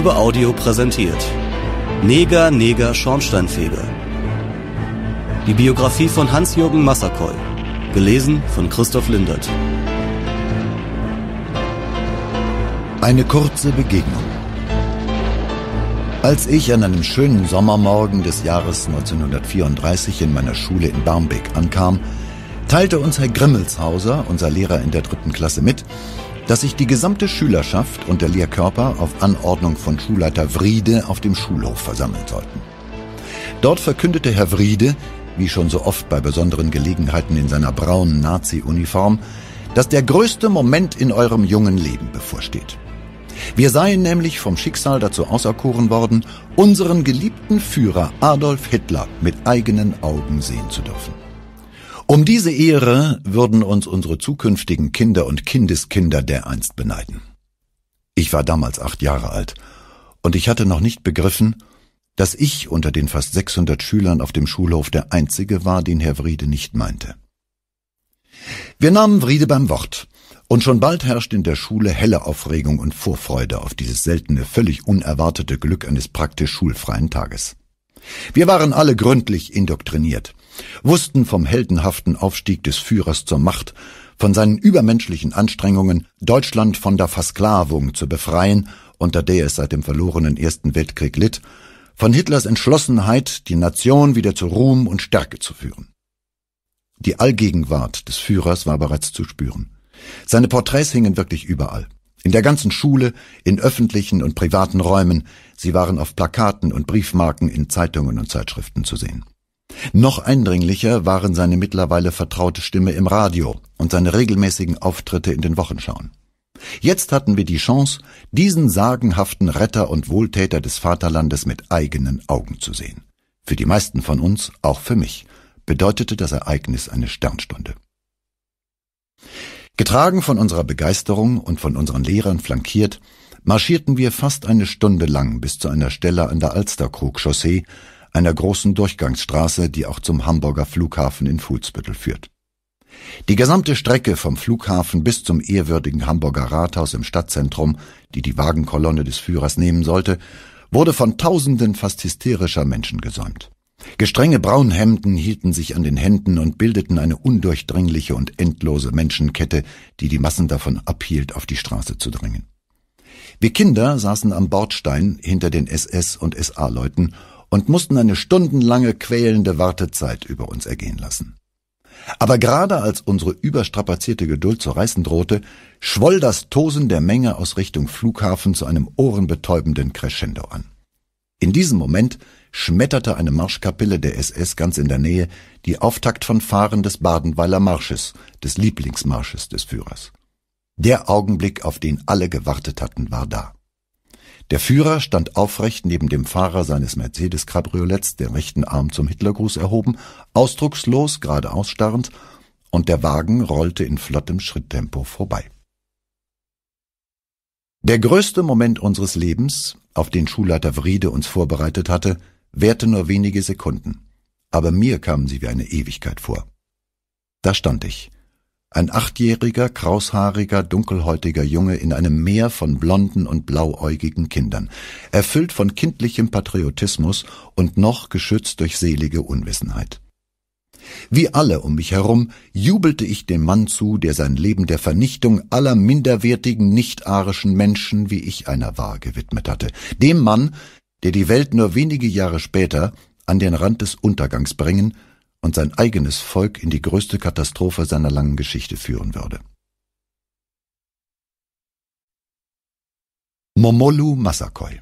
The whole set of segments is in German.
über Audio präsentiert. Neger, Neger, Schornsteinfeger. Die Biografie von Hans-Jürgen Massakoi. Gelesen von Christoph Lindert. Eine kurze Begegnung. Als ich an einem schönen Sommermorgen des Jahres 1934 in meiner Schule in Barmbek ankam, teilte uns Herr Grimmelshauser, unser Lehrer in der dritten Klasse, mit, dass sich die gesamte Schülerschaft und der Lehrkörper auf Anordnung von Schulleiter Wriede auf dem Schulhof versammeln sollten. Dort verkündete Herr Wriede, wie schon so oft bei besonderen Gelegenheiten in seiner braunen Nazi-Uniform, dass der größte Moment in eurem jungen Leben bevorsteht. Wir seien nämlich vom Schicksal dazu auserkoren worden, unseren geliebten Führer Adolf Hitler mit eigenen Augen sehen zu dürfen. Um diese Ehre würden uns unsere zukünftigen Kinder und Kindeskinder dereinst beneiden. Ich war damals acht Jahre alt und ich hatte noch nicht begriffen, dass ich unter den fast 600 Schülern auf dem Schulhof der Einzige war, den Herr Wriede nicht meinte. Wir nahmen Wriede beim Wort, und schon bald herrschte in der Schule helle Aufregung und Vorfreude auf dieses seltene, völlig unerwartete Glück eines praktisch schulfreien Tages. Wir waren alle gründlich indoktriniert, wussten vom heldenhaften Aufstieg des Führers zur Macht, von seinen übermenschlichen Anstrengungen, Deutschland von der Versklavung zu befreien, unter der es seit dem verlorenen Ersten Weltkrieg litt, von Hitlers Entschlossenheit, die Nation wieder zu Ruhm und Stärke zu führen. Die Allgegenwart des Führers war bereits zu spüren. Seine Porträts hingen wirklich überall. In der ganzen Schule, in öffentlichen und privaten Räumen, sie waren auf Plakaten und Briefmarken in Zeitungen und Zeitschriften zu sehen. Noch eindringlicher waren seine mittlerweile vertraute Stimme im Radio und seine regelmäßigen Auftritte in den Wochenschauen. Jetzt hatten wir die Chance, diesen sagenhaften Retter und Wohltäter des Vaterlandes mit eigenen Augen zu sehen. Für die meisten von uns, auch für mich, bedeutete das Ereignis eine Sternstunde. Getragen von unserer Begeisterung und von unseren Lehrern flankiert, marschierten wir fast eine Stunde lang bis zu einer Stelle an der Alsterkrug-Chaussee, einer großen Durchgangsstraße, die auch zum Hamburger Flughafen in Fuhlsbüttel führt. Die gesamte Strecke vom Flughafen bis zum ehrwürdigen Hamburger Rathaus im Stadtzentrum, die die Wagenkolonne des Führers nehmen sollte, wurde von Tausenden fast hysterischer Menschen gesäumt. Gestrenge Braunhemden hielten sich an den Händen und bildeten eine undurchdringliche und endlose Menschenkette, die die Massen davon abhielt, auf die Straße zu drängen. Wir Kinder saßen am Bordstein hinter den SS- und SA-Leuten und mussten eine stundenlange quälende Wartezeit über uns ergehen lassen. Aber gerade als unsere überstrapazierte Geduld zu reißen drohte, schwoll das Tosen der Menge aus Richtung Flughafen zu einem ohrenbetäubenden Crescendo an. In diesem Moment schmetterte eine Marschkapelle der SS ganz in der Nähe die Auftakt von Fahren des Badenweiler Marsches, des Lieblingsmarsches des Führers. Der Augenblick, auf den alle gewartet hatten, war da. Der Führer stand aufrecht neben dem Fahrer seines Mercedes-Cabriolets, den rechten Arm zum Hitlergruß erhoben, ausdruckslos geradeaus starrend, und der Wagen rollte in flottem Schritttempo vorbei. Der größte Moment unseres Lebens, auf den Schulleiter Wriede uns vorbereitet hatte, währte nur wenige Sekunden, aber mir kamen sie wie eine Ewigkeit vor. Da stand ich, ein achtjähriger, kraushaariger, dunkelhäutiger Junge in einem Meer von blonden und blauäugigen Kindern, erfüllt von kindlichem Patriotismus und noch geschützt durch selige Unwissenheit. Wie alle um mich herum jubelte ich dem Mann zu, der sein Leben der Vernichtung aller minderwertigen, nicht-arischen Menschen, wie ich einer war, gewidmet hatte. Dem Mann, der die Welt nur wenige Jahre später an den Rand des Untergangs bringen und sein eigenes Volk in die größte Katastrophe seiner langen Geschichte führen würde. Momolu Massakoi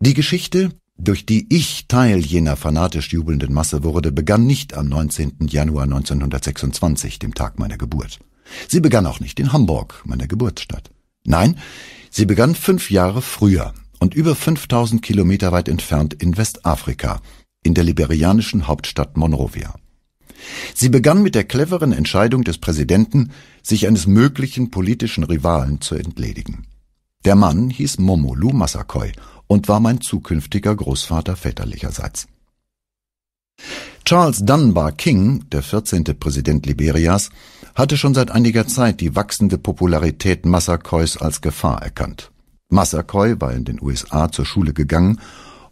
Die Geschichte, durch die ich Teil jener fanatisch jubelnden Masse wurde, begann nicht am 19. Januar 1926, dem Tag meiner Geburt. Sie begann auch nicht in Hamburg, meiner Geburtsstadt. Nein, sie begann fünf Jahre früher und über 5000 Kilometer weit entfernt in Westafrika, in der liberianischen Hauptstadt Monrovia. Sie begann mit der cleveren Entscheidung des Präsidenten, sich eines möglichen politischen Rivalen zu entledigen. Der Mann hieß Momolu Massakoi und war mein zukünftiger Großvater väterlicherseits. Charles Dunbar King, der 14. Präsident Liberias, hatte schon seit einiger Zeit die wachsende Popularität Massakois als Gefahr erkannt. Massakoi war in den USA zur Schule gegangen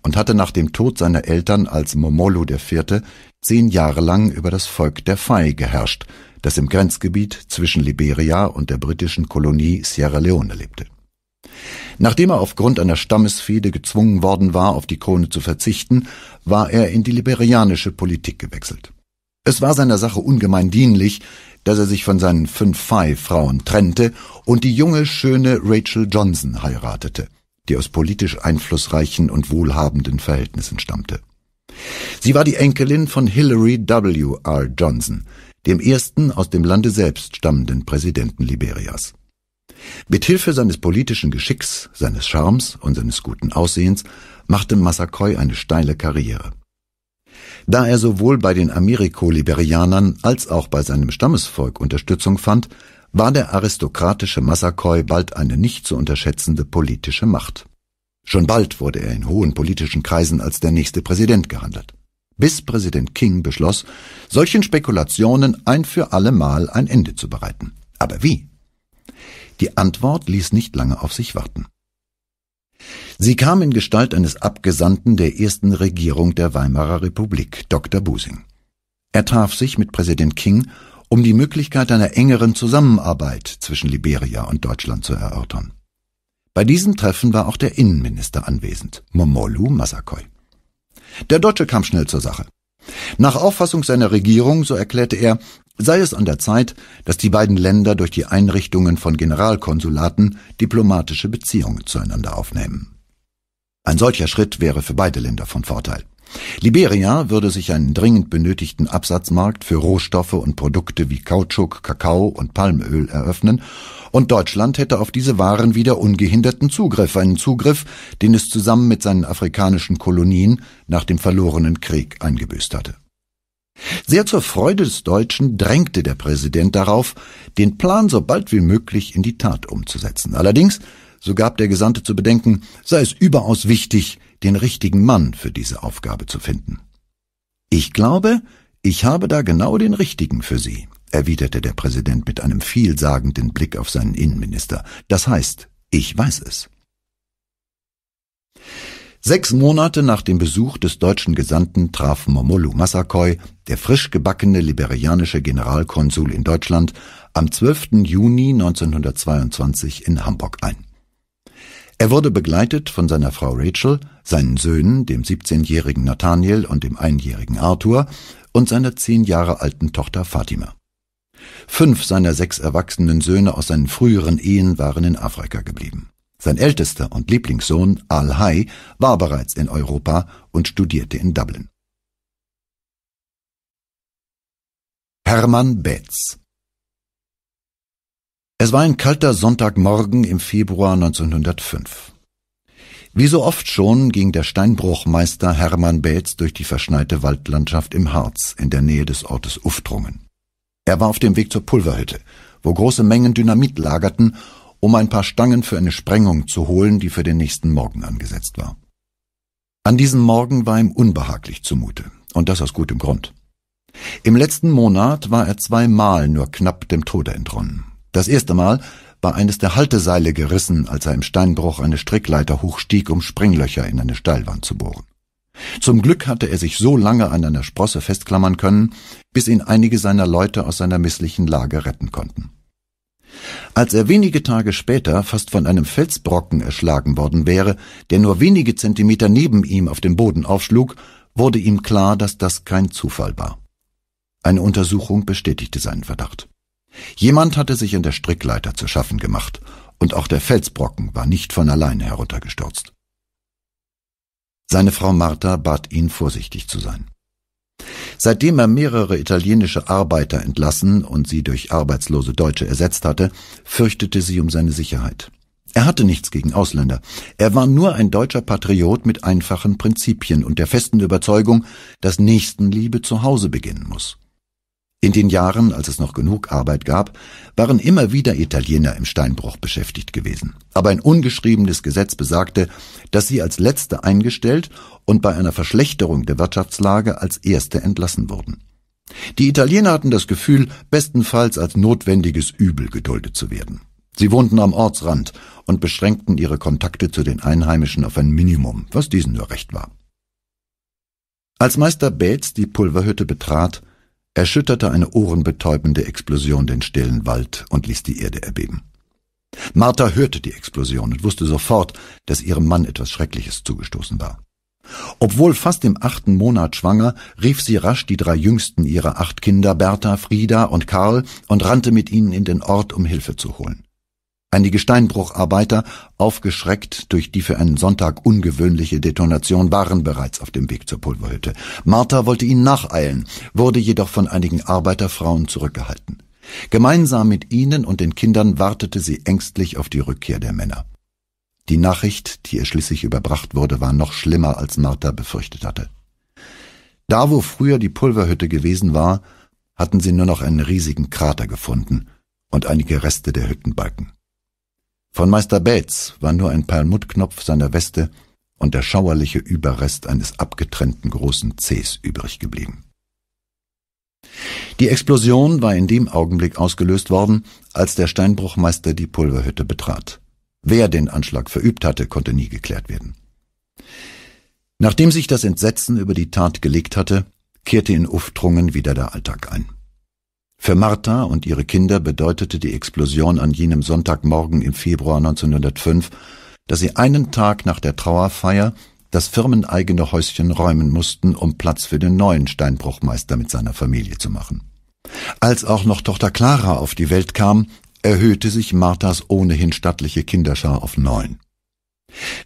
und hatte nach dem Tod seiner Eltern als Momolu IV. zehn Jahre lang über das Volk der Fai geherrscht, das im Grenzgebiet zwischen Liberia und der britischen Kolonie Sierra Leone lebte. Nachdem er aufgrund einer Stammesfehde gezwungen worden war, auf die Krone zu verzichten, war er in die liberianische Politik gewechselt. Es war seiner Sache ungemein dienlich, dass er sich von seinen fünf Fai-Frauen trennte und die junge, schöne Rachel Johnson heiratete die aus politisch einflussreichen und wohlhabenden Verhältnissen stammte. Sie war die Enkelin von Hillary W. R. Johnson, dem ersten aus dem Lande selbst stammenden Präsidenten Liberias. Mithilfe seines politischen Geschicks, seines Charmes und seines guten Aussehens machte Massakoi eine steile Karriere. Da er sowohl bei den Ameriko-Liberianern als auch bei seinem Stammesvolk Unterstützung fand, war der aristokratische Massakoi bald eine nicht zu unterschätzende politische Macht. Schon bald wurde er in hohen politischen Kreisen als der nächste Präsident gehandelt. Bis Präsident King beschloss, solchen Spekulationen ein für alle Mal ein Ende zu bereiten. Aber wie? Die Antwort ließ nicht lange auf sich warten. Sie kam in Gestalt eines Abgesandten der ersten Regierung der Weimarer Republik, Dr. Busing. Er traf sich mit Präsident King um die Möglichkeit einer engeren Zusammenarbeit zwischen Liberia und Deutschland zu erörtern. Bei diesem Treffen war auch der Innenminister anwesend, Momolu Masakoi. Der Deutsche kam schnell zur Sache. Nach Auffassung seiner Regierung, so erklärte er, sei es an der Zeit, dass die beiden Länder durch die Einrichtungen von Generalkonsulaten diplomatische Beziehungen zueinander aufnehmen. Ein solcher Schritt wäre für beide Länder von Vorteil. Liberia würde sich einen dringend benötigten Absatzmarkt für Rohstoffe und Produkte wie Kautschuk, Kakao und Palmöl eröffnen, und Deutschland hätte auf diese Waren wieder ungehinderten Zugriff, einen Zugriff, den es zusammen mit seinen afrikanischen Kolonien nach dem verlorenen Krieg eingebüßt hatte. Sehr zur Freude des Deutschen drängte der Präsident darauf, den Plan so bald wie möglich in die Tat umzusetzen. Allerdings, so gab der Gesandte zu bedenken, sei es überaus wichtig, den richtigen Mann für diese Aufgabe zu finden. Ich glaube, ich habe da genau den richtigen für Sie, erwiderte der Präsident mit einem vielsagenden Blick auf seinen Innenminister. Das heißt, ich weiß es. Sechs Monate nach dem Besuch des deutschen Gesandten traf Momolu Massakoi, der frisch gebackene liberianische Generalkonsul in Deutschland, am 12. Juni 1922 in Hamburg ein. Er wurde begleitet von seiner Frau Rachel, seinen Söhnen, dem 17-jährigen Nathaniel und dem einjährigen Arthur, und seiner zehn Jahre alten Tochter Fatima. Fünf seiner sechs erwachsenen Söhne aus seinen früheren Ehen waren in Afrika geblieben. Sein ältester und Lieblingssohn al Hai, war bereits in Europa und studierte in Dublin. Hermann Betz es war ein kalter Sonntagmorgen im Februar 1905. Wie so oft schon ging der Steinbruchmeister Hermann Baetz durch die verschneite Waldlandschaft im Harz in der Nähe des Ortes Uftrungen. Er war auf dem Weg zur Pulverhütte, wo große Mengen Dynamit lagerten, um ein paar Stangen für eine Sprengung zu holen, die für den nächsten Morgen angesetzt war. An diesem Morgen war ihm unbehaglich zumute, und das aus gutem Grund. Im letzten Monat war er zweimal nur knapp dem Tode entronnen. Das erste Mal war eines der Halteseile gerissen, als er im Steinbruch eine Strickleiter hochstieg, um Springlöcher in eine Steilwand zu bohren. Zum Glück hatte er sich so lange an einer Sprosse festklammern können, bis ihn einige seiner Leute aus seiner misslichen Lage retten konnten. Als er wenige Tage später fast von einem Felsbrocken erschlagen worden wäre, der nur wenige Zentimeter neben ihm auf dem Boden aufschlug, wurde ihm klar, dass das kein Zufall war. Eine Untersuchung bestätigte seinen Verdacht. Jemand hatte sich in der Strickleiter zu schaffen gemacht, und auch der Felsbrocken war nicht von alleine heruntergestürzt. Seine Frau Martha bat ihn, vorsichtig zu sein. Seitdem er mehrere italienische Arbeiter entlassen und sie durch arbeitslose Deutsche ersetzt hatte, fürchtete sie um seine Sicherheit. Er hatte nichts gegen Ausländer. Er war nur ein deutscher Patriot mit einfachen Prinzipien und der festen Überzeugung, dass Nächstenliebe zu Hause beginnen muss. In den Jahren, als es noch genug Arbeit gab, waren immer wieder Italiener im Steinbruch beschäftigt gewesen. Aber ein ungeschriebenes Gesetz besagte, dass sie als Letzte eingestellt und bei einer Verschlechterung der Wirtschaftslage als Erste entlassen wurden. Die Italiener hatten das Gefühl, bestenfalls als notwendiges Übel geduldet zu werden. Sie wohnten am Ortsrand und beschränkten ihre Kontakte zu den Einheimischen auf ein Minimum, was diesen nur recht war. Als Meister Bates die Pulverhütte betrat, erschütterte eine ohrenbetäubende Explosion den stillen Wald und ließ die Erde erbeben. Martha hörte die Explosion und wusste sofort, dass ihrem Mann etwas Schreckliches zugestoßen war. Obwohl fast im achten Monat schwanger, rief sie rasch die drei jüngsten ihrer acht Kinder, Bertha, Frieda und Karl, und rannte mit ihnen in den Ort, um Hilfe zu holen. Einige Steinbrucharbeiter, aufgeschreckt durch die für einen Sonntag ungewöhnliche Detonation, waren bereits auf dem Weg zur Pulverhütte. Martha wollte ihnen nacheilen, wurde jedoch von einigen Arbeiterfrauen zurückgehalten. Gemeinsam mit ihnen und den Kindern wartete sie ängstlich auf die Rückkehr der Männer. Die Nachricht, die ihr schließlich überbracht wurde, war noch schlimmer, als Martha befürchtet hatte. Da, wo früher die Pulverhütte gewesen war, hatten sie nur noch einen riesigen Krater gefunden und einige Reste der Hüttenbalken. Von Meister Bates war nur ein Perlmuttknopf seiner Weste und der schauerliche Überrest eines abgetrennten großen Cs übrig geblieben. Die Explosion war in dem Augenblick ausgelöst worden, als der Steinbruchmeister die Pulverhütte betrat. Wer den Anschlag verübt hatte, konnte nie geklärt werden. Nachdem sich das Entsetzen über die Tat gelegt hatte, kehrte in Uftrungen wieder der Alltag ein. Für Martha und ihre Kinder bedeutete die Explosion an jenem Sonntagmorgen im Februar 1905, dass sie einen Tag nach der Trauerfeier das firmeneigene Häuschen räumen mussten, um Platz für den neuen Steinbruchmeister mit seiner Familie zu machen. Als auch noch Tochter Clara auf die Welt kam, erhöhte sich Marthas ohnehin stattliche Kinderschar auf neun.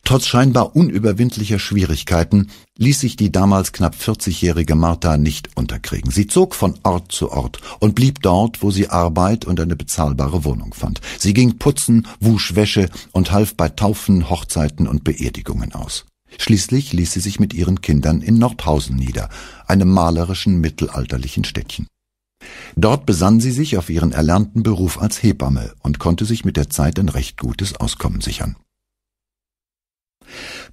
Trotz scheinbar unüberwindlicher Schwierigkeiten ließ sich die damals knapp 40-jährige Martha nicht unterkriegen. Sie zog von Ort zu Ort und blieb dort, wo sie Arbeit und eine bezahlbare Wohnung fand. Sie ging putzen, wusch Wäsche und half bei Taufen, Hochzeiten und Beerdigungen aus. Schließlich ließ sie sich mit ihren Kindern in Nordhausen nieder, einem malerischen mittelalterlichen Städtchen. Dort besann sie sich auf ihren erlernten Beruf als Hebamme und konnte sich mit der Zeit ein recht gutes Auskommen sichern.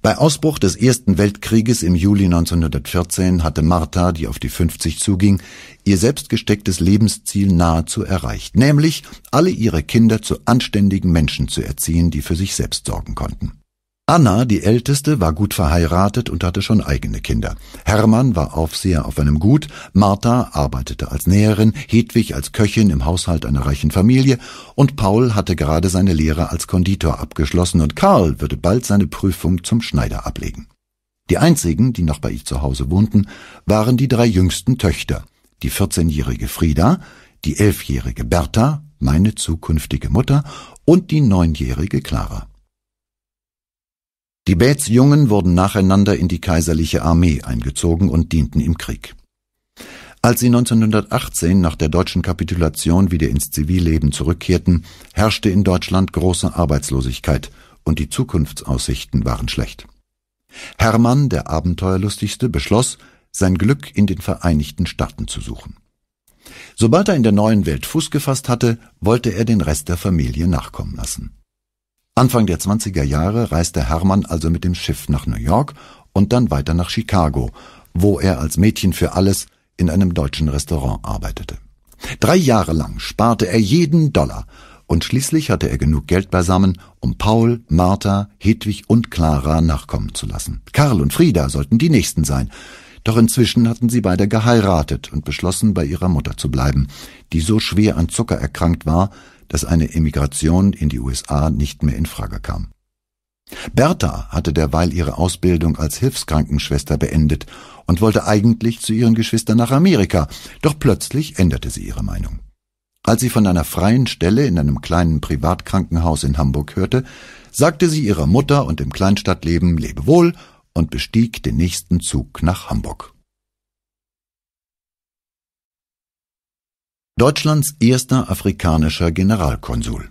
Bei Ausbruch des Ersten Weltkrieges im Juli 1914 hatte Martha, die auf die 50 zuging, ihr selbst gestecktes Lebensziel nahezu erreicht, nämlich alle ihre Kinder zu anständigen Menschen zu erziehen, die für sich selbst sorgen konnten Anna, die Älteste, war gut verheiratet und hatte schon eigene Kinder. Hermann war Aufseher auf einem Gut, Martha arbeitete als Näherin, Hedwig als Köchin im Haushalt einer reichen Familie und Paul hatte gerade seine Lehre als Konditor abgeschlossen und Karl würde bald seine Prüfung zum Schneider ablegen. Die einzigen, die noch bei ich zu Hause wohnten, waren die drei jüngsten Töchter, die 14-jährige Frieda, die 11-jährige Bertha, meine zukünftige Mutter und die 9-jährige Clara. Die Bäts Jungen wurden nacheinander in die kaiserliche Armee eingezogen und dienten im Krieg. Als sie 1918 nach der deutschen Kapitulation wieder ins Zivilleben zurückkehrten, herrschte in Deutschland große Arbeitslosigkeit und die Zukunftsaussichten waren schlecht. Hermann, der Abenteuerlustigste, beschloss, sein Glück in den Vereinigten Staaten zu suchen. Sobald er in der neuen Welt Fuß gefasst hatte, wollte er den Rest der Familie nachkommen lassen. Anfang der 20er Jahre reiste Hermann also mit dem Schiff nach New York und dann weiter nach Chicago, wo er als Mädchen für alles in einem deutschen Restaurant arbeitete. Drei Jahre lang sparte er jeden Dollar und schließlich hatte er genug Geld beisammen, um Paul, Martha, Hedwig und Clara nachkommen zu lassen. Karl und Frieda sollten die Nächsten sein. Doch inzwischen hatten sie beide geheiratet und beschlossen, bei ihrer Mutter zu bleiben, die so schwer an Zucker erkrankt war, dass eine Emigration in die USA nicht mehr in Frage kam. Bertha hatte derweil ihre Ausbildung als Hilfskrankenschwester beendet und wollte eigentlich zu ihren Geschwistern nach Amerika, doch plötzlich änderte sie ihre Meinung. Als sie von einer freien Stelle in einem kleinen Privatkrankenhaus in Hamburg hörte, sagte sie ihrer Mutter und dem Kleinstadtleben Lebewohl und bestieg den nächsten Zug nach Hamburg. Deutschlands erster afrikanischer Generalkonsul.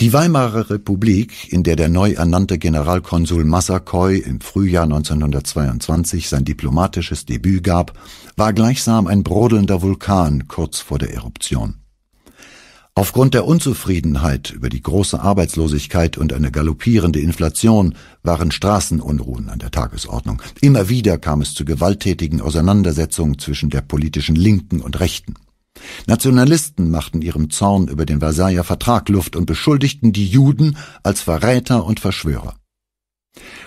Die Weimarer Republik, in der der neu ernannte Generalkonsul Massakoi im Frühjahr 1922 sein diplomatisches Debüt gab, war gleichsam ein brodelnder Vulkan kurz vor der Eruption. Aufgrund der Unzufriedenheit über die große Arbeitslosigkeit und eine galoppierende Inflation waren Straßenunruhen an der Tagesordnung. Immer wieder kam es zu gewalttätigen Auseinandersetzungen zwischen der politischen Linken und Rechten. Nationalisten machten ihrem Zorn über den Versailler Vertrag Luft und beschuldigten die Juden als Verräter und Verschwörer.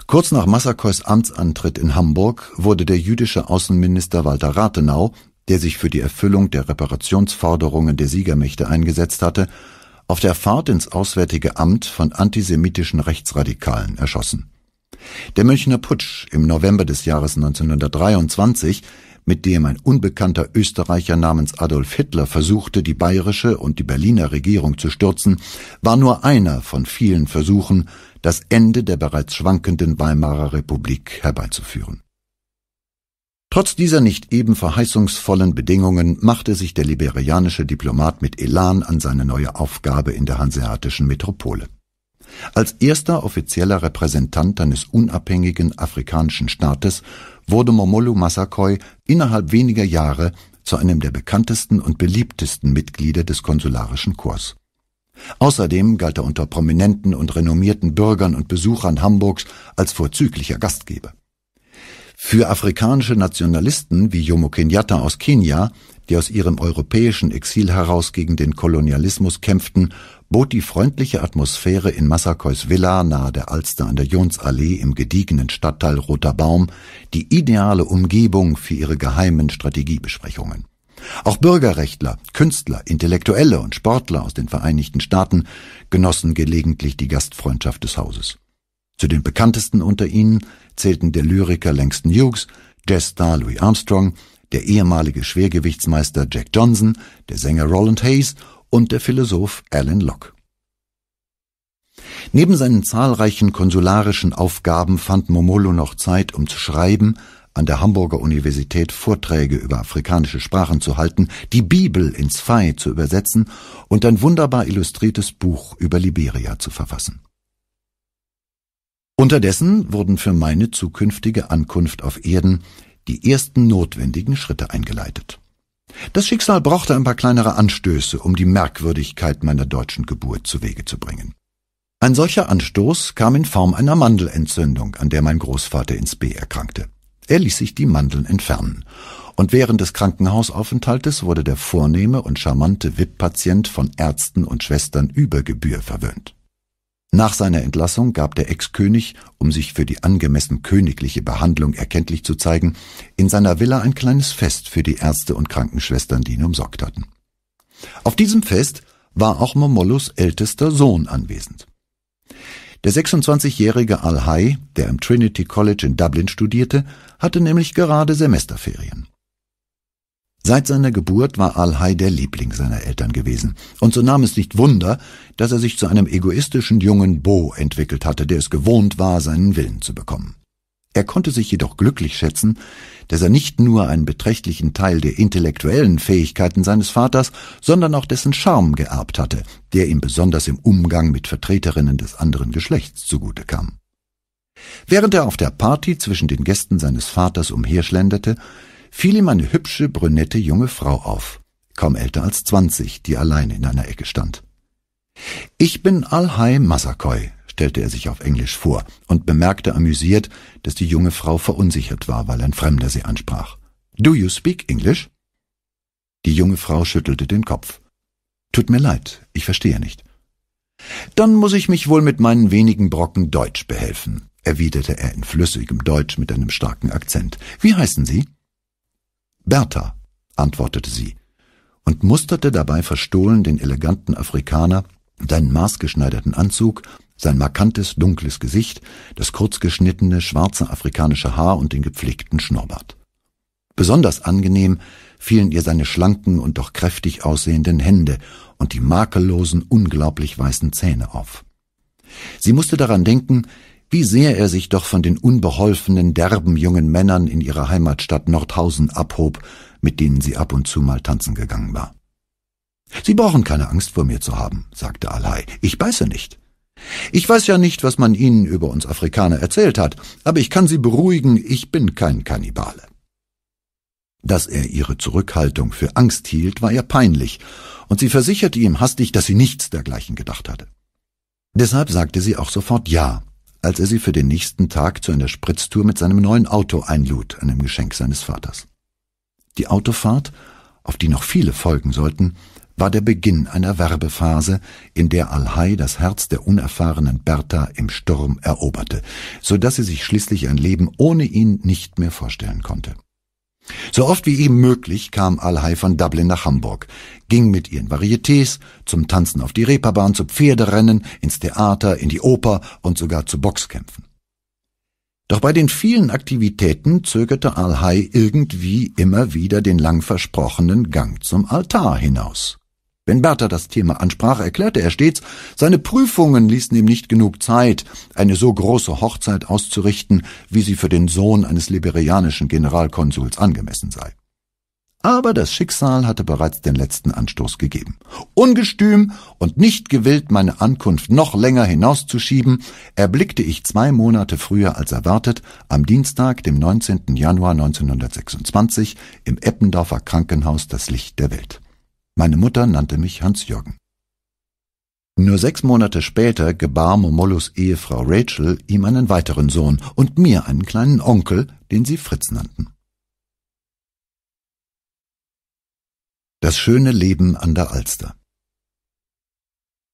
Kurz nach Massakois Amtsantritt in Hamburg wurde der jüdische Außenminister Walter Rathenau der sich für die Erfüllung der Reparationsforderungen der Siegermächte eingesetzt hatte, auf der Fahrt ins Auswärtige Amt von antisemitischen Rechtsradikalen erschossen. Der Münchner Putsch im November des Jahres 1923, mit dem ein unbekannter Österreicher namens Adolf Hitler versuchte, die bayerische und die Berliner Regierung zu stürzen, war nur einer von vielen Versuchen, das Ende der bereits schwankenden Weimarer Republik herbeizuführen Trotz dieser nicht eben verheißungsvollen Bedingungen machte sich der liberianische Diplomat mit Elan an seine neue Aufgabe in der hanseatischen Metropole. Als erster offizieller Repräsentant eines unabhängigen afrikanischen Staates wurde Momolu Massakoi innerhalb weniger Jahre zu einem der bekanntesten und beliebtesten Mitglieder des konsularischen Korps. Außerdem galt er unter prominenten und renommierten Bürgern und Besuchern Hamburgs als vorzüglicher Gastgeber. Für afrikanische Nationalisten wie Jomo Kenyatta aus Kenia, die aus ihrem europäischen Exil heraus gegen den Kolonialismus kämpften, bot die freundliche Atmosphäre in Massakois Villa nahe der Alster an der Jonsallee im gediegenen Stadtteil Roter Baum die ideale Umgebung für ihre geheimen Strategiebesprechungen. Auch Bürgerrechtler, Künstler, Intellektuelle und Sportler aus den Vereinigten Staaten genossen gelegentlich die Gastfreundschaft des Hauses. Zu den bekanntesten unter ihnen zählten der Lyriker Langston Hughes, Jazzstar Louis Armstrong, der ehemalige Schwergewichtsmeister Jack Johnson, der Sänger Roland Hayes und der Philosoph Alan Locke. Neben seinen zahlreichen konsularischen Aufgaben fand Momolo noch Zeit, um zu schreiben, an der Hamburger Universität Vorträge über afrikanische Sprachen zu halten, die Bibel ins Fai zu übersetzen und ein wunderbar illustriertes Buch über Liberia zu verfassen. Unterdessen wurden für meine zukünftige Ankunft auf Erden die ersten notwendigen Schritte eingeleitet. Das Schicksal brauchte ein paar kleinere Anstöße, um die Merkwürdigkeit meiner deutschen Geburt zu Wege zu bringen. Ein solcher Anstoß kam in Form einer Mandelentzündung, an der mein Großvater ins B erkrankte. Er ließ sich die Mandeln entfernen. Und während des Krankenhausaufenthaltes wurde der vornehme und charmante Wipp-Patient von Ärzten und Schwestern über Gebühr verwöhnt. Nach seiner Entlassung gab der Ex-König, um sich für die angemessen königliche Behandlung erkenntlich zu zeigen, in seiner Villa ein kleines Fest für die Ärzte und Krankenschwestern, die ihn umsorgt hatten. Auf diesem Fest war auch Momollos ältester Sohn anwesend. Der 26-jährige al hai der im Trinity College in Dublin studierte, hatte nämlich gerade Semesterferien. Seit seiner Geburt war Alhai der Liebling seiner Eltern gewesen. Und so nahm es nicht Wunder, dass er sich zu einem egoistischen jungen Bo entwickelt hatte, der es gewohnt war, seinen Willen zu bekommen. Er konnte sich jedoch glücklich schätzen, dass er nicht nur einen beträchtlichen Teil der intellektuellen Fähigkeiten seines Vaters, sondern auch dessen Charme geerbt hatte, der ihm besonders im Umgang mit Vertreterinnen des anderen Geschlechts zugute kam. Während er auf der Party zwischen den Gästen seines Vaters umherschlenderte, fiel ihm eine hübsche, brünette junge Frau auf, kaum älter als zwanzig, die allein in einer Ecke stand. Ich bin Alhai Masakoi, stellte er sich auf Englisch vor und bemerkte amüsiert, dass die junge Frau verunsichert war, weil ein Fremder sie ansprach. Do you speak English? Die junge Frau schüttelte den Kopf. Tut mir leid, ich verstehe nicht. Dann muss ich mich wohl mit meinen wenigen Brocken Deutsch behelfen, erwiderte er in flüssigem Deutsch mit einem starken Akzent. Wie heißen Sie? Bertha, antwortete sie und musterte dabei verstohlen den eleganten Afrikaner, seinen maßgeschneiderten Anzug, sein markantes, dunkles Gesicht, das kurzgeschnittene, schwarze afrikanische Haar und den gepflegten Schnurrbart. Besonders angenehm fielen ihr seine schlanken und doch kräftig aussehenden Hände und die makellosen, unglaublich weißen Zähne auf. Sie musste daran denken, wie sehr er sich doch von den unbeholfenen, derben jungen Männern in ihrer Heimatstadt Nordhausen abhob, mit denen sie ab und zu mal tanzen gegangen war. Sie brauchen keine Angst vor mir zu haben, sagte Alhai. Ich beiße nicht. Ich weiß ja nicht, was man Ihnen über uns Afrikaner erzählt hat, aber ich kann Sie beruhigen, ich bin kein Kannibale. Dass er ihre Zurückhaltung für Angst hielt, war ihr peinlich, und sie versicherte ihm hastig, dass sie nichts dergleichen gedacht hatte. Deshalb sagte sie auch sofort Ja als er sie für den nächsten Tag zu einer Spritztour mit seinem neuen Auto einlud, einem Geschenk seines Vaters. Die Autofahrt, auf die noch viele folgen sollten, war der Beginn einer Werbephase, in der Alhai das Herz der unerfahrenen Bertha im Sturm eroberte, so dass sie sich schließlich ein Leben ohne ihn nicht mehr vorstellen konnte. So oft wie ihm möglich kam Alhai von Dublin nach Hamburg, ging mit ihren Varietés, zum Tanzen auf die Reeperbahn, zu Pferderennen, ins Theater, in die Oper und sogar zu Boxkämpfen. Doch bei den vielen Aktivitäten zögerte Alhai irgendwie immer wieder den lang versprochenen Gang zum Altar hinaus. Wenn Bertha das Thema ansprach, erklärte er stets, seine Prüfungen ließen ihm nicht genug Zeit, eine so große Hochzeit auszurichten, wie sie für den Sohn eines liberianischen Generalkonsuls angemessen sei. Aber das Schicksal hatte bereits den letzten Anstoß gegeben. Ungestüm und nicht gewillt, meine Ankunft noch länger hinauszuschieben, erblickte ich zwei Monate früher als erwartet, am Dienstag, dem 19. Januar 1926, im Eppendorfer Krankenhaus das Licht der Welt. Meine Mutter nannte mich Hans-Jürgen. Nur sechs Monate später gebar Momolos Ehefrau Rachel ihm einen weiteren Sohn und mir einen kleinen Onkel, den sie Fritz nannten. Das schöne Leben an der Alster.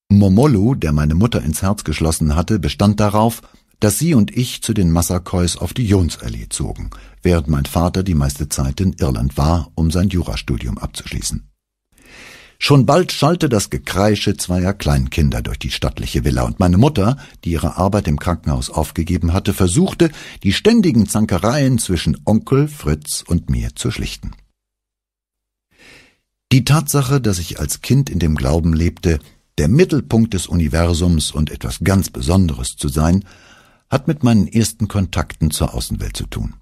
Momolu, der meine Mutter ins Herz geschlossen hatte, bestand darauf, dass sie und ich zu den Massakois auf die Jonsallee zogen, während mein Vater die meiste Zeit in Irland war, um sein Jurastudium abzuschließen. Schon bald schallte das Gekreische zweier Kleinkinder durch die stattliche Villa, und meine Mutter, die ihre Arbeit im Krankenhaus aufgegeben hatte, versuchte, die ständigen Zankereien zwischen Onkel, Fritz und mir zu schlichten. Die Tatsache, dass ich als Kind in dem Glauben lebte, der Mittelpunkt des Universums und etwas ganz Besonderes zu sein, hat mit meinen ersten Kontakten zur Außenwelt zu tun.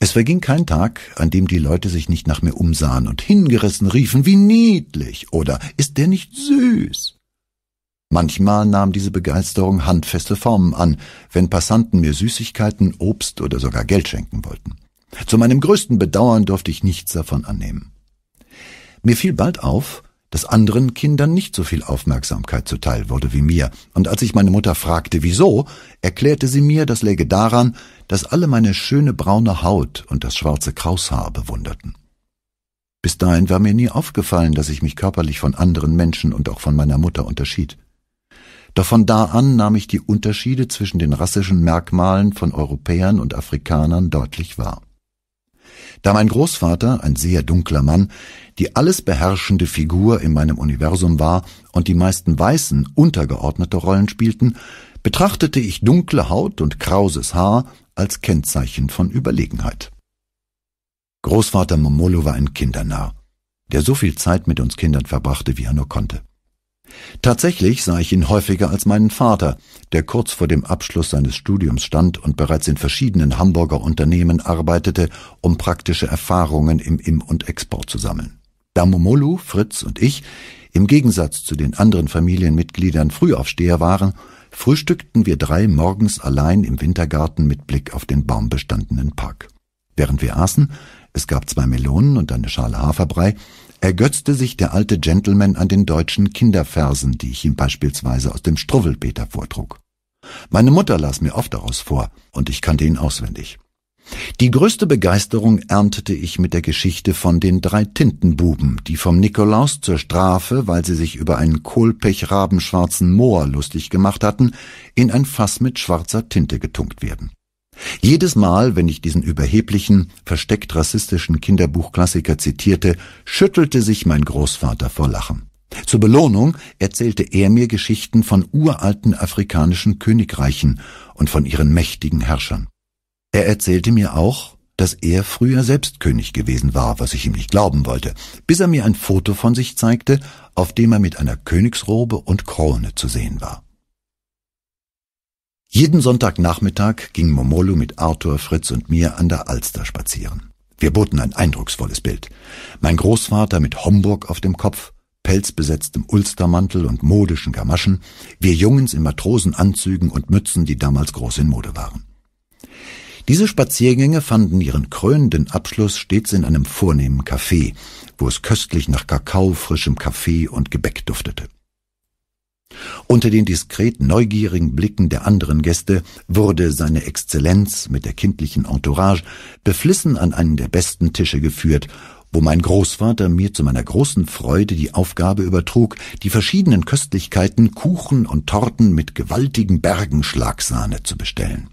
Es verging kein Tag, an dem die Leute sich nicht nach mir umsahen und hingerissen riefen, wie niedlich oder ist der nicht süß? Manchmal nahm diese Begeisterung handfeste Formen an, wenn Passanten mir Süßigkeiten, Obst oder sogar Geld schenken wollten. Zu meinem größten Bedauern durfte ich nichts davon annehmen. Mir fiel bald auf, dass anderen Kindern nicht so viel Aufmerksamkeit zuteil wurde wie mir, und als ich meine Mutter fragte, wieso, erklärte sie mir, das läge daran, dass alle meine schöne braune Haut und das schwarze Kraushaar bewunderten. Bis dahin war mir nie aufgefallen, dass ich mich körperlich von anderen Menschen und auch von meiner Mutter unterschied. Doch von da an nahm ich die Unterschiede zwischen den rassischen Merkmalen von Europäern und Afrikanern deutlich wahr. Da mein Großvater, ein sehr dunkler Mann, die alles beherrschende Figur in meinem Universum war und die meisten Weißen untergeordnete Rollen spielten, betrachtete ich dunkle Haut und krauses Haar als Kennzeichen von Überlegenheit. Großvater Momolo war ein Kindernarr, der so viel Zeit mit uns Kindern verbrachte, wie er nur konnte. Tatsächlich sah ich ihn häufiger als meinen Vater, der kurz vor dem Abschluss seines Studiums stand und bereits in verschiedenen Hamburger Unternehmen arbeitete, um praktische Erfahrungen im Im- und Export zu sammeln. Da Momolu, Fritz und ich im Gegensatz zu den anderen Familienmitgliedern Frühaufsteher waren, frühstückten wir drei morgens allein im Wintergarten mit Blick auf den baumbestandenen Park. Während wir aßen, es gab zwei Melonen und eine Schale Haferbrei, ergötzte sich der alte Gentleman an den deutschen Kinderversen, die ich ihm beispielsweise aus dem Struwwelpeter vortrug. Meine Mutter las mir oft daraus vor, und ich kannte ihn auswendig. Die größte Begeisterung erntete ich mit der Geschichte von den drei Tintenbuben, die vom Nikolaus zur Strafe, weil sie sich über einen kohlpechrabenschwarzen Moor lustig gemacht hatten, in ein Fass mit schwarzer Tinte getunkt werden. Jedes Mal, wenn ich diesen überheblichen, versteckt rassistischen Kinderbuchklassiker zitierte, schüttelte sich mein Großvater vor Lachen. Zur Belohnung erzählte er mir Geschichten von uralten afrikanischen Königreichen und von ihren mächtigen Herrschern. Er erzählte mir auch, dass er früher selbst König gewesen war, was ich ihm nicht glauben wollte, bis er mir ein Foto von sich zeigte, auf dem er mit einer Königsrobe und Krone zu sehen war. Jeden Sonntagnachmittag ging Momolo mit Arthur, Fritz und mir an der Alster spazieren. Wir boten ein eindrucksvolles Bild. Mein Großvater mit Homburg auf dem Kopf, pelzbesetztem Ulstermantel und modischen Gamaschen, wir Jungens in Matrosenanzügen und Mützen, die damals groß in Mode waren. Diese Spaziergänge fanden ihren krönenden Abschluss stets in einem vornehmen Café, wo es köstlich nach Kakao, frischem Kaffee und Gebäck duftete. Unter den diskret neugierigen Blicken der anderen Gäste wurde seine Exzellenz mit der kindlichen Entourage beflissen an einen der besten Tische geführt, wo mein Großvater mir zu meiner großen Freude die Aufgabe übertrug, die verschiedenen Köstlichkeiten, Kuchen und Torten mit gewaltigen Bergen Schlagsahne zu bestellen.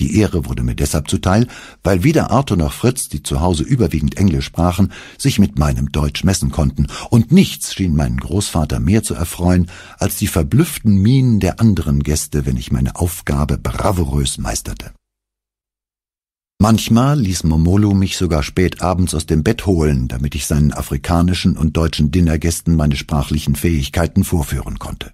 Die Ehre wurde mir deshalb zuteil, weil weder Arthur noch Fritz, die zu Hause überwiegend Englisch sprachen, sich mit meinem Deutsch messen konnten, und nichts schien meinen Großvater mehr zu erfreuen als die verblüfften Mienen der anderen Gäste, wenn ich meine Aufgabe bravourös meisterte. Manchmal ließ Momolo mich sogar spät abends aus dem Bett holen, damit ich seinen afrikanischen und deutschen Dinnergästen meine sprachlichen Fähigkeiten vorführen konnte.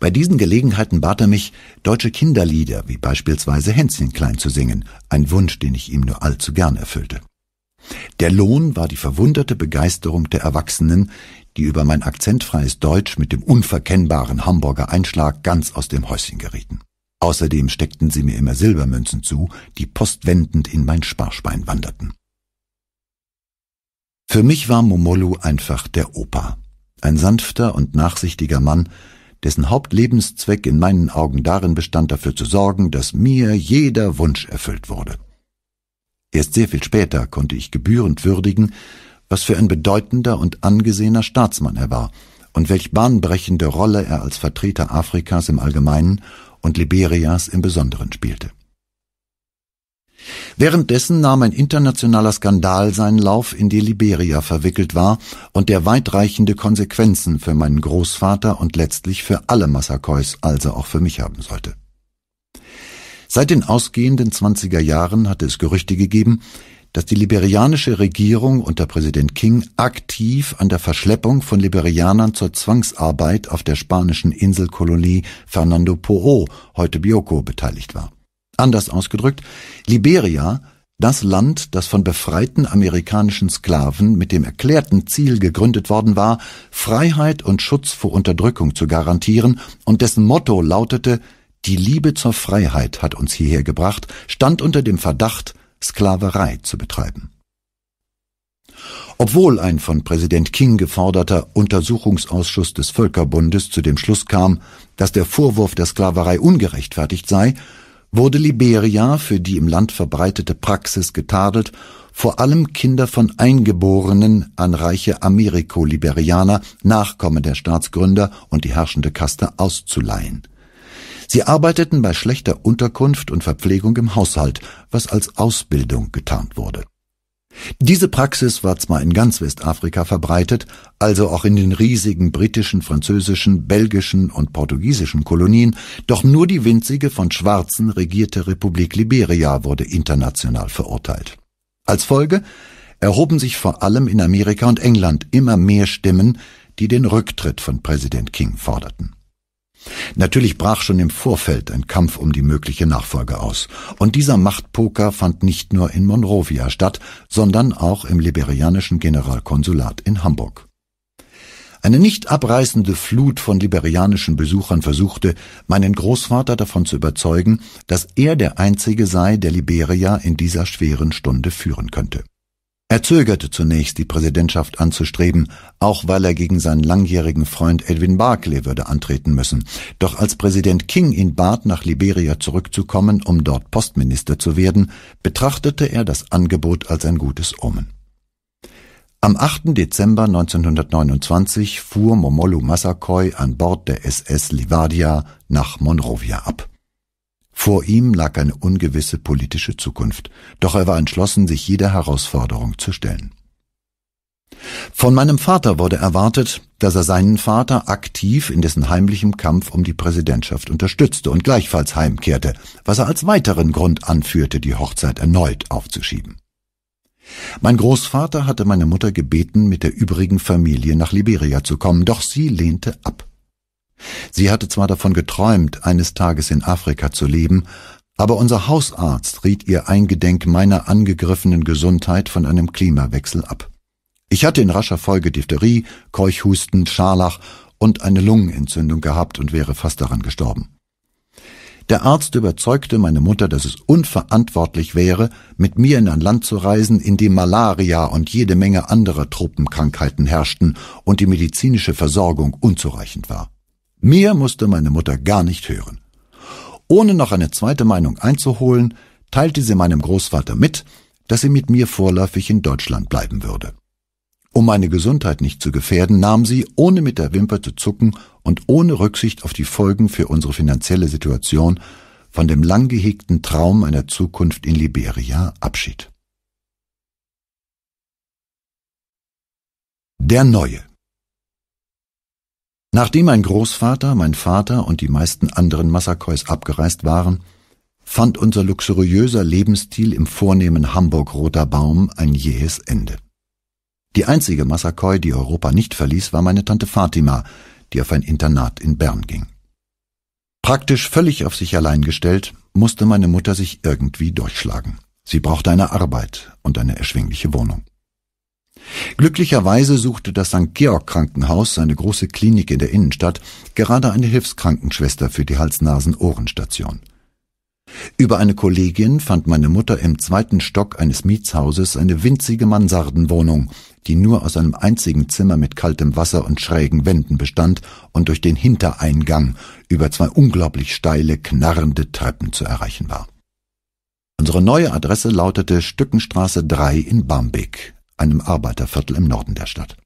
Bei diesen Gelegenheiten bat er mich, deutsche Kinderlieder wie beispielsweise Hänschenklein zu singen, ein Wunsch, den ich ihm nur allzu gern erfüllte. Der Lohn war die verwunderte Begeisterung der Erwachsenen, die über mein akzentfreies Deutsch mit dem unverkennbaren Hamburger Einschlag ganz aus dem Häuschen gerieten. Außerdem steckten sie mir immer Silbermünzen zu, die postwendend in mein Sparschwein wanderten. Für mich war Momolu einfach der Opa. Ein sanfter und nachsichtiger Mann, dessen Hauptlebenszweck in meinen Augen darin bestand, dafür zu sorgen, dass mir jeder Wunsch erfüllt wurde. Erst sehr viel später konnte ich gebührend würdigen, was für ein bedeutender und angesehener Staatsmann er war und welch bahnbrechende Rolle er als Vertreter Afrikas im Allgemeinen und Liberias im Besonderen spielte. Währenddessen nahm ein internationaler Skandal seinen Lauf, in die Liberia verwickelt war und der weitreichende Konsequenzen für meinen Großvater und letztlich für alle Massakois, also auch für mich haben sollte. Seit den ausgehenden 20er Jahren hatte es Gerüchte gegeben, dass die liberianische Regierung unter Präsident King aktiv an der Verschleppung von Liberianern zur Zwangsarbeit auf der spanischen Inselkolonie Fernando Po, heute Bioko, beteiligt war. Anders ausgedrückt, Liberia, das Land, das von befreiten amerikanischen Sklaven mit dem erklärten Ziel gegründet worden war, Freiheit und Schutz vor Unterdrückung zu garantieren und dessen Motto lautete Die Liebe zur Freiheit hat uns hierher gebracht, stand unter dem Verdacht, Sklaverei zu betreiben. Obwohl ein von Präsident King geforderter Untersuchungsausschuss des Völkerbundes zu dem Schluss kam, dass der Vorwurf der Sklaverei ungerechtfertigt sei, wurde Liberia für die im Land verbreitete Praxis getadelt, vor allem Kinder von Eingeborenen an reiche Ameriko-Liberianer, Nachkommen der Staatsgründer und die herrschende Kaste auszuleihen. Sie arbeiteten bei schlechter Unterkunft und Verpflegung im Haushalt, was als Ausbildung getarnt wurde diese Praxis war zwar in ganz Westafrika verbreitet, also auch in den riesigen britischen, französischen, belgischen und portugiesischen Kolonien, doch nur die winzige von Schwarzen regierte Republik Liberia wurde international verurteilt. Als Folge erhoben sich vor allem in Amerika und England immer mehr Stimmen, die den Rücktritt von Präsident King forderten Natürlich brach schon im Vorfeld ein Kampf um die mögliche Nachfolge aus. Und dieser Machtpoker fand nicht nur in Monrovia statt, sondern auch im liberianischen Generalkonsulat in Hamburg. Eine nicht abreißende Flut von liberianischen Besuchern versuchte, meinen Großvater davon zu überzeugen, dass er der Einzige sei, der Liberia in dieser schweren Stunde führen könnte. Er zögerte zunächst, die Präsidentschaft anzustreben, auch weil er gegen seinen langjährigen Freund Edwin Barclay würde antreten müssen. Doch als Präsident King ihn bat, nach Liberia zurückzukommen, um dort Postminister zu werden, betrachtete er das Angebot als ein gutes Omen. Am 8. Dezember 1929 fuhr Momolu Massakoi an Bord der SS Livadia nach Monrovia ab. Vor ihm lag eine ungewisse politische Zukunft, doch er war entschlossen, sich jeder Herausforderung zu stellen. Von meinem Vater wurde erwartet, dass er seinen Vater aktiv in dessen heimlichem Kampf um die Präsidentschaft unterstützte und gleichfalls heimkehrte, was er als weiteren Grund anführte, die Hochzeit erneut aufzuschieben. Mein Großvater hatte meine Mutter gebeten, mit der übrigen Familie nach Liberia zu kommen, doch sie lehnte ab. Sie hatte zwar davon geträumt, eines Tages in Afrika zu leben, aber unser Hausarzt riet ihr eingedenk meiner angegriffenen Gesundheit von einem Klimawechsel ab. Ich hatte in rascher Folge Diphtherie, Keuchhusten, Scharlach und eine Lungenentzündung gehabt und wäre fast daran gestorben. Der Arzt überzeugte meine Mutter, dass es unverantwortlich wäre, mit mir in ein Land zu reisen, in dem Malaria und jede Menge anderer Tropenkrankheiten herrschten und die medizinische Versorgung unzureichend war. Mehr musste meine Mutter gar nicht hören. Ohne noch eine zweite Meinung einzuholen, teilte sie meinem Großvater mit, dass sie mit mir vorläufig in Deutschland bleiben würde. Um meine Gesundheit nicht zu gefährden, nahm sie, ohne mit der Wimper zu zucken und ohne Rücksicht auf die Folgen für unsere finanzielle Situation, von dem lang gehegten Traum einer Zukunft in Liberia Abschied. Der Neue Nachdem mein Großvater, mein Vater und die meisten anderen Massakois abgereist waren, fand unser luxuriöser Lebensstil im vornehmen Hamburg Roter Baum ein jähes Ende. Die einzige Massakoi, die Europa nicht verließ, war meine Tante Fatima, die auf ein Internat in Bern ging. Praktisch völlig auf sich allein gestellt, musste meine Mutter sich irgendwie durchschlagen. Sie brauchte eine Arbeit und eine erschwingliche Wohnung. Glücklicherweise suchte das St. Georg Krankenhaus, seine große Klinik in der Innenstadt, gerade eine Hilfskrankenschwester für die hals nasen ohren station Über eine Kollegin fand meine Mutter im zweiten Stock eines Mietshauses eine winzige Mansardenwohnung, die nur aus einem einzigen Zimmer mit kaltem Wasser und schrägen Wänden bestand und durch den Hintereingang über zwei unglaublich steile, knarrende Treppen zu erreichen war. Unsere neue Adresse lautete Stückenstraße 3 in Barmbek, einem Arbeiterviertel im Norden der Stadt.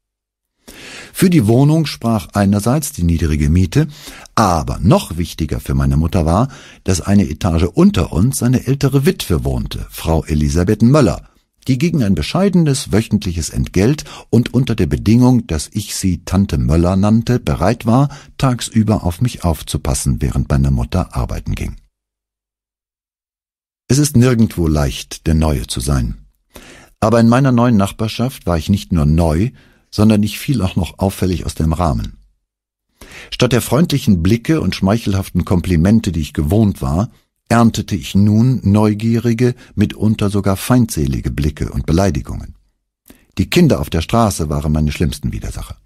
Für die Wohnung sprach einerseits die niedrige Miete, aber noch wichtiger für meine Mutter war, dass eine Etage unter uns eine ältere Witwe wohnte, Frau Elisabeth Möller, die gegen ein bescheidenes wöchentliches Entgelt und unter der Bedingung, dass ich sie Tante Möller nannte, bereit war, tagsüber auf mich aufzupassen, während meine Mutter arbeiten ging. Es ist nirgendwo leicht, der Neue zu sein. Aber in meiner neuen Nachbarschaft war ich nicht nur neu, sondern ich fiel auch noch auffällig aus dem Rahmen. Statt der freundlichen Blicke und schmeichelhaften Komplimente, die ich gewohnt war, erntete ich nun neugierige, mitunter sogar feindselige Blicke und Beleidigungen. Die Kinder auf der Straße waren meine schlimmsten Widersacher.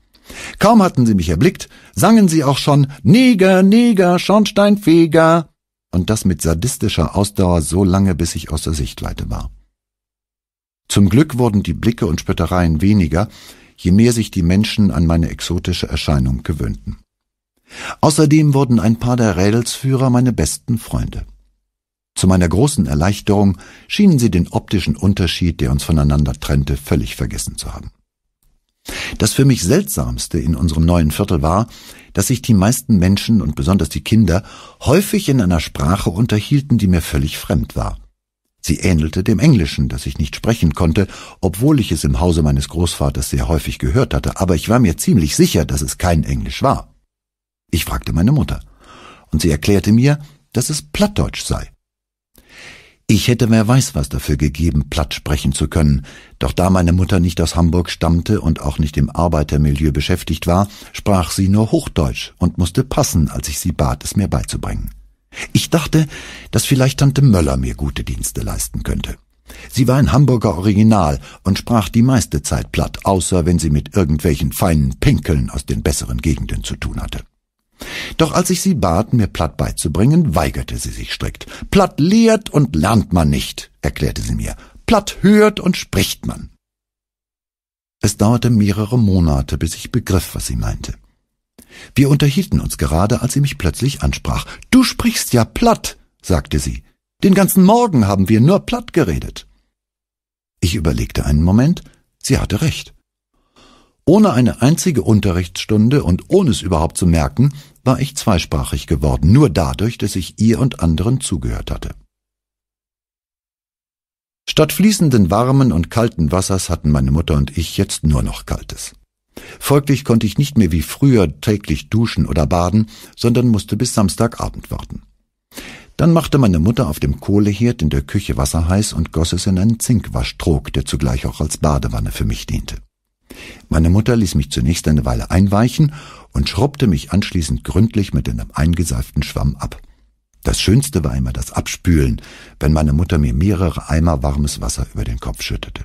Kaum hatten sie mich erblickt, sangen sie auch schon Neger, Neger, Schornsteinfeger und das mit sadistischer Ausdauer so lange, bis ich aus der Sichtweite war. Zum Glück wurden die Blicke und Spöttereien weniger, je mehr sich die Menschen an meine exotische Erscheinung gewöhnten. Außerdem wurden ein paar der Rädelsführer meine besten Freunde. Zu meiner großen Erleichterung schienen sie den optischen Unterschied, der uns voneinander trennte, völlig vergessen zu haben. Das für mich seltsamste in unserem neuen Viertel war, dass sich die meisten Menschen und besonders die Kinder häufig in einer Sprache unterhielten, die mir völlig fremd war. Sie ähnelte dem Englischen, das ich nicht sprechen konnte, obwohl ich es im Hause meines Großvaters sehr häufig gehört hatte, aber ich war mir ziemlich sicher, dass es kein Englisch war. Ich fragte meine Mutter, und sie erklärte mir, dass es Plattdeutsch sei. Ich hätte wer weiß was dafür gegeben, platt sprechen zu können, doch da meine Mutter nicht aus Hamburg stammte und auch nicht im Arbeitermilieu beschäftigt war, sprach sie nur Hochdeutsch und musste passen, als ich sie bat, es mir beizubringen. Ich dachte, dass vielleicht Tante Möller mir gute Dienste leisten könnte. Sie war ein Hamburger Original und sprach die meiste Zeit platt, außer wenn sie mit irgendwelchen feinen Pinkeln aus den besseren Gegenden zu tun hatte. Doch als ich sie bat, mir platt beizubringen, weigerte sie sich strikt. Platt lehrt und lernt man nicht, erklärte sie mir. Platt hört und spricht man. Es dauerte mehrere Monate, bis ich begriff, was sie meinte. Wir unterhielten uns gerade, als sie mich plötzlich ansprach. Du sprichst ja platt, sagte sie. Den ganzen Morgen haben wir nur platt geredet. Ich überlegte einen Moment, sie hatte recht. Ohne eine einzige Unterrichtsstunde und ohne es überhaupt zu merken, war ich zweisprachig geworden, nur dadurch, dass ich ihr und anderen zugehört hatte. Statt fließenden warmen und kalten Wassers hatten meine Mutter und ich jetzt nur noch kaltes. Folglich konnte ich nicht mehr wie früher täglich duschen oder baden, sondern musste bis Samstagabend warten. Dann machte meine Mutter auf dem Kohleherd in der Küche Wasser heiß und goss es in einen Zinkwaschtrog, der zugleich auch als Badewanne für mich diente. Meine Mutter ließ mich zunächst eine Weile einweichen und schrubbte mich anschließend gründlich mit einem eingeseiften Schwamm ab. Das Schönste war immer das Abspülen, wenn meine Mutter mir mehrere Eimer warmes Wasser über den Kopf schüttete.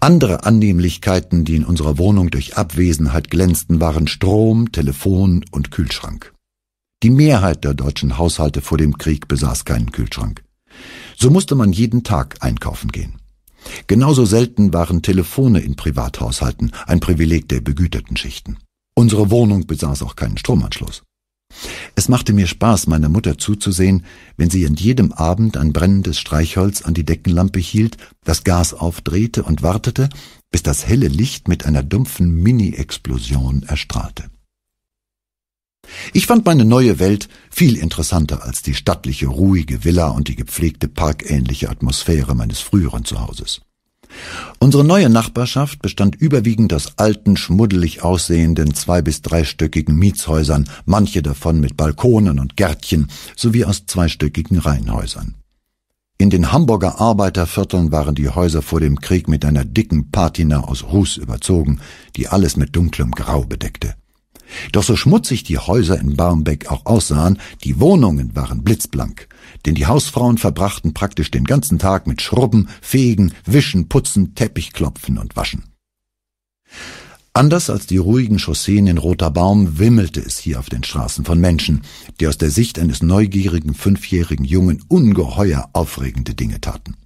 Andere Annehmlichkeiten, die in unserer Wohnung durch Abwesenheit glänzten, waren Strom, Telefon und Kühlschrank. Die Mehrheit der deutschen Haushalte vor dem Krieg besaß keinen Kühlschrank. So musste man jeden Tag einkaufen gehen. Genauso selten waren Telefone in Privathaushalten, ein Privileg der begüterten Schichten. Unsere Wohnung besaß auch keinen Stromanschluss. Es machte mir Spaß, meiner Mutter zuzusehen, wenn sie an jedem Abend ein brennendes Streichholz an die Deckenlampe hielt, das Gas aufdrehte und wartete, bis das helle Licht mit einer dumpfen Mini-Explosion erstrahlte. Ich fand meine neue Welt viel interessanter als die stattliche, ruhige Villa und die gepflegte parkähnliche Atmosphäre meines früheren Zuhauses. Unsere neue Nachbarschaft bestand überwiegend aus alten, schmuddelig aussehenden zwei- bis dreistöckigen Mietshäusern, manche davon mit Balkonen und Gärtchen, sowie aus zweistöckigen Reihenhäusern. In den Hamburger Arbeitervierteln waren die Häuser vor dem Krieg mit einer dicken Patina aus Ruß überzogen, die alles mit dunklem Grau bedeckte. Doch so schmutzig die Häuser in Barmbek auch aussahen, die Wohnungen waren blitzblank. Denn die Hausfrauen verbrachten praktisch den ganzen Tag mit Schrubben, Fegen, Wischen, Putzen, Teppichklopfen und Waschen. Anders als die ruhigen Chausseen in Roter Baum wimmelte es hier auf den Straßen von Menschen, die aus der Sicht eines neugierigen fünfjährigen Jungen ungeheuer aufregende Dinge taten.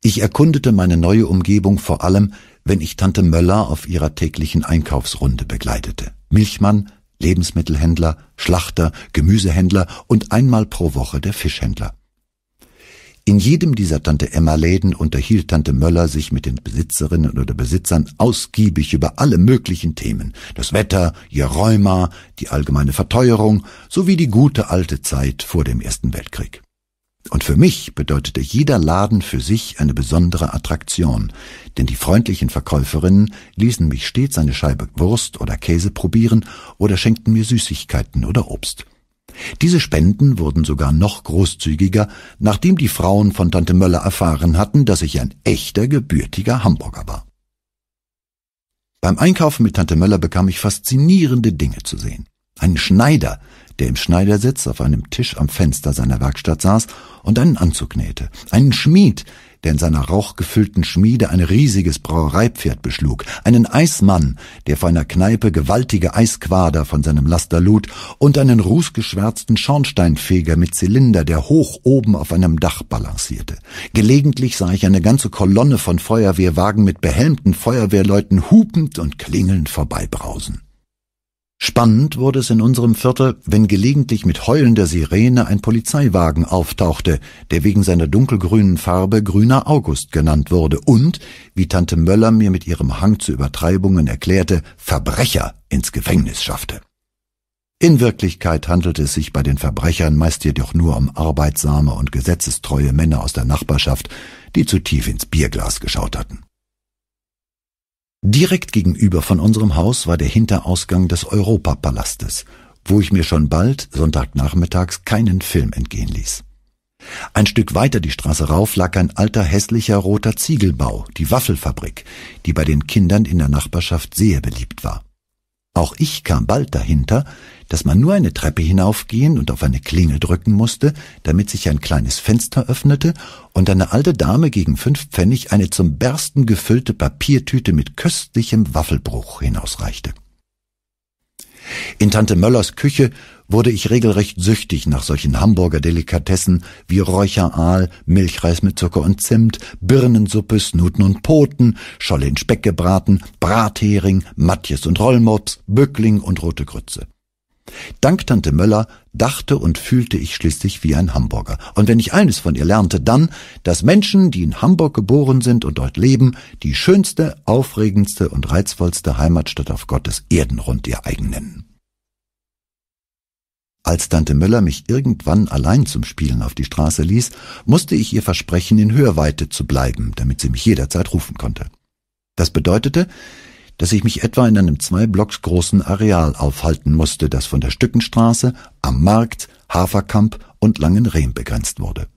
Ich erkundete meine neue Umgebung vor allem wenn ich Tante Möller auf ihrer täglichen Einkaufsrunde begleitete. Milchmann, Lebensmittelhändler, Schlachter, Gemüsehändler und einmal pro Woche der Fischhändler. In jedem dieser Tante Emma Läden unterhielt Tante Möller sich mit den Besitzerinnen oder Besitzern ausgiebig über alle möglichen Themen. Das Wetter, ihr Rheuma, die allgemeine Verteuerung sowie die gute alte Zeit vor dem Ersten Weltkrieg. Und für mich bedeutete jeder Laden für sich eine besondere Attraktion, denn die freundlichen Verkäuferinnen ließen mich stets eine Scheibe Wurst oder Käse probieren oder schenkten mir Süßigkeiten oder Obst. Diese Spenden wurden sogar noch großzügiger, nachdem die Frauen von Tante Möller erfahren hatten, dass ich ein echter gebürtiger Hamburger war. Beim Einkaufen mit Tante Möller bekam ich faszinierende Dinge zu sehen. Einen Schneider, der im Schneidersitz auf einem Tisch am Fenster seiner Werkstatt saß und einen Anzug nähte, einen Schmied, der in seiner rauchgefüllten Schmiede ein riesiges Brauereipferd beschlug, einen Eismann, der vor einer Kneipe gewaltige Eisquader von seinem Laster lud, und einen rußgeschwärzten Schornsteinfeger mit Zylinder, der hoch oben auf einem Dach balancierte. Gelegentlich sah ich eine ganze Kolonne von Feuerwehrwagen mit behelmten Feuerwehrleuten hupend und klingelnd vorbeibrausen. Spannend wurde es in unserem Viertel, wenn gelegentlich mit heulender Sirene ein Polizeiwagen auftauchte, der wegen seiner dunkelgrünen Farbe Grüner August genannt wurde und, wie Tante Möller mir mit ihrem Hang zu Übertreibungen erklärte, Verbrecher ins Gefängnis schaffte. In Wirklichkeit handelte es sich bei den Verbrechern meist jedoch nur um arbeitsame und gesetzestreue Männer aus der Nachbarschaft, die zu tief ins Bierglas geschaut hatten. Direkt gegenüber von unserem Haus war der Hinterausgang des Europapalastes, wo ich mir schon bald Sonntagnachmittags keinen Film entgehen ließ. Ein Stück weiter die Straße rauf lag ein alter hässlicher roter Ziegelbau, die Waffelfabrik, die bei den Kindern in der Nachbarschaft sehr beliebt war. Auch ich kam bald dahinter, dass man nur eine Treppe hinaufgehen und auf eine Klingel drücken musste, damit sich ein kleines Fenster öffnete und eine alte Dame gegen fünf Pfennig eine zum Bersten gefüllte Papiertüte mit köstlichem Waffelbruch hinausreichte. In Tante Möllers Küche wurde ich regelrecht süchtig nach solchen Hamburger Delikatessen wie Räucheraal, Milchreis mit Zucker und Zimt, Birnensuppe, Snuten und Poten, Scholle in Speck gebraten, Brathering, Matjes und Rollmops, Bückling und rote Grütze. Dank Tante Möller dachte und fühlte ich schließlich wie ein Hamburger. Und wenn ich eines von ihr lernte, dann, dass Menschen, die in Hamburg geboren sind und dort leben, die schönste, aufregendste und reizvollste Heimatstadt auf Gottes Erdenrund ihr eigen nennen. Als Tante Müller mich irgendwann allein zum Spielen auf die Straße ließ, musste ich ihr versprechen, in Hörweite zu bleiben, damit sie mich jederzeit rufen konnte. Das bedeutete, dass ich mich etwa in einem zwei Blocks großen Areal aufhalten musste, das von der Stückenstraße, am Markt, Haferkamp und Langenrehm begrenzt wurde.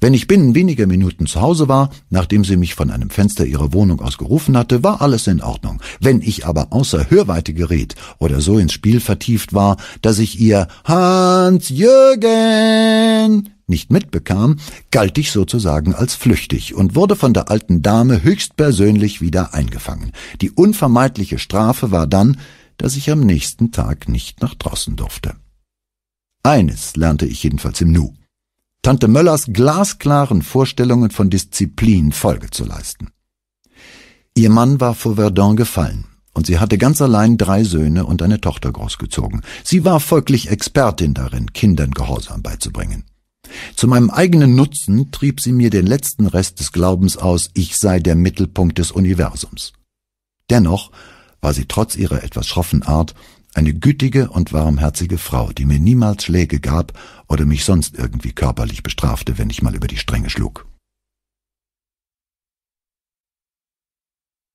Wenn ich binnen weniger Minuten zu Hause war, nachdem sie mich von einem Fenster ihrer Wohnung aus gerufen hatte, war alles in Ordnung. Wenn ich aber außer Hörweite geriet oder so ins Spiel vertieft war, dass ich ihr Hans Jürgen nicht mitbekam, galt ich sozusagen als flüchtig und wurde von der alten Dame höchstpersönlich wieder eingefangen. Die unvermeidliche Strafe war dann, dass ich am nächsten Tag nicht nach draußen durfte. Eines lernte ich jedenfalls im Nu. Tante Möllers glasklaren Vorstellungen von Disziplin Folge zu leisten. Ihr Mann war vor Verdun gefallen und sie hatte ganz allein drei Söhne und eine Tochter großgezogen. Sie war folglich Expertin darin, Kindern Gehorsam beizubringen. Zu meinem eigenen Nutzen trieb sie mir den letzten Rest des Glaubens aus, ich sei der Mittelpunkt des Universums. Dennoch war sie trotz ihrer etwas schroffen Art eine gütige und warmherzige Frau, die mir niemals Schläge gab oder mich sonst irgendwie körperlich bestrafte, wenn ich mal über die Stränge schlug.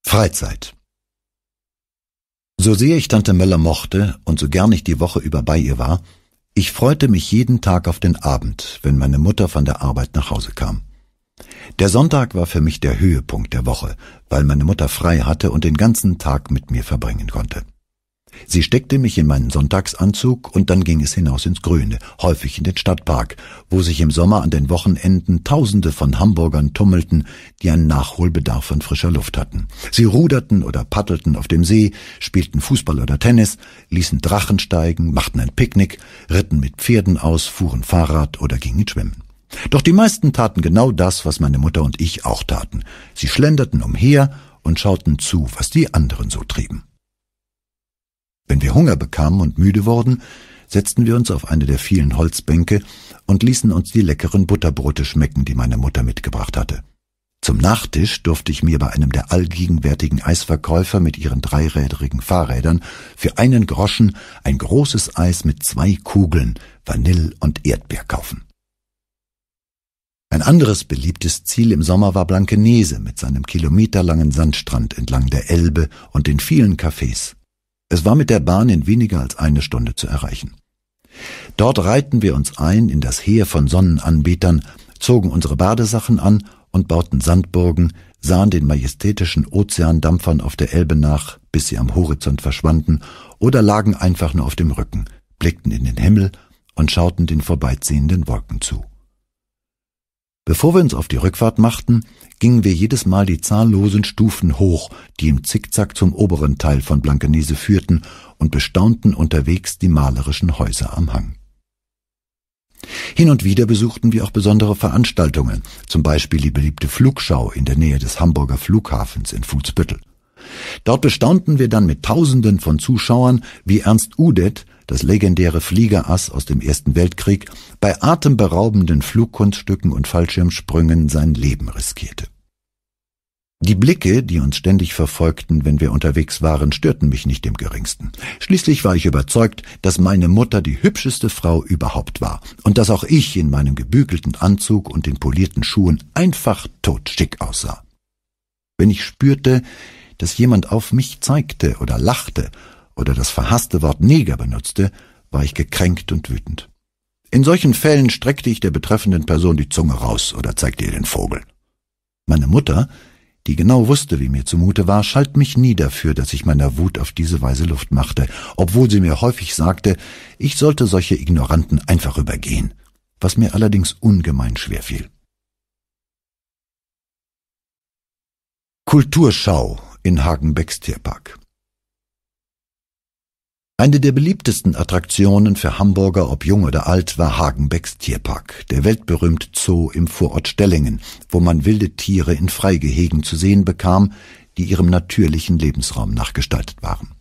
Freizeit. So sehr ich Tante Möller mochte und so gern ich die Woche über bei ihr war, ich freute mich jeden Tag auf den Abend, wenn meine Mutter von der Arbeit nach Hause kam. Der Sonntag war für mich der Höhepunkt der Woche, weil meine Mutter frei hatte und den ganzen Tag mit mir verbringen konnte. Sie steckte mich in meinen Sonntagsanzug und dann ging es hinaus ins Grüne, häufig in den Stadtpark, wo sich im Sommer an den Wochenenden Tausende von Hamburgern tummelten, die einen Nachholbedarf von frischer Luft hatten. Sie ruderten oder paddelten auf dem See, spielten Fußball oder Tennis, ließen Drachen steigen, machten ein Picknick, ritten mit Pferden aus, fuhren Fahrrad oder gingen schwimmen. Doch die meisten taten genau das, was meine Mutter und ich auch taten. Sie schlenderten umher und schauten zu, was die anderen so trieben. Wenn wir Hunger bekamen und müde wurden, setzten wir uns auf eine der vielen Holzbänke und ließen uns die leckeren Butterbrote schmecken, die meine Mutter mitgebracht hatte. Zum Nachtisch durfte ich mir bei einem der allgegenwärtigen Eisverkäufer mit ihren dreirädrigen Fahrrädern für einen Groschen ein großes Eis mit zwei Kugeln, Vanille und Erdbeer kaufen. Ein anderes beliebtes Ziel im Sommer war Blankenese mit seinem kilometerlangen Sandstrand entlang der Elbe und den vielen Cafés. Es war mit der Bahn in weniger als eine Stunde zu erreichen. Dort reihten wir uns ein in das Heer von Sonnenanbietern, zogen unsere Badesachen an und bauten Sandburgen, sahen den majestätischen Ozeandampfern auf der Elbe nach, bis sie am Horizont verschwanden, oder lagen einfach nur auf dem Rücken, blickten in den Himmel und schauten den vorbeiziehenden Wolken zu. Bevor wir uns auf die Rückfahrt machten, gingen wir jedes Mal die zahllosen Stufen hoch, die im Zickzack zum oberen Teil von Blankenese führten, und bestaunten unterwegs die malerischen Häuser am Hang. Hin und wieder besuchten wir auch besondere Veranstaltungen, zum Beispiel die beliebte Flugschau in der Nähe des Hamburger Flughafens in Fußbüttel. Dort bestaunten wir dann mit Tausenden von Zuschauern, wie Ernst Udet das legendäre Fliegerass aus dem Ersten Weltkrieg, bei atemberaubenden Flugkunststücken und Fallschirmsprüngen sein Leben riskierte. Die Blicke, die uns ständig verfolgten, wenn wir unterwegs waren, störten mich nicht im geringsten. Schließlich war ich überzeugt, dass meine Mutter die hübscheste Frau überhaupt war und dass auch ich in meinem gebügelten Anzug und den polierten Schuhen einfach totschick aussah. Wenn ich spürte, dass jemand auf mich zeigte oder lachte oder das verhasste Wort Neger benutzte, war ich gekränkt und wütend. In solchen Fällen streckte ich der betreffenden Person die Zunge raus oder zeigte ihr den Vogel. Meine Mutter, die genau wusste, wie mir zumute war, schalt mich nie dafür, dass ich meiner Wut auf diese Weise Luft machte, obwohl sie mir häufig sagte, ich sollte solche Ignoranten einfach übergehen, was mir allerdings ungemein schwer fiel. Kulturschau in Hagenbecks Tierpark eine der beliebtesten Attraktionen für Hamburger, ob jung oder alt, war Hagenbecks Tierpark, der weltberühmte Zoo im Vorort Stellingen, wo man wilde Tiere in Freigehegen zu sehen bekam, die ihrem natürlichen Lebensraum nachgestaltet waren.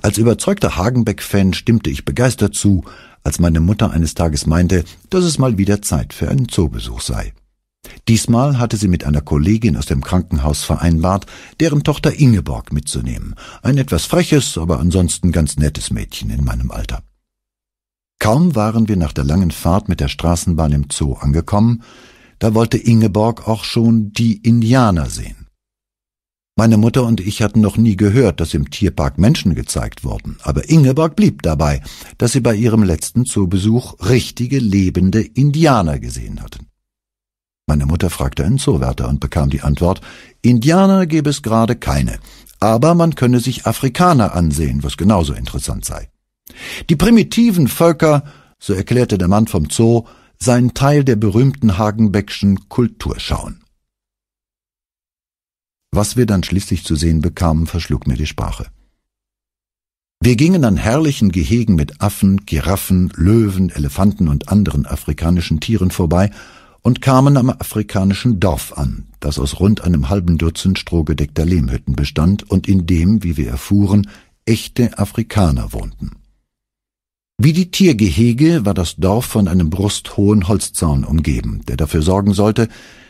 Als überzeugter Hagenbeck-Fan stimmte ich begeistert zu, als meine Mutter eines Tages meinte, dass es mal wieder Zeit für einen Zoobesuch sei. Diesmal hatte sie mit einer Kollegin aus dem Krankenhaus vereinbart, deren Tochter Ingeborg mitzunehmen. Ein etwas freches, aber ansonsten ganz nettes Mädchen in meinem Alter. Kaum waren wir nach der langen Fahrt mit der Straßenbahn im Zoo angekommen, da wollte Ingeborg auch schon die Indianer sehen. Meine Mutter und ich hatten noch nie gehört, dass im Tierpark Menschen gezeigt wurden, aber Ingeborg blieb dabei, dass sie bei ihrem letzten Zoobesuch richtige lebende Indianer gesehen hatten. Meine Mutter fragte einen Zoowärter und bekam die Antwort, Indianer gebe es gerade keine, aber man könne sich Afrikaner ansehen, was genauso interessant sei. Die primitiven Völker, so erklärte der Mann vom Zoo, seien Teil der berühmten Hagenbeckschen Kulturschauen. Was wir dann schließlich zu sehen bekamen, verschlug mir die Sprache. Wir gingen an herrlichen Gehegen mit Affen, Giraffen, Löwen, Elefanten und anderen afrikanischen Tieren vorbei und kamen am afrikanischen Dorf an, das aus rund einem halben Dutzend strohgedeckter Lehmhütten bestand und in dem, wie wir erfuhren, echte Afrikaner wohnten. Wie die Tiergehege war das Dorf von einem brusthohen Holzzaun umgeben, der dafür sorgen sollte,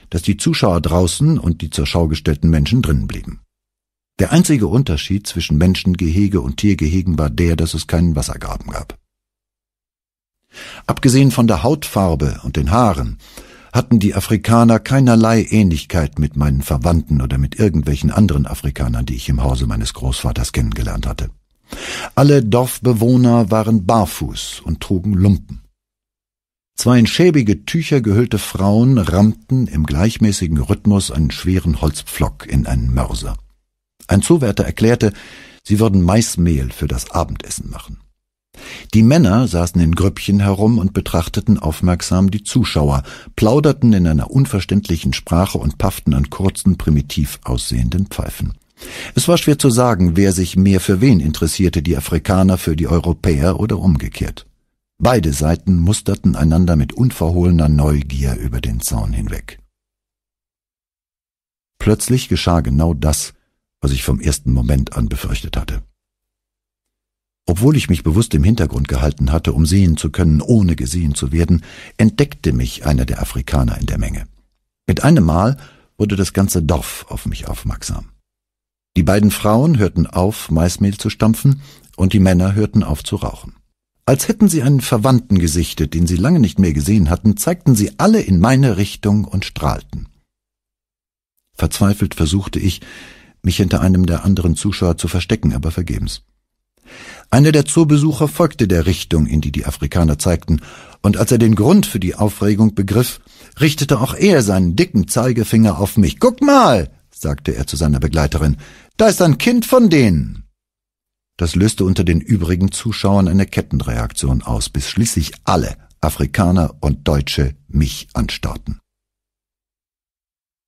dass die Zuschauer draußen und die zur Schau gestellten Menschen drinnen blieben. Der einzige Unterschied zwischen Menschengehege und Tiergehegen war der, dass es keinen Wassergraben gab. Abgesehen von der Hautfarbe und den Haaren hatten die Afrikaner keinerlei Ähnlichkeit mit meinen Verwandten oder mit irgendwelchen anderen Afrikanern, die ich im Hause meines Großvaters kennengelernt hatte. Alle Dorfbewohner waren barfuß und trugen Lumpen. Zwei in schäbige Tücher gehüllte Frauen rammten im gleichmäßigen Rhythmus einen schweren Holzpflock in einen Mörser. Ein Zuwärter erklärte, sie würden Maismehl für das Abendessen machen. Die Männer saßen in Grüppchen herum und betrachteten aufmerksam die Zuschauer, plauderten in einer unverständlichen Sprache und pafften an kurzen, primitiv aussehenden Pfeifen. Es war schwer zu sagen, wer sich mehr für wen interessierte, die Afrikaner für die Europäer oder umgekehrt. Beide Seiten musterten einander mit unverhohlener Neugier über den Zaun hinweg. Plötzlich geschah genau das, was ich vom ersten Moment an befürchtet hatte. Obwohl ich mich bewusst im Hintergrund gehalten hatte, um sehen zu können, ohne gesehen zu werden, entdeckte mich einer der Afrikaner in der Menge. Mit einem Mal wurde das ganze Dorf auf mich aufmerksam. Die beiden Frauen hörten auf, Maismehl zu stampfen, und die Männer hörten auf zu rauchen. Als hätten sie einen Verwandten gesichtet, den sie lange nicht mehr gesehen hatten, zeigten sie alle in meine Richtung und strahlten. Verzweifelt versuchte ich, mich hinter einem der anderen Zuschauer zu verstecken, aber vergebens. Einer der Zoobesucher folgte der Richtung, in die die Afrikaner zeigten, und als er den Grund für die Aufregung begriff, richtete auch er seinen dicken Zeigefinger auf mich. Guck mal, sagte er zu seiner Begleiterin, da ist ein Kind von denen. Das löste unter den übrigen Zuschauern eine Kettenreaktion aus, bis schließlich alle, Afrikaner und Deutsche, mich anstarrten.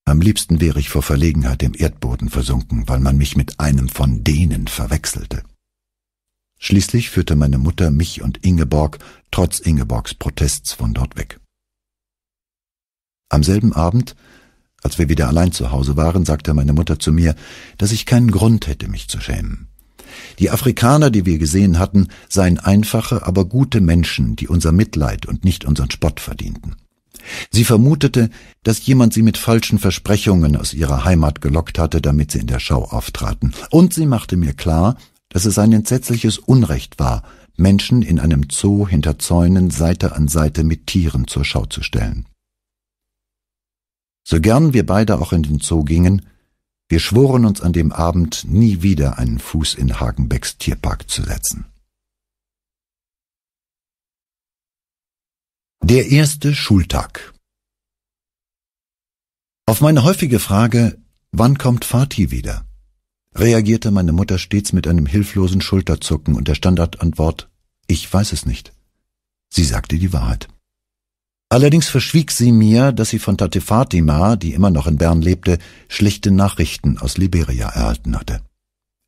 Am liebsten wäre ich vor Verlegenheit im Erdboden versunken, weil man mich mit einem von denen verwechselte. Schließlich führte meine Mutter mich und Ingeborg trotz Ingeborgs Protests von dort weg. Am selben Abend, als wir wieder allein zu Hause waren, sagte meine Mutter zu mir, dass ich keinen Grund hätte, mich zu schämen. Die Afrikaner, die wir gesehen hatten, seien einfache, aber gute Menschen, die unser Mitleid und nicht unseren Spott verdienten. Sie vermutete, dass jemand sie mit falschen Versprechungen aus ihrer Heimat gelockt hatte, damit sie in der Schau auftraten. Und sie machte mir klar, dass es ein entsetzliches Unrecht war, Menschen in einem Zoo hinter Zäunen Seite an Seite mit Tieren zur Schau zu stellen. So gern wir beide auch in den Zoo gingen, wir schworen uns an dem Abend, nie wieder einen Fuß in Hagenbecks Tierpark zu setzen. Der erste Schultag Auf meine häufige Frage, wann kommt Fatih wieder, reagierte meine Mutter stets mit einem hilflosen Schulterzucken und der Standardantwort Ich weiß es nicht. Sie sagte die Wahrheit. Allerdings verschwieg sie mir, dass sie von Tante Fatima, die immer noch in Bern lebte, schlechte Nachrichten aus Liberia erhalten hatte.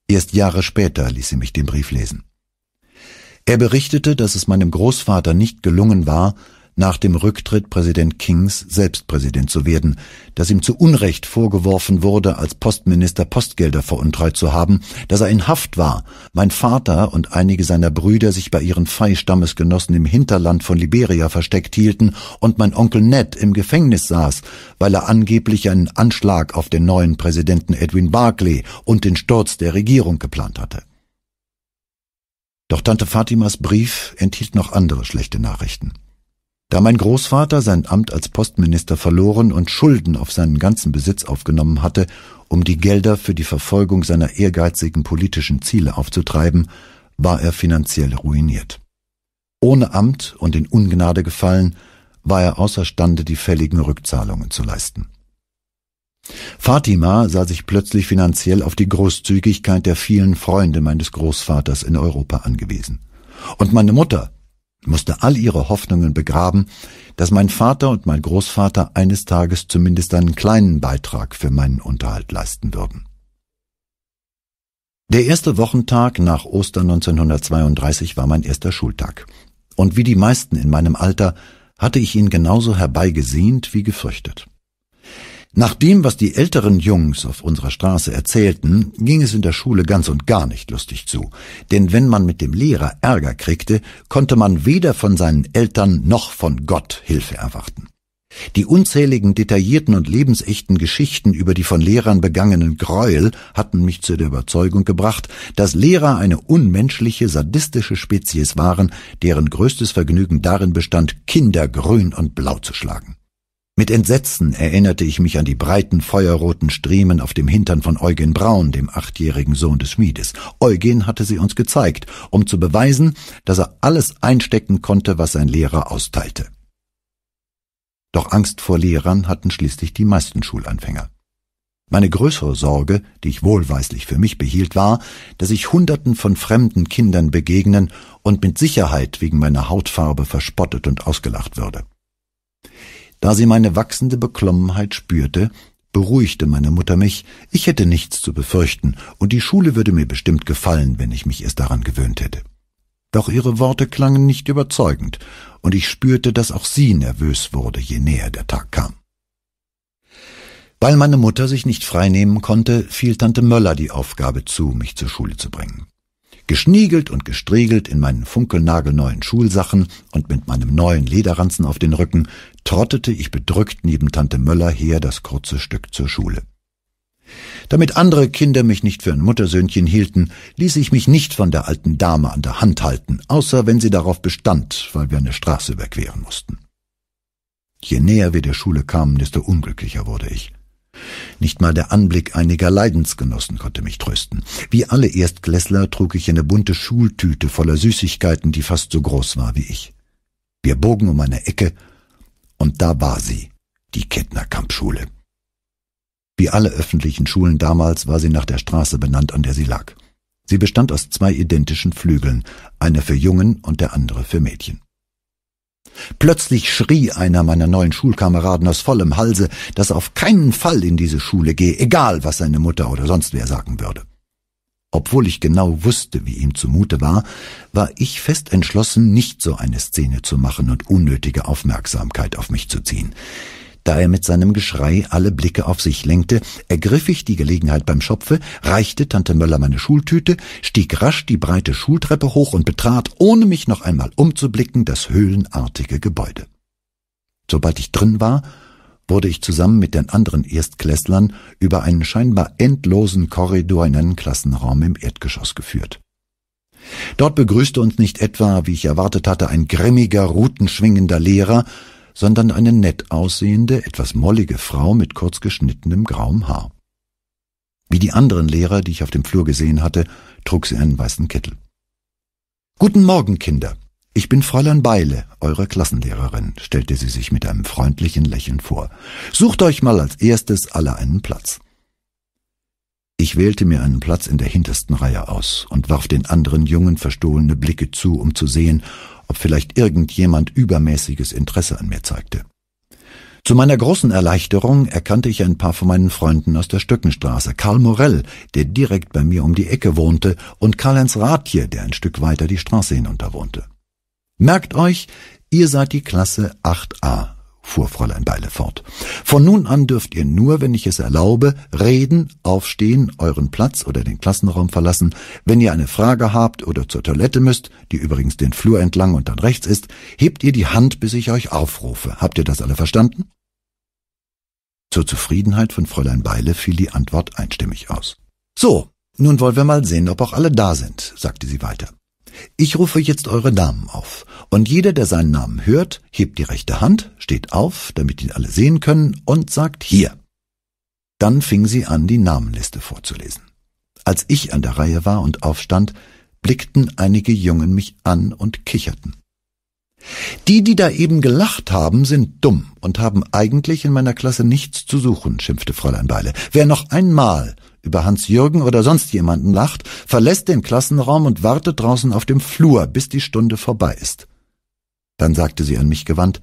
Erst Jahre später ließ sie mich den Brief lesen. Er berichtete, dass es meinem Großvater nicht gelungen war, nach dem Rücktritt Präsident Kings selbst Präsident zu werden, dass ihm zu Unrecht vorgeworfen wurde, als Postminister Postgelder veruntreut zu haben, dass er in Haft war, mein Vater und einige seiner Brüder sich bei ihren Fei-Stammesgenossen im Hinterland von Liberia versteckt hielten und mein Onkel Ned im Gefängnis saß, weil er angeblich einen Anschlag auf den neuen Präsidenten Edwin Barclay und den Sturz der Regierung geplant hatte. Doch Tante Fatimas Brief enthielt noch andere schlechte Nachrichten. Da mein Großvater sein Amt als Postminister verloren und Schulden auf seinen ganzen Besitz aufgenommen hatte, um die Gelder für die Verfolgung seiner ehrgeizigen politischen Ziele aufzutreiben, war er finanziell ruiniert. Ohne Amt und in Ungnade gefallen, war er außerstande, die fälligen Rückzahlungen zu leisten. Fatima sah sich plötzlich finanziell auf die Großzügigkeit der vielen Freunde meines Großvaters in Europa angewiesen. Und meine Mutter, musste all ihre Hoffnungen begraben, dass mein Vater und mein Großvater eines Tages zumindest einen kleinen Beitrag für meinen Unterhalt leisten würden. Der erste Wochentag nach Ostern 1932 war mein erster Schultag. Und wie die meisten in meinem Alter hatte ich ihn genauso herbeigesehnt wie gefürchtet. Nach dem, was die älteren Jungs auf unserer Straße erzählten, ging es in der Schule ganz und gar nicht lustig zu. Denn wenn man mit dem Lehrer Ärger kriegte, konnte man weder von seinen Eltern noch von Gott Hilfe erwarten. Die unzähligen detaillierten und lebensechten Geschichten über die von Lehrern begangenen Gräuel hatten mich zu der Überzeugung gebracht, dass Lehrer eine unmenschliche, sadistische Spezies waren, deren größtes Vergnügen darin bestand, Kinder grün und blau zu schlagen. Mit Entsetzen erinnerte ich mich an die breiten feuerroten Striemen auf dem Hintern von Eugen Braun, dem achtjährigen Sohn des Schmiedes. Eugen hatte sie uns gezeigt, um zu beweisen, dass er alles einstecken konnte, was sein Lehrer austeilte. Doch Angst vor Lehrern hatten schließlich die meisten Schulanfänger. Meine größere Sorge, die ich wohlweislich für mich behielt, war, dass ich Hunderten von fremden Kindern begegnen und mit Sicherheit wegen meiner Hautfarbe verspottet und ausgelacht würde. Da sie meine wachsende Beklommenheit spürte, beruhigte meine Mutter mich, ich hätte nichts zu befürchten, und die Schule würde mir bestimmt gefallen, wenn ich mich erst daran gewöhnt hätte. Doch ihre Worte klangen nicht überzeugend, und ich spürte, dass auch sie nervös wurde, je näher der Tag kam. Weil meine Mutter sich nicht freinehmen konnte, fiel Tante Möller die Aufgabe zu, mich zur Schule zu bringen geschniegelt und gestriegelt in meinen funkelnagelneuen Schulsachen und mit meinem neuen Lederranzen auf den Rücken, trottete ich bedrückt neben Tante Möller her das kurze Stück zur Schule. Damit andere Kinder mich nicht für ein Muttersöhnchen hielten, ließ ich mich nicht von der alten Dame an der Hand halten, außer wenn sie darauf bestand, weil wir eine Straße überqueren mussten. Je näher wir der Schule kamen, desto unglücklicher wurde ich. Nicht mal der Anblick einiger Leidensgenossen konnte mich trösten. Wie alle Erstklässler trug ich eine bunte Schultüte voller Süßigkeiten, die fast so groß war wie ich. Wir bogen um eine Ecke, und da war sie, die Kettnerkampfschule. Wie alle öffentlichen Schulen damals war sie nach der Straße benannt, an der sie lag. Sie bestand aus zwei identischen Flügeln, einer für Jungen und der andere für Mädchen. Plötzlich schrie einer meiner neuen Schulkameraden aus vollem Halse, dass er auf keinen Fall in diese Schule gehe, egal was seine Mutter oder sonst wer sagen würde. Obwohl ich genau wusste, wie ihm zumute war, war ich fest entschlossen, nicht so eine Szene zu machen und unnötige Aufmerksamkeit auf mich zu ziehen. Da er mit seinem Geschrei alle Blicke auf sich lenkte, ergriff ich die Gelegenheit beim Schopfe, reichte Tante Möller meine Schultüte, stieg rasch die breite Schultreppe hoch und betrat, ohne mich noch einmal umzublicken, das höhlenartige Gebäude. Sobald ich drin war, wurde ich zusammen mit den anderen Erstklässlern über einen scheinbar endlosen Korridor in einen Klassenraum im Erdgeschoss geführt. Dort begrüßte uns nicht etwa, wie ich erwartet hatte, ein grimmiger, rutenschwingender Lehrer, sondern eine nett aussehende, etwas mollige Frau mit kurz geschnittenem grauem Haar. Wie die anderen Lehrer, die ich auf dem Flur gesehen hatte, trug sie einen weißen Kittel. Guten Morgen, Kinder. Ich bin Fräulein Beile, eure Klassenlehrerin, stellte sie sich mit einem freundlichen Lächeln vor. Sucht euch mal als erstes alle einen Platz. Ich wählte mir einen Platz in der hintersten Reihe aus und warf den anderen Jungen verstohlene Blicke zu, um zu sehen, ob vielleicht irgendjemand übermäßiges Interesse an mir zeigte. Zu meiner großen Erleichterung erkannte ich ein paar von meinen Freunden aus der Stückenstraße. Karl Morell, der direkt bei mir um die Ecke wohnte, und Karl-Heinz Rathje, der ein Stück weiter die Straße hinunter wohnte. Merkt euch, ihr seid die Klasse 8a fuhr Fräulein Beile fort. Von nun an dürft ihr nur, wenn ich es erlaube, reden, aufstehen, euren Platz oder den Klassenraum verlassen, wenn ihr eine Frage habt oder zur Toilette müsst, die übrigens den Flur entlang und dann rechts ist, hebt ihr die Hand, bis ich euch aufrufe. Habt ihr das alle verstanden? Zur Zufriedenheit von Fräulein Beile fiel die Antwort einstimmig aus. So, nun wollen wir mal sehen, ob auch alle da sind, sagte sie weiter. Ich rufe jetzt eure Namen auf, und jeder, der seinen Namen hört, hebt die rechte Hand, steht auf, damit ihn alle sehen können, und sagt hier. Dann fing sie an, die Namenliste vorzulesen. Als ich an der Reihe war und aufstand, blickten einige Jungen mich an und kicherten. Die, die da eben gelacht haben, sind dumm und haben eigentlich in meiner Klasse nichts zu suchen, schimpfte Fräulein Beile. Wer noch einmal über Hans-Jürgen oder sonst jemanden lacht, verlässt den Klassenraum und wartet draußen auf dem Flur, bis die Stunde vorbei ist. Dann sagte sie an mich gewandt,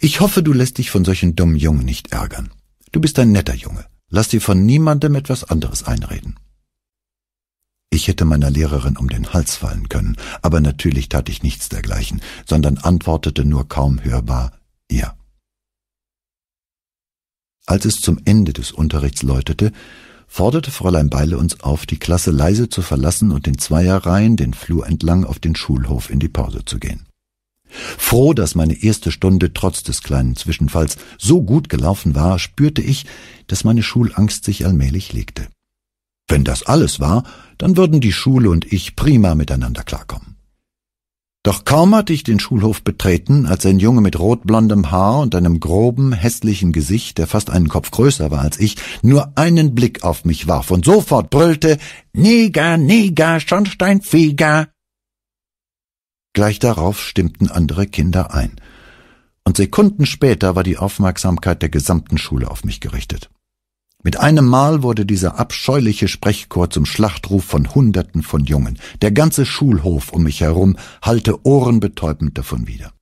ich hoffe, du lässt dich von solchen dummen Jungen nicht ärgern. Du bist ein netter Junge. Lass dir von niemandem etwas anderes einreden. Ich hätte meiner Lehrerin um den Hals fallen können, aber natürlich tat ich nichts dergleichen, sondern antwortete nur kaum hörbar Ja. Als es zum Ende des Unterrichts läutete, forderte Fräulein Beile uns auf, die Klasse leise zu verlassen und in Zweierreihen den Flur entlang auf den Schulhof in die Pause zu gehen. Froh, dass meine erste Stunde trotz des kleinen Zwischenfalls so gut gelaufen war, spürte ich, dass meine Schulangst sich allmählich legte. Wenn das alles war, dann würden die Schule und ich prima miteinander klarkommen. Doch kaum hatte ich den Schulhof betreten, als ein Junge mit rotblondem Haar und einem groben, hässlichen Gesicht, der fast einen Kopf größer war als ich, nur einen Blick auf mich warf und sofort brüllte Neger, Neger, Schornsteinfeger. Gleich darauf stimmten andere Kinder ein, und Sekunden später war die Aufmerksamkeit der gesamten Schule auf mich gerichtet. Mit einem Mal wurde dieser abscheuliche Sprechchor zum Schlachtruf von Hunderten von Jungen. Der ganze Schulhof um mich herum hallte ohrenbetäubend davon wieder.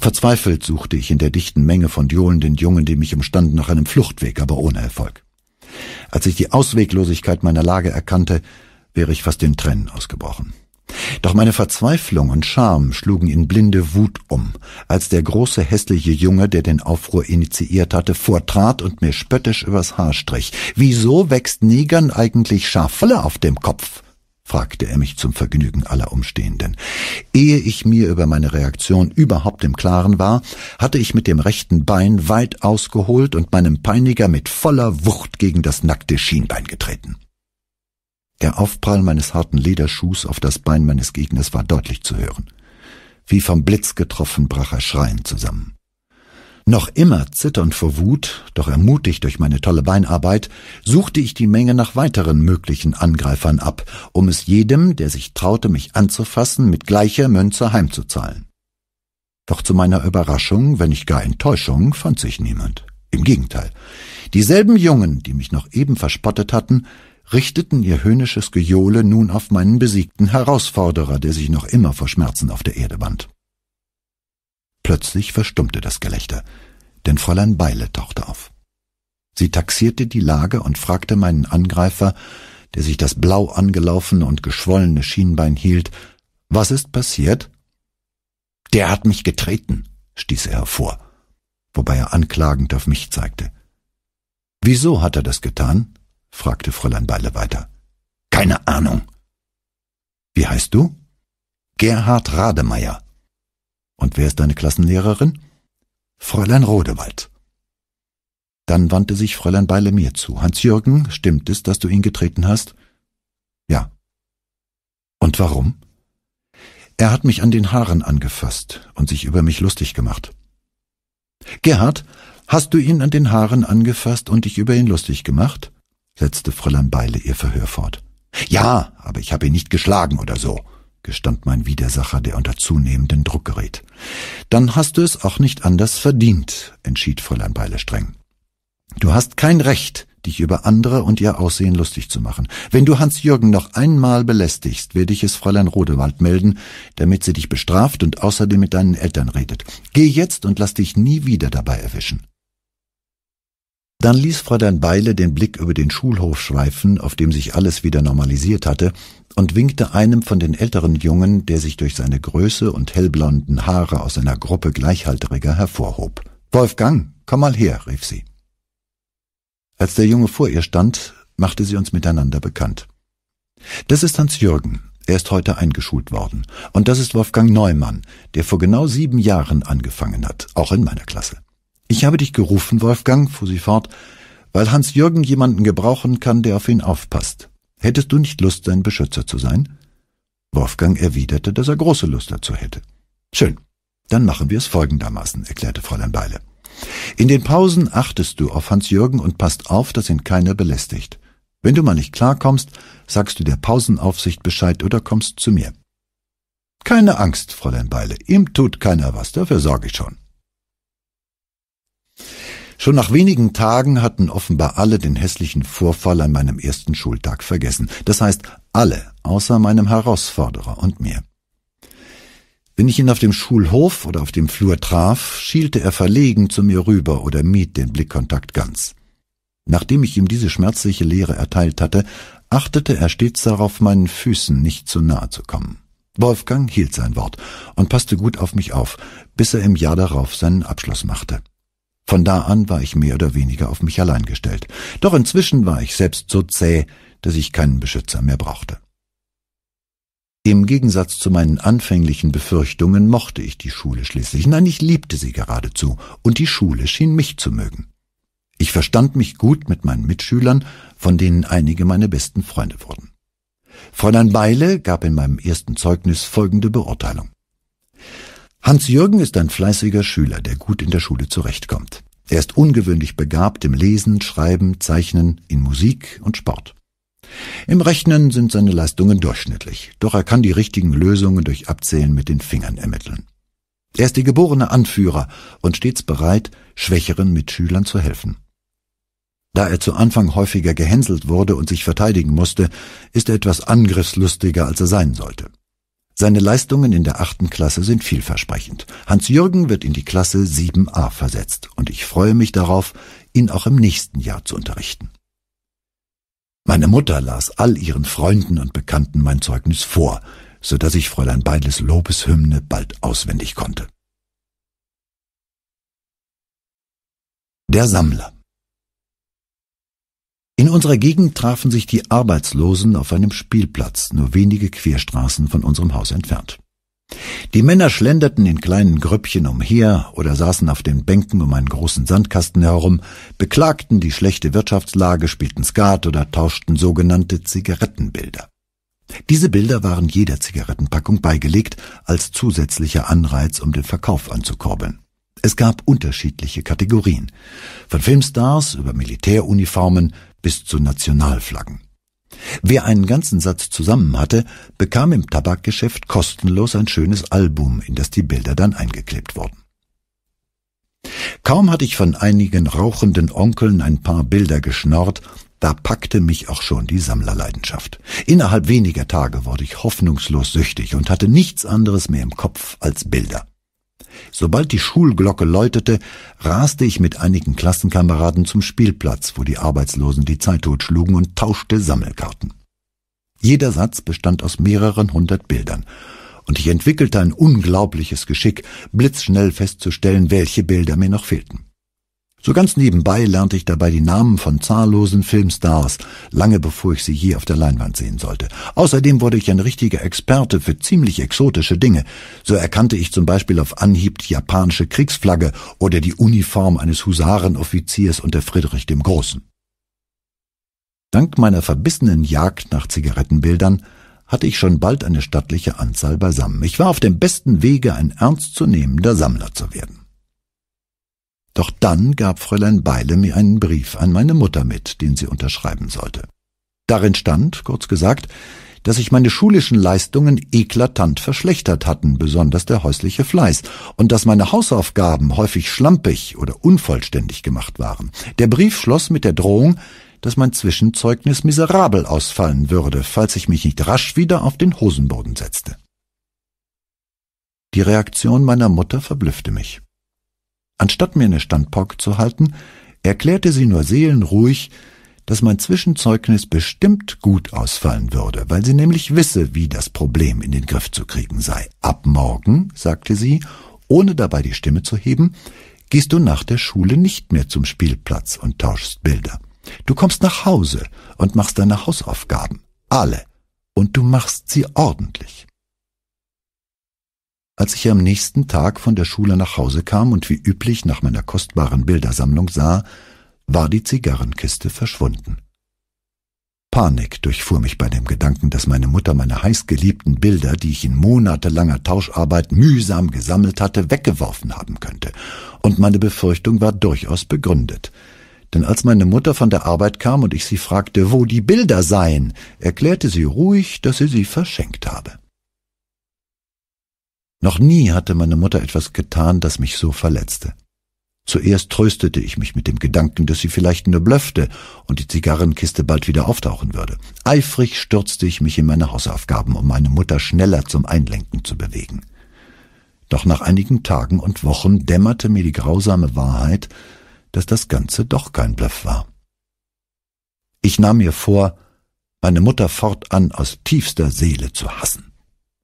Verzweifelt suchte ich in der dichten Menge von johlenden Jungen, die mich umstanden, nach einem Fluchtweg, aber ohne Erfolg. Als ich die Ausweglosigkeit meiner Lage erkannte, wäre ich fast in Tränen ausgebrochen. Doch meine Verzweiflung und Scham schlugen in blinde Wut um, als der große hässliche Junge, der den Aufruhr initiiert hatte, vortrat und mir spöttisch übers Haar strich. Wieso wächst Negern eigentlich Schafelle auf dem Kopf? fragte er mich zum Vergnügen aller Umstehenden. Ehe ich mir über meine Reaktion überhaupt im Klaren war, hatte ich mit dem rechten Bein weit ausgeholt und meinem Peiniger mit voller Wucht gegen das nackte Schienbein getreten. Der Aufprall meines harten Lederschuhs auf das Bein meines Gegners war deutlich zu hören. Wie vom Blitz getroffen brach er schreiend zusammen. Noch immer zitternd vor Wut, doch ermutigt durch meine tolle Beinarbeit, suchte ich die Menge nach weiteren möglichen Angreifern ab, um es jedem, der sich traute, mich anzufassen, mit gleicher Münze heimzuzahlen. Doch zu meiner Überraschung, wenn nicht gar Enttäuschung, fand sich niemand. Im Gegenteil. Dieselben Jungen, die mich noch eben verspottet hatten, richteten ihr höhnisches Gejohle nun auf meinen besiegten Herausforderer, der sich noch immer vor Schmerzen auf der Erde band. Plötzlich verstummte das Gelächter, denn Fräulein Beile tauchte auf. Sie taxierte die Lage und fragte meinen Angreifer, der sich das blau angelaufene und geschwollene Schienbein hielt, was ist passiert? Der hat mich getreten, stieß er hervor, wobei er anklagend auf mich zeigte. Wieso hat er das getan? fragte Fräulein Beile weiter. Keine Ahnung. Wie heißt du? Gerhard Rademeier. Und wer ist deine Klassenlehrerin? Fräulein Rodewald. Dann wandte sich Fräulein Beile mir zu. Hans-Jürgen, stimmt es, dass du ihn getreten hast? Ja. Und warum? Er hat mich an den Haaren angefasst und sich über mich lustig gemacht. Gerhard, hast du ihn an den Haaren angefasst und dich über ihn lustig gemacht? setzte Fräulein Beile ihr Verhör fort. Ja, aber ich habe ihn nicht geschlagen oder so, gestand mein Widersacher, der unter zunehmenden Druck gerät. Dann hast du es auch nicht anders verdient, entschied Fräulein Beile streng. Du hast kein Recht, dich über andere und ihr Aussehen lustig zu machen. Wenn du Hans-Jürgen noch einmal belästigst, werde ich es Fräulein Rodewald melden, damit sie dich bestraft und außerdem mit deinen Eltern redet. Geh jetzt und lass dich nie wieder dabei erwischen. Dann ließ Fräulein Beile den Blick über den Schulhof schweifen, auf dem sich alles wieder normalisiert hatte, und winkte einem von den älteren Jungen, der sich durch seine Größe und hellblonden Haare aus einer Gruppe Gleichhalteriger hervorhob. Wolfgang, komm mal her, rief sie. Als der Junge vor ihr stand, machte sie uns miteinander bekannt. Das ist Hans-Jürgen, er ist heute eingeschult worden. Und das ist Wolfgang Neumann, der vor genau sieben Jahren angefangen hat, auch in meiner Klasse. Ich habe dich gerufen, Wolfgang, fuhr sie fort, weil Hans-Jürgen jemanden gebrauchen kann, der auf ihn aufpasst. Hättest du nicht Lust, sein Beschützer zu sein? Wolfgang erwiderte, dass er große Lust dazu hätte. Schön, dann machen wir es folgendermaßen, erklärte Fräulein Beile. In den Pausen achtest du auf Hans-Jürgen und passt auf, dass ihn keiner belästigt. Wenn du mal nicht klarkommst, sagst du der Pausenaufsicht Bescheid oder kommst zu mir. Keine Angst, Fräulein Beile, ihm tut keiner was, dafür sorge ich schon. Schon nach wenigen Tagen hatten offenbar alle den hässlichen Vorfall an meinem ersten Schultag vergessen. Das heißt, alle, außer meinem Herausforderer und mir. Wenn ich ihn auf dem Schulhof oder auf dem Flur traf, schielte er verlegen zu mir rüber oder mied den Blickkontakt ganz. Nachdem ich ihm diese schmerzliche Lehre erteilt hatte, achtete er stets darauf, meinen Füßen nicht zu nahe zu kommen. Wolfgang hielt sein Wort und passte gut auf mich auf, bis er im Jahr darauf seinen Abschluss machte. Von da an war ich mehr oder weniger auf mich allein gestellt. Doch inzwischen war ich selbst so zäh, dass ich keinen Beschützer mehr brauchte. Im Gegensatz zu meinen anfänglichen Befürchtungen mochte ich die Schule schließlich. Nein, ich liebte sie geradezu, und die Schule schien mich zu mögen. Ich verstand mich gut mit meinen Mitschülern, von denen einige meine besten Freunde wurden. Fräulein Beile gab in meinem ersten Zeugnis folgende Beurteilung. Hans-Jürgen ist ein fleißiger Schüler, der gut in der Schule zurechtkommt. Er ist ungewöhnlich begabt im Lesen, Schreiben, Zeichnen, in Musik und Sport. Im Rechnen sind seine Leistungen durchschnittlich, doch er kann die richtigen Lösungen durch Abzählen mit den Fingern ermitteln. Er ist der geborene Anführer und stets bereit, schwächeren Mitschülern zu helfen. Da er zu Anfang häufiger gehänselt wurde und sich verteidigen musste, ist er etwas angriffslustiger, als er sein sollte. Seine Leistungen in der achten Klasse sind vielversprechend. Hans-Jürgen wird in die Klasse 7a versetzt und ich freue mich darauf, ihn auch im nächsten Jahr zu unterrichten. Meine Mutter las all ihren Freunden und Bekannten mein Zeugnis vor, so dass ich Fräulein Beiles Lobeshymne bald auswendig konnte. Der Sammler in unserer Gegend trafen sich die Arbeitslosen auf einem Spielplatz, nur wenige Querstraßen von unserem Haus entfernt. Die Männer schlenderten in kleinen Gröppchen umher oder saßen auf den Bänken um einen großen Sandkasten herum, beklagten die schlechte Wirtschaftslage, spielten Skat oder tauschten sogenannte Zigarettenbilder. Diese Bilder waren jeder Zigarettenpackung beigelegt als zusätzlicher Anreiz, um den Verkauf anzukurbeln. Es gab unterschiedliche Kategorien. Von Filmstars über Militäruniformen, bis zu Nationalflaggen. Wer einen ganzen Satz zusammen hatte, bekam im Tabakgeschäft kostenlos ein schönes Album, in das die Bilder dann eingeklebt wurden. Kaum hatte ich von einigen rauchenden Onkeln ein paar Bilder geschnorrt, da packte mich auch schon die Sammlerleidenschaft. Innerhalb weniger Tage wurde ich hoffnungslos süchtig und hatte nichts anderes mehr im Kopf als Bilder. Sobald die Schulglocke läutete, raste ich mit einigen Klassenkameraden zum Spielplatz, wo die Arbeitslosen die Zeit totschlugen und tauschte Sammelkarten. Jeder Satz bestand aus mehreren hundert Bildern, und ich entwickelte ein unglaubliches Geschick, blitzschnell festzustellen, welche Bilder mir noch fehlten. So ganz nebenbei lernte ich dabei die Namen von zahllosen Filmstars, lange bevor ich sie je auf der Leinwand sehen sollte. Außerdem wurde ich ein richtiger Experte für ziemlich exotische Dinge. So erkannte ich zum Beispiel auf Anhieb die japanische Kriegsflagge oder die Uniform eines Husarenoffiziers unter Friedrich dem Großen. Dank meiner verbissenen Jagd nach Zigarettenbildern hatte ich schon bald eine stattliche Anzahl beisammen. Ich war auf dem besten Wege, ein ernstzunehmender Sammler zu werden. Doch dann gab Fräulein Beile mir einen Brief an meine Mutter mit, den sie unterschreiben sollte. Darin stand, kurz gesagt, dass sich meine schulischen Leistungen eklatant verschlechtert hatten, besonders der häusliche Fleiß, und dass meine Hausaufgaben häufig schlampig oder unvollständig gemacht waren. Der Brief schloss mit der Drohung, dass mein Zwischenzeugnis miserabel ausfallen würde, falls ich mich nicht rasch wieder auf den Hosenboden setzte. Die Reaktion meiner Mutter verblüffte mich. Anstatt mir eine Standpock zu halten, erklärte sie nur seelenruhig, dass mein Zwischenzeugnis bestimmt gut ausfallen würde, weil sie nämlich wisse, wie das Problem in den Griff zu kriegen sei. Ab morgen, sagte sie, ohne dabei die Stimme zu heben, gehst du nach der Schule nicht mehr zum Spielplatz und tauschst Bilder. Du kommst nach Hause und machst deine Hausaufgaben. Alle. Und du machst sie ordentlich. Als ich am nächsten Tag von der Schule nach Hause kam und wie üblich nach meiner kostbaren Bildersammlung sah, war die Zigarrenkiste verschwunden. Panik durchfuhr mich bei dem Gedanken, dass meine Mutter meine heißgeliebten Bilder, die ich in monatelanger Tauscharbeit mühsam gesammelt hatte, weggeworfen haben könnte. Und meine Befürchtung war durchaus begründet. Denn als meine Mutter von der Arbeit kam und ich sie fragte, wo die Bilder seien, erklärte sie ruhig, dass sie sie verschenkt habe. Noch nie hatte meine Mutter etwas getan, das mich so verletzte. Zuerst tröstete ich mich mit dem Gedanken, dass sie vielleicht nur blöffte und die Zigarrenkiste bald wieder auftauchen würde. Eifrig stürzte ich mich in meine Hausaufgaben, um meine Mutter schneller zum Einlenken zu bewegen. Doch nach einigen Tagen und Wochen dämmerte mir die grausame Wahrheit, dass das Ganze doch kein Bluff war. Ich nahm mir vor, meine Mutter fortan aus tiefster Seele zu hassen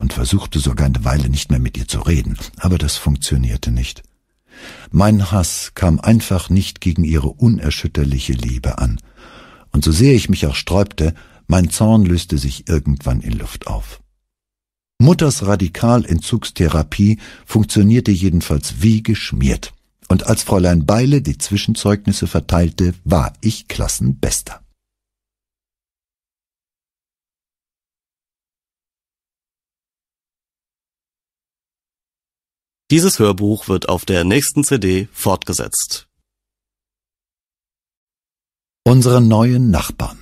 und versuchte sogar eine Weile nicht mehr mit ihr zu reden, aber das funktionierte nicht. Mein Hass kam einfach nicht gegen ihre unerschütterliche Liebe an, und so sehr ich mich auch sträubte, mein Zorn löste sich irgendwann in Luft auf. Mutters Radikalentzugstherapie funktionierte jedenfalls wie geschmiert, und als Fräulein Beile die Zwischenzeugnisse verteilte, war ich Klassenbester. Dieses Hörbuch wird auf der nächsten CD fortgesetzt. Unsere neuen Nachbarn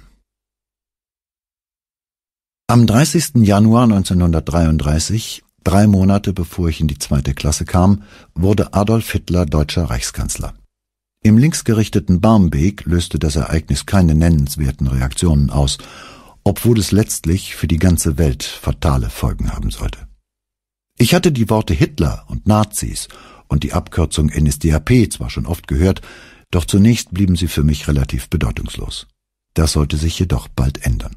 Am 30. Januar 1933, drei Monate bevor ich in die zweite Klasse kam, wurde Adolf Hitler deutscher Reichskanzler. Im linksgerichteten Barmbek löste das Ereignis keine nennenswerten Reaktionen aus, obwohl es letztlich für die ganze Welt fatale Folgen haben sollte. Ich hatte die Worte Hitler und Nazis und die Abkürzung NSDAP zwar schon oft gehört, doch zunächst blieben sie für mich relativ bedeutungslos. Das sollte sich jedoch bald ändern.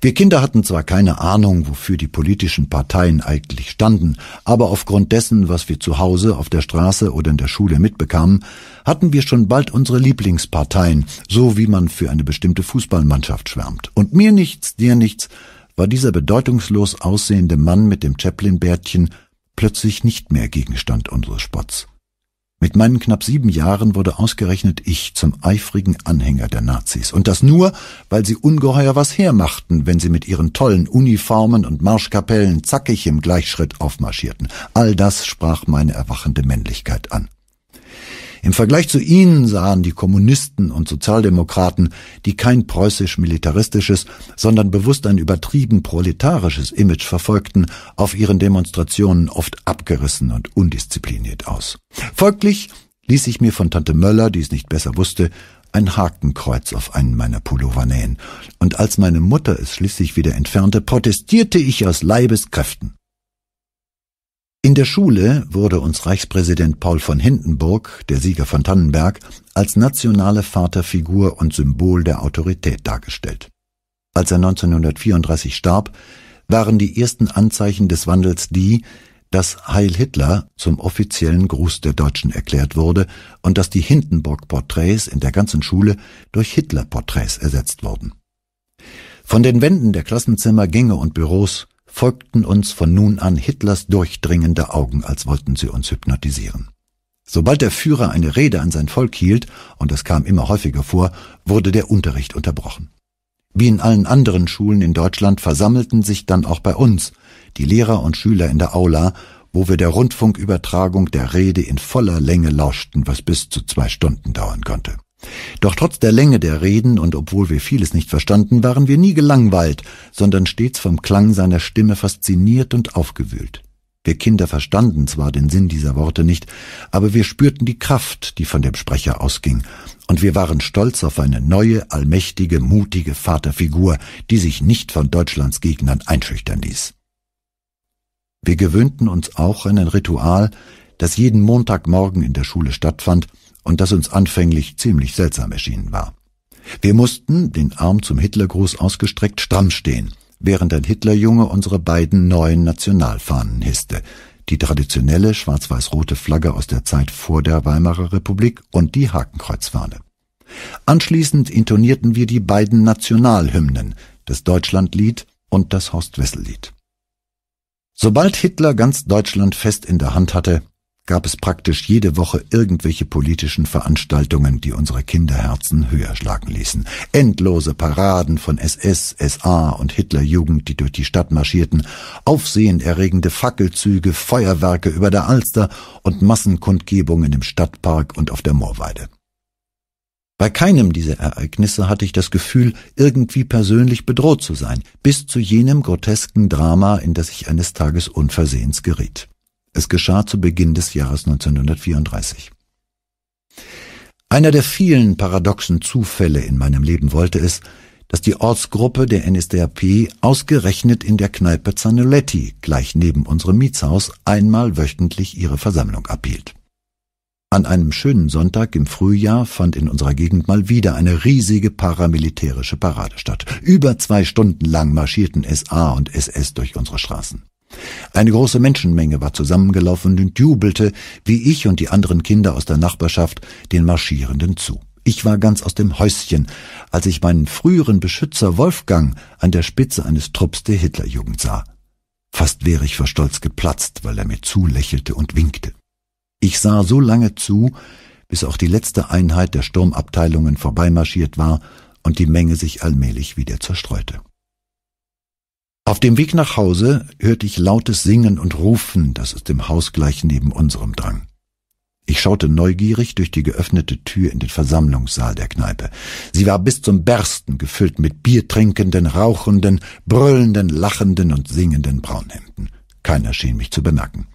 Wir Kinder hatten zwar keine Ahnung, wofür die politischen Parteien eigentlich standen, aber aufgrund dessen, was wir zu Hause, auf der Straße oder in der Schule mitbekamen, hatten wir schon bald unsere Lieblingsparteien, so wie man für eine bestimmte Fußballmannschaft schwärmt. Und mir nichts, dir nichts, war dieser bedeutungslos aussehende Mann mit dem Chaplin-Bärtchen plötzlich nicht mehr Gegenstand unseres Spotts. Mit meinen knapp sieben Jahren wurde ausgerechnet ich zum eifrigen Anhänger der Nazis. Und das nur, weil sie ungeheuer was hermachten, wenn sie mit ihren tollen Uniformen und Marschkapellen zackig im Gleichschritt aufmarschierten. All das sprach meine erwachende Männlichkeit an. Im Vergleich zu ihnen sahen die Kommunisten und Sozialdemokraten, die kein preußisch-militaristisches, sondern bewusst ein übertrieben proletarisches Image verfolgten, auf ihren Demonstrationen oft abgerissen und undiszipliniert aus. Folglich ließ ich mir von Tante Möller, die es nicht besser wusste, ein Hakenkreuz auf einen meiner Pullover nähen, und als meine Mutter es schließlich wieder entfernte, protestierte ich aus Leibeskräften. In der Schule wurde uns Reichspräsident Paul von Hindenburg, der Sieger von Tannenberg, als nationale Vaterfigur und Symbol der Autorität dargestellt. Als er 1934 starb, waren die ersten Anzeichen des Wandels die, dass Heil Hitler zum offiziellen Gruß der Deutschen erklärt wurde und dass die Hindenburg-Porträts in der ganzen Schule durch Hitler-Porträts ersetzt wurden. Von den Wänden der Klassenzimmer, Gänge und Büros folgten uns von nun an Hitlers durchdringende Augen, als wollten sie uns hypnotisieren. Sobald der Führer eine Rede an sein Volk hielt, und es kam immer häufiger vor, wurde der Unterricht unterbrochen. Wie in allen anderen Schulen in Deutschland versammelten sich dann auch bei uns die Lehrer und Schüler in der Aula, wo wir der Rundfunkübertragung der Rede in voller Länge lauschten, was bis zu zwei Stunden dauern konnte. Doch trotz der Länge der Reden und obwohl wir vieles nicht verstanden, waren wir nie gelangweilt, sondern stets vom Klang seiner Stimme fasziniert und aufgewühlt. Wir Kinder verstanden zwar den Sinn dieser Worte nicht, aber wir spürten die Kraft, die von dem Sprecher ausging, und wir waren stolz auf eine neue, allmächtige, mutige Vaterfigur, die sich nicht von Deutschlands Gegnern einschüchtern ließ. Wir gewöhnten uns auch an ein Ritual, das jeden Montagmorgen in der Schule stattfand und das uns anfänglich ziemlich seltsam erschienen war. Wir mussten, den Arm zum Hitlergruß ausgestreckt, stramm stehen, während ein Hitlerjunge unsere beiden neuen Nationalfahnen hisste, die traditionelle schwarz-weiß-rote Flagge aus der Zeit vor der Weimarer Republik und die Hakenkreuzfahne. Anschließend intonierten wir die beiden Nationalhymnen, das Deutschlandlied und das Horst-Wessel-Lied. Sobald Hitler ganz Deutschland fest in der Hand hatte, gab es praktisch jede Woche irgendwelche politischen Veranstaltungen, die unsere Kinderherzen höher schlagen ließen. Endlose Paraden von SS, SA und Hitlerjugend, die durch die Stadt marschierten, aufsehenerregende Fackelzüge, Feuerwerke über der Alster und Massenkundgebungen im Stadtpark und auf der Moorweide. Bei keinem dieser Ereignisse hatte ich das Gefühl, irgendwie persönlich bedroht zu sein, bis zu jenem grotesken Drama, in das ich eines Tages unversehens geriet. Es geschah zu Beginn des Jahres 1934. Einer der vielen paradoxen Zufälle in meinem Leben wollte es, dass die Ortsgruppe der NSDAP ausgerechnet in der Kneipe Zanoletti, gleich neben unserem Mietshaus, einmal wöchentlich ihre Versammlung abhielt. An einem schönen Sonntag im Frühjahr fand in unserer Gegend mal wieder eine riesige paramilitärische Parade statt. Über zwei Stunden lang marschierten SA und SS durch unsere Straßen. Eine große Menschenmenge war zusammengelaufen und jubelte, wie ich und die anderen Kinder aus der Nachbarschaft, den Marschierenden zu. Ich war ganz aus dem Häuschen, als ich meinen früheren Beschützer Wolfgang an der Spitze eines Trupps der Hitlerjugend sah. Fast wäre ich vor Stolz geplatzt, weil er mir zulächelte und winkte. Ich sah so lange zu, bis auch die letzte Einheit der Sturmabteilungen vorbeimarschiert war und die Menge sich allmählich wieder zerstreute. Auf dem Weg nach Hause hörte ich lautes Singen und Rufen, das aus dem Haus gleich neben unserem drang. Ich schaute neugierig durch die geöffnete Tür in den Versammlungssaal der Kneipe. Sie war bis zum Bersten gefüllt mit biertrinkenden, rauchenden, brüllenden, lachenden und singenden Braunhemden. Keiner schien mich zu bemerken.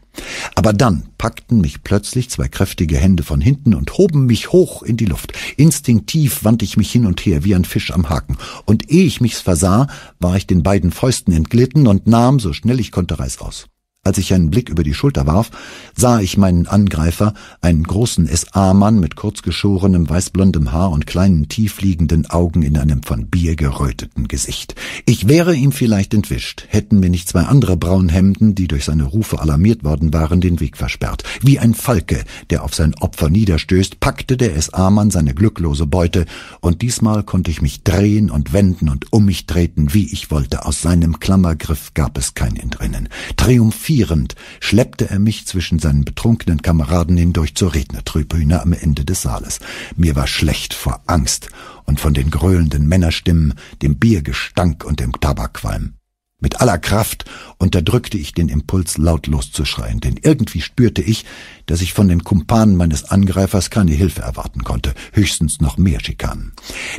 Aber dann packten mich plötzlich zwei kräftige Hände von hinten und hoben mich hoch in die Luft. Instinktiv wandte ich mich hin und her wie ein Fisch am Haken, und ehe ich mich's versah, war ich den beiden Fäusten entglitten und nahm, so schnell ich konnte, aus. Als ich einen Blick über die Schulter warf, sah ich meinen Angreifer, einen großen SA-Mann mit kurzgeschorenem weißblondem Haar und kleinen tiefliegenden Augen in einem von Bier geröteten Gesicht. Ich wäre ihm vielleicht entwischt, hätten mir nicht zwei andere Braunhemden, die durch seine Rufe alarmiert worden waren, den Weg versperrt. Wie ein Falke, der auf sein Opfer niederstößt, packte der SA-Mann seine glücklose Beute, und diesmal konnte ich mich drehen und wenden und um mich treten, wie ich wollte. Aus seinem Klammergriff gab es kein Entrinnen. Triumph triumphierend schleppte er mich zwischen seinen betrunkenen Kameraden hindurch zur Rednertribüne am Ende des Saales. Mir war schlecht vor Angst und von den gröhlenden Männerstimmen, dem Biergestank und dem Tabakqualm. Mit aller Kraft unterdrückte ich den Impuls, lautlos zu schreien, denn irgendwie spürte ich, dass ich von den Kumpanen meines Angreifers keine Hilfe erwarten konnte, höchstens noch mehr Schikanen.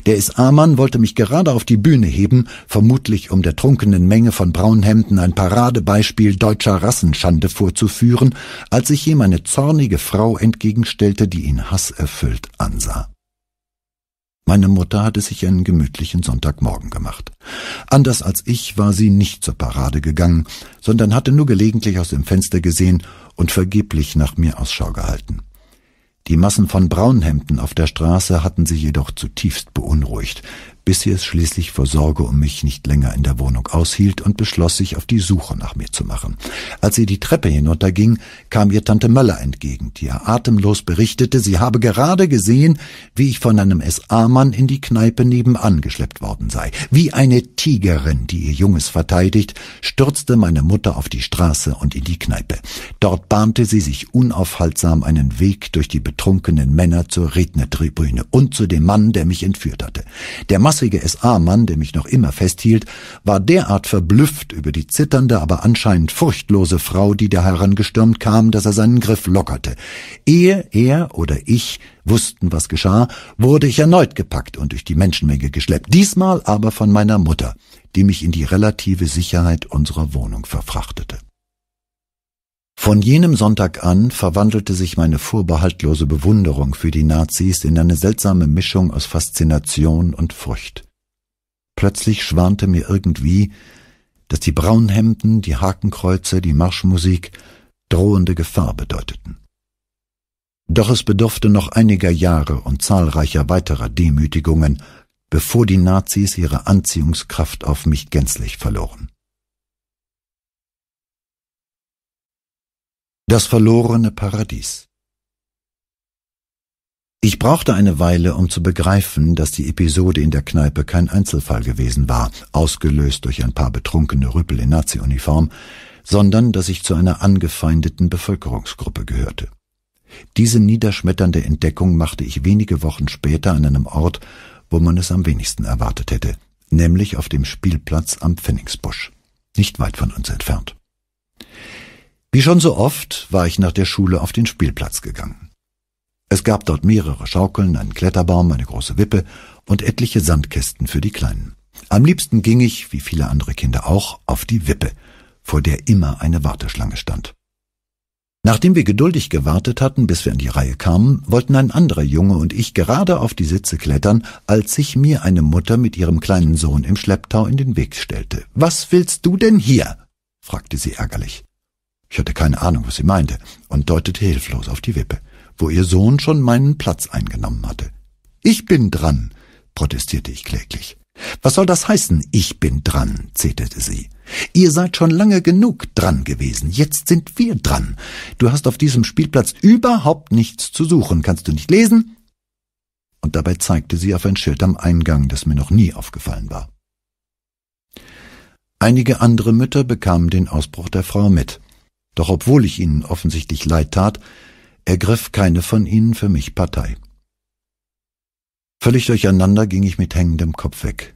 Der Isaman wollte mich gerade auf die Bühne heben, vermutlich um der trunkenen Menge von Braunhemden ein Paradebeispiel deutscher Rassenschande vorzuführen, als ich ihm eine zornige Frau entgegenstellte, die ihn hasserfüllt ansah. Meine Mutter hatte sich einen gemütlichen Sonntagmorgen gemacht. Anders als ich war sie nicht zur Parade gegangen, sondern hatte nur gelegentlich aus dem Fenster gesehen und vergeblich nach mir Ausschau gehalten. Die Massen von Braunhemden auf der Straße hatten sie jedoch zutiefst beunruhigt, bis sie es schließlich vor Sorge um mich nicht länger in der Wohnung aushielt und beschloss, sich auf die Suche nach mir zu machen. Als sie die Treppe hinunterging, kam ihr Tante Möller entgegen, die ihr atemlos berichtete, sie habe gerade gesehen, wie ich von einem SA-Mann in die Kneipe nebenan geschleppt worden sei. Wie eine Tigerin, die ihr Junges verteidigt, stürzte meine Mutter auf die Straße und in die Kneipe. Dort bahnte sie sich unaufhaltsam einen Weg durch die betrunkenen Männer zur Rednertribüne und zu dem Mann, der mich entführt hatte. Der Mann massige SA-Mann, der mich noch immer festhielt, war derart verblüfft über die zitternde, aber anscheinend furchtlose Frau, die da herangestürmt kam, dass er seinen Griff lockerte. Ehe er oder ich wussten, was geschah, wurde ich erneut gepackt und durch die Menschenmenge geschleppt, diesmal aber von meiner Mutter, die mich in die relative Sicherheit unserer Wohnung verfrachtete. Von jenem Sonntag an verwandelte sich meine vorbehaltlose Bewunderung für die Nazis in eine seltsame Mischung aus Faszination und Furcht. Plötzlich schwante mir irgendwie, dass die Braunhemden, die Hakenkreuze, die Marschmusik drohende Gefahr bedeuteten. Doch es bedurfte noch einiger Jahre und zahlreicher weiterer Demütigungen, bevor die Nazis ihre Anziehungskraft auf mich gänzlich verloren. Das verlorene Paradies. Ich brauchte eine Weile, um zu begreifen, dass die Episode in der Kneipe kein Einzelfall gewesen war, ausgelöst durch ein paar betrunkene Rüppel in Nazi-Uniform, sondern dass ich zu einer angefeindeten Bevölkerungsgruppe gehörte. Diese niederschmetternde Entdeckung machte ich wenige Wochen später an einem Ort, wo man es am wenigsten erwartet hätte, nämlich auf dem Spielplatz am Pfennigsbusch, nicht weit von uns entfernt. Wie schon so oft war ich nach der Schule auf den Spielplatz gegangen. Es gab dort mehrere Schaukeln, einen Kletterbaum, eine große Wippe und etliche Sandkästen für die Kleinen. Am liebsten ging ich, wie viele andere Kinder auch, auf die Wippe, vor der immer eine Warteschlange stand. Nachdem wir geduldig gewartet hatten, bis wir an die Reihe kamen, wollten ein anderer Junge und ich gerade auf die Sitze klettern, als sich mir eine Mutter mit ihrem kleinen Sohn im Schlepptau in den Weg stellte. Was willst du denn hier? fragte sie ärgerlich. Ich hatte keine Ahnung, was sie meinte, und deutete hilflos auf die Wippe, wo ihr Sohn schon meinen Platz eingenommen hatte. Ich bin dran, protestierte ich kläglich. Was soll das heißen, ich bin dran, zeterte sie. Ihr seid schon lange genug dran gewesen, jetzt sind wir dran. Du hast auf diesem Spielplatz überhaupt nichts zu suchen, kannst du nicht lesen? Und dabei zeigte sie auf ein Schild am Eingang, das mir noch nie aufgefallen war. Einige andere Mütter bekamen den Ausbruch der Frau mit, doch obwohl ich ihnen offensichtlich leid tat, ergriff keine von ihnen für mich Partei. Völlig durcheinander ging ich mit hängendem Kopf weg.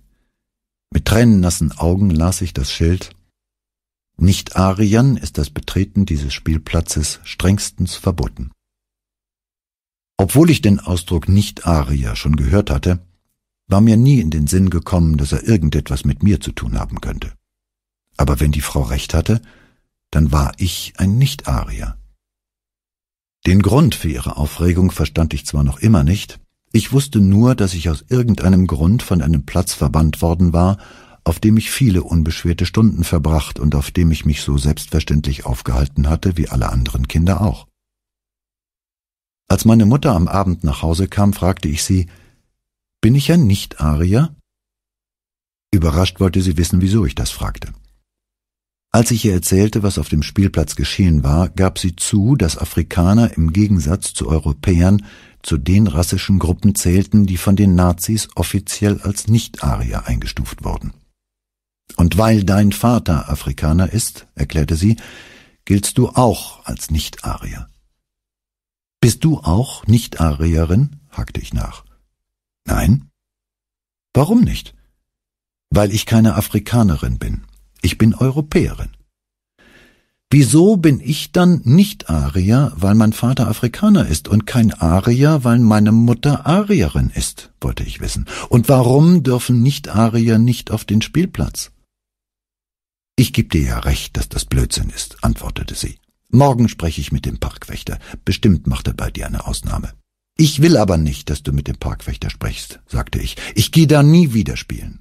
Mit tränennassen Augen las ich das Schild Nicht Arian ist das Betreten dieses Spielplatzes strengstens verboten. Obwohl ich den Ausdruck nicht Arier schon gehört hatte, war mir nie in den Sinn gekommen, dass er irgendetwas mit mir zu tun haben könnte. Aber wenn die Frau recht hatte, dann war ich ein Nicht-Arier. Den Grund für ihre Aufregung verstand ich zwar noch immer nicht, ich wusste nur, dass ich aus irgendeinem Grund von einem Platz verbannt worden war, auf dem ich viele unbeschwerte Stunden verbracht und auf dem ich mich so selbstverständlich aufgehalten hatte wie alle anderen Kinder auch. Als meine Mutter am Abend nach Hause kam, fragte ich sie, bin ich ein nicht Arier? Überrascht wollte sie wissen, wieso ich das fragte. Als ich ihr erzählte, was auf dem Spielplatz geschehen war, gab sie zu, dass Afrikaner im Gegensatz zu Europäern zu den rassischen Gruppen zählten, die von den Nazis offiziell als Nicht-Arier eingestuft wurden. Und weil dein Vater Afrikaner ist, erklärte sie, giltst du auch als Nicht-Arier. Bist du auch Nicht-Arierin? hakte ich nach. Nein. Warum nicht? Weil ich keine Afrikanerin bin, ich bin Europäerin. Wieso bin ich dann nicht Arier, weil mein Vater Afrikaner ist und kein Arier, weil meine Mutter Arierin ist, wollte ich wissen. Und warum dürfen Nicht-Arier nicht auf den Spielplatz? Ich geb dir ja recht, dass das Blödsinn ist, antwortete sie. Morgen spreche ich mit dem Parkwächter. Bestimmt macht er bei dir eine Ausnahme. Ich will aber nicht, dass du mit dem Parkwächter sprichst, sagte ich. Ich gehe da nie wieder spielen.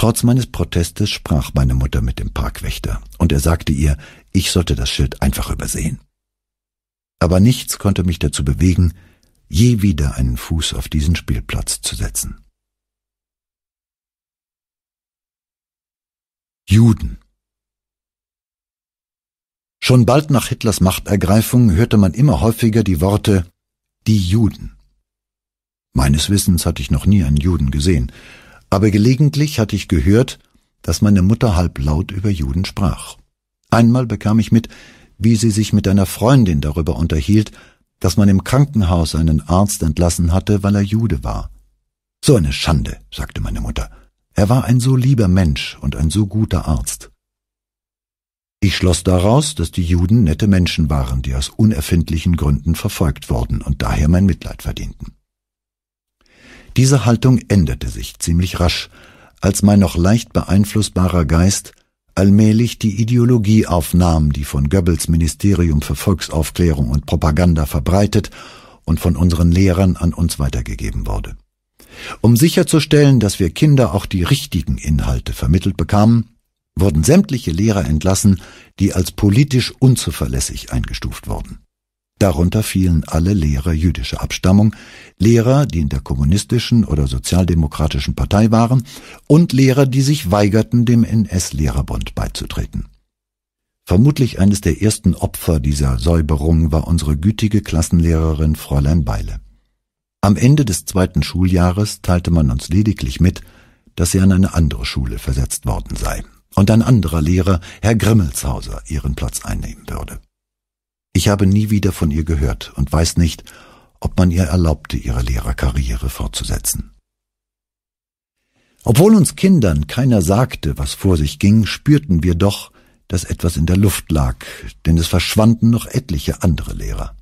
Trotz meines Protestes sprach meine Mutter mit dem Parkwächter, und er sagte ihr, ich sollte das Schild einfach übersehen. Aber nichts konnte mich dazu bewegen, je wieder einen Fuß auf diesen Spielplatz zu setzen. Juden Schon bald nach Hitlers Machtergreifung hörte man immer häufiger die Worte die Juden. Meines Wissens hatte ich noch nie einen Juden gesehen, aber gelegentlich hatte ich gehört, dass meine Mutter halblaut über Juden sprach. Einmal bekam ich mit, wie sie sich mit einer Freundin darüber unterhielt, dass man im Krankenhaus einen Arzt entlassen hatte, weil er Jude war. So eine Schande, sagte meine Mutter. Er war ein so lieber Mensch und ein so guter Arzt. Ich schloss daraus, dass die Juden nette Menschen waren, die aus unerfindlichen Gründen verfolgt wurden und daher mein Mitleid verdienten. Diese Haltung änderte sich ziemlich rasch, als mein noch leicht beeinflussbarer Geist allmählich die Ideologie aufnahm, die von Goebbels Ministerium für Volksaufklärung und Propaganda verbreitet und von unseren Lehrern an uns weitergegeben wurde. Um sicherzustellen, dass wir Kinder auch die richtigen Inhalte vermittelt bekamen, wurden sämtliche Lehrer entlassen, die als politisch unzuverlässig eingestuft wurden. Darunter fielen alle Lehrer jüdischer Abstammung, Lehrer, die in der kommunistischen oder sozialdemokratischen Partei waren, und Lehrer, die sich weigerten, dem NS-Lehrerbund beizutreten. Vermutlich eines der ersten Opfer dieser Säuberung war unsere gütige Klassenlehrerin Fräulein Beile. Am Ende des zweiten Schuljahres teilte man uns lediglich mit, dass sie an eine andere Schule versetzt worden sei und ein anderer Lehrer, Herr Grimmelshauser, ihren Platz einnehmen würde. Ich habe nie wieder von ihr gehört und weiß nicht, ob man ihr erlaubte, ihre Lehrerkarriere fortzusetzen. Obwohl uns Kindern keiner sagte, was vor sich ging, spürten wir doch, dass etwas in der Luft lag, denn es verschwanden noch etliche andere Lehrer.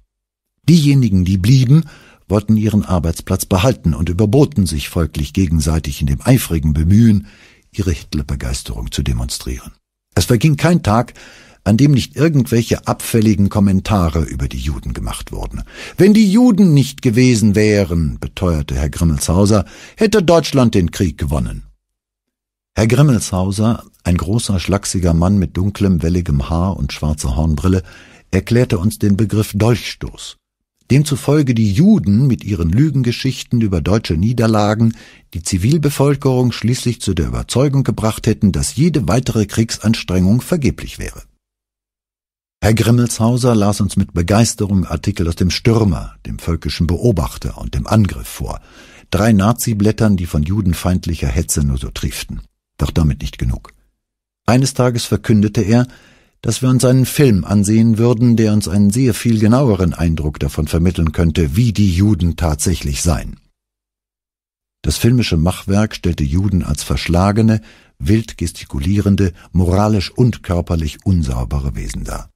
Diejenigen, die blieben, wollten ihren Arbeitsplatz behalten und überboten sich folglich gegenseitig in dem eifrigen Bemühen, ihre Hitlerbegeisterung zu demonstrieren. Es verging kein Tag, an dem nicht irgendwelche abfälligen Kommentare über die Juden gemacht wurden. Wenn die Juden nicht gewesen wären, beteuerte Herr Grimmelshauser, hätte Deutschland den Krieg gewonnen. Herr Grimmelshauser, ein großer, schlachsiger Mann mit dunklem, welligem Haar und schwarzer Hornbrille, erklärte uns den Begriff Dolchstoß demzufolge die Juden mit ihren Lügengeschichten über deutsche Niederlagen die Zivilbevölkerung schließlich zu der Überzeugung gebracht hätten, dass jede weitere Kriegsanstrengung vergeblich wäre. Herr Grimmelshauser las uns mit Begeisterung Artikel aus dem Stürmer, dem völkischen Beobachter und dem Angriff vor, drei Nazi-Blättern, die von judenfeindlicher Hetze nur so trieften. Doch damit nicht genug. Eines Tages verkündete er, dass wir uns einen Film ansehen würden, der uns einen sehr viel genaueren Eindruck davon vermitteln könnte, wie die Juden tatsächlich seien. Das filmische Machwerk stellte Juden als verschlagene, wild gestikulierende, moralisch und körperlich unsaubere Wesen dar.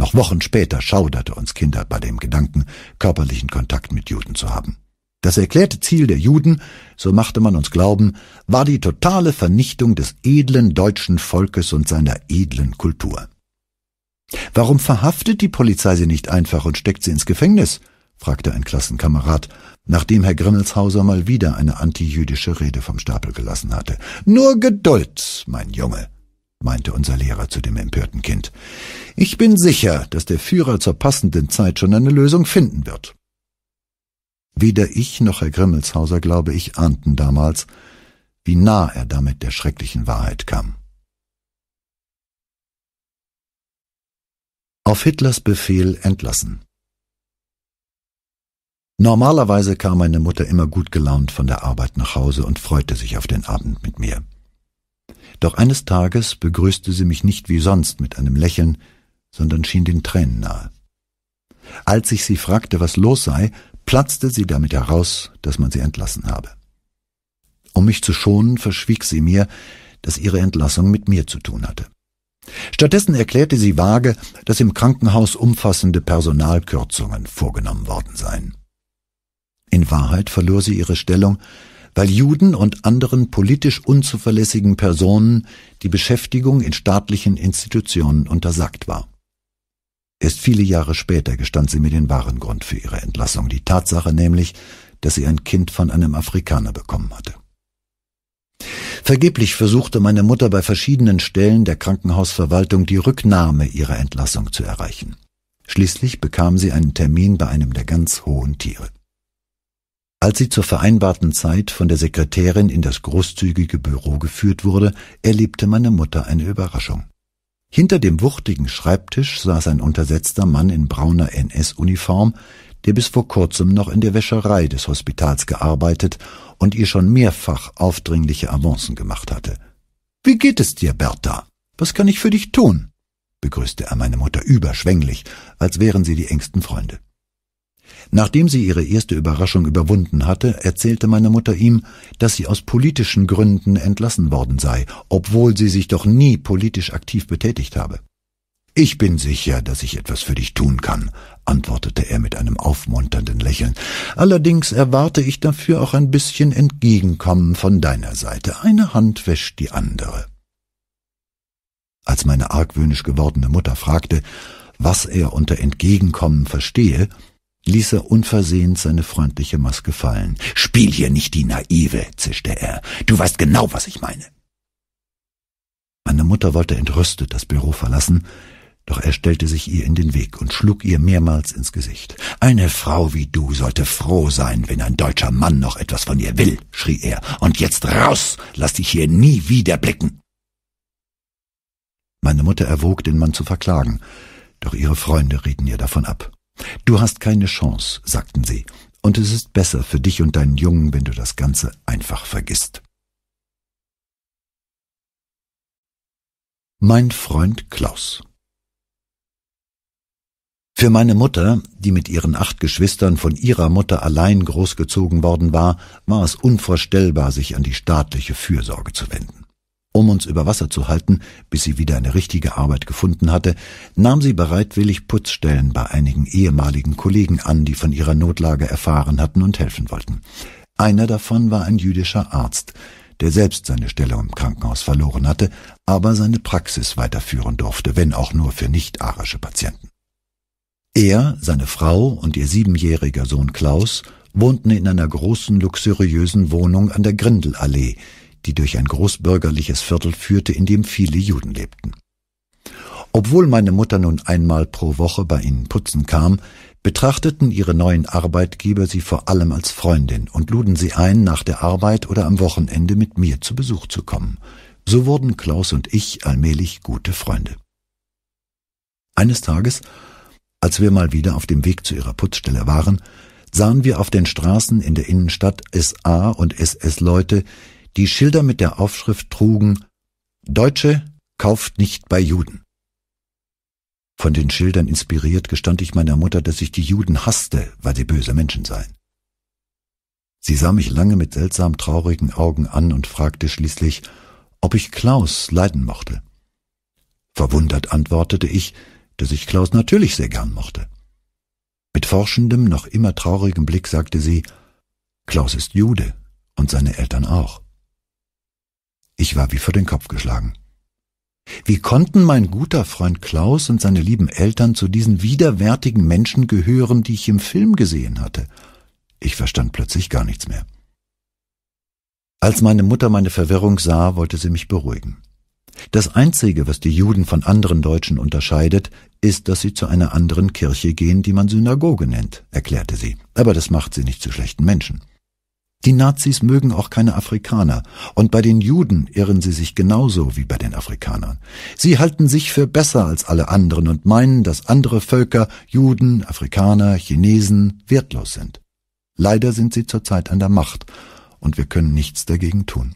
Noch Wochen später schauderte uns Kinder bei dem Gedanken, körperlichen Kontakt mit Juden zu haben. Das erklärte Ziel der Juden, so machte man uns glauben, war die totale Vernichtung des edlen deutschen Volkes und seiner edlen Kultur. Warum verhaftet die Polizei sie nicht einfach und steckt sie ins Gefängnis? fragte ein Klassenkamerad, nachdem Herr Grimmelshauser mal wieder eine antijüdische Rede vom Stapel gelassen hatte. Nur Geduld, mein Junge, meinte unser Lehrer zu dem empörten Kind. Ich bin sicher, dass der Führer zur passenden Zeit schon eine Lösung finden wird. Weder ich noch Herr Grimmelshauser, glaube ich, ahnten damals, wie nah er damit der schrecklichen Wahrheit kam. Auf Hitlers Befehl entlassen. Normalerweise kam meine Mutter immer gut gelaunt von der Arbeit nach Hause und freute sich auf den Abend mit mir. Doch eines Tages begrüßte sie mich nicht wie sonst mit einem Lächeln, sondern schien den Tränen nahe. Als ich sie fragte, was los sei, platzte sie damit heraus, dass man sie entlassen habe. Um mich zu schonen, verschwieg sie mir, dass ihre Entlassung mit mir zu tun hatte. Stattdessen erklärte sie vage, dass im Krankenhaus umfassende Personalkürzungen vorgenommen worden seien. In Wahrheit verlor sie ihre Stellung, weil Juden und anderen politisch unzuverlässigen Personen die Beschäftigung in staatlichen Institutionen untersagt war. Erst viele Jahre später gestand sie mir den wahren Grund für ihre Entlassung, die Tatsache nämlich, dass sie ein Kind von einem Afrikaner bekommen hatte. Vergeblich versuchte meine Mutter bei verschiedenen Stellen der Krankenhausverwaltung die Rücknahme ihrer Entlassung zu erreichen. Schließlich bekam sie einen Termin bei einem der ganz hohen Tiere. Als sie zur vereinbarten Zeit von der Sekretärin in das großzügige Büro geführt wurde, erlebte meine Mutter eine Überraschung. Hinter dem wuchtigen Schreibtisch saß ein untersetzter Mann in brauner NS-Uniform, der bis vor kurzem noch in der Wäscherei des Hospitals gearbeitet und ihr schon mehrfach aufdringliche Avancen gemacht hatte. Wie geht es dir, Bertha? Was kann ich für dich tun? begrüßte er meine Mutter überschwänglich, als wären sie die engsten Freunde. Nachdem sie ihre erste Überraschung überwunden hatte, erzählte meine Mutter ihm, dass sie aus politischen Gründen entlassen worden sei, obwohl sie sich doch nie politisch aktiv betätigt habe. Ich bin sicher, dass ich etwas für dich tun kann, antwortete er mit einem aufmunternden Lächeln. Allerdings erwarte ich dafür auch ein bisschen Entgegenkommen von deiner Seite. Eine Hand wäscht die andere. Als meine argwöhnisch gewordene Mutter fragte, was er unter Entgegenkommen verstehe, ließ er unversehens seine freundliche Maske fallen. Spiel hier nicht die Naive, zischte er. Du weißt genau, was ich meine. Meine Mutter wollte entrüstet das Büro verlassen, doch er stellte sich ihr in den Weg und schlug ihr mehrmals ins Gesicht. Eine Frau wie du sollte froh sein, wenn ein deutscher Mann noch etwas von ihr will, schrie er. Und jetzt raus, lass dich hier nie wieder blicken. Meine Mutter erwog, den Mann zu verklagen, doch ihre Freunde rieten ihr davon ab. Du hast keine Chance, sagten sie, und es ist besser für dich und deinen Jungen, wenn du das Ganze einfach vergisst. Mein Freund Klaus für meine Mutter, die mit ihren acht Geschwistern von ihrer Mutter allein großgezogen worden war, war es unvorstellbar, sich an die staatliche Fürsorge zu wenden. Um uns über Wasser zu halten, bis sie wieder eine richtige Arbeit gefunden hatte, nahm sie bereitwillig Putzstellen bei einigen ehemaligen Kollegen an, die von ihrer Notlage erfahren hatten und helfen wollten. Einer davon war ein jüdischer Arzt, der selbst seine Stelle im Krankenhaus verloren hatte, aber seine Praxis weiterführen durfte, wenn auch nur für nicht-arische Patienten. Er, seine Frau und ihr siebenjähriger Sohn Klaus wohnten in einer großen luxuriösen Wohnung an der Grindelallee, die durch ein großbürgerliches Viertel führte, in dem viele Juden lebten. Obwohl meine Mutter nun einmal pro Woche bei ihnen putzen kam, betrachteten ihre neuen Arbeitgeber sie vor allem als Freundin und luden sie ein, nach der Arbeit oder am Wochenende mit mir zu Besuch zu kommen. So wurden Klaus und ich allmählich gute Freunde. Eines Tages, als wir mal wieder auf dem Weg zu ihrer Putzstelle waren, sahen wir auf den Straßen in der Innenstadt SA und SS Leute, die Schilder mit der Aufschrift trugen Deutsche kauft nicht bei Juden. Von den Schildern inspiriert gestand ich meiner Mutter, dass ich die Juden hasste, weil sie böse Menschen seien. Sie sah mich lange mit seltsam traurigen Augen an und fragte schließlich, ob ich Klaus leiden mochte. Verwundert antwortete ich, dass ich Klaus natürlich sehr gern mochte. Mit forschendem, noch immer traurigem Blick sagte sie, Klaus ist Jude und seine Eltern auch. Ich war wie vor den Kopf geschlagen. Wie konnten mein guter Freund Klaus und seine lieben Eltern zu diesen widerwärtigen Menschen gehören, die ich im Film gesehen hatte? Ich verstand plötzlich gar nichts mehr. Als meine Mutter meine Verwirrung sah, wollte sie mich beruhigen. Das Einzige, was die Juden von anderen Deutschen unterscheidet, ist, dass sie zu einer anderen Kirche gehen, die man Synagoge nennt, erklärte sie. Aber das macht sie nicht zu schlechten Menschen. Die Nazis mögen auch keine Afrikaner, und bei den Juden irren sie sich genauso wie bei den Afrikanern. Sie halten sich für besser als alle anderen und meinen, dass andere Völker, Juden, Afrikaner, Chinesen, wertlos sind. Leider sind sie zurzeit an der Macht, und wir können nichts dagegen tun.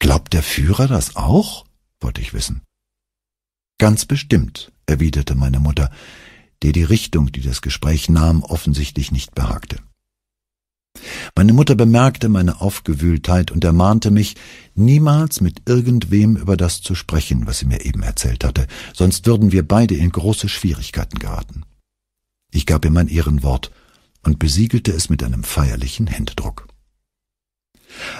Glaubt der Führer das auch? wollte ich wissen. Ganz bestimmt, erwiderte meine Mutter, der die Richtung, die das Gespräch nahm, offensichtlich nicht behagte. Meine Mutter bemerkte meine Aufgewühltheit und ermahnte mich, niemals mit irgendwem über das zu sprechen, was sie mir eben erzählt hatte, sonst würden wir beide in große Schwierigkeiten geraten. Ich gab ihr mein Ehrenwort und besiegelte es mit einem feierlichen Händedruck.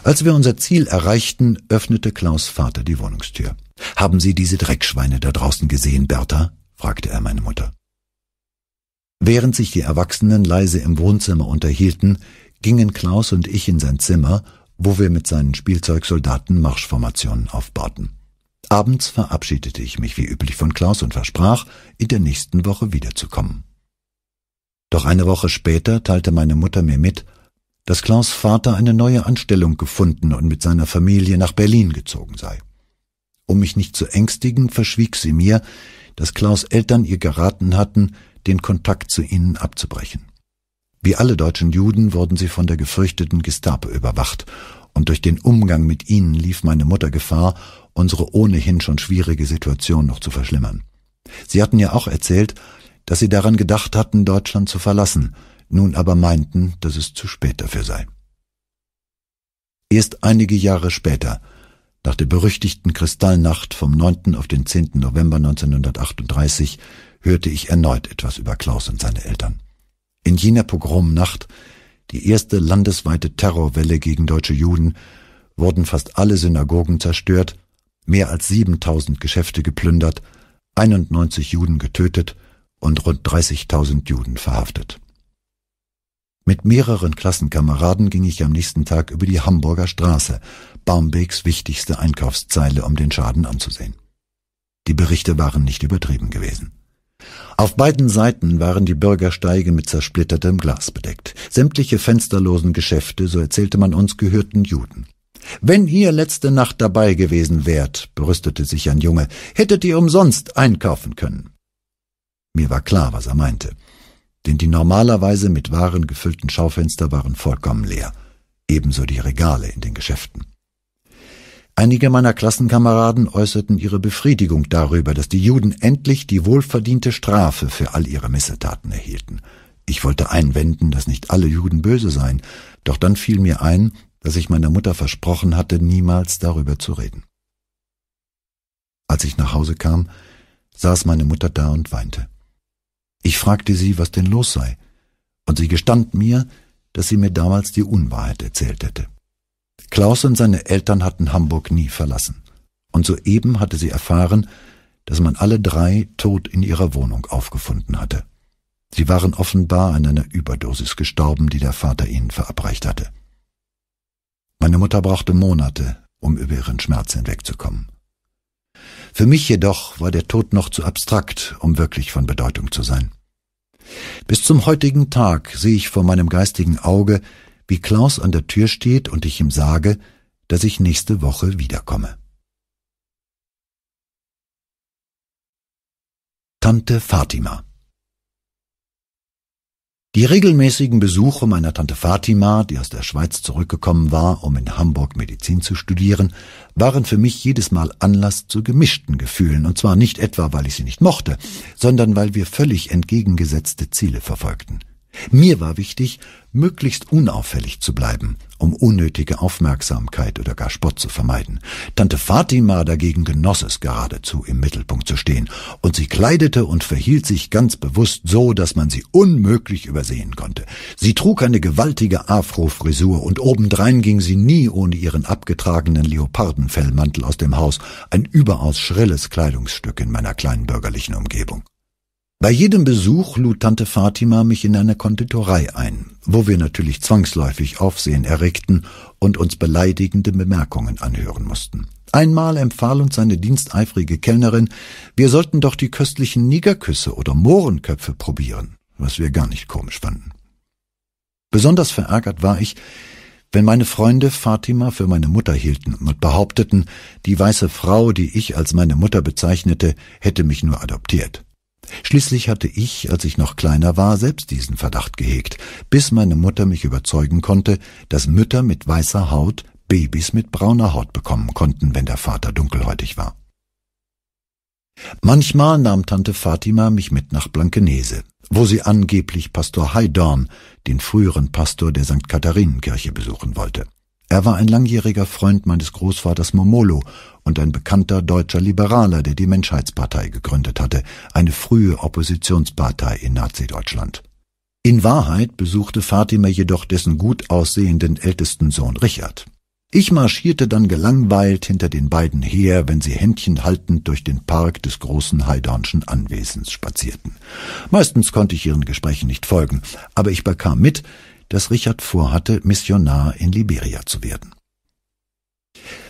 Als wir unser Ziel erreichten, öffnete Klaus Vater die Wohnungstür. Haben Sie diese Dreckschweine da draußen gesehen, Bertha? fragte er meine Mutter. Während sich die Erwachsenen leise im Wohnzimmer unterhielten, gingen Klaus und ich in sein Zimmer, wo wir mit seinen Spielzeugsoldaten Marschformationen aufbauten. Abends verabschiedete ich mich wie üblich von Klaus und versprach, in der nächsten Woche wiederzukommen. Doch eine Woche später teilte meine Mutter mir mit, dass Klaus Vater eine neue Anstellung gefunden und mit seiner Familie nach Berlin gezogen sei. Um mich nicht zu ängstigen, verschwieg sie mir, dass Klaus Eltern ihr geraten hatten, den Kontakt zu ihnen abzubrechen. Wie alle deutschen Juden wurden sie von der gefürchteten Gestapo überwacht, und durch den Umgang mit ihnen lief meine Mutter Gefahr, unsere ohnehin schon schwierige Situation noch zu verschlimmern. Sie hatten ja auch erzählt, dass sie daran gedacht hatten, Deutschland zu verlassen, nun aber meinten, dass es zu spät dafür sei. Erst einige Jahre später, nach der berüchtigten Kristallnacht vom 9. auf den 10. November 1938, hörte ich erneut etwas über Klaus und seine Eltern. In jener Pogromnacht, die erste landesweite Terrorwelle gegen deutsche Juden, wurden fast alle Synagogen zerstört, mehr als 7000 Geschäfte geplündert, 91 Juden getötet und rund 30.000 Juden verhaftet. Mit mehreren Klassenkameraden ging ich am nächsten Tag über die Hamburger Straße, Barmbeks wichtigste Einkaufszeile, um den Schaden anzusehen. Die Berichte waren nicht übertrieben gewesen. Auf beiden Seiten waren die Bürgersteige mit zersplittertem Glas bedeckt. Sämtliche fensterlosen Geschäfte, so erzählte man uns, gehörten Juden. Wenn ihr letzte Nacht dabei gewesen wärt, berüstete sich ein Junge, hättet ihr umsonst einkaufen können. Mir war klar, was er meinte, denn die normalerweise mit Waren gefüllten Schaufenster waren vollkommen leer, ebenso die Regale in den Geschäften. Einige meiner Klassenkameraden äußerten ihre Befriedigung darüber, dass die Juden endlich die wohlverdiente Strafe für all ihre Missetaten erhielten. Ich wollte einwenden, dass nicht alle Juden böse seien, doch dann fiel mir ein, dass ich meiner Mutter versprochen hatte, niemals darüber zu reden. Als ich nach Hause kam, saß meine Mutter da und weinte. Ich fragte sie, was denn los sei, und sie gestand mir, dass sie mir damals die Unwahrheit erzählt hätte. Klaus und seine Eltern hatten Hamburg nie verlassen. Und soeben hatte sie erfahren, dass man alle drei tot in ihrer Wohnung aufgefunden hatte. Sie waren offenbar an einer Überdosis gestorben, die der Vater ihnen verabreicht hatte. Meine Mutter brauchte Monate, um über ihren Schmerz hinwegzukommen. Für mich jedoch war der Tod noch zu abstrakt, um wirklich von Bedeutung zu sein. Bis zum heutigen Tag sehe ich vor meinem geistigen Auge wie Klaus an der Tür steht und ich ihm sage, dass ich nächste Woche wiederkomme. Tante Fatima Die regelmäßigen Besuche meiner Tante Fatima, die aus der Schweiz zurückgekommen war, um in Hamburg Medizin zu studieren, waren für mich jedes Mal Anlass zu gemischten Gefühlen, und zwar nicht etwa, weil ich sie nicht mochte, sondern weil wir völlig entgegengesetzte Ziele verfolgten. Mir war wichtig, möglichst unauffällig zu bleiben, um unnötige Aufmerksamkeit oder gar Spott zu vermeiden. Tante Fatima dagegen genoss es geradezu, im Mittelpunkt zu stehen, und sie kleidete und verhielt sich ganz bewusst so, dass man sie unmöglich übersehen konnte. Sie trug eine gewaltige Afro-Frisur und obendrein ging sie nie ohne ihren abgetragenen Leopardenfellmantel aus dem Haus, ein überaus schrilles Kleidungsstück in meiner kleinbürgerlichen Umgebung. Bei jedem Besuch lud Tante Fatima mich in eine Konditorei ein, wo wir natürlich zwangsläufig Aufsehen erregten und uns beleidigende Bemerkungen anhören mussten. Einmal empfahl uns seine diensteifrige Kellnerin, wir sollten doch die köstlichen Nigerküsse oder Mohrenköpfe probieren, was wir gar nicht komisch fanden. Besonders verärgert war ich, wenn meine Freunde Fatima für meine Mutter hielten und behaupteten, die weiße Frau, die ich als meine Mutter bezeichnete, hätte mich nur adoptiert. Schließlich hatte ich, als ich noch kleiner war, selbst diesen Verdacht gehegt, bis meine Mutter mich überzeugen konnte, dass Mütter mit weißer Haut Babys mit brauner Haut bekommen konnten, wenn der Vater dunkelhäutig war. Manchmal nahm Tante Fatima mich mit nach Blankenese, wo sie angeblich Pastor Heidorn, den früheren Pastor der St. Katharinenkirche, besuchen wollte. Er war ein langjähriger Freund meines Großvaters Momolo und ein bekannter deutscher Liberaler, der die Menschheitspartei gegründet hatte, eine frühe Oppositionspartei in Nazi-Deutschland. In Wahrheit besuchte Fatima jedoch dessen gut aussehenden ältesten Sohn Richard. Ich marschierte dann gelangweilt hinter den beiden her, wenn sie Händchen haltend durch den Park des großen Heidornschen Anwesens spazierten. Meistens konnte ich ihren Gesprächen nicht folgen, aber ich bekam mit, dass Richard vorhatte, Missionar in Liberia zu werden.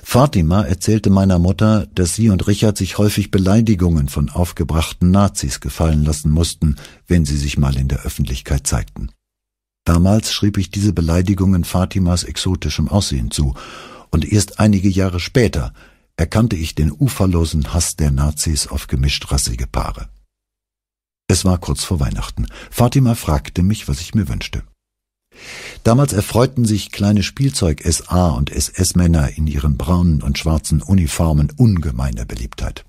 Fatima erzählte meiner Mutter, dass sie und Richard sich häufig Beleidigungen von aufgebrachten Nazis gefallen lassen mussten, wenn sie sich mal in der Öffentlichkeit zeigten. Damals schrieb ich diese Beleidigungen Fatimas exotischem Aussehen zu, und erst einige Jahre später erkannte ich den uferlosen Hass der Nazis auf gemischtrassige Paare. Es war kurz vor Weihnachten. Fatima fragte mich, was ich mir wünschte. Damals erfreuten sich kleine Spielzeug-SA- und SS-Männer in ihren braunen und schwarzen Uniformen ungemeiner Beliebtheit.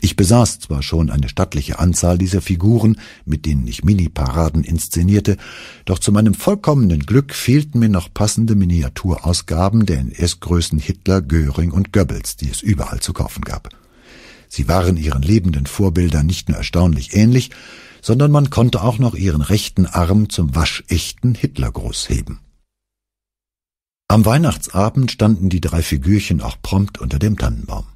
Ich besaß zwar schon eine stattliche Anzahl dieser Figuren, mit denen ich Mini-Paraden inszenierte, doch zu meinem vollkommenen Glück fehlten mir noch passende Miniaturausgaben der NS-Größen Hitler, Göring und Goebbels, die es überall zu kaufen gab. Sie waren ihren lebenden Vorbildern nicht nur erstaunlich ähnlich, sondern man konnte auch noch ihren rechten Arm zum waschechten Hitlergruß heben. Am Weihnachtsabend standen die drei Figürchen auch prompt unter dem Tannenbaum.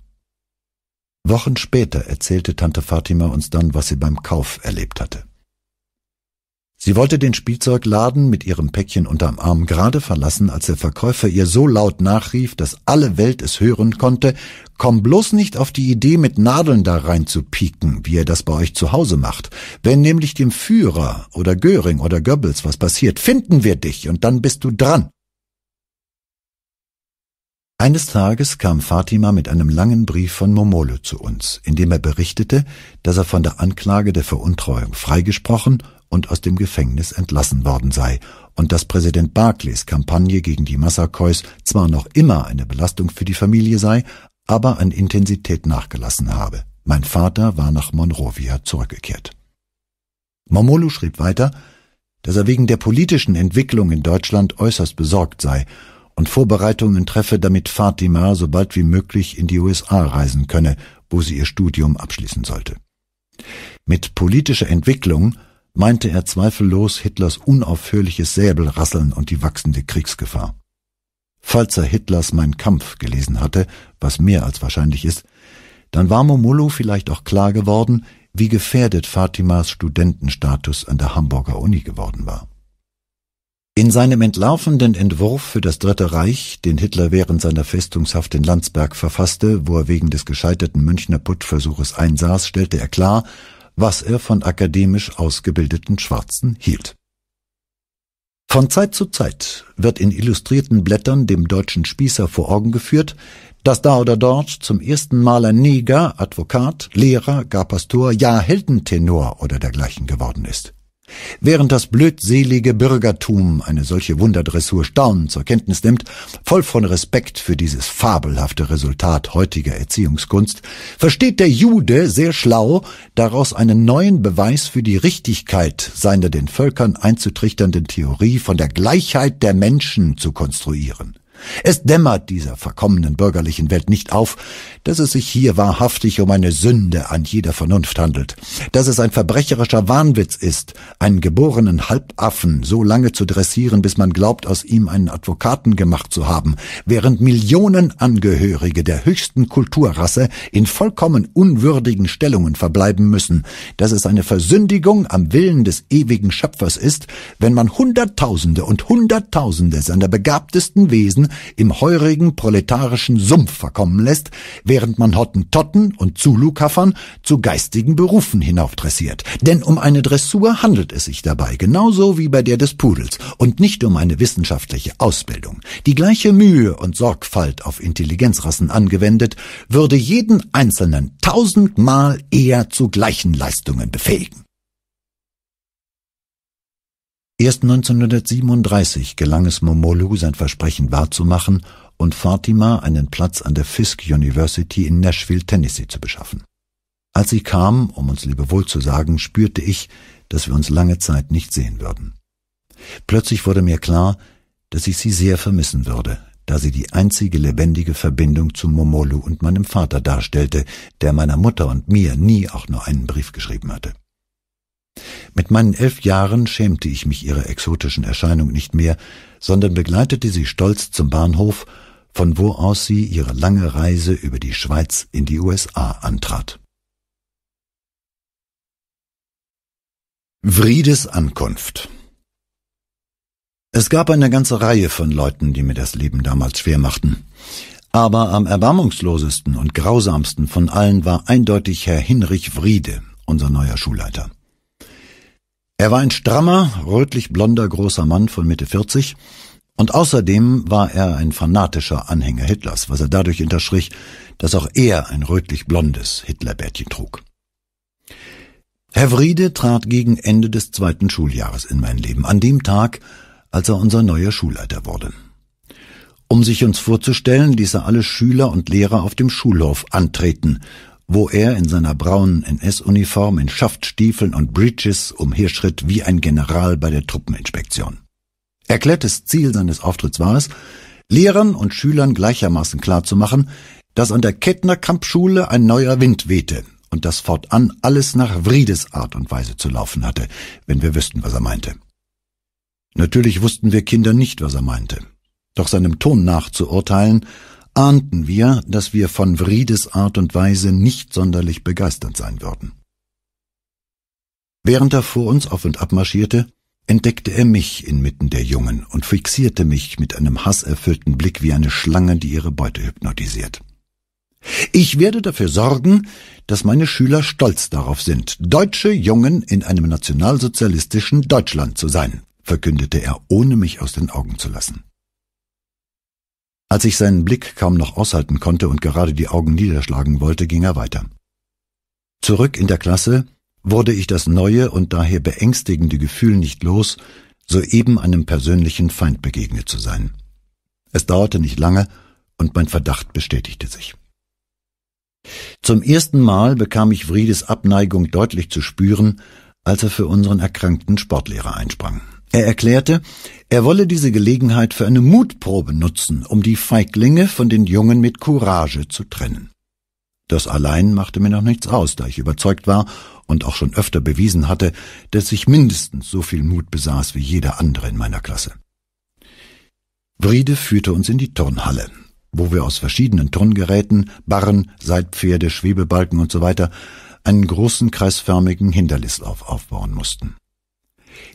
Wochen später erzählte Tante Fatima uns dann, was sie beim Kauf erlebt hatte. Sie wollte den Spielzeugladen mit ihrem Päckchen unterm Arm gerade verlassen, als der Verkäufer ihr so laut nachrief, dass alle Welt es hören konnte, komm bloß nicht auf die Idee, mit Nadeln da rein zu pieken, wie er das bei euch zu Hause macht. Wenn nämlich dem Führer oder Göring oder Goebbels was passiert, finden wir dich und dann bist du dran. Eines Tages kam Fatima mit einem langen Brief von Momolo zu uns, in dem er berichtete, dass er von der Anklage der Veruntreuung freigesprochen – und aus dem Gefängnis entlassen worden sei und dass Präsident Barclays Kampagne gegen die Massakois zwar noch immer eine Belastung für die Familie sei, aber an Intensität nachgelassen habe. Mein Vater war nach Monrovia zurückgekehrt. Momolu schrieb weiter, dass er wegen der politischen Entwicklung in Deutschland äußerst besorgt sei und Vorbereitungen treffe, damit Fatima so bald wie möglich in die USA reisen könne, wo sie ihr Studium abschließen sollte. Mit politischer Entwicklung meinte er zweifellos Hitlers unaufhörliches Säbelrasseln und die wachsende Kriegsgefahr. Falls er Hitlers Mein Kampf gelesen hatte, was mehr als wahrscheinlich ist, dann war Momolo vielleicht auch klar geworden, wie gefährdet Fatimas Studentenstatus an der Hamburger Uni geworden war. In seinem entlarvenden Entwurf für das Dritte Reich, den Hitler während seiner Festungshaft in Landsberg verfasste, wo er wegen des gescheiterten Münchner Putschversuches einsaß, stellte er klar, was er von akademisch ausgebildeten Schwarzen hielt. Von Zeit zu Zeit wird in illustrierten Blättern dem deutschen Spießer vor Augen geführt, dass da oder dort zum ersten Mal ein Neger, Advokat, Lehrer, gar Pastor, ja Heldentenor oder dergleichen geworden ist. Während das blödselige Bürgertum eine solche Wunderdressur staunend zur Kenntnis nimmt, voll von Respekt für dieses fabelhafte Resultat heutiger Erziehungskunst, versteht der Jude sehr schlau, daraus einen neuen Beweis für die Richtigkeit seiner den Völkern einzutrichternden Theorie von der Gleichheit der Menschen zu konstruieren. Es dämmert dieser verkommenen bürgerlichen Welt nicht auf, dass es sich hier wahrhaftig um eine Sünde an jeder Vernunft handelt, dass es ein verbrecherischer Wahnwitz ist, einen geborenen Halbaffen so lange zu dressieren, bis man glaubt, aus ihm einen Advokaten gemacht zu haben, während Millionen Angehörige der höchsten Kulturrasse in vollkommen unwürdigen Stellungen verbleiben müssen, dass es eine Versündigung am Willen des ewigen Schöpfers ist, wenn man Hunderttausende und Hunderttausende seiner begabtesten Wesen im heurigen proletarischen Sumpf verkommen lässt, während man Hottentotten und Zulu-Kaffern zu geistigen Berufen hinaufdressiert. Denn um eine Dressur handelt es sich dabei, genauso wie bei der des Pudels, und nicht um eine wissenschaftliche Ausbildung. Die gleiche Mühe und Sorgfalt auf Intelligenzrassen angewendet, würde jeden Einzelnen tausendmal eher zu gleichen Leistungen befähigen. Erst 1937 gelang es Momolu, sein Versprechen wahrzumachen und Fatima einen Platz an der Fisk University in Nashville, Tennessee zu beschaffen. Als sie kam, um uns Lebewohl zu sagen, spürte ich, dass wir uns lange Zeit nicht sehen würden. Plötzlich wurde mir klar, dass ich sie sehr vermissen würde, da sie die einzige lebendige Verbindung zu Momolu und meinem Vater darstellte, der meiner Mutter und mir nie auch nur einen Brief geschrieben hatte. Mit meinen elf Jahren schämte ich mich ihrer exotischen Erscheinung nicht mehr, sondern begleitete sie stolz zum Bahnhof, von wo aus sie ihre lange Reise über die Schweiz in die USA antrat. Vriedes Ankunft Es gab eine ganze Reihe von Leuten, die mir das Leben damals schwer machten. Aber am erbarmungslosesten und grausamsten von allen war eindeutig Herr Hinrich Wriede, unser neuer Schulleiter. Er war ein strammer, rötlich-blonder großer Mann von Mitte 40 und außerdem war er ein fanatischer Anhänger Hitlers, was er dadurch unterstrich, dass auch er ein rötlich-blondes Hitlerbärtchen trug. Herr Wriede trat gegen Ende des zweiten Schuljahres in mein Leben, an dem Tag, als er unser neuer Schulleiter wurde. Um sich uns vorzustellen, ließ er alle Schüler und Lehrer auf dem Schulhof antreten, wo er in seiner braunen NS-Uniform in Schaftstiefeln und Breeches umherschritt wie ein General bei der Truppeninspektion. Erklärtes Ziel seines Auftritts war es, Lehrern und Schülern gleichermaßen klarzumachen, dass an der Kettner Kampfschule ein neuer Wind wehte und dass fortan alles nach Vriedes Art und Weise zu laufen hatte, wenn wir wüssten, was er meinte. Natürlich wussten wir Kinder nicht, was er meinte. Doch seinem Ton nachzuurteilen, ahnten wir, dass wir von Vrides Art und Weise nicht sonderlich begeistert sein würden. Während er vor uns auf und ab marschierte, entdeckte er mich inmitten der Jungen und fixierte mich mit einem hasserfüllten Blick wie eine Schlange, die ihre Beute hypnotisiert. Ich werde dafür sorgen, dass meine Schüler stolz darauf sind, deutsche Jungen in einem nationalsozialistischen Deutschland zu sein, verkündete er, ohne mich aus den Augen zu lassen. Als ich seinen Blick kaum noch aushalten konnte und gerade die Augen niederschlagen wollte, ging er weiter. Zurück in der Klasse wurde ich das neue und daher beängstigende Gefühl nicht los, soeben einem persönlichen Feind begegnet zu sein. Es dauerte nicht lange, und mein Verdacht bestätigte sich. Zum ersten Mal bekam ich Friedes Abneigung deutlich zu spüren, als er für unseren erkrankten Sportlehrer einsprang. Er erklärte, er wolle diese Gelegenheit für eine Mutprobe nutzen, um die Feiglinge von den Jungen mit Courage zu trennen. Das allein machte mir noch nichts aus, da ich überzeugt war und auch schon öfter bewiesen hatte, dass ich mindestens so viel Mut besaß wie jeder andere in meiner Klasse. Wriede führte uns in die Turnhalle, wo wir aus verschiedenen Turngeräten, Barren, Seitpferde, Schwebebalken usw. So einen großen kreisförmigen Hinterlislauf aufbauen mussten.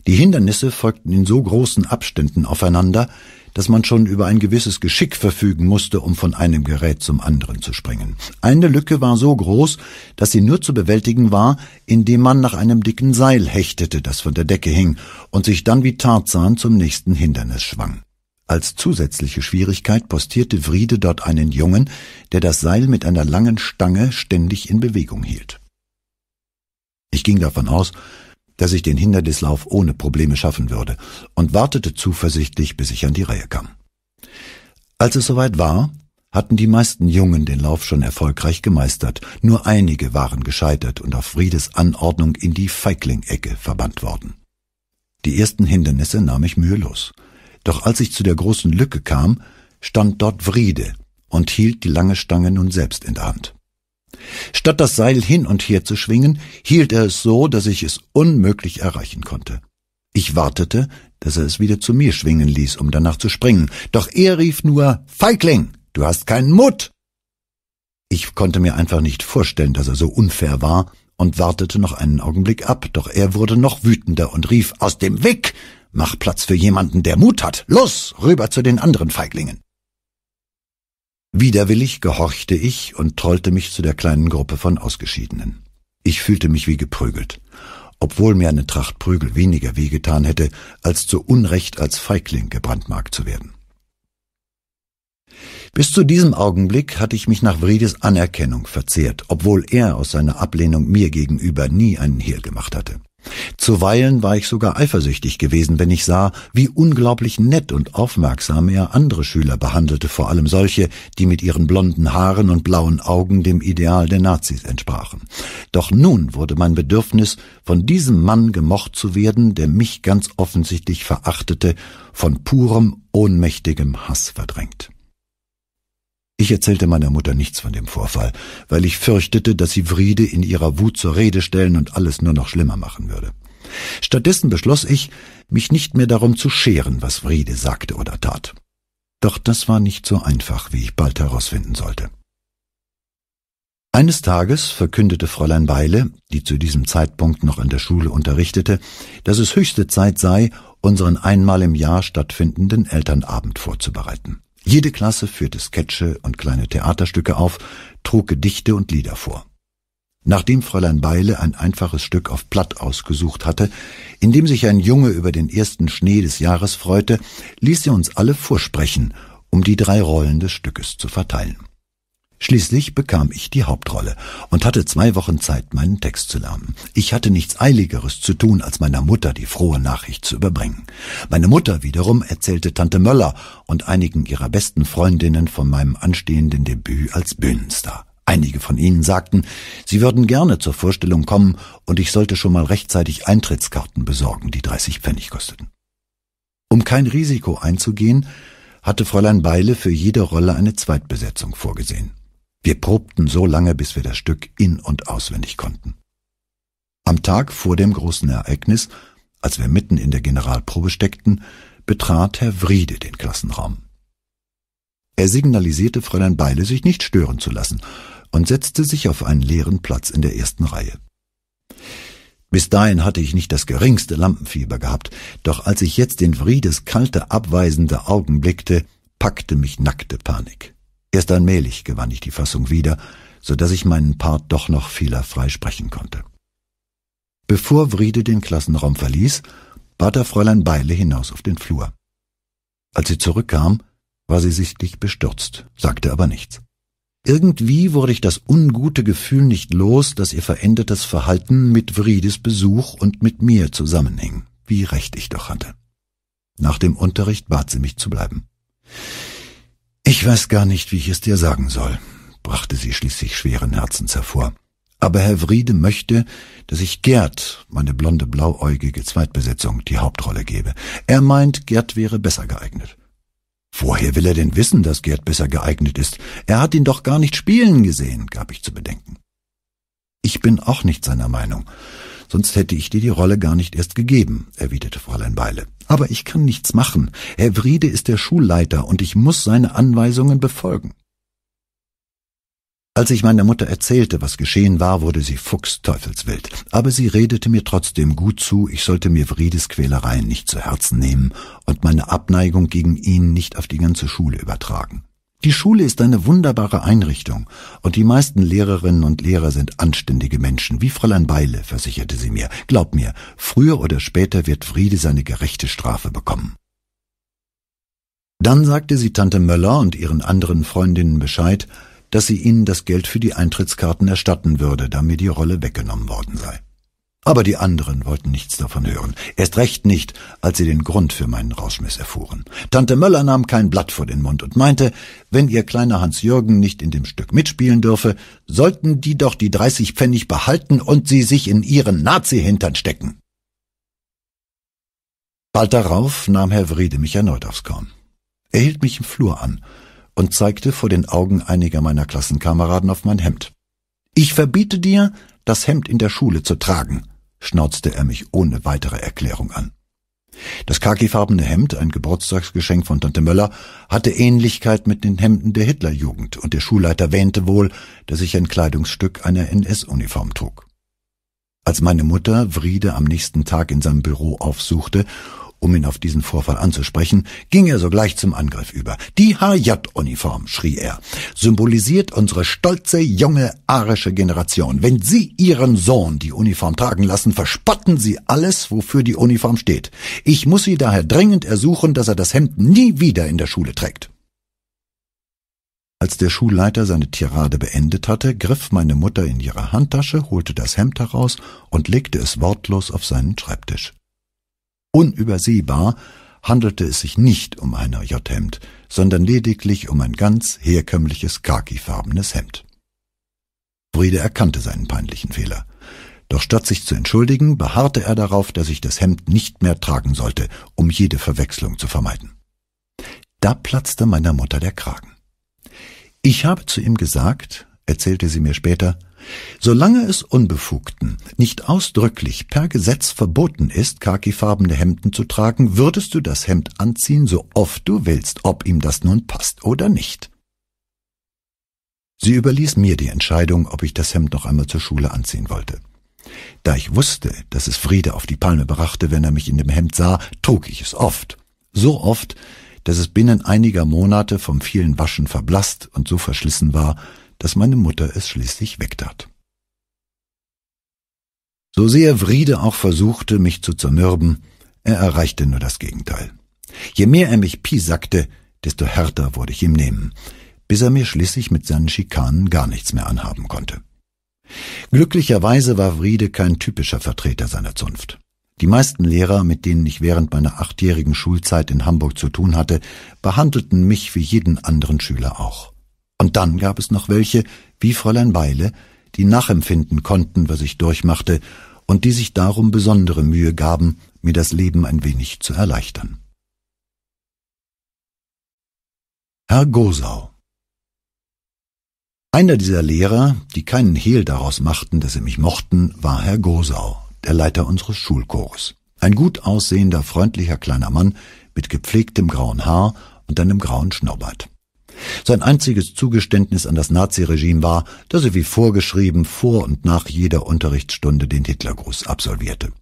Die Hindernisse folgten in so großen Abständen aufeinander, dass man schon über ein gewisses Geschick verfügen musste, um von einem Gerät zum anderen zu springen. Eine Lücke war so groß, dass sie nur zu bewältigen war, indem man nach einem dicken Seil hechtete, das von der Decke hing, und sich dann wie Tarzan zum nächsten Hindernis schwang. Als zusätzliche Schwierigkeit postierte Friede dort einen Jungen, der das Seil mit einer langen Stange ständig in Bewegung hielt. Ich ging davon aus, dass ich den Hindernislauf ohne Probleme schaffen würde und wartete zuversichtlich, bis ich an die Reihe kam. Als es soweit war, hatten die meisten Jungen den Lauf schon erfolgreich gemeistert, nur einige waren gescheitert und auf Friedes Anordnung in die Feigling-Ecke verbannt worden. Die ersten Hindernisse nahm ich mühelos. Doch als ich zu der großen Lücke kam, stand dort Friede und hielt die lange Stange nun selbst in der Hand. Statt das Seil hin und her zu schwingen, hielt er es so, dass ich es unmöglich erreichen konnte. Ich wartete, dass er es wieder zu mir schwingen ließ, um danach zu springen, doch er rief nur Feigling, du hast keinen Mut. Ich konnte mir einfach nicht vorstellen, dass er so unfair war, und wartete noch einen Augenblick ab, doch er wurde noch wütender und rief Aus dem Weg. Mach Platz für jemanden, der Mut hat. Los, rüber zu den anderen Feiglingen. Widerwillig gehorchte ich und trollte mich zu der kleinen Gruppe von Ausgeschiedenen. Ich fühlte mich wie geprügelt, obwohl mir eine Tracht Prügel weniger wehgetan hätte, als zu Unrecht als Feigling gebrandmarkt zu werden. Bis zu diesem Augenblick hatte ich mich nach Vrides Anerkennung verzehrt, obwohl er aus seiner Ablehnung mir gegenüber nie einen Hehl gemacht hatte. Zuweilen war ich sogar eifersüchtig gewesen, wenn ich sah, wie unglaublich nett und aufmerksam er andere Schüler behandelte, vor allem solche, die mit ihren blonden Haaren und blauen Augen dem Ideal der Nazis entsprachen. Doch nun wurde mein Bedürfnis, von diesem Mann gemocht zu werden, der mich ganz offensichtlich verachtete, von purem, ohnmächtigem Hass verdrängt. Ich erzählte meiner Mutter nichts von dem Vorfall, weil ich fürchtete, dass sie Friede in ihrer Wut zur Rede stellen und alles nur noch schlimmer machen würde. Stattdessen beschloss ich, mich nicht mehr darum zu scheren, was Friede sagte oder tat. Doch das war nicht so einfach, wie ich bald herausfinden sollte. Eines Tages verkündete Fräulein Beile, die zu diesem Zeitpunkt noch an der Schule unterrichtete, dass es höchste Zeit sei, unseren einmal im Jahr stattfindenden Elternabend vorzubereiten. Jede Klasse führte Sketche und kleine Theaterstücke auf, trug Gedichte und Lieder vor. Nachdem Fräulein Beile ein einfaches Stück auf Platt ausgesucht hatte, in dem sich ein Junge über den ersten Schnee des Jahres freute, ließ sie uns alle vorsprechen, um die drei Rollen des Stückes zu verteilen. Schließlich bekam ich die Hauptrolle und hatte zwei Wochen Zeit, meinen Text zu lernen. Ich hatte nichts Eiligeres zu tun, als meiner Mutter die frohe Nachricht zu überbringen. Meine Mutter wiederum erzählte Tante Möller und einigen ihrer besten Freundinnen von meinem anstehenden Debüt als Bühnenstar. Einige von ihnen sagten, sie würden gerne zur Vorstellung kommen und ich sollte schon mal rechtzeitig Eintrittskarten besorgen, die 30 Pfennig kosteten. Um kein Risiko einzugehen, hatte Fräulein Beile für jede Rolle eine Zweitbesetzung vorgesehen. Wir probten so lange, bis wir das Stück in und auswendig konnten. Am Tag vor dem großen Ereignis, als wir mitten in der Generalprobe steckten, betrat Herr Wriede den Klassenraum. Er signalisierte Fräulein Beile, sich nicht stören zu lassen, und setzte sich auf einen leeren Platz in der ersten Reihe. Bis dahin hatte ich nicht das geringste Lampenfieber gehabt, doch als ich jetzt in Wriedes kalte, abweisende Augen blickte, packte mich nackte Panik. Erst allmählich gewann ich die Fassung wieder, so dass ich meinen Part doch noch fehlerfrei sprechen konnte. Bevor Wriede den Klassenraum verließ, bat er Fräulein Beile hinaus auf den Flur. Als sie zurückkam, war sie sichtlich bestürzt, sagte aber nichts. Irgendwie wurde ich das ungute Gefühl nicht los, dass ihr verändertes Verhalten mit Wriedes Besuch und mit mir zusammenhing, wie recht ich doch hatte. Nach dem Unterricht bat sie mich zu bleiben. Ich weiß gar nicht, wie ich es dir sagen soll, brachte sie schließlich schweren Herzens hervor. Aber Herr Wriede möchte, dass ich Gerd, meine blonde blauäugige Zweitbesetzung, die Hauptrolle gebe. Er meint, Gerd wäre besser geeignet. Woher will er denn wissen, dass Gerd besser geeignet ist? Er hat ihn doch gar nicht spielen gesehen, gab ich zu bedenken. Ich bin auch nicht seiner Meinung. Sonst hätte ich dir die Rolle gar nicht erst gegeben, erwiderte Fräulein Beile. Aber ich kann nichts machen. Herr Wriede ist der Schulleiter und ich muss seine Anweisungen befolgen. Als ich meiner Mutter erzählte, was geschehen war, wurde sie fuchsteufelswild. Aber sie redete mir trotzdem gut zu, ich sollte mir Wriedes Quälereien nicht zu Herzen nehmen und meine Abneigung gegen ihn nicht auf die ganze Schule übertragen. Die Schule ist eine wunderbare Einrichtung und die meisten Lehrerinnen und Lehrer sind anständige Menschen, wie Fräulein Beile, versicherte sie mir. Glaub mir, früher oder später wird Friede seine gerechte Strafe bekommen. Dann sagte sie Tante Möller und ihren anderen Freundinnen Bescheid, dass sie ihnen das Geld für die Eintrittskarten erstatten würde, da mir die Rolle weggenommen worden sei. Aber die anderen wollten nichts davon hören. Erst recht nicht, als sie den Grund für meinen Rauschmiss erfuhren. Tante Möller nahm kein Blatt vor den Mund und meinte, wenn ihr kleiner Hans-Jürgen nicht in dem Stück mitspielen dürfe, sollten die doch die 30 Pfennig behalten und sie sich in ihren Nazi-Hintern stecken. Bald darauf nahm Herr Wrede mich erneut aufs Korn. Er hielt mich im Flur an und zeigte vor den Augen einiger meiner Klassenkameraden auf mein Hemd. Ich verbiete dir, das Hemd in der Schule zu tragen, schnauzte er mich ohne weitere Erklärung an. Das khakifarbene Hemd, ein Geburtstagsgeschenk von Tante Möller, hatte Ähnlichkeit mit den Hemden der Hitlerjugend, und der Schulleiter wähnte wohl, dass ich ein Kleidungsstück einer NS-Uniform trug. Als meine Mutter Wriede am nächsten Tag in seinem Büro aufsuchte um ihn auf diesen Vorfall anzusprechen, ging er sogleich zum Angriff über. Die HJ-Uniform, schrie er, symbolisiert unsere stolze, junge, arische Generation. Wenn Sie Ihren Sohn die Uniform tragen lassen, verspotten Sie alles, wofür die Uniform steht. Ich muss Sie daher dringend ersuchen, dass er das Hemd nie wieder in der Schule trägt. Als der Schulleiter seine Tirade beendet hatte, griff meine Mutter in ihre Handtasche, holte das Hemd heraus und legte es wortlos auf seinen Schreibtisch unübersehbar, handelte es sich nicht um ein J-Hemd, sondern lediglich um ein ganz herkömmliches khakifarbenes Hemd. Friede erkannte seinen peinlichen Fehler. Doch statt sich zu entschuldigen, beharrte er darauf, dass ich das Hemd nicht mehr tragen sollte, um jede Verwechslung zu vermeiden. Da platzte meiner Mutter der Kragen. Ich habe zu ihm gesagt, erzählte sie mir später, Solange es Unbefugten nicht ausdrücklich per Gesetz verboten ist, khakifarbene Hemden zu tragen, würdest du das Hemd anziehen, so oft du willst, ob ihm das nun passt oder nicht. Sie überließ mir die Entscheidung, ob ich das Hemd noch einmal zur Schule anziehen wollte. Da ich wusste, dass es Friede auf die Palme brachte, wenn er mich in dem Hemd sah, trug ich es oft. So oft, dass es binnen einiger Monate vom vielen Waschen verblasst und so verschlissen war, dass meine Mutter es schließlich wegtat. So sehr Friede auch versuchte, mich zu zermürben, er erreichte nur das Gegenteil. Je mehr er mich piesackte, desto härter wurde ich ihm nehmen, bis er mir schließlich mit seinen Schikanen gar nichts mehr anhaben konnte. Glücklicherweise war Friede kein typischer Vertreter seiner Zunft. Die meisten Lehrer, mit denen ich während meiner achtjährigen Schulzeit in Hamburg zu tun hatte, behandelten mich wie jeden anderen Schüler auch. Und dann gab es noch welche, wie Fräulein Beile, die nachempfinden konnten, was ich durchmachte, und die sich darum besondere Mühe gaben, mir das Leben ein wenig zu erleichtern. Herr Gosau Einer dieser Lehrer, die keinen Hehl daraus machten, dass sie mich mochten, war Herr Gosau, der Leiter unseres Schulchores. Ein gut aussehender, freundlicher kleiner Mann mit gepflegtem grauen Haar und einem grauen Schnurrbart. Sein einziges Zugeständnis an das Naziregime war, dass er wie vorgeschrieben vor und nach jeder Unterrichtsstunde den Hitlergruß absolvierte.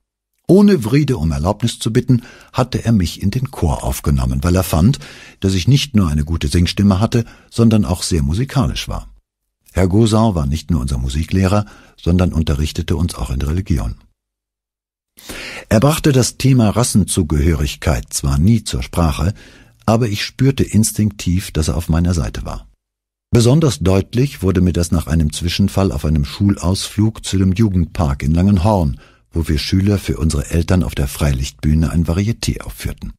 Ohne Wriede um Erlaubnis zu bitten, hatte er mich in den Chor aufgenommen, weil er fand, dass ich nicht nur eine gute Singstimme hatte, sondern auch sehr musikalisch war. Herr Gosau war nicht nur unser Musiklehrer, sondern unterrichtete uns auch in Religion. Er brachte das Thema Rassenzugehörigkeit zwar nie zur Sprache, aber ich spürte instinktiv, dass er auf meiner Seite war. Besonders deutlich wurde mir das nach einem Zwischenfall auf einem Schulausflug zu dem Jugendpark in Langenhorn, wo wir Schüler für unsere Eltern auf der Freilichtbühne ein Varieté aufführten.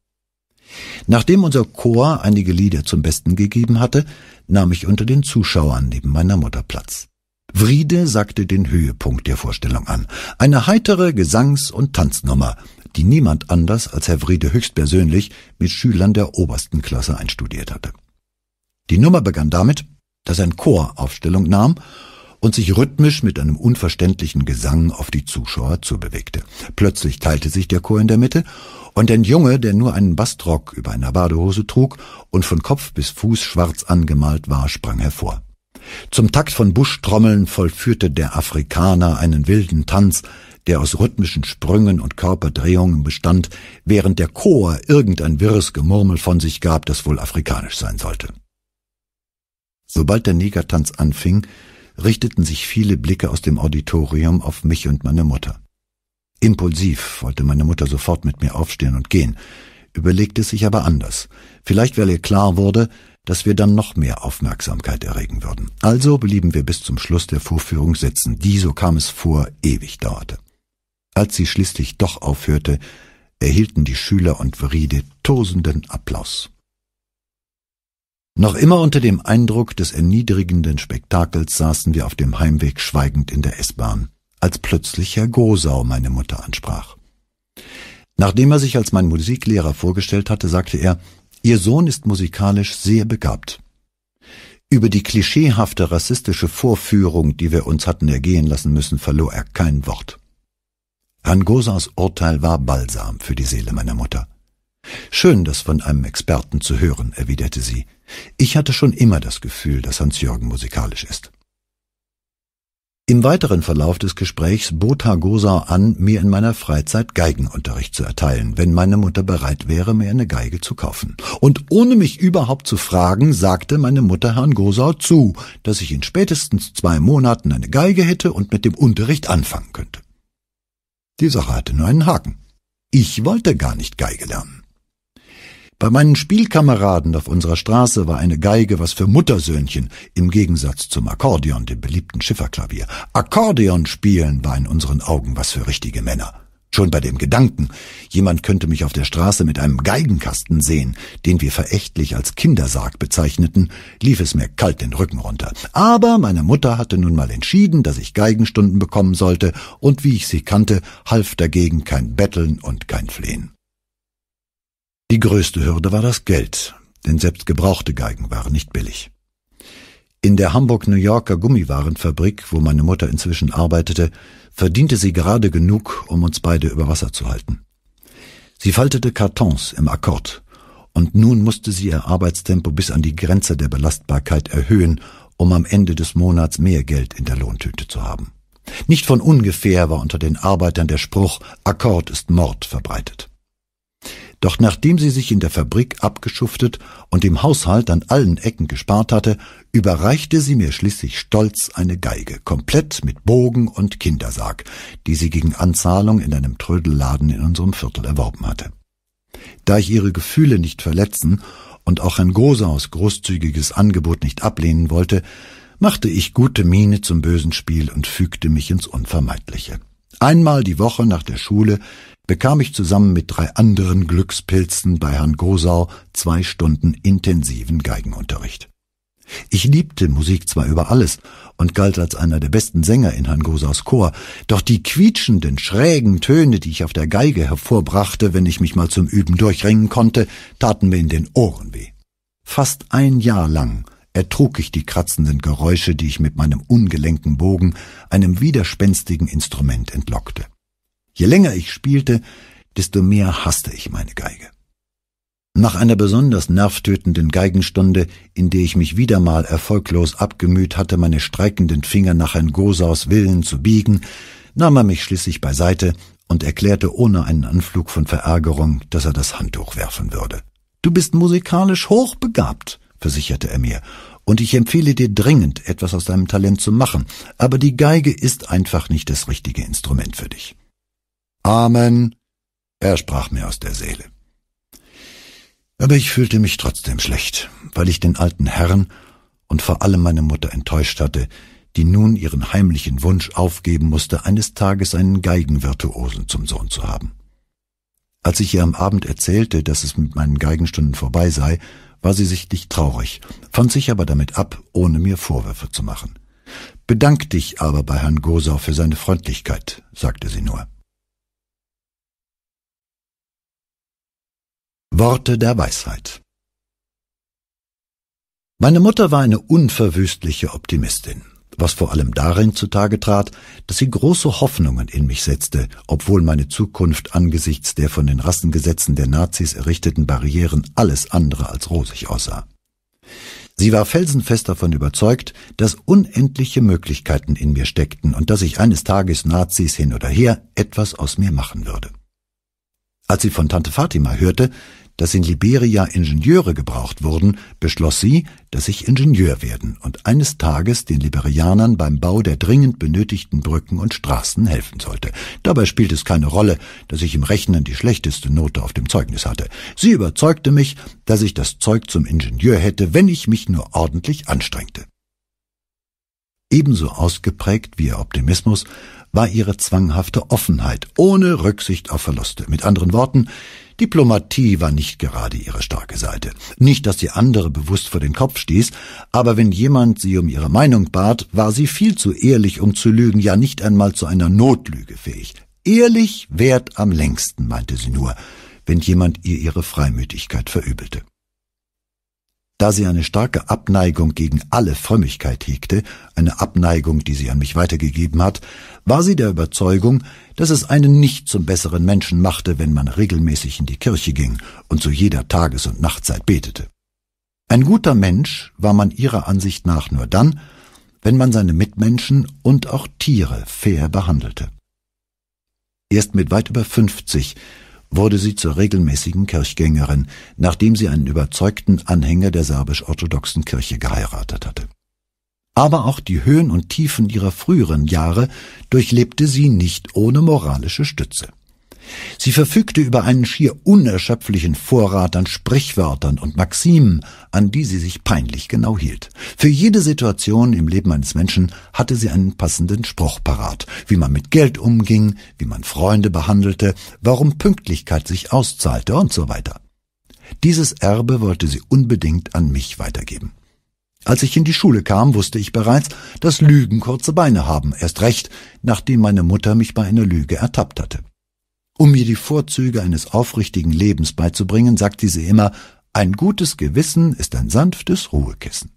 Nachdem unser Chor einige Lieder zum Besten gegeben hatte, nahm ich unter den Zuschauern neben meiner Mutter Platz. Wriede sagte den Höhepunkt der Vorstellung an. Eine heitere Gesangs- und Tanznummer, die niemand anders als Herr Wrede höchstpersönlich mit Schülern der obersten Klasse einstudiert hatte. Die Nummer begann damit, dass ein Chor Aufstellung nahm und sich rhythmisch mit einem unverständlichen Gesang auf die Zuschauer zubewegte. Plötzlich teilte sich der Chor in der Mitte und ein Junge, der nur einen Bastrock über einer Badehose trug und von Kopf bis Fuß schwarz angemalt war, sprang hervor. Zum Takt von Buschtrommeln vollführte der Afrikaner einen wilden Tanz, der aus rhythmischen Sprüngen und Körperdrehungen bestand, während der Chor irgendein wirres Gemurmel von sich gab, das wohl afrikanisch sein sollte. Sobald der Negertanz anfing, richteten sich viele Blicke aus dem Auditorium auf mich und meine Mutter. Impulsiv wollte meine Mutter sofort mit mir aufstehen und gehen, überlegte sich aber anders, vielleicht weil ihr klar wurde, dass wir dann noch mehr Aufmerksamkeit erregen würden. Also blieben wir bis zum Schluss der Vorführung sitzen, die, so kam es vor, ewig dauerte. Als sie schließlich doch aufhörte, erhielten die Schüler und Veride tosenden Applaus. Noch immer unter dem Eindruck des erniedrigenden Spektakels saßen wir auf dem Heimweg schweigend in der S-Bahn, als plötzlich Herr Gosau meine Mutter ansprach. Nachdem er sich als mein Musiklehrer vorgestellt hatte, sagte er, Ihr Sohn ist musikalisch sehr begabt. Über die klischeehafte rassistische Vorführung, die wir uns hatten ergehen lassen müssen, verlor er kein Wort. Herrn Hangosas Urteil war Balsam für die Seele meiner Mutter. Schön, das von einem Experten zu hören, erwiderte sie. Ich hatte schon immer das Gefühl, dass Hans-Jürgen musikalisch ist. Im weiteren Verlauf des Gesprächs bot Herr Hagosa an, mir in meiner Freizeit Geigenunterricht zu erteilen, wenn meine Mutter bereit wäre, mir eine Geige zu kaufen. Und ohne mich überhaupt zu fragen, sagte meine Mutter Herrn Gosau zu, dass ich in spätestens zwei Monaten eine Geige hätte und mit dem Unterricht anfangen könnte. Die Sache hatte nur einen Haken. Ich wollte gar nicht Geige lernen. Bei meinen Spielkameraden auf unserer Straße war eine Geige was für Muttersöhnchen, im Gegensatz zum Akkordeon, dem beliebten Schifferklavier. Akkordeon spielen war in unseren Augen was für richtige Männer. Schon bei dem Gedanken, jemand könnte mich auf der Straße mit einem Geigenkasten sehen, den wir verächtlich als Kindersarg bezeichneten, lief es mir kalt den Rücken runter. Aber meine Mutter hatte nun mal entschieden, dass ich Geigenstunden bekommen sollte, und wie ich sie kannte, half dagegen kein Betteln und kein Flehen. Die größte Hürde war das Geld, denn selbst gebrauchte Geigen waren nicht billig. In der Hamburg-New Yorker Gummiwarenfabrik, wo meine Mutter inzwischen arbeitete, verdiente sie gerade genug, um uns beide über Wasser zu halten. Sie faltete Kartons im Akkord, und nun musste sie ihr Arbeitstempo bis an die Grenze der Belastbarkeit erhöhen, um am Ende des Monats mehr Geld in der Lohntüte zu haben. Nicht von ungefähr war unter den Arbeitern der Spruch Akkord ist Mord verbreitet. Doch nachdem sie sich in der Fabrik abgeschuftet und im Haushalt an allen Ecken gespart hatte, überreichte sie mir schließlich stolz eine Geige, komplett mit Bogen und Kindersarg, die sie gegen Anzahlung in einem Trödelladen in unserem Viertel erworben hatte. Da ich ihre Gefühle nicht verletzen und auch ein Gosaus großzügiges Angebot nicht ablehnen wollte, machte ich gute Miene zum bösen Spiel und fügte mich ins Unvermeidliche. Einmal die Woche nach der Schule bekam ich zusammen mit drei anderen Glückspilzen bei Herrn Gosau zwei Stunden intensiven Geigenunterricht. Ich liebte Musik zwar über alles und galt als einer der besten Sänger in Herrn Gosaus Chor, doch die quietschenden, schrägen Töne, die ich auf der Geige hervorbrachte, wenn ich mich mal zum Üben durchringen konnte, taten mir in den Ohren weh. Fast ein Jahr lang ertrug ich die kratzenden Geräusche, die ich mit meinem ungelenken Bogen einem widerspenstigen Instrument entlockte. Je länger ich spielte, desto mehr hasste ich meine Geige. Nach einer besonders nervtötenden Geigenstunde, in der ich mich wieder mal erfolglos abgemüht hatte, meine streikenden Finger nach Herrn Gosaus Willen zu biegen, nahm er mich schließlich beiseite und erklärte ohne einen Anflug von Verärgerung, dass er das Handtuch werfen würde. Du bist musikalisch hochbegabt, versicherte er mir, und ich empfehle dir dringend, etwas aus deinem Talent zu machen, aber die Geige ist einfach nicht das richtige Instrument für dich. Amen. Er sprach mir aus der Seele. Aber ich fühlte mich trotzdem schlecht, weil ich den alten Herrn und vor allem meine Mutter enttäuscht hatte, die nun ihren heimlichen Wunsch aufgeben musste, eines Tages einen Geigenvirtuosen zum Sohn zu haben. Als ich ihr am Abend erzählte, dass es mit meinen Geigenstunden vorbei sei war sie sichtlich traurig, fand sich aber damit ab, ohne mir Vorwürfe zu machen. Bedank dich aber bei Herrn Gosau für seine Freundlichkeit, sagte sie nur. Worte der Weisheit Meine Mutter war eine unverwüstliche Optimistin was vor allem darin zutage trat, dass sie große Hoffnungen in mich setzte, obwohl meine Zukunft angesichts der von den Rassengesetzen der Nazis errichteten Barrieren alles andere als rosig aussah. Sie war felsenfest davon überzeugt, dass unendliche Möglichkeiten in mir steckten und dass ich eines Tages Nazis hin oder her etwas aus mir machen würde. Als sie von Tante Fatima hörte, dass in Liberia Ingenieure gebraucht wurden, beschloss sie, dass ich Ingenieur werden und eines Tages den Liberianern beim Bau der dringend benötigten Brücken und Straßen helfen sollte. Dabei spielt es keine Rolle, dass ich im Rechnen die schlechteste Note auf dem Zeugnis hatte. Sie überzeugte mich, dass ich das Zeug zum Ingenieur hätte, wenn ich mich nur ordentlich anstrengte. Ebenso ausgeprägt wie ihr Optimismus war ihre zwanghafte Offenheit ohne Rücksicht auf Verluste. Mit anderen Worten, Diplomatie war nicht gerade ihre starke Seite. Nicht, dass sie andere bewusst vor den Kopf stieß, aber wenn jemand sie um ihre Meinung bat, war sie viel zu ehrlich, um zu lügen, ja nicht einmal zu einer Notlüge fähig. Ehrlich währt am längsten, meinte sie nur, wenn jemand ihr ihre Freimütigkeit verübelte. Da sie eine starke Abneigung gegen alle Frömmigkeit hegte, eine Abneigung, die sie an mich weitergegeben hat, war sie der Überzeugung, dass es einen nicht zum besseren Menschen machte, wenn man regelmäßig in die Kirche ging und zu jeder Tages- und Nachtzeit betete. Ein guter Mensch war man ihrer Ansicht nach nur dann, wenn man seine Mitmenschen und auch Tiere fair behandelte. Erst mit weit über 50 wurde sie zur regelmäßigen Kirchgängerin, nachdem sie einen überzeugten Anhänger der serbisch-orthodoxen Kirche geheiratet hatte. Aber auch die Höhen und Tiefen ihrer früheren Jahre durchlebte sie nicht ohne moralische Stütze. Sie verfügte über einen schier unerschöpflichen Vorrat an Sprichwörtern und Maximen, an die sie sich peinlich genau hielt. Für jede Situation im Leben eines Menschen hatte sie einen passenden Spruch parat, wie man mit Geld umging, wie man Freunde behandelte, warum Pünktlichkeit sich auszahlte und so weiter. Dieses Erbe wollte sie unbedingt an mich weitergeben. Als ich in die Schule kam, wusste ich bereits, dass Lügen kurze Beine haben, erst recht, nachdem meine Mutter mich bei einer Lüge ertappt hatte. Um mir die Vorzüge eines aufrichtigen Lebens beizubringen, sagte sie immer, ein gutes Gewissen ist ein sanftes Ruhekissen.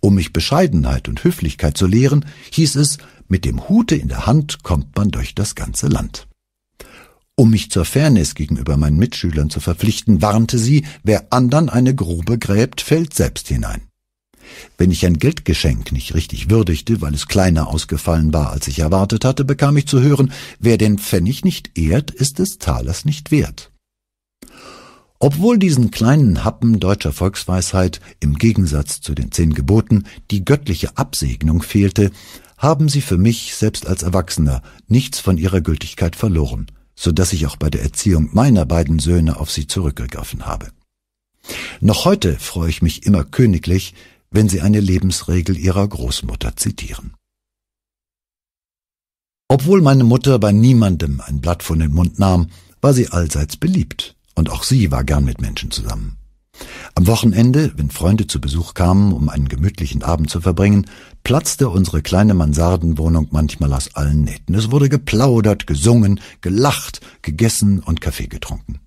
Um mich Bescheidenheit und Höflichkeit zu lehren, hieß es, mit dem Hute in der Hand kommt man durch das ganze Land. Um mich zur Fairness gegenüber meinen Mitschülern zu verpflichten, warnte sie, wer andern eine Grube gräbt, fällt selbst hinein. Wenn ich ein Geldgeschenk nicht richtig würdigte, weil es kleiner ausgefallen war, als ich erwartet hatte, bekam ich zu hören, wer den Pfennig nicht ehrt, ist des Talers nicht wert. Obwohl diesen kleinen Happen deutscher Volksweisheit im Gegensatz zu den zehn Geboten die göttliche Absegnung fehlte, haben sie für mich selbst als Erwachsener nichts von ihrer Gültigkeit verloren, so dass ich auch bei der Erziehung meiner beiden Söhne auf sie zurückgegriffen habe. Noch heute freue ich mich immer königlich, wenn sie eine Lebensregel ihrer Großmutter zitieren. Obwohl meine Mutter bei niemandem ein Blatt von den Mund nahm, war sie allseits beliebt, und auch sie war gern mit Menschen zusammen. Am Wochenende, wenn Freunde zu Besuch kamen, um einen gemütlichen Abend zu verbringen, platzte unsere kleine Mansardenwohnung manchmal aus allen Nähten. Es wurde geplaudert, gesungen, gelacht, gegessen und Kaffee getrunken.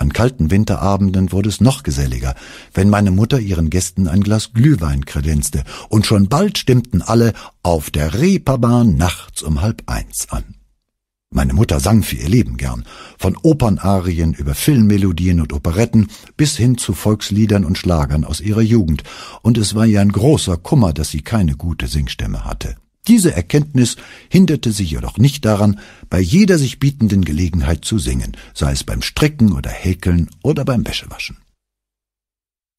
An kalten Winterabenden wurde es noch geselliger, wenn meine Mutter ihren Gästen ein Glas Glühwein kredenzte, und schon bald stimmten alle auf der Reeperbahn nachts um halb eins an. Meine Mutter sang für ihr Leben gern, von Opernarien über Filmmelodien und Operetten bis hin zu Volksliedern und Schlagern aus ihrer Jugend, und es war ihr ein großer Kummer, dass sie keine gute Singstimme hatte. Diese Erkenntnis hinderte sie jedoch nicht daran, bei jeder sich bietenden Gelegenheit zu singen, sei es beim Stricken oder Häkeln oder beim Wäschewaschen.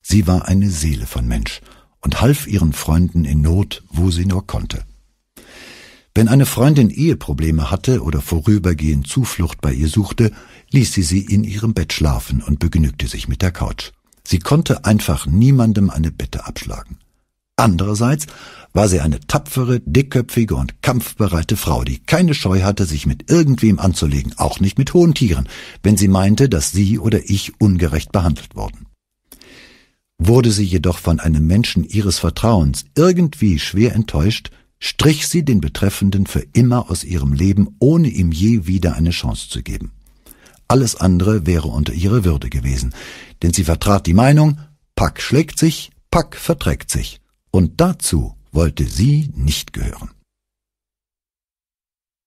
Sie war eine Seele von Mensch und half ihren Freunden in Not, wo sie nur konnte. Wenn eine Freundin Eheprobleme hatte oder vorübergehend Zuflucht bei ihr suchte, ließ sie sie in ihrem Bett schlafen und begnügte sich mit der Couch. Sie konnte einfach niemandem eine Bitte abschlagen. Andererseits war sie eine tapfere, dickköpfige und kampfbereite Frau, die keine Scheu hatte, sich mit irgendwem anzulegen, auch nicht mit hohen Tieren, wenn sie meinte, dass sie oder ich ungerecht behandelt wurden. Wurde sie jedoch von einem Menschen ihres Vertrauens irgendwie schwer enttäuscht, strich sie den Betreffenden für immer aus ihrem Leben, ohne ihm je wieder eine Chance zu geben. Alles andere wäre unter ihrer Würde gewesen, denn sie vertrat die Meinung, Pack schlägt sich, Pack verträgt sich. Und dazu wollte sie nicht gehören.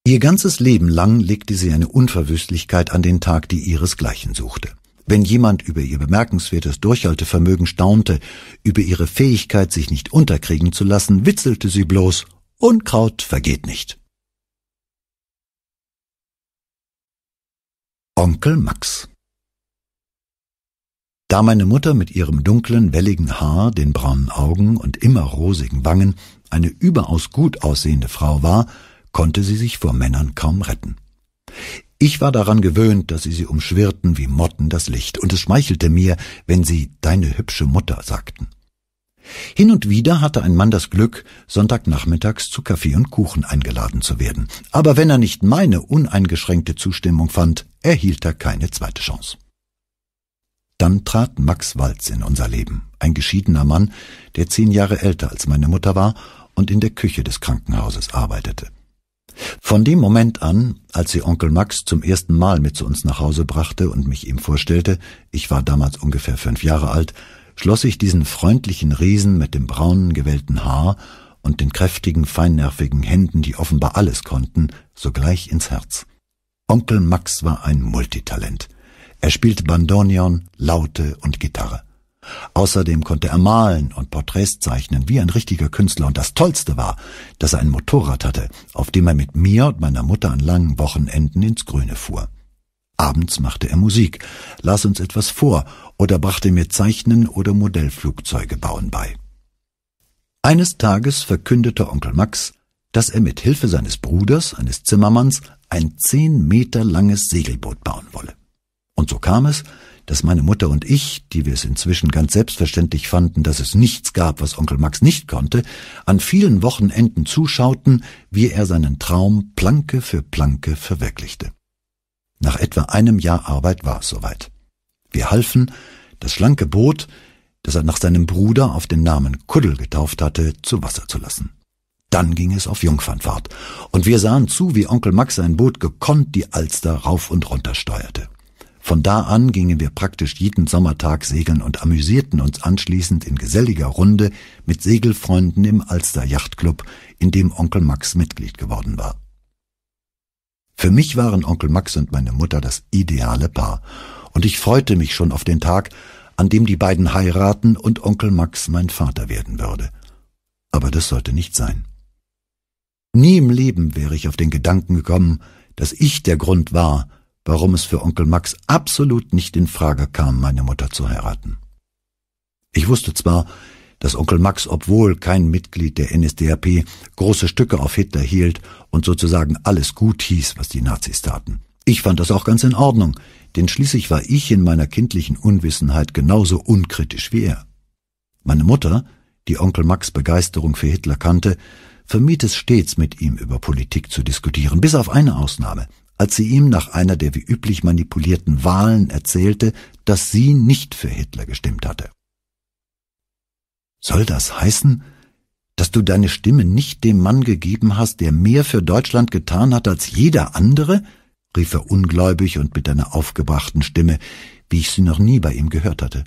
Ihr ganzes Leben lang legte sie eine Unverwüstlichkeit an den Tag, die ihresgleichen suchte. Wenn jemand über ihr bemerkenswertes Durchhaltevermögen staunte, über ihre Fähigkeit, sich nicht unterkriegen zu lassen, witzelte sie bloß, Unkraut vergeht nicht. Onkel Max da meine Mutter mit ihrem dunklen, welligen Haar, den braunen Augen und immer rosigen Wangen eine überaus gut aussehende Frau war, konnte sie sich vor Männern kaum retten. Ich war daran gewöhnt, dass sie sie umschwirrten wie Motten das Licht, und es schmeichelte mir, wenn sie deine hübsche Mutter sagten. Hin und wieder hatte ein Mann das Glück, Sonntagnachmittags zu Kaffee und Kuchen eingeladen zu werden, aber wenn er nicht meine uneingeschränkte Zustimmung fand, erhielt er keine zweite Chance. Dann trat Max Walz in unser Leben, ein geschiedener Mann, der zehn Jahre älter als meine Mutter war und in der Küche des Krankenhauses arbeitete. Von dem Moment an, als sie Onkel Max zum ersten Mal mit zu uns nach Hause brachte und mich ihm vorstellte, ich war damals ungefähr fünf Jahre alt, schloss ich diesen freundlichen Riesen mit dem braunen, gewellten Haar und den kräftigen, feinnervigen Händen, die offenbar alles konnten, sogleich ins Herz. Onkel Max war ein Multitalent. Er spielte Bandoneon, Laute und Gitarre. Außerdem konnte er malen und Porträts zeichnen wie ein richtiger Künstler und das Tollste war, dass er ein Motorrad hatte, auf dem er mit mir und meiner Mutter an langen Wochenenden ins Grüne fuhr. Abends machte er Musik, las uns etwas vor oder brachte mir Zeichnen oder Modellflugzeuge bauen bei. Eines Tages verkündete Onkel Max, dass er mit Hilfe seines Bruders, eines Zimmermanns, ein zehn Meter langes Segelboot bauen wolle. Und so kam es, dass meine Mutter und ich, die wir es inzwischen ganz selbstverständlich fanden, dass es nichts gab, was Onkel Max nicht konnte, an vielen Wochenenden zuschauten, wie er seinen Traum Planke für Planke verwirklichte. Nach etwa einem Jahr Arbeit war es soweit. Wir halfen, das schlanke Boot, das er nach seinem Bruder auf den Namen Kuddel getauft hatte, zu Wasser zu lassen. Dann ging es auf Jungfernfahrt, und wir sahen zu, wie Onkel Max sein Boot gekonnt die Alster rauf und runter steuerte. Von da an gingen wir praktisch jeden Sommertag segeln und amüsierten uns anschließend in geselliger Runde mit Segelfreunden im Alster Yachtclub, in dem Onkel Max Mitglied geworden war. Für mich waren Onkel Max und meine Mutter das ideale Paar, und ich freute mich schon auf den Tag, an dem die beiden heiraten und Onkel Max mein Vater werden würde. Aber das sollte nicht sein. Nie im Leben wäre ich auf den Gedanken gekommen, dass ich der Grund war, warum es für Onkel Max absolut nicht in Frage kam, meine Mutter zu heiraten. Ich wusste zwar, dass Onkel Max, obwohl kein Mitglied der NSDAP, große Stücke auf Hitler hielt und sozusagen alles gut hieß, was die Nazis taten. Ich fand das auch ganz in Ordnung, denn schließlich war ich in meiner kindlichen Unwissenheit genauso unkritisch wie er. Meine Mutter, die Onkel Max Begeisterung für Hitler kannte, vermied es stets mit ihm über Politik zu diskutieren, bis auf eine Ausnahme als sie ihm nach einer der wie üblich manipulierten Wahlen erzählte, dass sie nicht für Hitler gestimmt hatte. Soll das heißen, dass du deine Stimme nicht dem Mann gegeben hast, der mehr für Deutschland getan hat als jeder andere? rief er ungläubig und mit einer aufgebrachten Stimme, wie ich sie noch nie bei ihm gehört hatte.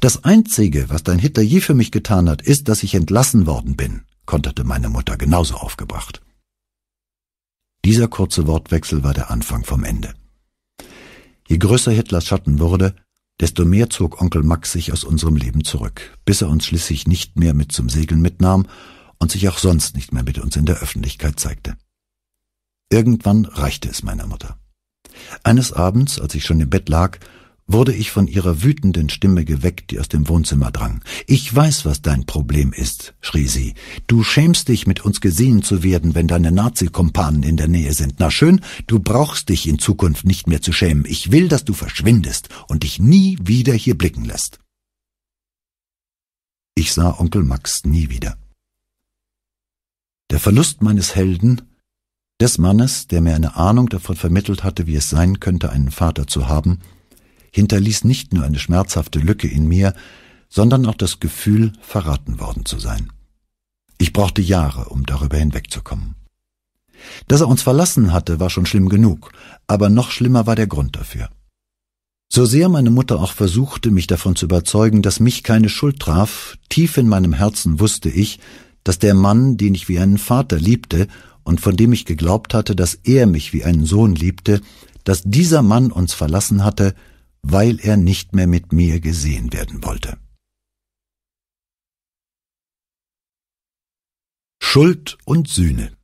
Das Einzige, was dein Hitler je für mich getan hat, ist, dass ich entlassen worden bin, konterte meine Mutter genauso aufgebracht. Dieser kurze Wortwechsel war der Anfang vom Ende. Je größer Hitlers Schatten wurde, desto mehr zog Onkel Max sich aus unserem Leben zurück, bis er uns schließlich nicht mehr mit zum Segeln mitnahm und sich auch sonst nicht mehr mit uns in der Öffentlichkeit zeigte. Irgendwann reichte es meiner Mutter. Eines Abends, als ich schon im Bett lag, wurde ich von ihrer wütenden Stimme geweckt, die aus dem Wohnzimmer drang. Ich weiß, was dein Problem ist, schrie sie. Du schämst dich, mit uns gesehen zu werden, wenn deine Nazi-Kumpanen in der Nähe sind. Na schön, du brauchst dich in Zukunft nicht mehr zu schämen. Ich will, dass du verschwindest und dich nie wieder hier blicken lässt. Ich sah Onkel Max nie wieder. Der Verlust meines Helden, des Mannes, der mir eine Ahnung davon vermittelt hatte, wie es sein könnte, einen Vater zu haben, hinterließ nicht nur eine schmerzhafte Lücke in mir, sondern auch das Gefühl, verraten worden zu sein. Ich brauchte Jahre, um darüber hinwegzukommen. Dass er uns verlassen hatte, war schon schlimm genug, aber noch schlimmer war der Grund dafür. So sehr meine Mutter auch versuchte, mich davon zu überzeugen, dass mich keine Schuld traf, tief in meinem Herzen wusste ich, dass der Mann, den ich wie einen Vater liebte und von dem ich geglaubt hatte, dass er mich wie einen Sohn liebte, dass dieser Mann uns verlassen hatte weil er nicht mehr mit mir gesehen werden wollte. Schuld und Sühne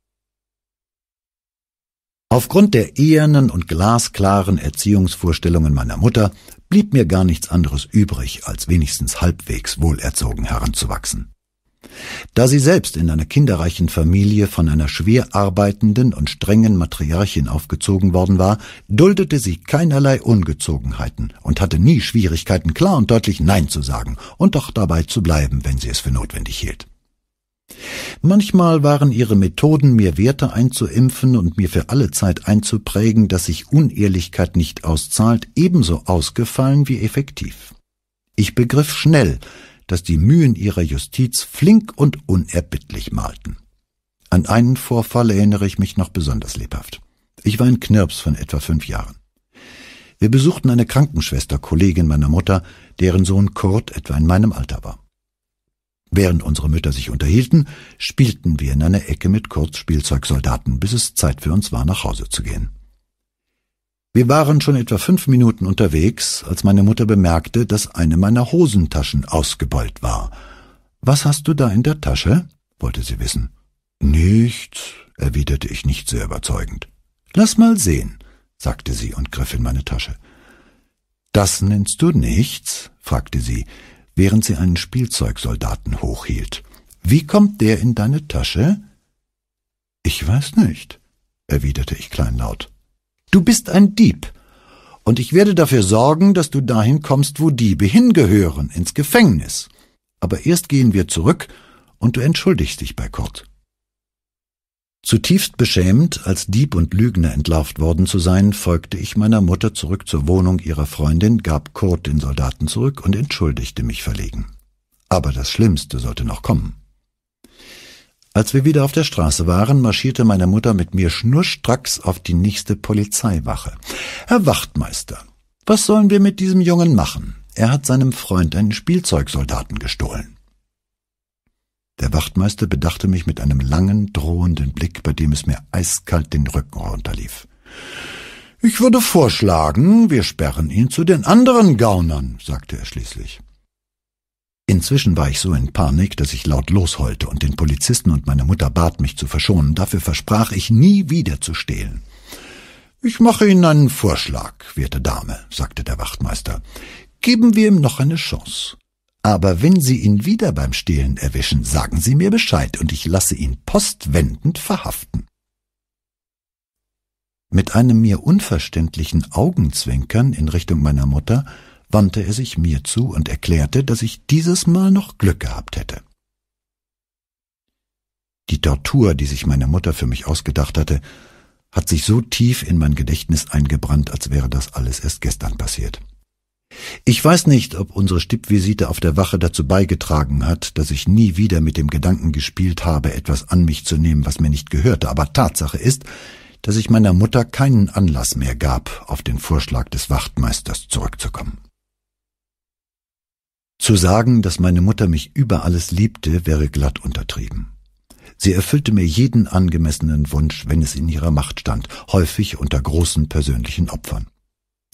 Aufgrund der ehernen und glasklaren Erziehungsvorstellungen meiner Mutter blieb mir gar nichts anderes übrig, als wenigstens halbwegs wohlerzogen heranzuwachsen. Da sie selbst in einer kinderreichen Familie von einer schwer arbeitenden und strengen Matriarchin aufgezogen worden war, duldete sie keinerlei Ungezogenheiten und hatte nie Schwierigkeiten, klar und deutlich Nein zu sagen und doch dabei zu bleiben, wenn sie es für notwendig hielt. Manchmal waren ihre Methoden, mir Werte einzuimpfen und mir für alle Zeit einzuprägen, dass sich Unehrlichkeit nicht auszahlt, ebenso ausgefallen wie effektiv. Ich begriff schnell, das die Mühen ihrer Justiz flink und unerbittlich malten. An einen Vorfall erinnere ich mich noch besonders lebhaft. Ich war ein Knirps von etwa fünf Jahren. Wir besuchten eine Krankenschwester, Kollegin meiner Mutter, deren Sohn Kurt etwa in meinem Alter war. Während unsere Mütter sich unterhielten, spielten wir in einer Ecke mit Kurts Spielzeugsoldaten, bis es Zeit für uns war, nach Hause zu gehen. Wir waren schon etwa fünf Minuten unterwegs, als meine Mutter bemerkte, dass eine meiner Hosentaschen ausgebeult war. Was hast du da in der Tasche? wollte sie wissen. Nichts, erwiderte ich nicht sehr überzeugend. Lass mal sehen, sagte sie und griff in meine Tasche. Das nennst du nichts? fragte sie, während sie einen Spielzeugsoldaten hochhielt. Wie kommt der in deine Tasche? Ich weiß nicht, erwiderte ich kleinlaut. Du bist ein Dieb. Und ich werde dafür sorgen, dass du dahin kommst, wo Diebe hingehören, ins Gefängnis. Aber erst gehen wir zurück und du entschuldigst dich bei Kurt. Zutiefst beschämt, als Dieb und Lügner entlarvt worden zu sein, folgte ich meiner Mutter zurück zur Wohnung ihrer Freundin, gab Kurt den Soldaten zurück und entschuldigte mich verlegen. Aber das Schlimmste sollte noch kommen. Als wir wieder auf der Straße waren, marschierte meine Mutter mit mir schnurstracks auf die nächste Polizeiwache. Herr Wachtmeister, was sollen wir mit diesem Jungen machen? Er hat seinem Freund einen Spielzeugsoldaten gestohlen. Der Wachtmeister bedachte mich mit einem langen, drohenden Blick, bei dem es mir eiskalt den Rücken runterlief. Ich würde vorschlagen, wir sperren ihn zu den anderen Gaunern, sagte er schließlich. Inzwischen war ich so in Panik, dass ich laut losheulte und den Polizisten und meine Mutter bat, mich zu verschonen. Dafür versprach ich, nie wieder zu stehlen. Ich mache Ihnen einen Vorschlag, werte Dame, sagte der Wachtmeister. Geben wir ihm noch eine Chance. Aber wenn Sie ihn wieder beim Stehlen erwischen, sagen Sie mir Bescheid und ich lasse ihn postwendend verhaften. Mit einem mir unverständlichen Augenzwinkern in Richtung meiner Mutter wandte er sich mir zu und erklärte, dass ich dieses Mal noch Glück gehabt hätte. Die Tortur, die sich meine Mutter für mich ausgedacht hatte, hat sich so tief in mein Gedächtnis eingebrannt, als wäre das alles erst gestern passiert. Ich weiß nicht, ob unsere Stippvisite auf der Wache dazu beigetragen hat, dass ich nie wieder mit dem Gedanken gespielt habe, etwas an mich zu nehmen, was mir nicht gehörte, aber Tatsache ist, dass ich meiner Mutter keinen Anlass mehr gab, auf den Vorschlag des Wachtmeisters zurückzukommen. Zu sagen, dass meine Mutter mich über alles liebte, wäre glatt untertrieben. Sie erfüllte mir jeden angemessenen Wunsch, wenn es in ihrer Macht stand, häufig unter großen persönlichen Opfern.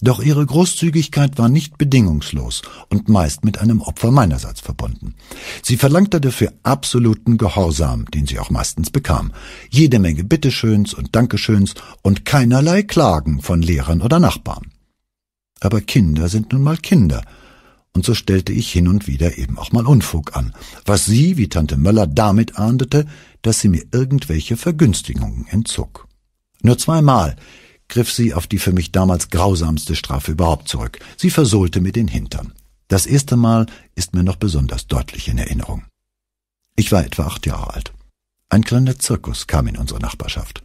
Doch ihre Großzügigkeit war nicht bedingungslos und meist mit einem Opfer meinerseits verbunden. Sie verlangte dafür absoluten Gehorsam, den sie auch meistens bekam, jede Menge Bitteschöns und Dankeschöns und keinerlei Klagen von Lehrern oder Nachbarn. Aber Kinder sind nun mal Kinder, und so stellte ich hin und wieder eben auch mal Unfug an, was sie, wie Tante Möller, damit ahndete, dass sie mir irgendwelche Vergünstigungen entzog. Nur zweimal griff sie auf die für mich damals grausamste Strafe überhaupt zurück. Sie versohlte mir den Hintern. Das erste Mal ist mir noch besonders deutlich in Erinnerung. Ich war etwa acht Jahre alt. Ein kleiner Zirkus kam in unsere Nachbarschaft.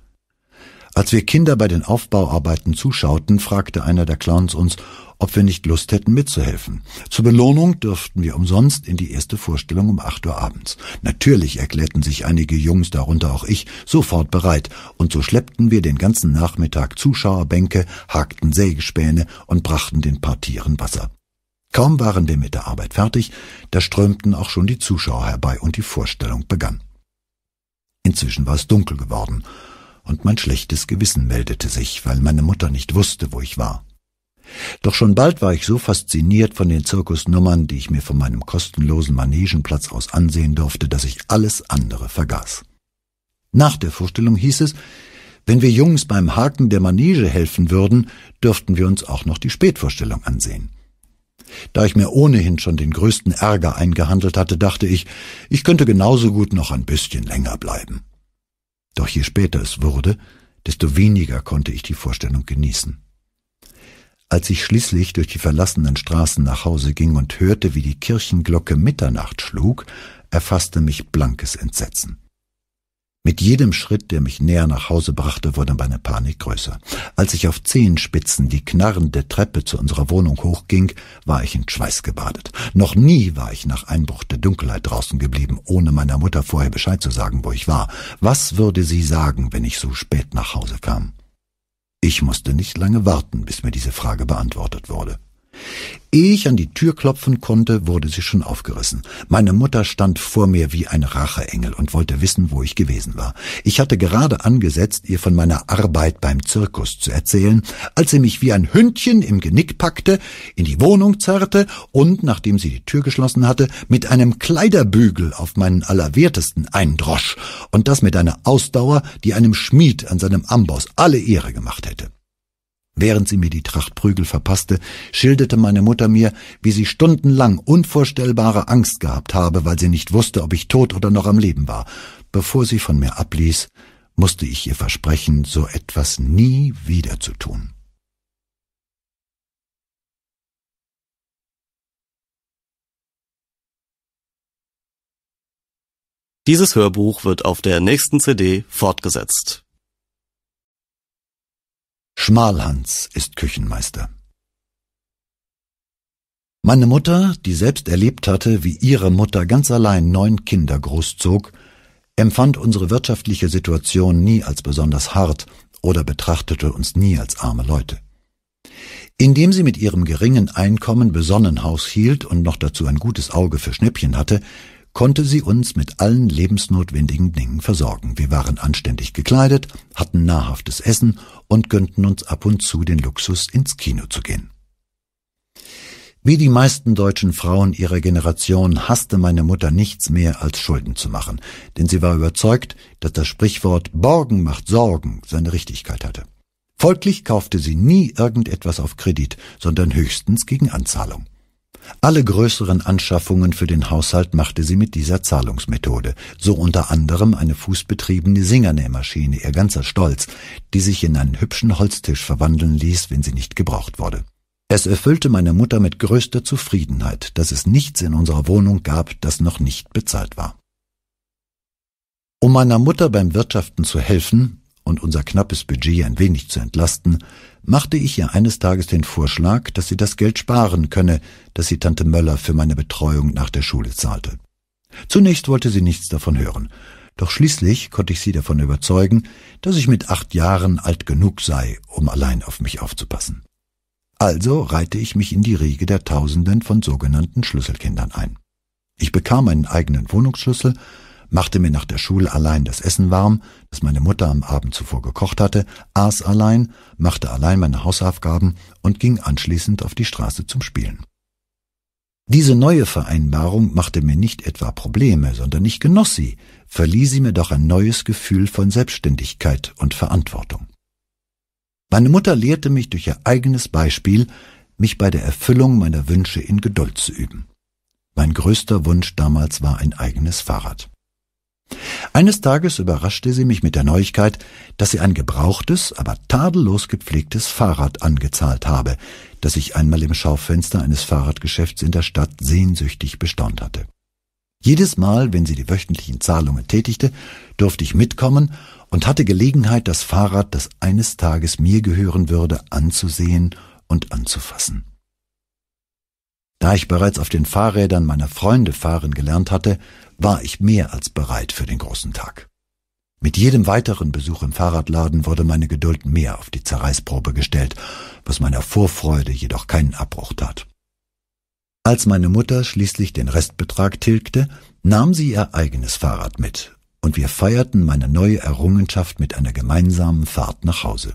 Als wir Kinder bei den Aufbauarbeiten zuschauten, fragte einer der Clowns uns, ob wir nicht Lust hätten mitzuhelfen. Zur Belohnung dürften wir umsonst in die erste Vorstellung um acht Uhr abends. Natürlich erklärten sich einige Jungs, darunter auch ich, sofort bereit, und so schleppten wir den ganzen Nachmittag Zuschauerbänke, hakten Sägespäne und brachten den Partieren Wasser. Kaum waren wir mit der Arbeit fertig, da strömten auch schon die Zuschauer herbei und die Vorstellung begann. Inzwischen war es dunkel geworden, und mein schlechtes Gewissen meldete sich, weil meine Mutter nicht wusste, wo ich war. Doch schon bald war ich so fasziniert von den Zirkusnummern, die ich mir von meinem kostenlosen Manegenplatz aus ansehen durfte, dass ich alles andere vergaß. Nach der Vorstellung hieß es, wenn wir Jungs beim Haken der Manege helfen würden, dürften wir uns auch noch die Spätvorstellung ansehen. Da ich mir ohnehin schon den größten Ärger eingehandelt hatte, dachte ich, ich könnte genauso gut noch ein bisschen länger bleiben. Doch je später es wurde, desto weniger konnte ich die Vorstellung genießen. Als ich schließlich durch die verlassenen Straßen nach Hause ging und hörte, wie die Kirchenglocke Mitternacht schlug, erfasste mich blankes Entsetzen. Mit jedem Schritt, der mich näher nach Hause brachte, wurde meine Panik größer. Als ich auf Zehenspitzen die knarrende Treppe zu unserer Wohnung hochging, war ich in Schweiß gebadet. Noch nie war ich nach Einbruch der Dunkelheit draußen geblieben, ohne meiner Mutter vorher Bescheid zu sagen, wo ich war. Was würde sie sagen, wenn ich so spät nach Hause kam? Ich musste nicht lange warten, bis mir diese Frage beantwortet wurde. Ehe ich an die Tür klopfen konnte, wurde sie schon aufgerissen. Meine Mutter stand vor mir wie ein Racheengel und wollte wissen, wo ich gewesen war. Ich hatte gerade angesetzt, ihr von meiner Arbeit beim Zirkus zu erzählen, als sie mich wie ein Hündchen im Genick packte, in die Wohnung zerrte und, nachdem sie die Tür geschlossen hatte, mit einem Kleiderbügel auf meinen Allerwertesten eindrosch und das mit einer Ausdauer, die einem Schmied an seinem Amboss alle Ehre gemacht hätte. Während sie mir die Tracht Prügel verpasste, schilderte meine Mutter mir, wie sie stundenlang unvorstellbare Angst gehabt habe, weil sie nicht wusste, ob ich tot oder noch am Leben war. Bevor sie von mir abließ, musste ich ihr versprechen, so etwas nie wieder zu tun. Dieses Hörbuch wird auf der nächsten CD fortgesetzt. Schmalhans ist Küchenmeister. Meine Mutter, die selbst erlebt hatte, wie ihre Mutter ganz allein neun Kinder großzog, empfand unsere wirtschaftliche Situation nie als besonders hart oder betrachtete uns nie als arme Leute. Indem sie mit ihrem geringen Einkommen besonnen Haus hielt und noch dazu ein gutes Auge für Schnäppchen hatte, konnte sie uns mit allen lebensnotwendigen Dingen versorgen. Wir waren anständig gekleidet, hatten nahrhaftes Essen und gönnten uns ab und zu den Luxus, ins Kino zu gehen. Wie die meisten deutschen Frauen ihrer Generation hasste meine Mutter nichts mehr als Schulden zu machen, denn sie war überzeugt, dass das Sprichwort Borgen macht Sorgen seine Richtigkeit hatte. Folglich kaufte sie nie irgendetwas auf Kredit, sondern höchstens gegen Anzahlung. Alle größeren Anschaffungen für den Haushalt machte sie mit dieser Zahlungsmethode, so unter anderem eine fußbetriebene Singernähmaschine, ihr ganzer Stolz, die sich in einen hübschen Holztisch verwandeln ließ, wenn sie nicht gebraucht wurde. Es erfüllte meine Mutter mit größter Zufriedenheit, dass es nichts in unserer Wohnung gab, das noch nicht bezahlt war. Um meiner Mutter beim Wirtschaften zu helfen, und unser knappes Budget ein wenig zu entlasten, machte ich ihr eines Tages den Vorschlag, dass sie das Geld sparen könne, das sie Tante Möller für meine Betreuung nach der Schule zahlte. Zunächst wollte sie nichts davon hören, doch schließlich konnte ich sie davon überzeugen, dass ich mit acht Jahren alt genug sei, um allein auf mich aufzupassen. Also reihte ich mich in die Riege der Tausenden von sogenannten Schlüsselkindern ein. Ich bekam einen eigenen Wohnungsschlüssel machte mir nach der Schule allein das Essen warm, das meine Mutter am Abend zuvor gekocht hatte, aß allein, machte allein meine Hausaufgaben und ging anschließend auf die Straße zum Spielen. Diese neue Vereinbarung machte mir nicht etwa Probleme, sondern ich genoss sie, verlieh sie mir doch ein neues Gefühl von Selbstständigkeit und Verantwortung. Meine Mutter lehrte mich durch ihr eigenes Beispiel, mich bei der Erfüllung meiner Wünsche in Geduld zu üben. Mein größter Wunsch damals war ein eigenes Fahrrad. Eines Tages überraschte sie mich mit der Neuigkeit, dass sie ein gebrauchtes, aber tadellos gepflegtes Fahrrad angezahlt habe, das ich einmal im Schaufenster eines Fahrradgeschäfts in der Stadt sehnsüchtig bestaunt hatte. Jedes Mal, wenn sie die wöchentlichen Zahlungen tätigte, durfte ich mitkommen und hatte Gelegenheit, das Fahrrad, das eines Tages mir gehören würde, anzusehen und anzufassen. Da ich bereits auf den Fahrrädern meiner Freunde fahren gelernt hatte, war ich mehr als bereit für den großen Tag. Mit jedem weiteren Besuch im Fahrradladen wurde meine Geduld mehr auf die Zerreißprobe gestellt, was meiner Vorfreude jedoch keinen Abbruch tat. Als meine Mutter schließlich den Restbetrag tilgte, nahm sie ihr eigenes Fahrrad mit, und wir feierten meine neue Errungenschaft mit einer gemeinsamen Fahrt nach Hause.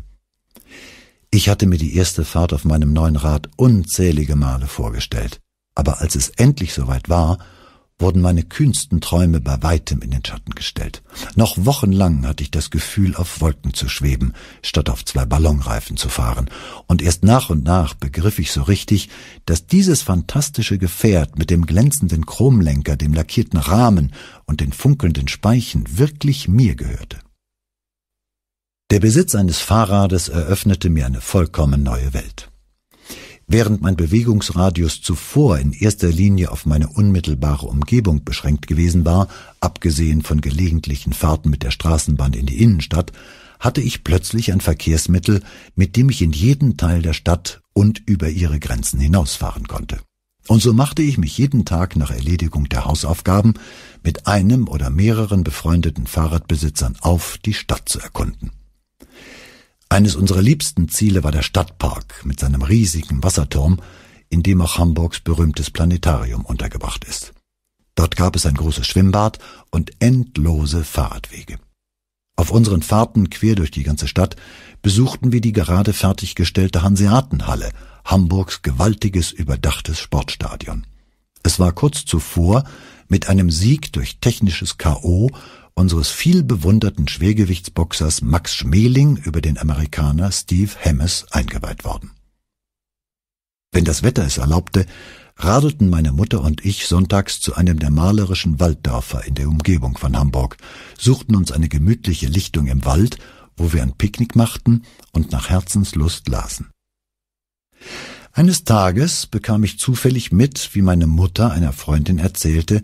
Ich hatte mir die erste Fahrt auf meinem neuen Rad unzählige Male vorgestellt, aber als es endlich soweit war, wurden meine kühnsten Träume bei weitem in den Schatten gestellt. Noch wochenlang hatte ich das Gefühl, auf Wolken zu schweben, statt auf zwei Ballonreifen zu fahren, und erst nach und nach begriff ich so richtig, dass dieses fantastische Gefährt mit dem glänzenden Chromlenker, dem lackierten Rahmen und den funkelnden Speichen wirklich mir gehörte. Der Besitz eines Fahrrades eröffnete mir eine vollkommen neue Welt. Während mein Bewegungsradius zuvor in erster Linie auf meine unmittelbare Umgebung beschränkt gewesen war, abgesehen von gelegentlichen Fahrten mit der Straßenbahn in die Innenstadt, hatte ich plötzlich ein Verkehrsmittel, mit dem ich in jeden Teil der Stadt und über ihre Grenzen hinausfahren konnte. Und so machte ich mich jeden Tag nach Erledigung der Hausaufgaben mit einem oder mehreren befreundeten Fahrradbesitzern auf, die Stadt zu erkunden. Eines unserer liebsten Ziele war der Stadtpark mit seinem riesigen Wasserturm, in dem auch Hamburgs berühmtes Planetarium untergebracht ist. Dort gab es ein großes Schwimmbad und endlose Fahrradwege. Auf unseren Fahrten quer durch die ganze Stadt besuchten wir die gerade fertiggestellte Hanseatenhalle, Hamburgs gewaltiges überdachtes Sportstadion. Es war kurz zuvor mit einem Sieg durch technisches KO unseres viel bewunderten Schwergewichtsboxers Max Schmeling über den Amerikaner Steve Hemmes eingeweiht worden. Wenn das Wetter es erlaubte, radelten meine Mutter und ich sonntags zu einem der malerischen Walddörfer in der Umgebung von Hamburg, suchten uns eine gemütliche Lichtung im Wald, wo wir ein Picknick machten und nach Herzenslust lasen. Eines Tages bekam ich zufällig mit, wie meine Mutter einer Freundin erzählte,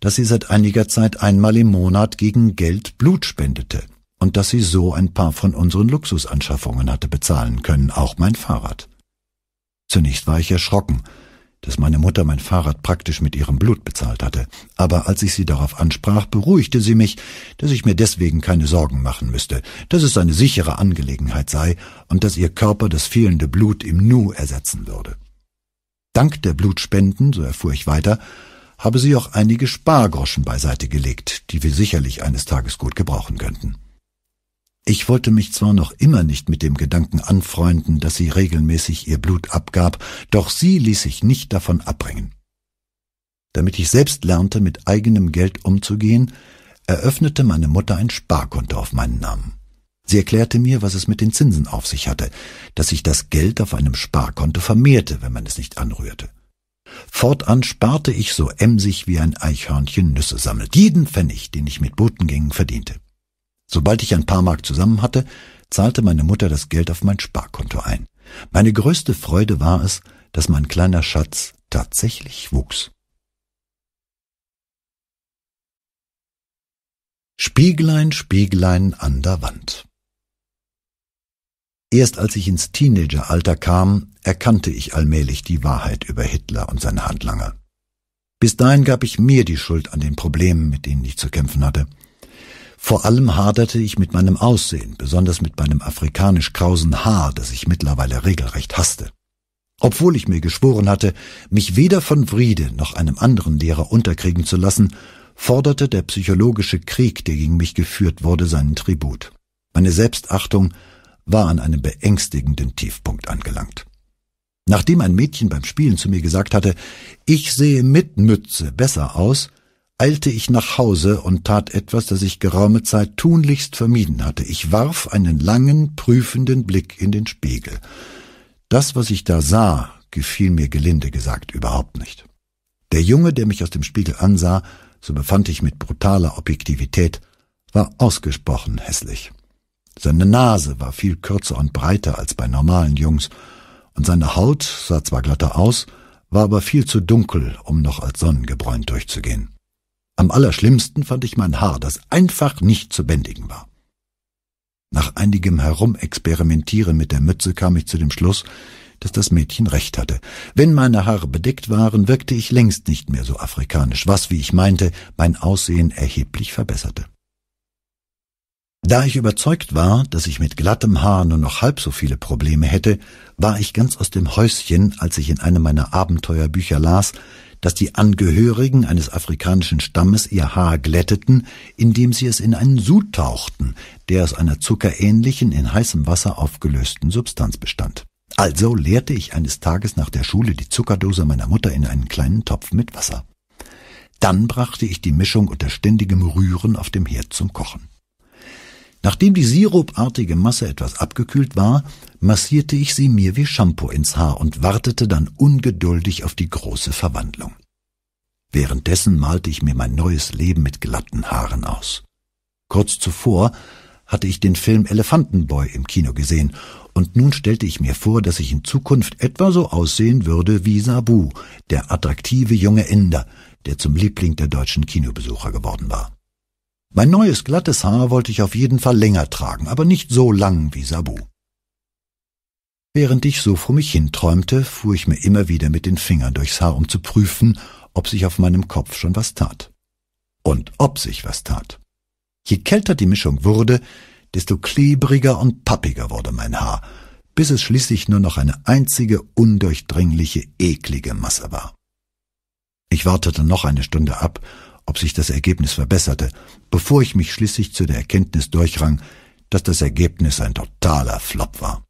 dass sie seit einiger Zeit einmal im Monat gegen Geld Blut spendete und dass sie so ein paar von unseren Luxusanschaffungen hatte bezahlen können, auch mein Fahrrad. Zunächst war ich erschrocken, dass meine Mutter mein Fahrrad praktisch mit ihrem Blut bezahlt hatte, aber als ich sie darauf ansprach, beruhigte sie mich, dass ich mir deswegen keine Sorgen machen müsste, dass es eine sichere Angelegenheit sei und dass ihr Körper das fehlende Blut im Nu ersetzen würde. Dank der Blutspenden, so erfuhr ich weiter, habe sie auch einige Spargroschen beiseite gelegt, die wir sicherlich eines Tages gut gebrauchen könnten. Ich wollte mich zwar noch immer nicht mit dem Gedanken anfreunden, dass sie regelmäßig ihr Blut abgab, doch sie ließ sich nicht davon abbringen. Damit ich selbst lernte, mit eigenem Geld umzugehen, eröffnete meine Mutter ein Sparkonto auf meinen Namen. Sie erklärte mir, was es mit den Zinsen auf sich hatte, dass sich das Geld auf einem Sparkonto vermehrte, wenn man es nicht anrührte. Fortan sparte ich so emsig wie ein Eichhörnchen Nüsse sammelt, jeden Pfennig, den ich mit Botengängen verdiente. Sobald ich ein paar Mark zusammen hatte, zahlte meine Mutter das Geld auf mein Sparkonto ein. Meine größte Freude war es, dass mein kleiner Schatz tatsächlich wuchs. Spieglein, Spieglein an der Wand. Erst als ich ins Teenageralter kam, erkannte ich allmählich die Wahrheit über Hitler und seine Handlanger. Bis dahin gab ich mir die Schuld an den Problemen, mit denen ich zu kämpfen hatte. Vor allem haderte ich mit meinem Aussehen, besonders mit meinem afrikanisch krausen Haar, das ich mittlerweile regelrecht hasste. Obwohl ich mir geschworen hatte, mich weder von Friede noch einem anderen Lehrer unterkriegen zu lassen, forderte der psychologische Krieg, der gegen mich geführt wurde, seinen Tribut. Meine Selbstachtung war an einem beängstigenden Tiefpunkt angelangt. Nachdem ein Mädchen beim Spielen zu mir gesagt hatte, ich sehe mit Mütze besser aus, eilte ich nach Hause und tat etwas, das ich geraume Zeit tunlichst vermieden hatte. Ich warf einen langen, prüfenden Blick in den Spiegel. Das, was ich da sah, gefiel mir gelinde gesagt überhaupt nicht. Der Junge, der mich aus dem Spiegel ansah, so befand ich mit brutaler Objektivität, war ausgesprochen hässlich. Seine Nase war viel kürzer und breiter als bei normalen Jungs, und seine Haut sah zwar glatter aus, war aber viel zu dunkel, um noch als sonnengebräunt durchzugehen. Am allerschlimmsten fand ich mein Haar, das einfach nicht zu bändigen war. Nach einigem Herumexperimentieren mit der Mütze kam ich zu dem Schluss, dass das Mädchen recht hatte. Wenn meine Haare bedeckt waren, wirkte ich längst nicht mehr so afrikanisch, was, wie ich meinte, mein Aussehen erheblich verbesserte. Da ich überzeugt war, dass ich mit glattem Haar nur noch halb so viele Probleme hätte, war ich ganz aus dem Häuschen, als ich in einem meiner Abenteuerbücher las, dass die Angehörigen eines afrikanischen Stammes ihr Haar glätteten, indem sie es in einen Sud tauchten, der aus einer zuckerähnlichen, in heißem Wasser aufgelösten Substanz bestand. Also leerte ich eines Tages nach der Schule die Zuckerdose meiner Mutter in einen kleinen Topf mit Wasser. Dann brachte ich die Mischung unter ständigem Rühren auf dem Herd zum Kochen. Nachdem die sirupartige Masse etwas abgekühlt war, massierte ich sie mir wie Shampoo ins Haar und wartete dann ungeduldig auf die große Verwandlung. Währenddessen malte ich mir mein neues Leben mit glatten Haaren aus. Kurz zuvor hatte ich den Film Elefantenboy im Kino gesehen, und nun stellte ich mir vor, dass ich in Zukunft etwa so aussehen würde wie Sabu, der attraktive junge Inder, der zum Liebling der deutschen Kinobesucher geworden war. Mein neues glattes Haar wollte ich auf jeden Fall länger tragen, aber nicht so lang wie Sabu. Während ich so vor mich hinträumte, fuhr ich mir immer wieder mit den Fingern durchs Haar, um zu prüfen, ob sich auf meinem Kopf schon was tat. Und ob sich was tat. Je kälter die Mischung wurde, desto klebriger und pappiger wurde mein Haar, bis es schließlich nur noch eine einzige, undurchdringliche, eklige Masse war. Ich wartete noch eine Stunde ab ob sich das Ergebnis verbesserte, bevor ich mich schließlich zu der Erkenntnis durchrang, dass das Ergebnis ein totaler Flop war.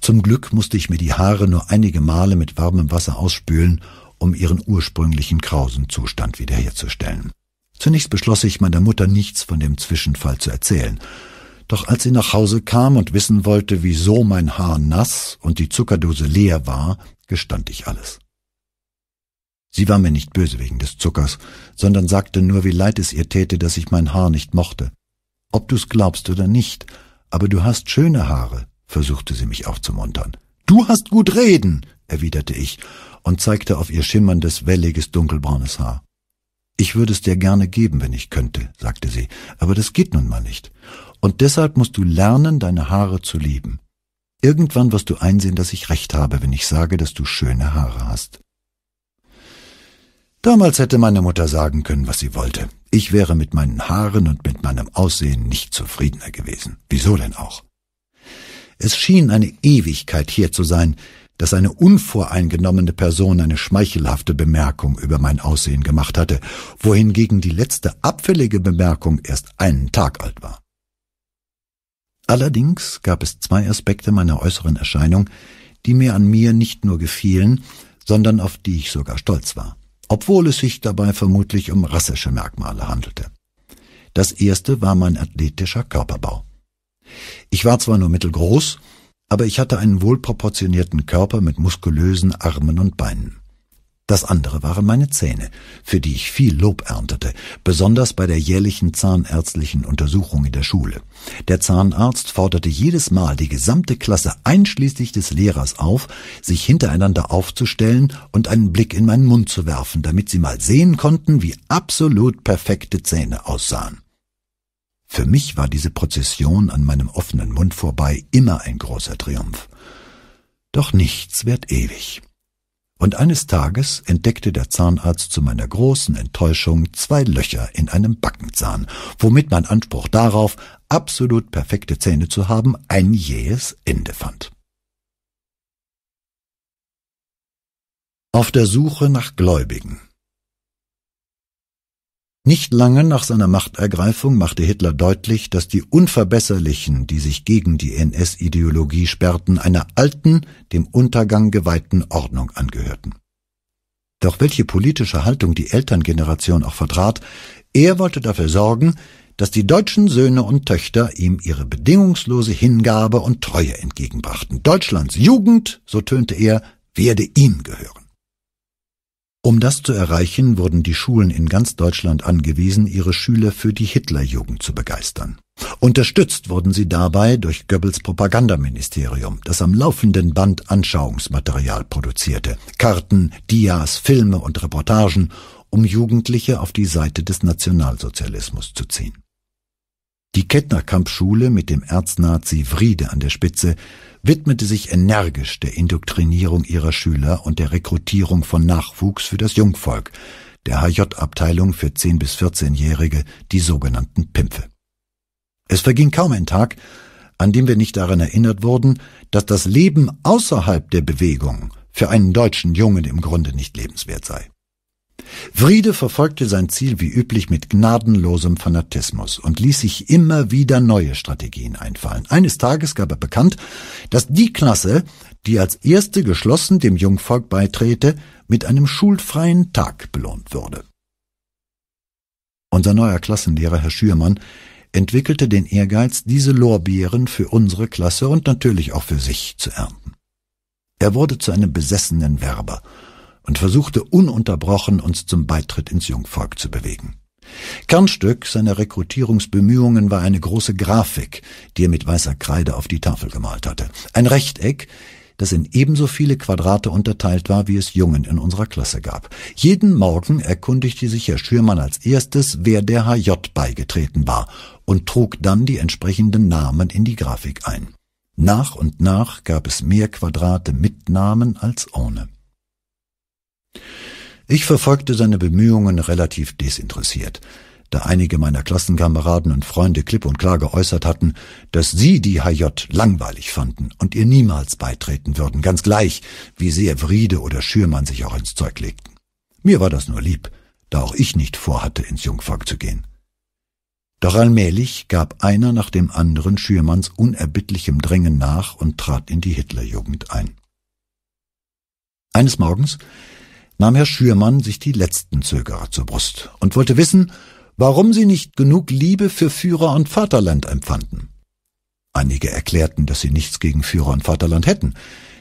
Zum Glück musste ich mir die Haare nur einige Male mit warmem Wasser ausspülen, um ihren ursprünglichen krausen Zustand wiederherzustellen. Zunächst beschloss ich, meiner Mutter nichts von dem Zwischenfall zu erzählen. Doch als sie nach Hause kam und wissen wollte, wieso mein Haar nass und die Zuckerdose leer war, gestand ich alles. Sie war mir nicht böse wegen des Zuckers, sondern sagte nur, wie leid es ihr täte, dass ich mein Haar nicht mochte. Ob du's glaubst oder nicht, aber du hast schöne Haare, versuchte sie mich aufzumuntern. Du hast gut reden, erwiderte ich und zeigte auf ihr schimmerndes, welliges, dunkelbraunes Haar. Ich würde es dir gerne geben, wenn ich könnte, sagte sie, aber das geht nun mal nicht. Und deshalb musst du lernen, deine Haare zu lieben. Irgendwann wirst du einsehen, dass ich recht habe, wenn ich sage, dass du schöne Haare hast. Damals hätte meine Mutter sagen können, was sie wollte. Ich wäre mit meinen Haaren und mit meinem Aussehen nicht zufriedener gewesen. Wieso denn auch? Es schien eine Ewigkeit hier zu sein, dass eine unvoreingenommene Person eine schmeichelhafte Bemerkung über mein Aussehen gemacht hatte, wohingegen die letzte abfällige Bemerkung erst einen Tag alt war. Allerdings gab es zwei Aspekte meiner äußeren Erscheinung, die mir an mir nicht nur gefielen, sondern auf die ich sogar stolz war obwohl es sich dabei vermutlich um rassische Merkmale handelte. Das erste war mein athletischer Körperbau. Ich war zwar nur mittelgroß, aber ich hatte einen wohlproportionierten Körper mit muskulösen Armen und Beinen. Das andere waren meine Zähne, für die ich viel Lob erntete, besonders bei der jährlichen zahnärztlichen Untersuchung in der Schule. Der Zahnarzt forderte jedes Mal die gesamte Klasse einschließlich des Lehrers auf, sich hintereinander aufzustellen und einen Blick in meinen Mund zu werfen, damit sie mal sehen konnten, wie absolut perfekte Zähne aussahen. Für mich war diese Prozession an meinem offenen Mund vorbei immer ein großer Triumph. Doch nichts währt ewig. Und eines Tages entdeckte der Zahnarzt zu meiner großen Enttäuschung zwei Löcher in einem Backenzahn, womit mein Anspruch darauf, absolut perfekte Zähne zu haben, ein jähes Ende fand. Auf der Suche nach Gläubigen nicht lange nach seiner Machtergreifung machte Hitler deutlich, dass die Unverbesserlichen, die sich gegen die NS-Ideologie sperrten, einer alten, dem Untergang geweihten Ordnung angehörten. Doch welche politische Haltung die Elterngeneration auch vertrat, er wollte dafür sorgen, dass die deutschen Söhne und Töchter ihm ihre bedingungslose Hingabe und Treue entgegenbrachten. Deutschlands Jugend, so tönte er, werde ihm gehören. Um das zu erreichen, wurden die Schulen in ganz Deutschland angewiesen, ihre Schüler für die Hitlerjugend zu begeistern. Unterstützt wurden sie dabei durch Goebbels Propagandaministerium, das am laufenden Band Anschauungsmaterial produzierte, Karten, Dias, Filme und Reportagen, um Jugendliche auf die Seite des Nationalsozialismus zu ziehen. Die Kettnerkampfschule mit dem Erznazi Wriede an der Spitze widmete sich energisch der Indoktrinierung ihrer Schüler und der Rekrutierung von Nachwuchs für das Jungvolk, der HJ-Abteilung für 10- bis 14-Jährige, die sogenannten Pimpfe. Es verging kaum ein Tag, an dem wir nicht daran erinnert wurden, dass das Leben außerhalb der Bewegung für einen deutschen Jungen im Grunde nicht lebenswert sei. Friede verfolgte sein Ziel wie üblich mit gnadenlosem Fanatismus und ließ sich immer wieder neue Strategien einfallen. Eines Tages gab er bekannt, dass die Klasse, die als erste geschlossen dem Jungvolk beitrete, mit einem schulfreien Tag belohnt würde. Unser neuer Klassenlehrer, Herr Schürmann, entwickelte den Ehrgeiz, diese Lorbeeren für unsere Klasse und natürlich auch für sich zu ernten. Er wurde zu einem besessenen Werber – und versuchte ununterbrochen uns zum Beitritt ins Jungvolk zu bewegen. Kernstück seiner Rekrutierungsbemühungen war eine große Grafik, die er mit weißer Kreide auf die Tafel gemalt hatte. Ein Rechteck, das in ebenso viele Quadrate unterteilt war, wie es Jungen in unserer Klasse gab. Jeden Morgen erkundigte sich Herr Schürmann als erstes, wer der HJ beigetreten war und trug dann die entsprechenden Namen in die Grafik ein. Nach und nach gab es mehr Quadrate mit Namen als ohne. Ich verfolgte seine Bemühungen relativ desinteressiert, da einige meiner Klassenkameraden und Freunde klipp und klar geäußert hatten, dass sie die HJ langweilig fanden und ihr niemals beitreten würden, ganz gleich, wie sehr Wriede oder Schürmann sich auch ins Zeug legten. Mir war das nur lieb, da auch ich nicht vorhatte, ins Jungvolk zu gehen. Doch allmählich gab einer nach dem anderen Schürmanns unerbittlichem Drängen nach und trat in die Hitlerjugend ein. Eines Morgens nahm Herr Schürmann sich die letzten Zögerer zur Brust und wollte wissen, warum sie nicht genug Liebe für Führer und Vaterland empfanden. Einige erklärten, dass sie nichts gegen Führer und Vaterland hätten,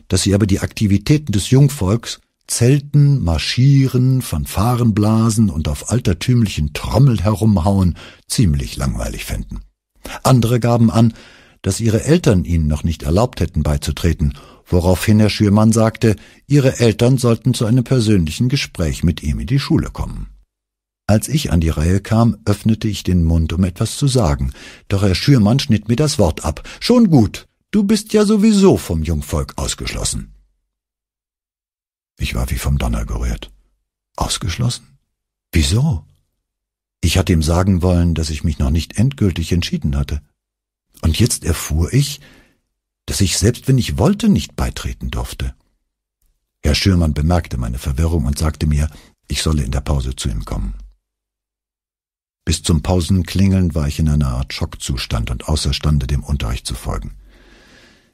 dass sie aber die Aktivitäten des Jungvolks Zelten, Marschieren, Fanfarenblasen und auf altertümlichen Trommel herumhauen ziemlich langweilig fänden. Andere gaben an, dass ihre Eltern ihnen noch nicht erlaubt hätten beizutreten, woraufhin Herr Schürmann sagte, ihre Eltern sollten zu einem persönlichen Gespräch mit ihm in die Schule kommen. Als ich an die Reihe kam, öffnete ich den Mund, um etwas zu sagen, doch Herr Schürmann schnitt mir das Wort ab. Schon gut, du bist ja sowieso vom Jungvolk ausgeschlossen. Ich war wie vom Donner gerührt. Ausgeschlossen? Wieso? Ich hatte ihm sagen wollen, dass ich mich noch nicht endgültig entschieden hatte. Und jetzt erfuhr ich, dass ich selbst wenn ich wollte nicht beitreten durfte. Herr Schürmann bemerkte meine Verwirrung und sagte mir, ich solle in der Pause zu ihm kommen. Bis zum Pausenklingeln war ich in einer Art Schockzustand und außerstande, dem Unterricht zu folgen.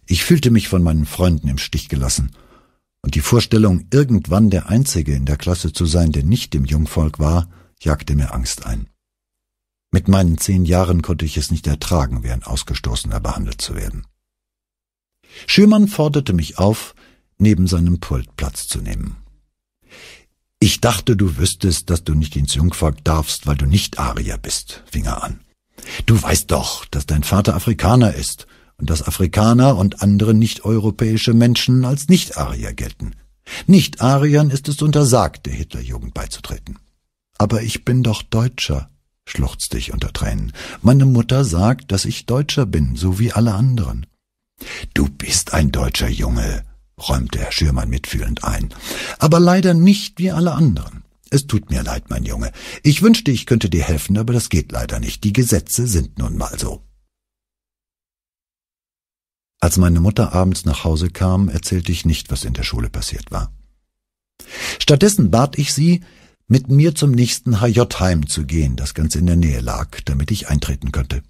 Ich fühlte mich von meinen Freunden im Stich gelassen, und die Vorstellung, irgendwann der Einzige in der Klasse zu sein, der nicht im Jungvolk war, jagte mir Angst ein. Mit meinen zehn Jahren konnte ich es nicht ertragen, wie ein Ausgestoßener behandelt zu werden. Schürmann forderte mich auf, neben seinem Pult Platz zu nehmen. Ich dachte, du wüsstest, dass du nicht ins Jungvolk darfst, weil du nicht Arier bist, fing er an. Du weißt doch, dass dein Vater Afrikaner ist und dass Afrikaner und andere nicht-europäische Menschen als Nicht-Arier gelten. Nicht-Ariern ist es untersagt, der Hitlerjugend beizutreten. Aber ich bin doch Deutscher, schluchzte ich unter Tränen. Meine Mutter sagt, dass ich Deutscher bin, so wie alle anderen. Du bist ein deutscher Junge, räumte Herr Schürmann mitfühlend ein, aber leider nicht wie alle anderen. Es tut mir leid, mein Junge. Ich wünschte, ich könnte dir helfen, aber das geht leider nicht. Die Gesetze sind nun mal so. Als meine Mutter abends nach Hause kam, erzählte ich nicht, was in der Schule passiert war. Stattdessen bat ich sie, mit mir zum nächsten HJ-Heim zu gehen, das ganz in der Nähe lag, damit ich eintreten könnte.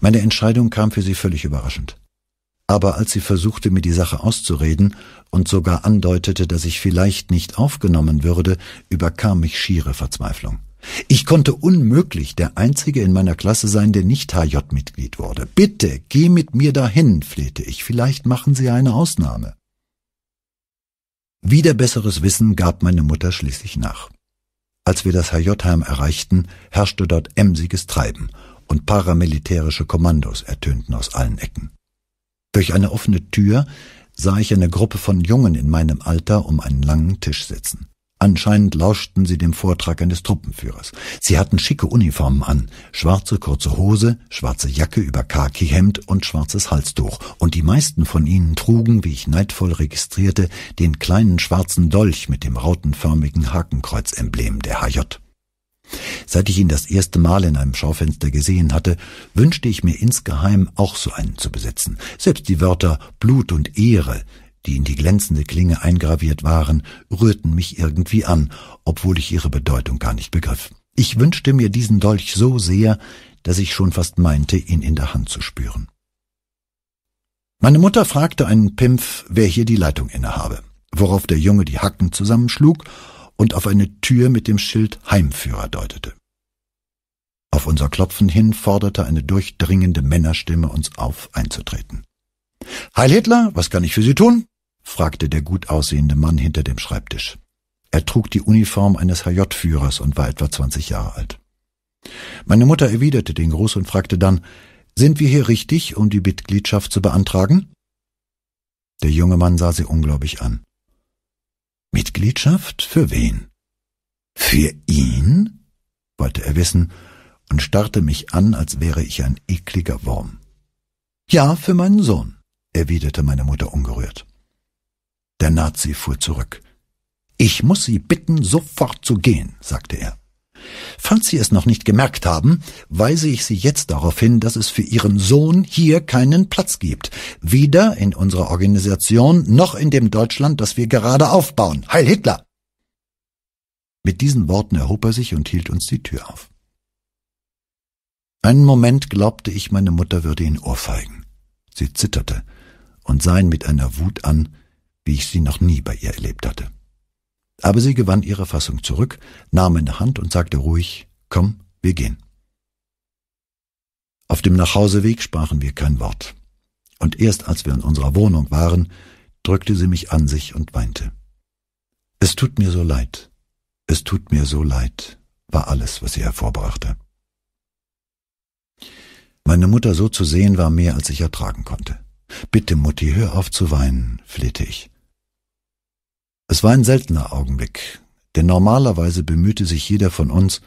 Meine Entscheidung kam für sie völlig überraschend. Aber als sie versuchte, mir die Sache auszureden und sogar andeutete, dass ich vielleicht nicht aufgenommen würde, überkam mich schiere Verzweiflung. Ich konnte unmöglich der Einzige in meiner Klasse sein, der nicht HJ-Mitglied wurde. Bitte, geh mit mir dahin, flehte ich, vielleicht machen Sie eine Ausnahme. Wieder besseres Wissen gab meine Mutter schließlich nach. Als wir das HJ-Heim erreichten, herrschte dort emsiges Treiben und paramilitärische Kommandos ertönten aus allen Ecken. Durch eine offene Tür sah ich eine Gruppe von Jungen in meinem Alter um einen langen Tisch sitzen. Anscheinend lauschten sie dem Vortrag eines Truppenführers. Sie hatten schicke Uniformen an, schwarze kurze Hose, schwarze Jacke über Khaki-Hemd und schwarzes Halstuch. Und die meisten von ihnen trugen, wie ich neidvoll registrierte, den kleinen schwarzen Dolch mit dem rautenförmigen Hakenkreuz-Emblem der HJ. Seit ich ihn das erste Mal in einem Schaufenster gesehen hatte, wünschte ich mir insgeheim auch so einen zu besitzen. Selbst die Wörter Blut und Ehre die in die glänzende Klinge eingraviert waren, rührten mich irgendwie an, obwohl ich ihre Bedeutung gar nicht begriff. Ich wünschte mir diesen Dolch so sehr, dass ich schon fast meinte, ihn in der Hand zu spüren. Meine Mutter fragte einen Pimpf, wer hier die Leitung innehabe, worauf der Junge die Hacken zusammenschlug und auf eine Tür mit dem Schild Heimführer deutete. Auf unser Klopfen hin forderte eine durchdringende Männerstimme uns auf, einzutreten. Heil Hitler, was kann ich für Sie tun? fragte der gut aussehende Mann hinter dem Schreibtisch. Er trug die Uniform eines HJ-Führers und war etwa 20 Jahre alt. Meine Mutter erwiderte den Gruß und fragte dann, sind wir hier richtig, um die Mitgliedschaft zu beantragen? Der junge Mann sah sie ungläubig an. Mitgliedschaft? Für wen? Für ihn? wollte er wissen und starrte mich an, als wäre ich ein ekliger Wurm. Ja, für meinen Sohn, erwiderte meine Mutter ungerührt. Der Nazi fuhr zurück. Ich muss Sie bitten, sofort zu gehen, sagte er. Falls Sie es noch nicht gemerkt haben, weise ich Sie jetzt darauf hin, dass es für Ihren Sohn hier keinen Platz gibt. Weder in unserer Organisation noch in dem Deutschland, das wir gerade aufbauen. Heil Hitler! Mit diesen Worten erhob er sich und hielt uns die Tür auf. Einen Moment glaubte ich, meine Mutter würde ihn ohrfeigen. Sie zitterte und sah ihn mit einer Wut an, wie ich sie noch nie bei ihr erlebt hatte. Aber sie gewann ihre Fassung zurück, nahm meine Hand und sagte ruhig, komm, wir gehen. Auf dem Nachhauseweg sprachen wir kein Wort. Und erst als wir in unserer Wohnung waren, drückte sie mich an sich und weinte. Es tut mir so leid, es tut mir so leid, war alles, was sie hervorbrachte. Meine Mutter so zu sehen war mehr, als ich ertragen konnte. Bitte, Mutti, hör auf zu weinen, flehte ich. Es war ein seltener Augenblick, denn normalerweise bemühte sich jeder von uns,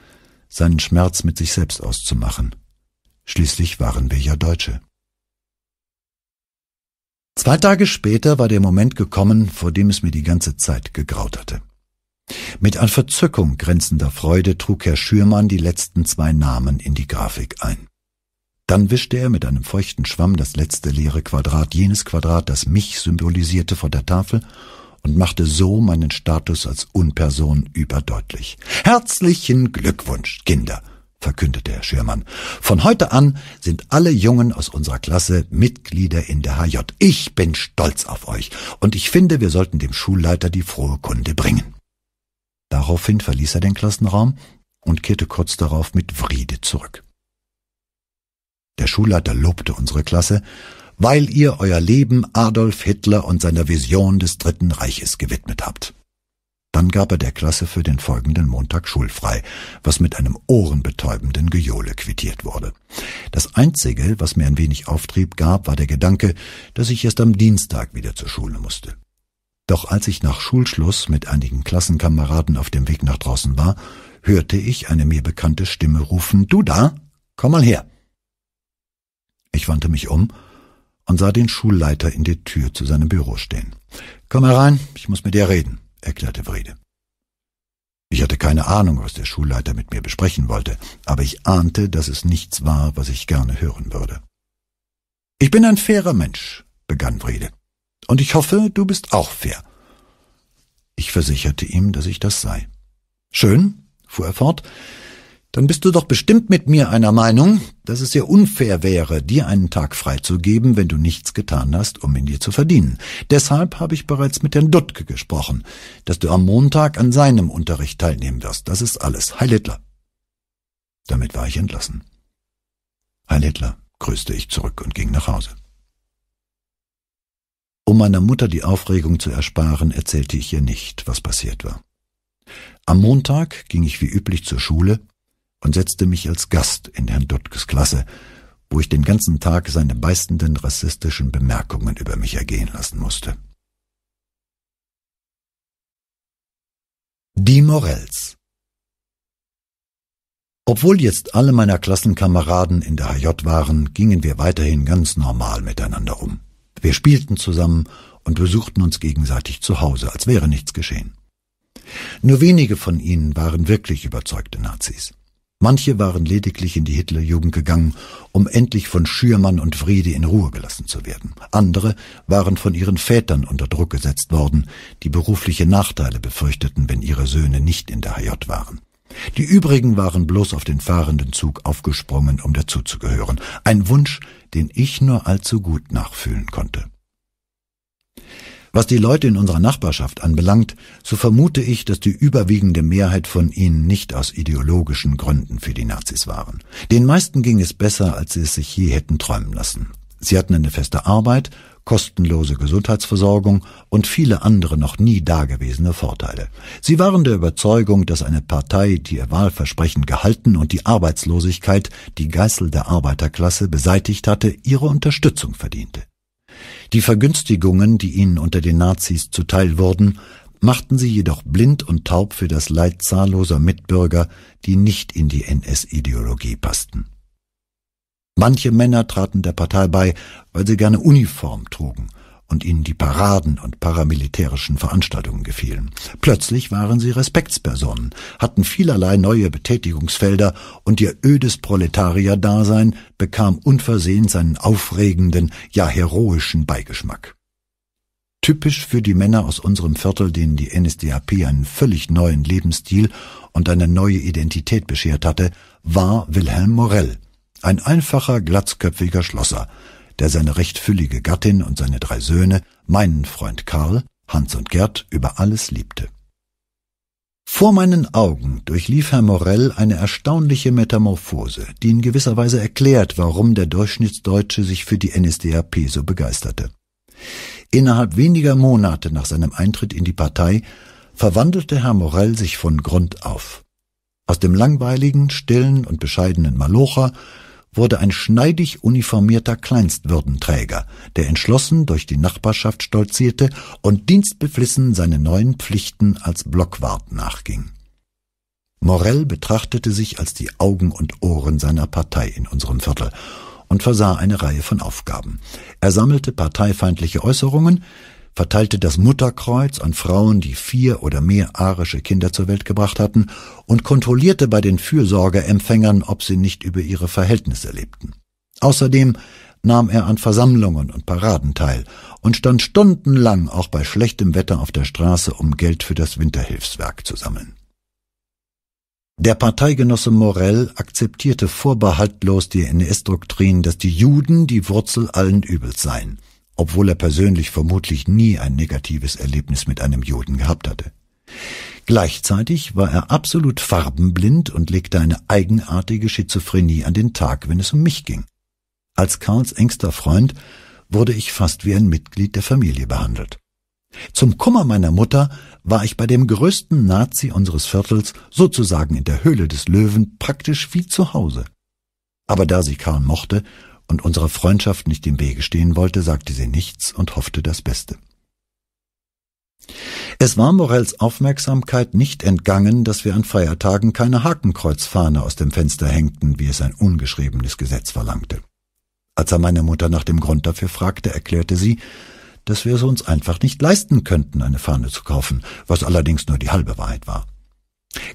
seinen Schmerz mit sich selbst auszumachen. Schließlich waren wir ja Deutsche. Zwei Tage später war der Moment gekommen, vor dem es mir die ganze Zeit gegraut hatte. Mit an Verzückung grenzender Freude trug Herr Schürmann die letzten zwei Namen in die Grafik ein. Dann wischte er mit einem feuchten Schwamm das letzte leere Quadrat, jenes Quadrat, das mich symbolisierte, von der Tafel und machte so meinen Status als Unperson überdeutlich. Herzlichen Glückwunsch, Kinder, verkündete Herr Schirmann. Von heute an sind alle Jungen aus unserer Klasse Mitglieder in der HJ. Ich bin stolz auf euch und ich finde, wir sollten dem Schulleiter die frohe Kunde bringen. Daraufhin verließ er den Klassenraum und kehrte kurz darauf mit Friede zurück. Der Schulleiter lobte unsere Klasse weil ihr euer Leben Adolf Hitler und seiner Vision des Dritten Reiches gewidmet habt. Dann gab er der Klasse für den folgenden Montag schulfrei, was mit einem ohrenbetäubenden Gejohle quittiert wurde. Das Einzige, was mir ein wenig Auftrieb gab, war der Gedanke, dass ich erst am Dienstag wieder zur Schule musste. Doch als ich nach Schulschluss mit einigen Klassenkameraden auf dem Weg nach draußen war, hörte ich eine mir bekannte Stimme rufen, Du da? Komm mal her! Ich wandte mich um und sah den Schulleiter in der Tür zu seinem Büro stehen. Komm herein, ich muss mit dir reden, erklärte Friede. Ich hatte keine Ahnung, was der Schulleiter mit mir besprechen wollte, aber ich ahnte, dass es nichts war, was ich gerne hören würde. Ich bin ein fairer Mensch, begann Friede, und ich hoffe, du bist auch fair. Ich versicherte ihm, dass ich das sei. Schön, fuhr er fort, dann bist du doch bestimmt mit mir einer Meinung, dass es sehr unfair wäre, dir einen Tag freizugeben, wenn du nichts getan hast, um ihn dir zu verdienen. Deshalb habe ich bereits mit Herrn Duttke gesprochen, dass du am Montag an seinem Unterricht teilnehmen wirst. Das ist alles. Heil Hitler. Damit war ich entlassen. Heil Hitler, grüßte ich zurück und ging nach Hause. Um meiner Mutter die Aufregung zu ersparen, erzählte ich ihr nicht, was passiert war. Am Montag ging ich wie üblich zur Schule und setzte mich als Gast in Herrn Duttges Klasse, wo ich den ganzen Tag seine beißenden rassistischen Bemerkungen über mich ergehen lassen musste. Die Morells Obwohl jetzt alle meiner Klassenkameraden in der HJ waren, gingen wir weiterhin ganz normal miteinander um. Wir spielten zusammen und besuchten uns gegenseitig zu Hause, als wäre nichts geschehen. Nur wenige von ihnen waren wirklich überzeugte Nazis. Manche waren lediglich in die Hitlerjugend gegangen, um endlich von Schürmann und Friede in Ruhe gelassen zu werden. Andere waren von ihren Vätern unter Druck gesetzt worden, die berufliche Nachteile befürchteten, wenn ihre Söhne nicht in der HJ waren. Die übrigen waren bloß auf den fahrenden Zug aufgesprungen, um dazuzugehören. Ein Wunsch, den ich nur allzu gut nachfühlen konnte. Was die Leute in unserer Nachbarschaft anbelangt, so vermute ich, dass die überwiegende Mehrheit von ihnen nicht aus ideologischen Gründen für die Nazis waren. Den meisten ging es besser, als sie es sich je hätten träumen lassen. Sie hatten eine feste Arbeit, kostenlose Gesundheitsversorgung und viele andere noch nie dagewesene Vorteile. Sie waren der Überzeugung, dass eine Partei, die ihr Wahlversprechen gehalten und die Arbeitslosigkeit, die Geißel der Arbeiterklasse beseitigt hatte, ihre Unterstützung verdiente. Die Vergünstigungen, die ihnen unter den Nazis zuteil wurden, machten sie jedoch blind und taub für das Leid zahlloser Mitbürger, die nicht in die NS-Ideologie passten. Manche Männer traten der Partei bei, weil sie gerne Uniform trugen und ihnen die Paraden und paramilitärischen Veranstaltungen gefielen. Plötzlich waren sie Respektspersonen, hatten vielerlei neue Betätigungsfelder und ihr ödes Proletarierdasein bekam unversehens seinen aufregenden, ja heroischen Beigeschmack. Typisch für die Männer aus unserem Viertel, denen die NSDAP einen völlig neuen Lebensstil und eine neue Identität beschert hatte, war Wilhelm Morell, ein einfacher, glatzköpfiger Schlosser, der seine recht füllige Gattin und seine drei Söhne, meinen Freund Karl, Hans und Gerd über alles liebte. Vor meinen Augen durchlief Herr Morell eine erstaunliche Metamorphose, die in gewisser Weise erklärt, warum der Durchschnittsdeutsche sich für die NSDAP so begeisterte. Innerhalb weniger Monate nach seinem Eintritt in die Partei verwandelte Herr Morell sich von Grund auf. Aus dem langweiligen, stillen und bescheidenen Malocher wurde ein schneidig uniformierter Kleinstwürdenträger, der entschlossen durch die Nachbarschaft stolzierte und dienstbeflissen seine neuen Pflichten als Blockwart nachging. Morell betrachtete sich als die Augen und Ohren seiner Partei in unserem Viertel und versah eine Reihe von Aufgaben. Er sammelte parteifeindliche Äußerungen, verteilte das Mutterkreuz an Frauen, die vier oder mehr arische Kinder zur Welt gebracht hatten, und kontrollierte bei den Fürsorgeempfängern, ob sie nicht über ihre Verhältnisse lebten. Außerdem nahm er an Versammlungen und Paraden teil und stand stundenlang auch bei schlechtem Wetter auf der Straße, um Geld für das Winterhilfswerk zu sammeln. Der Parteigenosse Morell akzeptierte vorbehaltlos die NS-Doktrin, dass die Juden die Wurzel allen Übels seien – obwohl er persönlich vermutlich nie ein negatives Erlebnis mit einem Juden gehabt hatte. Gleichzeitig war er absolut farbenblind und legte eine eigenartige Schizophrenie an den Tag, wenn es um mich ging. Als Karls engster Freund wurde ich fast wie ein Mitglied der Familie behandelt. Zum Kummer meiner Mutter war ich bei dem größten Nazi unseres Viertels, sozusagen in der Höhle des Löwen, praktisch wie zu Hause. Aber da sie Karl mochte und unserer Freundschaft nicht im Wege stehen wollte, sagte sie nichts und hoffte das Beste. Es war Morells Aufmerksamkeit nicht entgangen, dass wir an Feiertagen keine Hakenkreuzfahne aus dem Fenster hängten, wie es ein ungeschriebenes Gesetz verlangte. Als er meine Mutter nach dem Grund dafür fragte, erklärte sie, dass wir es uns einfach nicht leisten könnten, eine Fahne zu kaufen, was allerdings nur die halbe Wahrheit war.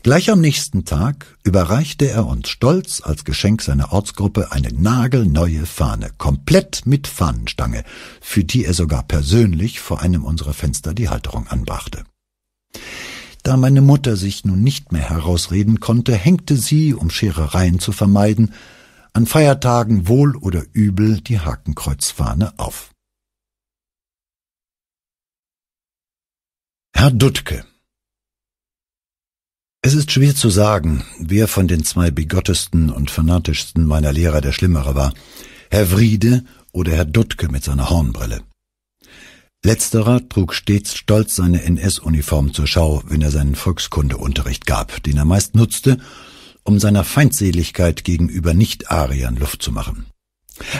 Gleich am nächsten Tag überreichte er uns stolz als Geschenk seiner Ortsgruppe eine nagelneue Fahne, komplett mit Fahnenstange, für die er sogar persönlich vor einem unserer Fenster die Halterung anbrachte. Da meine Mutter sich nun nicht mehr herausreden konnte, hängte sie, um Scherereien zu vermeiden, an Feiertagen wohl oder übel die Hakenkreuzfahne auf. Herr Duttke es ist schwer zu sagen, wer von den zwei bigottesten und fanatischsten meiner Lehrer der Schlimmere war, Herr Wriede oder Herr Duttke mit seiner Hornbrille. Letzterer trug stets stolz seine NS-Uniform zur Schau, wenn er seinen Volkskundeunterricht gab, den er meist nutzte, um seiner Feindseligkeit gegenüber Nicht-Ariern Luft zu machen.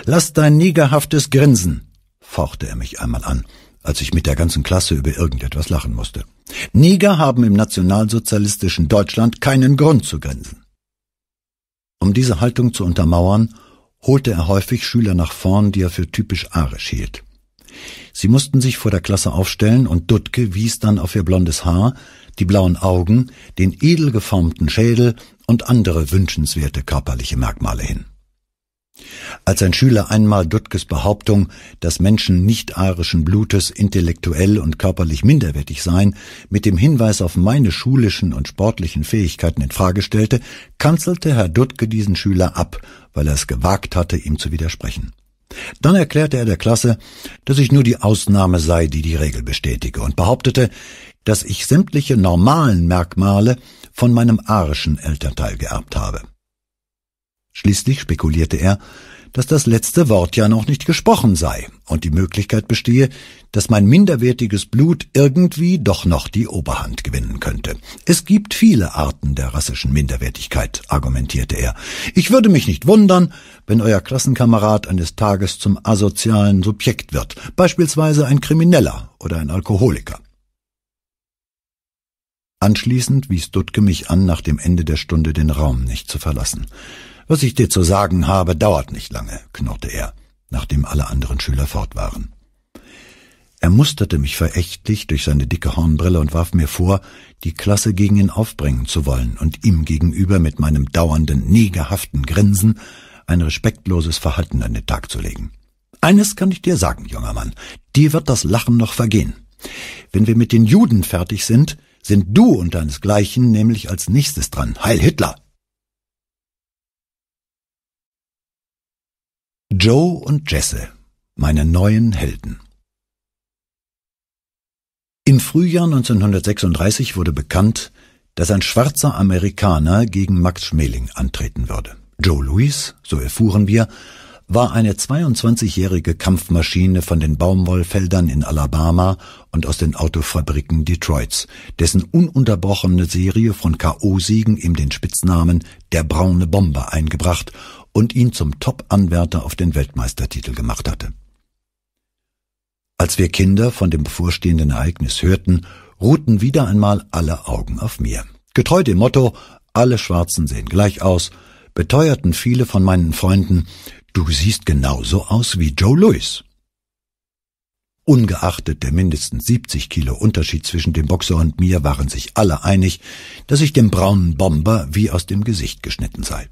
Lass dein negerhaftes Grinsen, fauchte er mich einmal an, als ich mit der ganzen Klasse über irgendetwas lachen musste. Neger haben im nationalsozialistischen Deutschland keinen Grund zu grinsen. Um diese Haltung zu untermauern, holte er häufig Schüler nach vorn, die er für typisch arisch hielt. Sie mussten sich vor der Klasse aufstellen und Dudke wies dann auf ihr blondes Haar, die blauen Augen, den edel geformten Schädel und andere wünschenswerte körperliche Merkmale hin. Als ein Schüler einmal Duttges Behauptung, dass Menschen nicht arischen Blutes intellektuell und körperlich minderwertig seien, mit dem Hinweis auf meine schulischen und sportlichen Fähigkeiten in Frage stellte, kanzelte Herr Duttke diesen Schüler ab, weil er es gewagt hatte, ihm zu widersprechen. Dann erklärte er der Klasse, dass ich nur die Ausnahme sei, die die Regel bestätige, und behauptete, dass ich sämtliche normalen Merkmale von meinem arischen Elternteil geerbt habe. Schließlich spekulierte er, dass das letzte Wort ja noch nicht gesprochen sei und die Möglichkeit bestehe, dass mein minderwertiges Blut irgendwie doch noch die Oberhand gewinnen könnte. Es gibt viele Arten der rassischen Minderwertigkeit, argumentierte er. Ich würde mich nicht wundern, wenn euer Klassenkamerad eines Tages zum asozialen Subjekt wird, beispielsweise ein Krimineller oder ein Alkoholiker. Anschließend wies Dudke mich an, nach dem Ende der Stunde den Raum nicht zu verlassen. Was ich dir zu sagen habe, dauert nicht lange, knurrte er, nachdem alle anderen Schüler fort waren. Er musterte mich verächtlich durch seine dicke Hornbrille und warf mir vor, die Klasse gegen ihn aufbringen zu wollen und ihm gegenüber mit meinem dauernden, negerhaften Grinsen ein respektloses Verhalten an den Tag zu legen. Eines kann ich dir sagen, junger Mann, dir wird das Lachen noch vergehen. Wenn wir mit den Juden fertig sind, sind du und deinesgleichen nämlich als nächstes dran. Heil Hitler! Joe und Jesse, meine neuen Helden. Im Frühjahr 1936 wurde bekannt, dass ein schwarzer Amerikaner gegen Max Schmeling antreten würde. Joe Louis, so erfuhren wir, war eine 22-jährige Kampfmaschine von den Baumwollfeldern in Alabama und aus den Autofabriken Detroits, dessen ununterbrochene Serie von K.O.-Siegen ihm den Spitznamen der braune Bomber eingebracht und ihn zum Top-Anwärter auf den Weltmeistertitel gemacht hatte. Als wir Kinder von dem bevorstehenden Ereignis hörten, ruhten wieder einmal alle Augen auf mir. Getreu dem Motto, alle Schwarzen sehen gleich aus, beteuerten viele von meinen Freunden, du siehst genauso aus wie Joe Louis. Ungeachtet der mindestens 70 Kilo Unterschied zwischen dem Boxer und mir waren sich alle einig, dass ich dem braunen Bomber wie aus dem Gesicht geschnitten sei.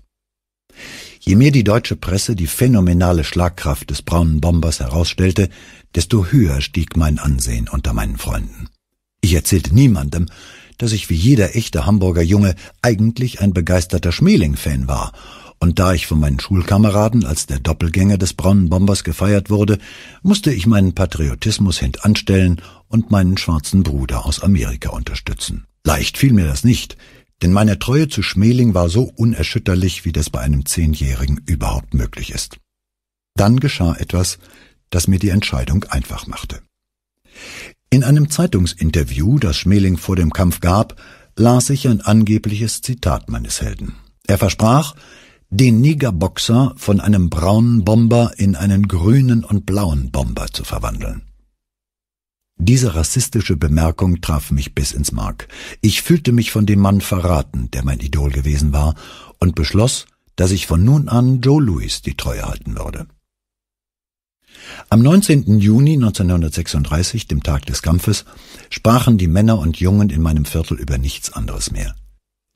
Je mehr die deutsche Presse die phänomenale Schlagkraft des braunen Bombers herausstellte, desto höher stieg mein Ansehen unter meinen Freunden. Ich erzählte niemandem, dass ich wie jeder echte Hamburger Junge eigentlich ein begeisterter Schmeling-Fan war und da ich von meinen Schulkameraden als der Doppelgänger des braunen Bombers gefeiert wurde, musste ich meinen Patriotismus hintanstellen und meinen schwarzen Bruder aus Amerika unterstützen. Leicht fiel mir das nicht, denn meine Treue zu Schmeling war so unerschütterlich, wie das bei einem Zehnjährigen überhaupt möglich ist. Dann geschah etwas, das mir die Entscheidung einfach machte. In einem Zeitungsinterview, das Schmeling vor dem Kampf gab, las ich ein angebliches Zitat meines Helden. Er versprach, den Negerboxer von einem braunen Bomber in einen grünen und blauen Bomber zu verwandeln. Diese rassistische Bemerkung traf mich bis ins Mark. Ich fühlte mich von dem Mann verraten, der mein Idol gewesen war, und beschloss, dass ich von nun an Joe Louis die Treue halten würde. Am 19. Juni 1936, dem Tag des Kampfes, sprachen die Männer und Jungen in meinem Viertel über nichts anderes mehr.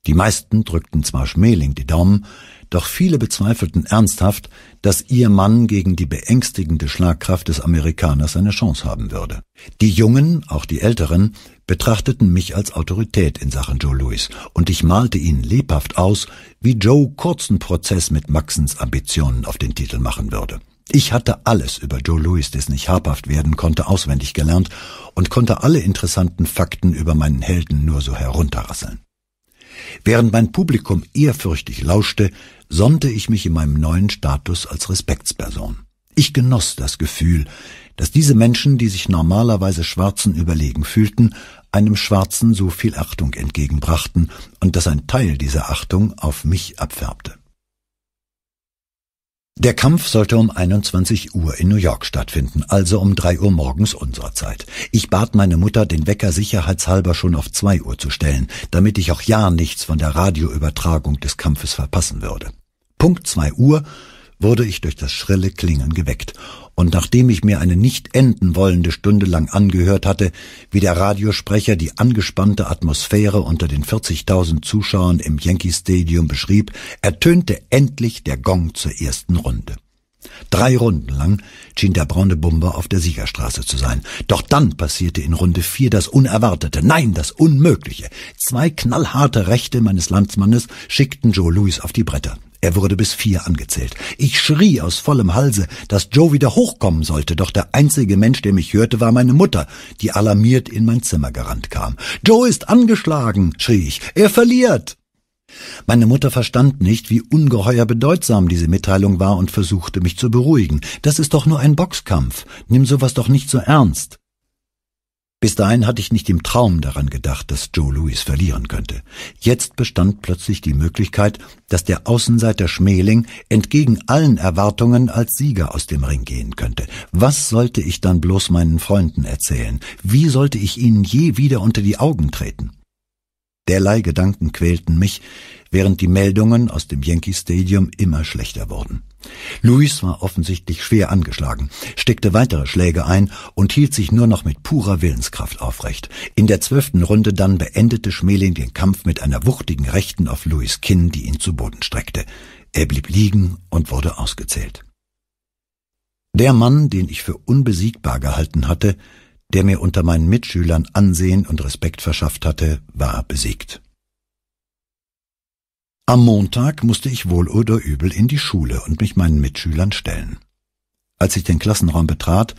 Die meisten drückten zwar schmähling die Daumen, doch viele bezweifelten ernsthaft, dass ihr Mann gegen die beängstigende Schlagkraft des Amerikaners eine Chance haben würde. Die Jungen, auch die Älteren, betrachteten mich als Autorität in Sachen Joe Louis und ich malte ihnen lebhaft aus, wie Joe kurzen Prozess mit Maxens Ambitionen auf den Titel machen würde. Ich hatte alles über Joe Louis, dessen ich habhaft werden konnte, auswendig gelernt und konnte alle interessanten Fakten über meinen Helden nur so herunterrasseln. Während mein Publikum ehrfürchtig lauschte, sonnte ich mich in meinem neuen Status als Respektsperson. Ich genoss das Gefühl, dass diese Menschen, die sich normalerweise Schwarzen überlegen fühlten, einem Schwarzen so viel Achtung entgegenbrachten und dass ein Teil dieser Achtung auf mich abfärbte. Der Kampf sollte um 21 Uhr in New York stattfinden, also um 3 Uhr morgens unserer Zeit. Ich bat meine Mutter, den Wecker sicherheitshalber schon auf 2 Uhr zu stellen, damit ich auch ja nichts von der Radioübertragung des Kampfes verpassen würde. Punkt zwei Uhr wurde ich durch das schrille Klingeln geweckt. Und nachdem ich mir eine nicht enden wollende Stunde lang angehört hatte, wie der Radiosprecher die angespannte Atmosphäre unter den 40.000 Zuschauern im Yankee Stadium beschrieb, ertönte endlich der Gong zur ersten Runde. Drei Runden lang schien der braune Bumper auf der Siegerstraße zu sein. Doch dann passierte in Runde vier das Unerwartete, nein, das Unmögliche. Zwei knallharte Rechte meines Landsmannes schickten Joe Louis auf die Bretter. Er wurde bis vier angezählt. Ich schrie aus vollem Halse, dass Joe wieder hochkommen sollte, doch der einzige Mensch, der mich hörte, war meine Mutter, die alarmiert in mein Zimmer gerannt kam. Joe ist angeschlagen, schrie ich. Er verliert. Meine Mutter verstand nicht, wie ungeheuer bedeutsam diese Mitteilung war und versuchte mich zu beruhigen. Das ist doch nur ein Boxkampf. Nimm sowas doch nicht so ernst. Bis dahin hatte ich nicht im Traum daran gedacht, dass Joe Louis verlieren könnte. Jetzt bestand plötzlich die Möglichkeit, dass der Außenseiter Schmeling entgegen allen Erwartungen als Sieger aus dem Ring gehen könnte. Was sollte ich dann bloß meinen Freunden erzählen? Wie sollte ich ihnen je wieder unter die Augen treten? Derlei Gedanken quälten mich, während die Meldungen aus dem Yankee Stadium immer schlechter wurden. Luis war offensichtlich schwer angeschlagen, steckte weitere Schläge ein und hielt sich nur noch mit purer Willenskraft aufrecht. In der zwölften Runde dann beendete Schmeling den Kampf mit einer wuchtigen Rechten auf Luis Kinn, die ihn zu Boden streckte. Er blieb liegen und wurde ausgezählt. Der Mann, den ich für unbesiegbar gehalten hatte, der mir unter meinen Mitschülern Ansehen und Respekt verschafft hatte, war besiegt. Am Montag musste ich wohl oder übel in die Schule und mich meinen Mitschülern stellen. Als ich den Klassenraum betrat,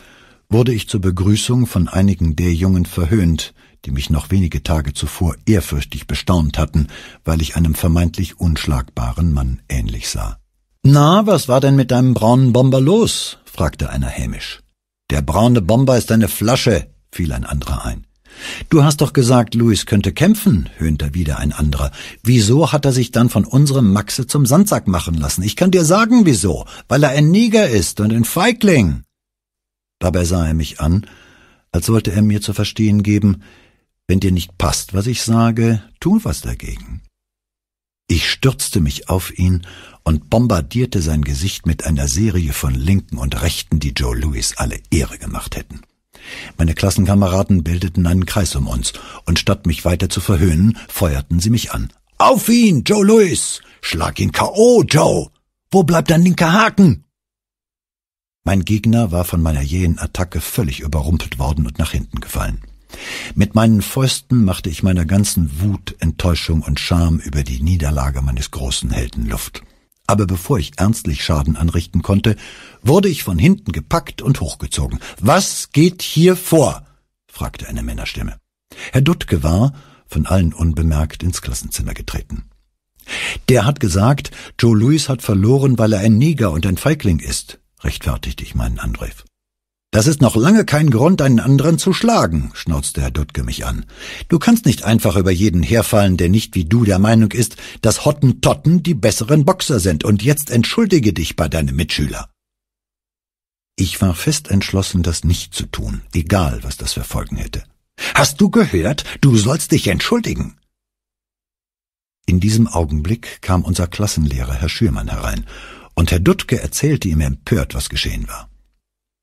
wurde ich zur Begrüßung von einigen der Jungen verhöhnt, die mich noch wenige Tage zuvor ehrfürchtig bestaunt hatten, weil ich einem vermeintlich unschlagbaren Mann ähnlich sah. Na, was war denn mit deinem braunen Bomber los? fragte einer hämisch. Der braune Bomber ist eine Flasche, fiel ein anderer ein. Du hast doch gesagt, Luis könnte kämpfen, höhnte wieder ein anderer. Wieso hat er sich dann von unserem Maxe zum Sandsack machen lassen? Ich kann dir sagen, wieso. Weil er ein Neger ist und ein Feigling. Dabei sah er mich an, als wollte er mir zu verstehen geben, wenn dir nicht passt, was ich sage, tu was dagegen. Ich stürzte mich auf ihn und bombardierte sein Gesicht mit einer Serie von Linken und Rechten, die Joe Louis alle Ehre gemacht hätten. Meine Klassenkameraden bildeten einen Kreis um uns, und statt mich weiter zu verhöhnen, feuerten sie mich an. Auf ihn, Joe Louis! Schlag ihn K.O., Joe! Wo bleibt dein linker Haken? Mein Gegner war von meiner jähen Attacke völlig überrumpelt worden und nach hinten gefallen. Mit meinen Fäusten machte ich meiner ganzen Wut, Enttäuschung und Scham über die Niederlage meines großen Helden Luft. Aber bevor ich ernstlich Schaden anrichten konnte, wurde ich von hinten gepackt und hochgezogen. Was geht hier vor? fragte eine Männerstimme. Herr Duttke war, von allen unbemerkt, ins Klassenzimmer getreten. Der hat gesagt, Joe Louis hat verloren, weil er ein Neger und ein Feigling ist, rechtfertigte ich meinen Angriff. Das ist noch lange kein Grund, einen anderen zu schlagen, schnauzte Herr Duttke mich an. Du kannst nicht einfach über jeden herfallen, der nicht wie du der Meinung ist, dass Hottentotten die besseren Boxer sind, und jetzt entschuldige dich bei deinem Mitschüler. Ich war fest entschlossen, das nicht zu tun, egal was das für Folgen hätte. Hast du gehört? Du sollst dich entschuldigen. In diesem Augenblick kam unser Klassenlehrer Herr Schürmann herein, und Herr Duttke erzählte ihm empört, was geschehen war.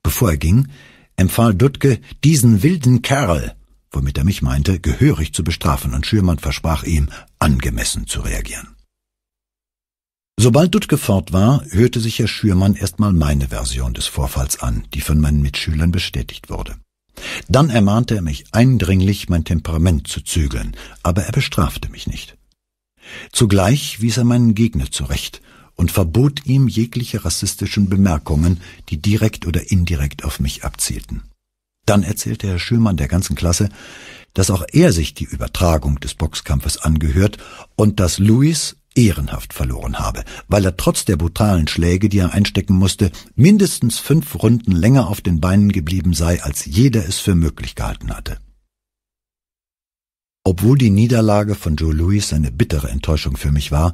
Bevor er ging, empfahl Duttke, diesen wilden Kerl, womit er mich meinte, gehörig zu bestrafen, und Schürmann versprach ihm, angemessen zu reagieren. Sobald Duttke fort war, hörte sich Herr Schürmann erstmal meine Version des Vorfalls an, die von meinen Mitschülern bestätigt wurde. Dann ermahnte er mich eindringlich, mein Temperament zu zügeln, aber er bestrafte mich nicht. Zugleich wies er meinen Gegner zurecht und verbot ihm jegliche rassistischen Bemerkungen, die direkt oder indirekt auf mich abzielten. Dann erzählte Herr Schürmann der ganzen Klasse, dass auch er sich die Übertragung des Boxkampfes angehört und dass Louis ehrenhaft verloren habe, weil er trotz der brutalen Schläge, die er einstecken musste, mindestens fünf Runden länger auf den Beinen geblieben sei, als jeder es für möglich gehalten hatte. Obwohl die Niederlage von Joe Louis eine bittere Enttäuschung für mich war,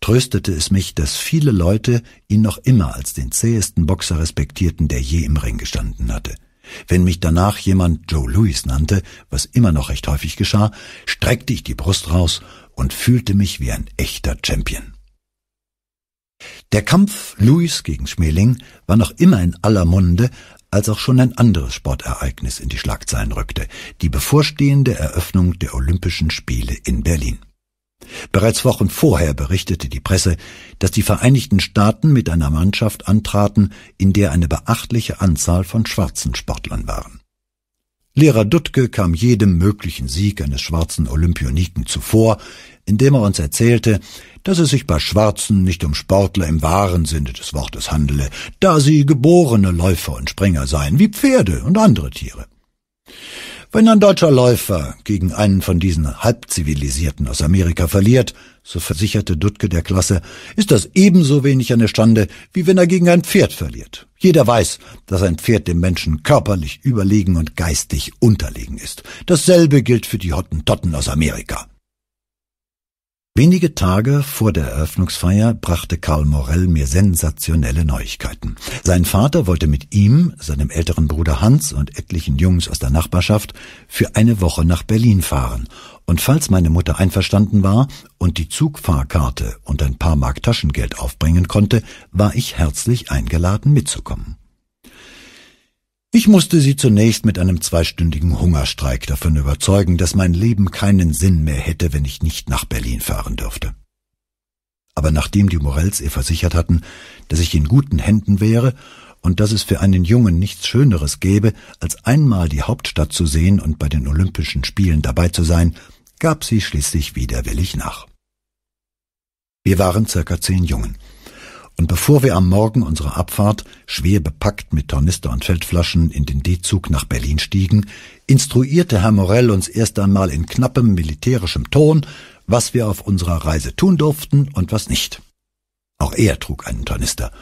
tröstete es mich, dass viele Leute ihn noch immer als den zähesten Boxer respektierten, der je im Ring gestanden hatte. Wenn mich danach jemand Joe Louis nannte, was immer noch recht häufig geschah, streckte ich die Brust raus und fühlte mich wie ein echter Champion. Der Kampf Louis gegen Schmeling war noch immer in aller Munde, als auch schon ein anderes Sportereignis in die Schlagzeilen rückte, die bevorstehende Eröffnung der Olympischen Spiele in Berlin. Bereits Wochen vorher berichtete die Presse, dass die Vereinigten Staaten mit einer Mannschaft antraten, in der eine beachtliche Anzahl von schwarzen Sportlern waren. Lehrer Duttke kam jedem möglichen Sieg eines schwarzen Olympioniken zuvor, indem er uns erzählte, dass es sich bei Schwarzen nicht um Sportler im wahren Sinne des Wortes handele, da sie geborene Läufer und Springer seien, wie Pferde und andere Tiere. Wenn ein deutscher Läufer gegen einen von diesen Halbzivilisierten aus Amerika verliert, so versicherte Dudke der Klasse, ist das ebenso wenig eine Stande, wie wenn er gegen ein Pferd verliert. Jeder weiß, dass ein Pferd dem Menschen körperlich überlegen und geistig unterlegen ist. Dasselbe gilt für die Hottentotten aus Amerika. Wenige Tage vor der Eröffnungsfeier brachte Karl Morell mir sensationelle Neuigkeiten. Sein Vater wollte mit ihm, seinem älteren Bruder Hans und etlichen Jungs aus der Nachbarschaft für eine Woche nach Berlin fahren. Und falls meine Mutter einverstanden war und die Zugfahrkarte und ein paar Mark Taschengeld aufbringen konnte, war ich herzlich eingeladen mitzukommen. Ich musste sie zunächst mit einem zweistündigen Hungerstreik davon überzeugen, dass mein Leben keinen Sinn mehr hätte, wenn ich nicht nach Berlin fahren dürfte. Aber nachdem die Morells ihr versichert hatten, dass ich in guten Händen wäre und dass es für einen Jungen nichts Schöneres gäbe, als einmal die Hauptstadt zu sehen und bei den Olympischen Spielen dabei zu sein, gab sie schließlich widerwillig nach. Wir waren circa zehn Jungen. Und bevor wir am Morgen unserer Abfahrt, schwer bepackt mit Tornister und Feldflaschen, in den D-Zug nach Berlin stiegen, instruierte Herr Morell uns erst einmal in knappem militärischem Ton, was wir auf unserer Reise tun durften und was nicht. Auch er trug einen Tornister.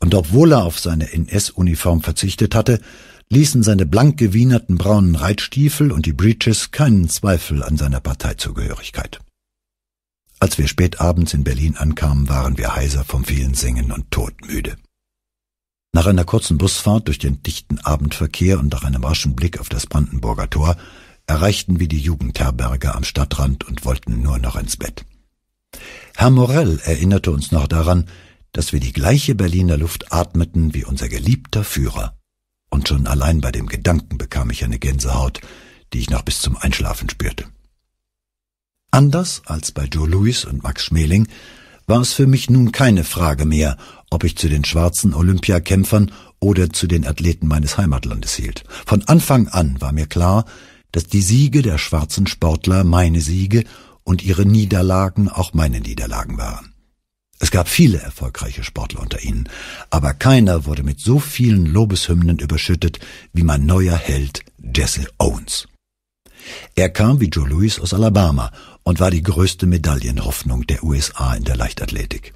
Und obwohl er auf seine NS-Uniform verzichtet hatte, ließen seine blank gewienerten braunen Reitstiefel und die Breeches keinen Zweifel an seiner Parteizugehörigkeit. Als wir spät abends in Berlin ankamen, waren wir heiser vom vielen Singen und todmüde. Nach einer kurzen Busfahrt durch den dichten Abendverkehr und nach einem raschen Blick auf das Brandenburger Tor erreichten wir die Jugendherberge am Stadtrand und wollten nur noch ins Bett. Herr Morell erinnerte uns noch daran, dass wir die gleiche Berliner Luft atmeten wie unser geliebter Führer. Und schon allein bei dem Gedanken bekam ich eine Gänsehaut, die ich noch bis zum Einschlafen spürte. Anders als bei Joe Louis und Max Schmeling war es für mich nun keine Frage mehr, ob ich zu den schwarzen Olympiakämpfern oder zu den Athleten meines Heimatlandes hielt. Von Anfang an war mir klar, dass die Siege der schwarzen Sportler meine Siege und ihre Niederlagen auch meine Niederlagen waren. Es gab viele erfolgreiche Sportler unter ihnen, aber keiner wurde mit so vielen Lobeshymnen überschüttet wie mein neuer Held Jesse Owens. Er kam wie Joe Louis aus Alabama und war die größte Medaillenhoffnung der USA in der Leichtathletik.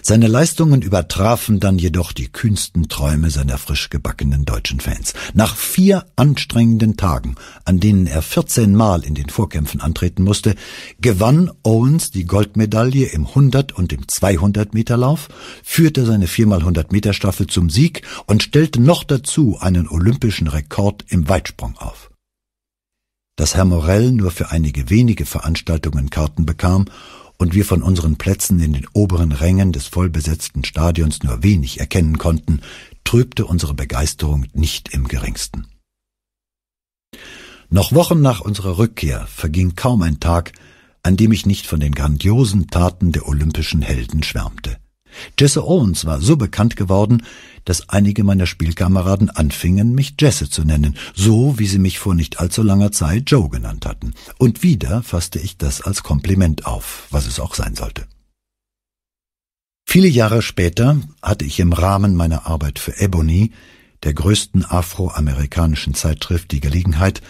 Seine Leistungen übertrafen dann jedoch die kühnsten Träume seiner frisch gebackenen deutschen Fans. Nach vier anstrengenden Tagen, an denen er 14 Mal in den Vorkämpfen antreten musste, gewann Owens die Goldmedaille im 100 und im 200 Meter Lauf, führte seine 4x100 Meter Staffel zum Sieg und stellte noch dazu einen olympischen Rekord im Weitsprung auf dass Herr Morell nur für einige wenige Veranstaltungen Karten bekam und wir von unseren Plätzen in den oberen Rängen des vollbesetzten Stadions nur wenig erkennen konnten, trübte unsere Begeisterung nicht im geringsten. Noch Wochen nach unserer Rückkehr verging kaum ein Tag, an dem ich nicht von den grandiosen Taten der olympischen Helden schwärmte. Jesse Owens war so bekannt geworden, dass einige meiner Spielkameraden anfingen, mich Jesse zu nennen, so wie sie mich vor nicht allzu langer Zeit Joe genannt hatten. Und wieder fasste ich das als Kompliment auf, was es auch sein sollte. Viele Jahre später hatte ich im Rahmen meiner Arbeit für Ebony, der größten afroamerikanischen Zeitschrift, die Gelegenheit,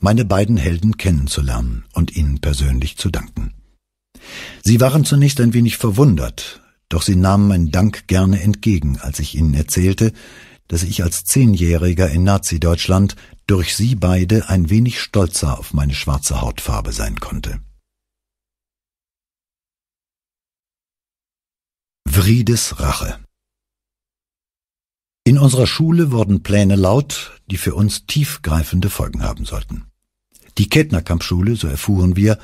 meine beiden Helden kennenzulernen und ihnen persönlich zu danken. Sie waren zunächst ein wenig verwundert, doch sie nahmen meinen Dank gerne entgegen, als ich ihnen erzählte, dass ich als Zehnjähriger in Nazi-Deutschland durch sie beide ein wenig stolzer auf meine schwarze Hautfarbe sein konnte. Vrides Rache In unserer Schule wurden Pläne laut, die für uns tiefgreifende Folgen haben sollten. Die Kettnerkampfschule, so erfuhren wir,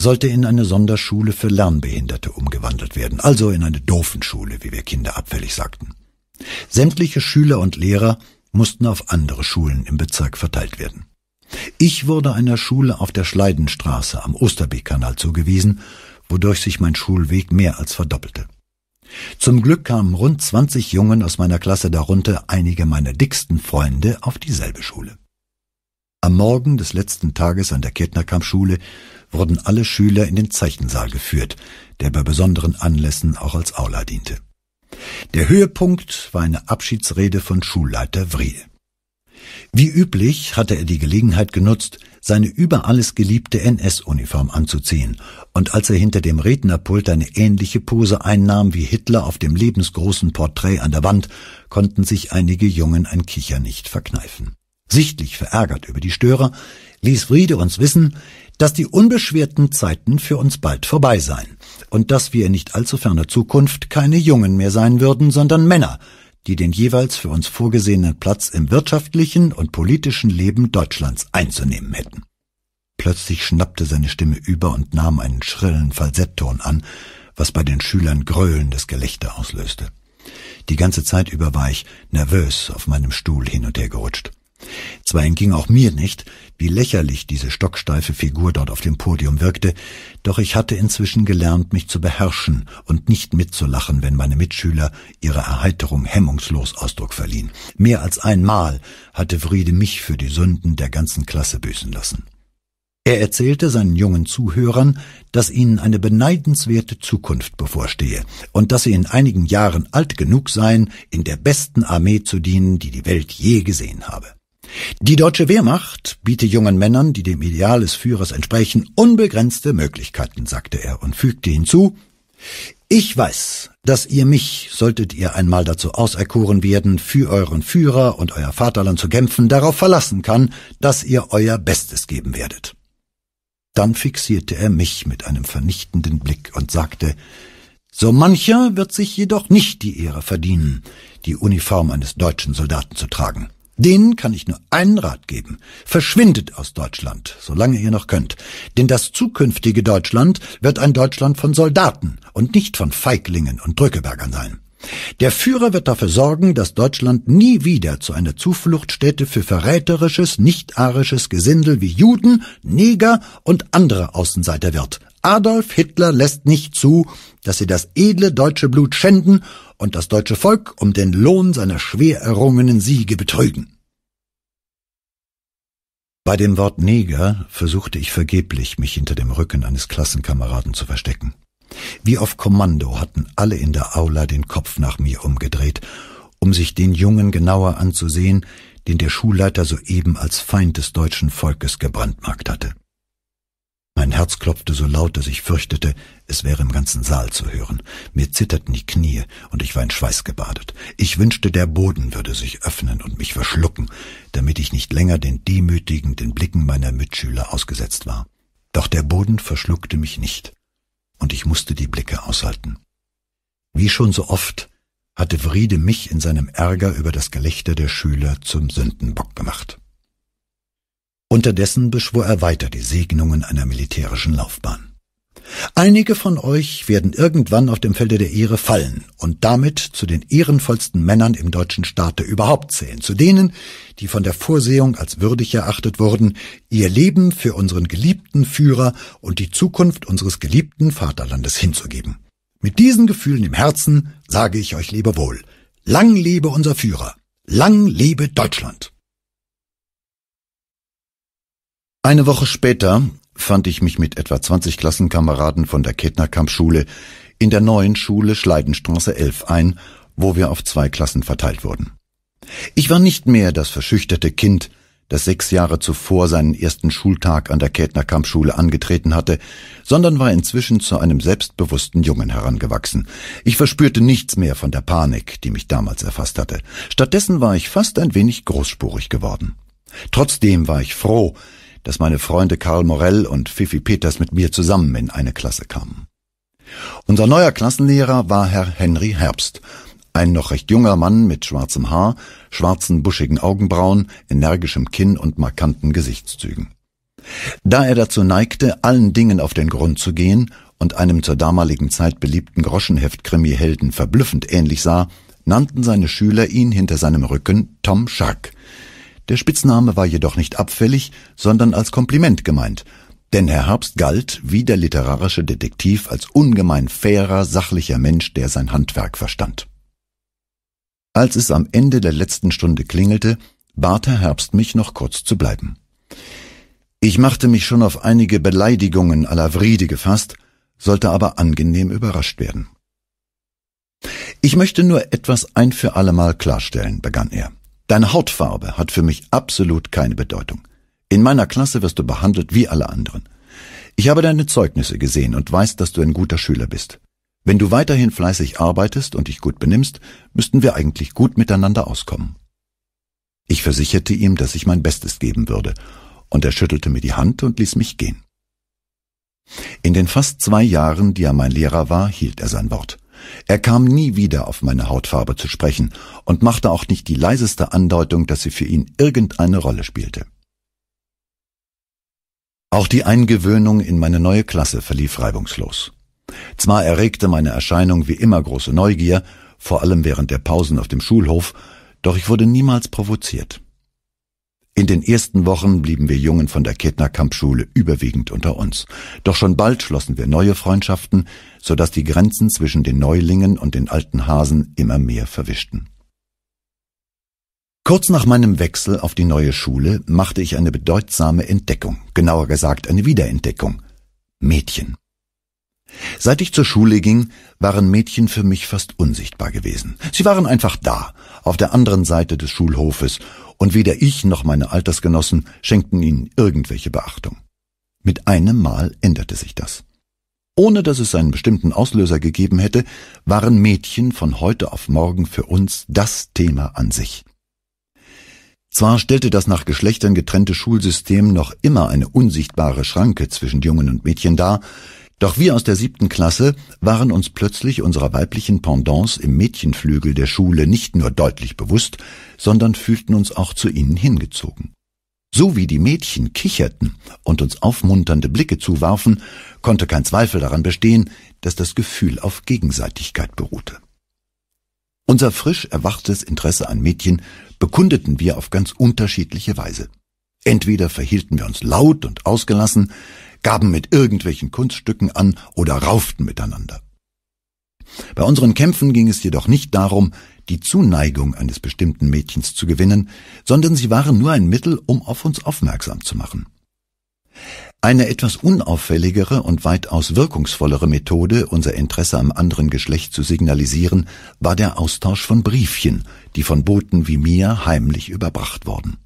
sollte in eine Sonderschule für Lernbehinderte umgewandelt werden, also in eine Doofenschule, wie wir Kinder abfällig sagten. Sämtliche Schüler und Lehrer mussten auf andere Schulen im Bezirk verteilt werden. Ich wurde einer Schule auf der Schleidenstraße am Osterbeekanal zugewiesen, wodurch sich mein Schulweg mehr als verdoppelte. Zum Glück kamen rund 20 Jungen aus meiner Klasse, darunter einige meiner dicksten Freunde, auf dieselbe Schule. Am Morgen des letzten Tages an der kettnerkamp wurden alle Schüler in den Zeichensaal geführt, der bei besonderen Anlässen auch als Aula diente. Der Höhepunkt war eine Abschiedsrede von Schulleiter Vril. Wie üblich hatte er die Gelegenheit genutzt, seine über alles geliebte NS-Uniform anzuziehen, und als er hinter dem Rednerpult eine ähnliche Pose einnahm wie Hitler auf dem lebensgroßen Porträt an der Wand, konnten sich einige Jungen ein Kicher nicht verkneifen. Sichtlich verärgert über die Störer, ließ Friede uns wissen, dass die unbeschwerten Zeiten für uns bald vorbei seien und dass wir in nicht allzu ferner Zukunft keine Jungen mehr sein würden, sondern Männer, die den jeweils für uns vorgesehenen Platz im wirtschaftlichen und politischen Leben Deutschlands einzunehmen hätten. Plötzlich schnappte seine Stimme über und nahm einen schrillen Falsettton an, was bei den Schülern gröhlendes Gelächter auslöste. Die ganze Zeit über war ich nervös auf meinem Stuhl hin und her gerutscht. Zwar entging auch mir nicht, wie lächerlich diese stocksteife Figur dort auf dem Podium wirkte, doch ich hatte inzwischen gelernt, mich zu beherrschen und nicht mitzulachen, wenn meine Mitschüler ihre Erheiterung hemmungslos Ausdruck verliehen. Mehr als einmal hatte Friede mich für die Sünden der ganzen Klasse büßen lassen. Er erzählte seinen jungen Zuhörern, dass ihnen eine beneidenswerte Zukunft bevorstehe und dass sie in einigen Jahren alt genug seien, in der besten Armee zu dienen, die die Welt je gesehen habe. Die deutsche Wehrmacht biete jungen Männern, die dem Ideal des Führers entsprechen, unbegrenzte Möglichkeiten, sagte er und fügte hinzu, ich weiß, dass ihr mich, solltet ihr einmal dazu auserkoren werden, für euren Führer und euer Vaterland zu kämpfen, darauf verlassen kann, dass ihr euer Bestes geben werdet. Dann fixierte er mich mit einem vernichtenden Blick und sagte, so mancher wird sich jedoch nicht die Ehre verdienen, die Uniform eines deutschen Soldaten zu tragen. Denen kann ich nur einen Rat geben. Verschwindet aus Deutschland, solange ihr noch könnt. Denn das zukünftige Deutschland wird ein Deutschland von Soldaten und nicht von Feiglingen und Drückebergern sein. Der Führer wird dafür sorgen, dass Deutschland nie wieder zu einer Zufluchtstätte für verräterisches, nicht-arisches Gesindel wie Juden, Neger und andere Außenseiter wird. Adolf Hitler lässt nicht zu, dass sie das edle deutsche Blut schänden und das deutsche Volk um den Lohn seiner schwer errungenen Siege betrügen. Bei dem Wort Neger versuchte ich vergeblich, mich hinter dem Rücken eines Klassenkameraden zu verstecken. Wie auf Kommando hatten alle in der Aula den Kopf nach mir umgedreht, um sich den Jungen genauer anzusehen, den der Schulleiter soeben als Feind des deutschen Volkes gebrandmarkt hatte. Mein Herz klopfte so laut, dass ich fürchtete, es wäre im ganzen Saal zu hören. Mir zitterten die Knie und ich war in Schweiß gebadet. Ich wünschte, der Boden würde sich öffnen und mich verschlucken, damit ich nicht länger den demütigenden Blicken meiner Mitschüler ausgesetzt war. Doch der Boden verschluckte mich nicht, und ich musste die Blicke aushalten. Wie schon so oft hatte Friede mich in seinem Ärger über das Gelächter der Schüler zum Sündenbock gemacht. Unterdessen beschwor er weiter die Segnungen einer militärischen Laufbahn. Einige von euch werden irgendwann auf dem Felde der Ehre fallen und damit zu den ehrenvollsten Männern im deutschen Staate überhaupt zählen, zu denen, die von der Vorsehung als würdig erachtet wurden, ihr Leben für unseren geliebten Führer und die Zukunft unseres geliebten Vaterlandes hinzugeben. Mit diesen Gefühlen im Herzen sage ich euch Lebewohl. Lang lebe unser Führer. Lang lebe Deutschland. Eine Woche später fand ich mich mit etwa 20 Klassenkameraden von der kettnerkamp in der neuen Schule Schleidenstraße 11 ein, wo wir auf zwei Klassen verteilt wurden. Ich war nicht mehr das verschüchterte Kind, das sechs Jahre zuvor seinen ersten Schultag an der Kätnerkampfschule angetreten hatte, sondern war inzwischen zu einem selbstbewussten Jungen herangewachsen. Ich verspürte nichts mehr von der Panik, die mich damals erfasst hatte. Stattdessen war ich fast ein wenig großspurig geworden. Trotzdem war ich froh, dass meine Freunde Karl Morell und Fifi Peters mit mir zusammen in eine Klasse kamen. Unser neuer Klassenlehrer war Herr Henry Herbst, ein noch recht junger Mann mit schwarzem Haar, schwarzen buschigen Augenbrauen, energischem Kinn und markanten Gesichtszügen. Da er dazu neigte, allen Dingen auf den Grund zu gehen und einem zur damaligen Zeit beliebten Groschenheft-Krimi-Helden verblüffend ähnlich sah, nannten seine Schüler ihn hinter seinem Rücken Tom Shark, der Spitzname war jedoch nicht abfällig, sondern als Kompliment gemeint, denn Herr Herbst galt, wie der literarische Detektiv, als ungemein fairer, sachlicher Mensch, der sein Handwerk verstand. Als es am Ende der letzten Stunde klingelte, bat Herr Herbst mich noch kurz zu bleiben. Ich machte mich schon auf einige Beleidigungen aller Vriede gefasst, sollte aber angenehm überrascht werden. Ich möchte nur etwas ein für allemal klarstellen, begann er. Deine Hautfarbe hat für mich absolut keine Bedeutung. In meiner Klasse wirst du behandelt wie alle anderen. Ich habe deine Zeugnisse gesehen und weiß, dass du ein guter Schüler bist. Wenn du weiterhin fleißig arbeitest und dich gut benimmst, müssten wir eigentlich gut miteinander auskommen. Ich versicherte ihm, dass ich mein Bestes geben würde, und er schüttelte mir die Hand und ließ mich gehen. In den fast zwei Jahren, die er mein Lehrer war, hielt er sein Wort. Er kam nie wieder auf meine Hautfarbe zu sprechen und machte auch nicht die leiseste Andeutung, dass sie für ihn irgendeine Rolle spielte. Auch die Eingewöhnung in meine neue Klasse verlief reibungslos. Zwar erregte meine Erscheinung wie immer große Neugier, vor allem während der Pausen auf dem Schulhof, doch ich wurde niemals provoziert. In den ersten Wochen blieben wir Jungen von der Kettner Kampfschule überwiegend unter uns. Doch schon bald schlossen wir neue Freundschaften, so dass die Grenzen zwischen den Neulingen und den alten Hasen immer mehr verwischten. Kurz nach meinem Wechsel auf die neue Schule machte ich eine bedeutsame Entdeckung, genauer gesagt eine Wiederentdeckung. Mädchen. Seit ich zur Schule ging, waren Mädchen für mich fast unsichtbar gewesen. Sie waren einfach da, auf der anderen Seite des Schulhofes, und weder ich noch meine Altersgenossen schenkten ihnen irgendwelche Beachtung. Mit einem Mal änderte sich das. Ohne dass es einen bestimmten Auslöser gegeben hätte, waren Mädchen von heute auf morgen für uns das Thema an sich. Zwar stellte das nach Geschlechtern getrennte Schulsystem noch immer eine unsichtbare Schranke zwischen Jungen und Mädchen dar, doch wir aus der siebten Klasse waren uns plötzlich unserer weiblichen Pendants im Mädchenflügel der Schule nicht nur deutlich bewusst, sondern fühlten uns auch zu ihnen hingezogen. So wie die Mädchen kicherten und uns aufmunternde Blicke zuwarfen, konnte kein Zweifel daran bestehen, dass das Gefühl auf Gegenseitigkeit beruhte. Unser frisch erwachtes Interesse an Mädchen bekundeten wir auf ganz unterschiedliche Weise. Entweder verhielten wir uns laut und ausgelassen, gaben mit irgendwelchen Kunststücken an oder rauften miteinander. Bei unseren Kämpfen ging es jedoch nicht darum, die Zuneigung eines bestimmten Mädchens zu gewinnen, sondern sie waren nur ein Mittel, um auf uns aufmerksam zu machen. Eine etwas unauffälligere und weitaus wirkungsvollere Methode, unser Interesse am anderen Geschlecht zu signalisieren, war der Austausch von Briefchen, die von Boten wie mir heimlich überbracht wurden.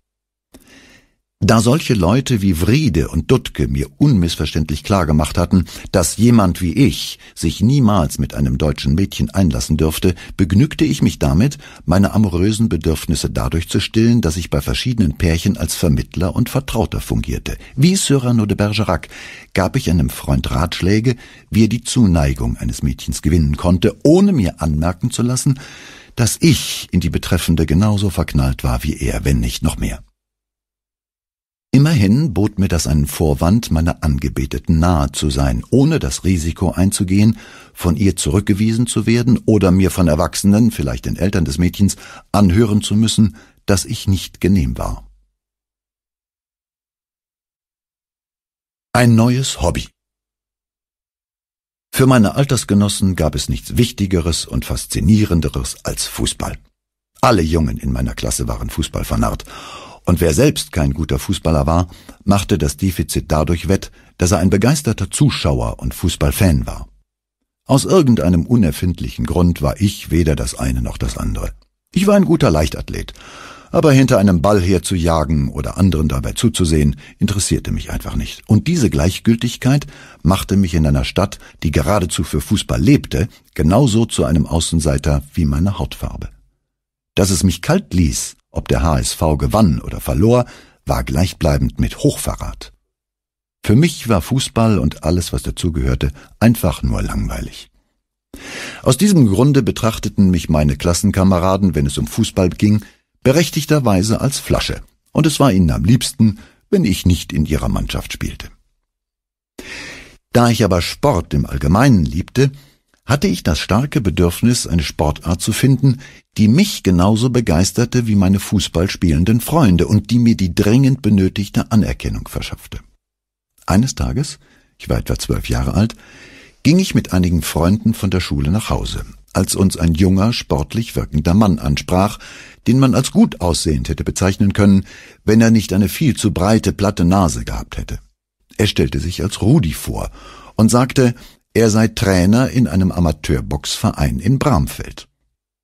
Da solche Leute wie Wriede und Duttke mir unmissverständlich klargemacht hatten, dass jemand wie ich sich niemals mit einem deutschen Mädchen einlassen dürfte, begnügte ich mich damit, meine amorösen Bedürfnisse dadurch zu stillen, dass ich bei verschiedenen Pärchen als Vermittler und Vertrauter fungierte. Wie Cyrano de Bergerac gab ich einem Freund Ratschläge, wie er die Zuneigung eines Mädchens gewinnen konnte, ohne mir anmerken zu lassen, dass ich in die Betreffende genauso verknallt war wie er, wenn nicht noch mehr. Immerhin bot mir das einen Vorwand, meiner Angebeteten nahe zu sein, ohne das Risiko einzugehen, von ihr zurückgewiesen zu werden oder mir von Erwachsenen, vielleicht den Eltern des Mädchens, anhören zu müssen, dass ich nicht genehm war. Ein neues Hobby. Für meine Altersgenossen gab es nichts Wichtigeres und Faszinierenderes als Fußball. Alle Jungen in meiner Klasse waren Fußballfanat und wer selbst kein guter Fußballer war, machte das Defizit dadurch wett, dass er ein begeisterter Zuschauer und Fußballfan war. Aus irgendeinem unerfindlichen Grund war ich weder das eine noch das andere. Ich war ein guter Leichtathlet, aber hinter einem Ball her zu jagen oder anderen dabei zuzusehen, interessierte mich einfach nicht. Und diese Gleichgültigkeit machte mich in einer Stadt, die geradezu für Fußball lebte, genauso zu einem Außenseiter wie meine Hautfarbe. Dass es mich kalt ließ, ob der HSV gewann oder verlor, war gleichbleibend mit Hochverrat. Für mich war Fußball und alles, was dazugehörte, einfach nur langweilig. Aus diesem Grunde betrachteten mich meine Klassenkameraden, wenn es um Fußball ging, berechtigterweise als Flasche, und es war ihnen am liebsten, wenn ich nicht in ihrer Mannschaft spielte. Da ich aber Sport im Allgemeinen liebte, hatte ich das starke Bedürfnis, eine Sportart zu finden, die mich genauso begeisterte wie meine Fußballspielenden Freunde und die mir die dringend benötigte Anerkennung verschaffte. Eines Tages, ich war etwa zwölf Jahre alt, ging ich mit einigen Freunden von der Schule nach Hause, als uns ein junger, sportlich wirkender Mann ansprach, den man als gut aussehend hätte bezeichnen können, wenn er nicht eine viel zu breite, platte Nase gehabt hätte. Er stellte sich als Rudi vor und sagte, er sei Trainer in einem Amateurboxverein in Bramfeld.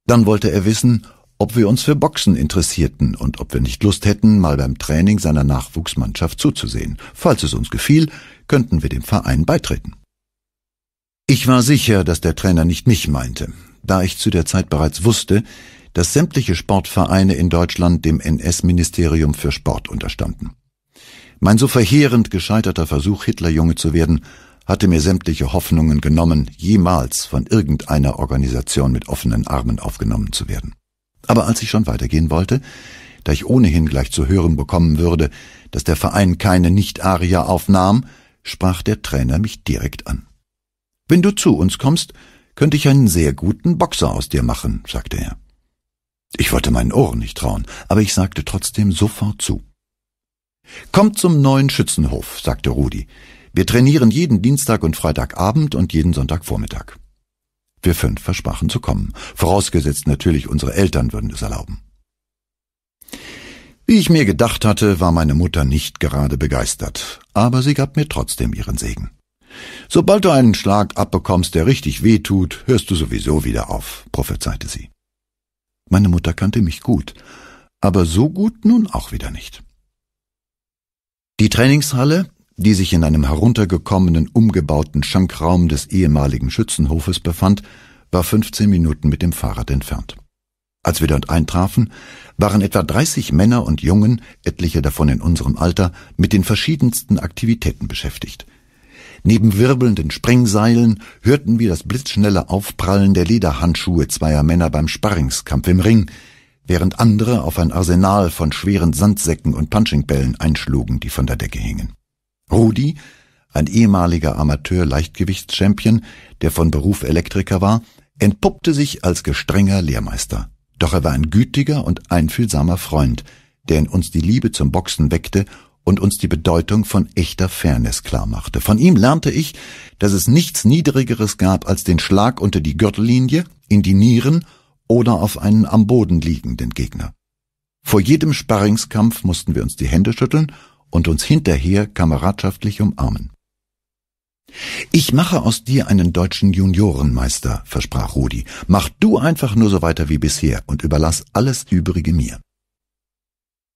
Dann wollte er wissen, ob wir uns für Boxen interessierten und ob wir nicht Lust hätten, mal beim Training seiner Nachwuchsmannschaft zuzusehen. Falls es uns gefiel, könnten wir dem Verein beitreten. Ich war sicher, dass der Trainer nicht mich meinte, da ich zu der Zeit bereits wusste, dass sämtliche Sportvereine in Deutschland dem NS-Ministerium für Sport unterstanden. Mein so verheerend gescheiterter Versuch, Hitlerjunge zu werden, hatte mir sämtliche Hoffnungen genommen, jemals von irgendeiner Organisation mit offenen Armen aufgenommen zu werden. Aber als ich schon weitergehen wollte, da ich ohnehin gleich zu hören bekommen würde, dass der Verein keine nicht aria aufnahm, sprach der Trainer mich direkt an. Wenn du zu uns kommst, könnte ich einen sehr guten Boxer aus dir machen, sagte er. Ich wollte meinen Ohren nicht trauen, aber ich sagte trotzdem sofort zu. Kommt zum neuen Schützenhof, sagte Rudi. Wir trainieren jeden Dienstag und Freitagabend und jeden Sonntagvormittag. Wir fünf versprachen zu kommen, vorausgesetzt natürlich unsere Eltern würden es erlauben. Wie ich mir gedacht hatte, war meine Mutter nicht gerade begeistert, aber sie gab mir trotzdem ihren Segen. Sobald du einen Schlag abbekommst, der richtig weh tut, hörst du sowieso wieder auf, prophezeite sie. Meine Mutter kannte mich gut, aber so gut nun auch wieder nicht. Die Trainingshalle, die sich in einem heruntergekommenen, umgebauten Schankraum des ehemaligen Schützenhofes befand, war 15 Minuten mit dem Fahrrad entfernt. Als wir dort eintrafen, waren etwa 30 Männer und Jungen, etliche davon in unserem Alter, mit den verschiedensten Aktivitäten beschäftigt. Neben wirbelnden Sprengseilen hörten wir das blitzschnelle Aufprallen der Lederhandschuhe zweier Männer beim Sparringskampf im Ring, während andere auf ein Arsenal von schweren Sandsäcken und Punchingbällen einschlugen, die von der Decke hingen. Rudi, ein ehemaliger Amateur-Leichtgewichts-Champion, der von Beruf Elektriker war, entpuppte sich als gestrenger Lehrmeister. Doch er war ein gütiger und einfühlsamer Freund, der in uns die Liebe zum Boxen weckte und uns die Bedeutung von echter Fairness klarmachte. Von ihm lernte ich, dass es nichts Niedrigeres gab als den Schlag unter die Gürtellinie, in die Nieren oder auf einen am Boden liegenden Gegner. Vor jedem Sparringskampf mussten wir uns die Hände schütteln und uns hinterher kameradschaftlich umarmen. Ich mache aus dir einen deutschen Juniorenmeister, versprach Rudi. Mach du einfach nur so weiter wie bisher und überlass alles Übrige mir.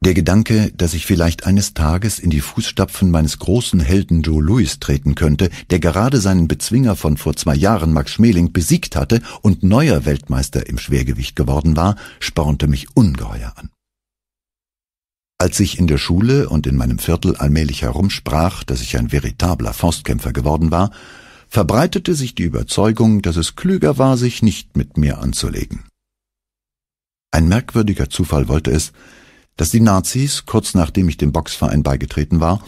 Der Gedanke, dass ich vielleicht eines Tages in die Fußstapfen meines großen Helden Joe Louis treten könnte, der gerade seinen Bezwinger von vor zwei Jahren Max Schmeling besiegt hatte und neuer Weltmeister im Schwergewicht geworden war, spornte mich ungeheuer an. Als ich in der Schule und in meinem Viertel allmählich herumsprach, dass ich ein veritabler Faustkämpfer geworden war, verbreitete sich die Überzeugung, dass es klüger war, sich nicht mit mir anzulegen. Ein merkwürdiger Zufall wollte es, dass die Nazis, kurz nachdem ich dem Boxverein beigetreten war,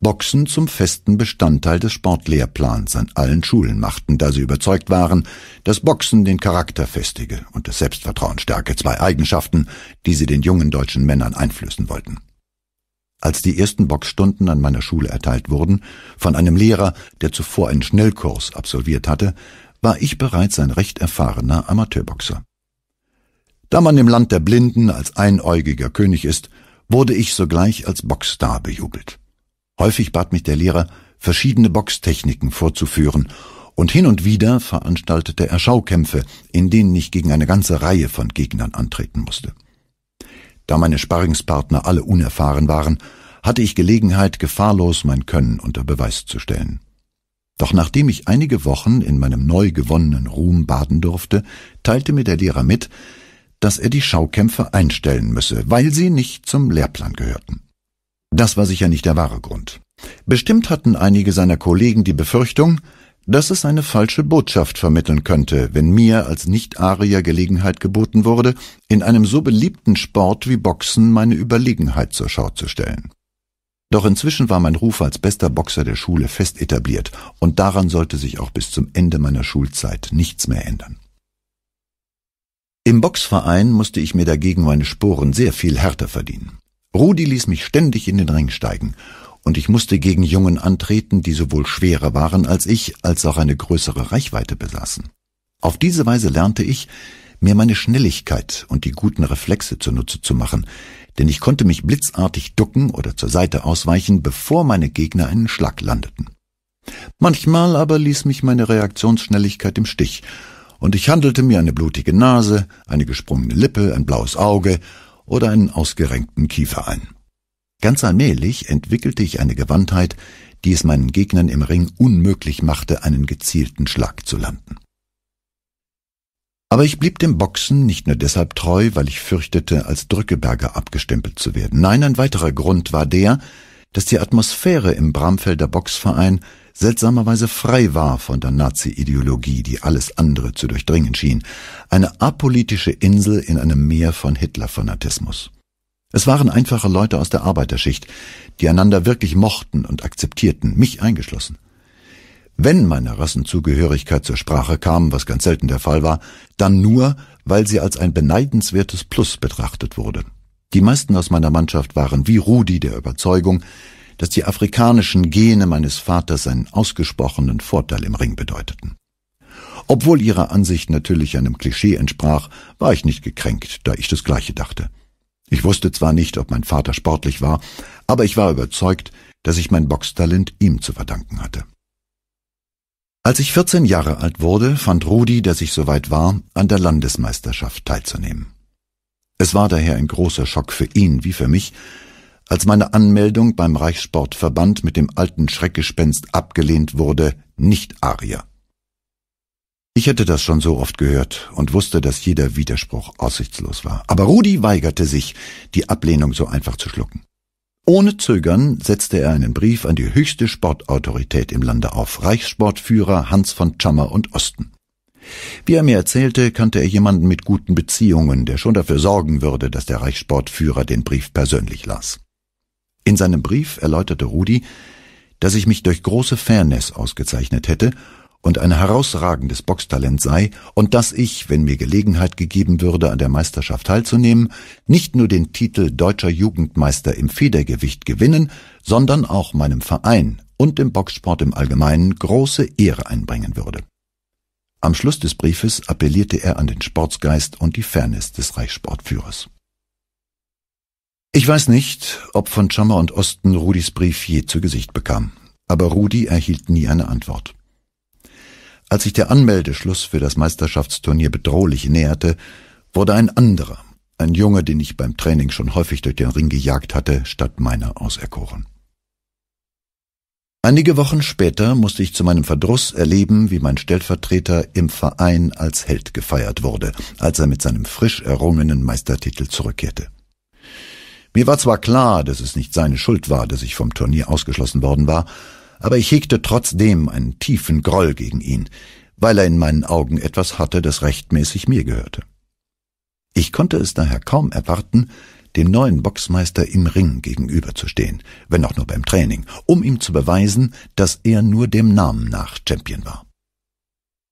Boxen zum festen Bestandteil des Sportlehrplans an allen Schulen machten, da sie überzeugt waren, dass Boxen den Charakter festige und das Selbstvertrauen stärke, zwei Eigenschaften, die sie den jungen deutschen Männern einflößen wollten. Als die ersten Boxstunden an meiner Schule erteilt wurden, von einem Lehrer, der zuvor einen Schnellkurs absolviert hatte, war ich bereits ein recht erfahrener Amateurboxer. Da man im Land der Blinden als einäugiger König ist, wurde ich sogleich als Boxstar bejubelt. Häufig bat mich der Lehrer, verschiedene Boxtechniken vorzuführen, und hin und wieder veranstaltete er Schaukämpfe, in denen ich gegen eine ganze Reihe von Gegnern antreten musste. Da meine Sparringspartner alle unerfahren waren, hatte ich Gelegenheit, gefahrlos mein Können unter Beweis zu stellen. Doch nachdem ich einige Wochen in meinem neu gewonnenen Ruhm baden durfte, teilte mir der Lehrer mit, dass er die Schaukämpfe einstellen müsse, weil sie nicht zum Lehrplan gehörten. Das war sicher nicht der wahre Grund. Bestimmt hatten einige seiner Kollegen die Befürchtung, dass es eine falsche Botschaft vermitteln könnte, wenn mir als Nicht-Arier Gelegenheit geboten wurde, in einem so beliebten Sport wie Boxen meine Überlegenheit zur Schau zu stellen. Doch inzwischen war mein Ruf als bester Boxer der Schule fest etabliert, und daran sollte sich auch bis zum Ende meiner Schulzeit nichts mehr ändern. Im Boxverein musste ich mir dagegen meine Sporen sehr viel härter verdienen. Rudi ließ mich ständig in den Ring steigen, und ich musste gegen Jungen antreten, die sowohl schwerer waren als ich, als auch eine größere Reichweite besaßen. Auf diese Weise lernte ich, mir meine Schnelligkeit und die guten Reflexe zunutze zu machen, denn ich konnte mich blitzartig ducken oder zur Seite ausweichen, bevor meine Gegner einen Schlag landeten. Manchmal aber ließ mich meine Reaktionsschnelligkeit im Stich, und ich handelte mir eine blutige Nase, eine gesprungene Lippe, ein blaues Auge, oder einen ausgerenkten Kiefer ein. Ganz allmählich entwickelte ich eine Gewandtheit, die es meinen Gegnern im Ring unmöglich machte, einen gezielten Schlag zu landen. Aber ich blieb dem Boxen nicht nur deshalb treu, weil ich fürchtete, als Drückeberger abgestempelt zu werden. Nein, ein weiterer Grund war der, dass die Atmosphäre im Bramfelder Boxverein seltsamerweise frei war von der Nazi-Ideologie, die alles andere zu durchdringen schien, eine apolitische Insel in einem Meer von Hitler-Fanatismus. Es waren einfache Leute aus der Arbeiterschicht, die einander wirklich mochten und akzeptierten, mich eingeschlossen. Wenn meine Rassenzugehörigkeit zur Sprache kam, was ganz selten der Fall war, dann nur, weil sie als ein beneidenswertes Plus betrachtet wurde. Die meisten aus meiner Mannschaft waren wie Rudi der Überzeugung, dass die afrikanischen Gene meines Vaters einen ausgesprochenen Vorteil im Ring bedeuteten. Obwohl ihre Ansicht natürlich einem Klischee entsprach, war ich nicht gekränkt, da ich das Gleiche dachte. Ich wusste zwar nicht, ob mein Vater sportlich war, aber ich war überzeugt, dass ich mein Boxtalent ihm zu verdanken hatte. Als ich 14 Jahre alt wurde, fand Rudi, dass ich soweit war, an der Landesmeisterschaft teilzunehmen. Es war daher ein großer Schock für ihn wie für mich, als meine Anmeldung beim Reichssportverband mit dem alten Schreckgespenst abgelehnt wurde, nicht Aria. Ich hätte das schon so oft gehört und wusste, dass jeder Widerspruch aussichtslos war. Aber Rudi weigerte sich, die Ablehnung so einfach zu schlucken. Ohne Zögern setzte er einen Brief an die höchste Sportautorität im Lande auf, Reichssportführer Hans von Tschammer und Osten. Wie er mir erzählte, kannte er jemanden mit guten Beziehungen, der schon dafür sorgen würde, dass der Reichssportführer den Brief persönlich las. In seinem Brief erläuterte Rudi, dass ich mich durch große Fairness ausgezeichnet hätte und ein herausragendes Boxtalent sei und dass ich, wenn mir Gelegenheit gegeben würde, an der Meisterschaft teilzunehmen, nicht nur den Titel deutscher Jugendmeister im Federgewicht gewinnen, sondern auch meinem Verein und dem Boxsport im Allgemeinen große Ehre einbringen würde. Am Schluss des Briefes appellierte er an den Sportsgeist und die Fairness des Reichssportführers. Ich weiß nicht, ob von Schammer und Osten Rudis Brief je zu Gesicht bekam, aber Rudi erhielt nie eine Antwort. Als sich der Anmeldeschluss für das Meisterschaftsturnier bedrohlich näherte, wurde ein anderer, ein Junge, den ich beim Training schon häufig durch den Ring gejagt hatte, statt meiner auserkoren. Einige Wochen später musste ich zu meinem Verdruss erleben, wie mein Stellvertreter im Verein als Held gefeiert wurde, als er mit seinem frisch errungenen Meistertitel zurückkehrte. Mir war zwar klar, dass es nicht seine Schuld war, dass ich vom Turnier ausgeschlossen worden war, aber ich hegte trotzdem einen tiefen Groll gegen ihn, weil er in meinen Augen etwas hatte, das rechtmäßig mir gehörte. Ich konnte es daher kaum erwarten, dem neuen Boxmeister im Ring gegenüberzustehen, wenn auch nur beim Training, um ihm zu beweisen, dass er nur dem Namen nach Champion war.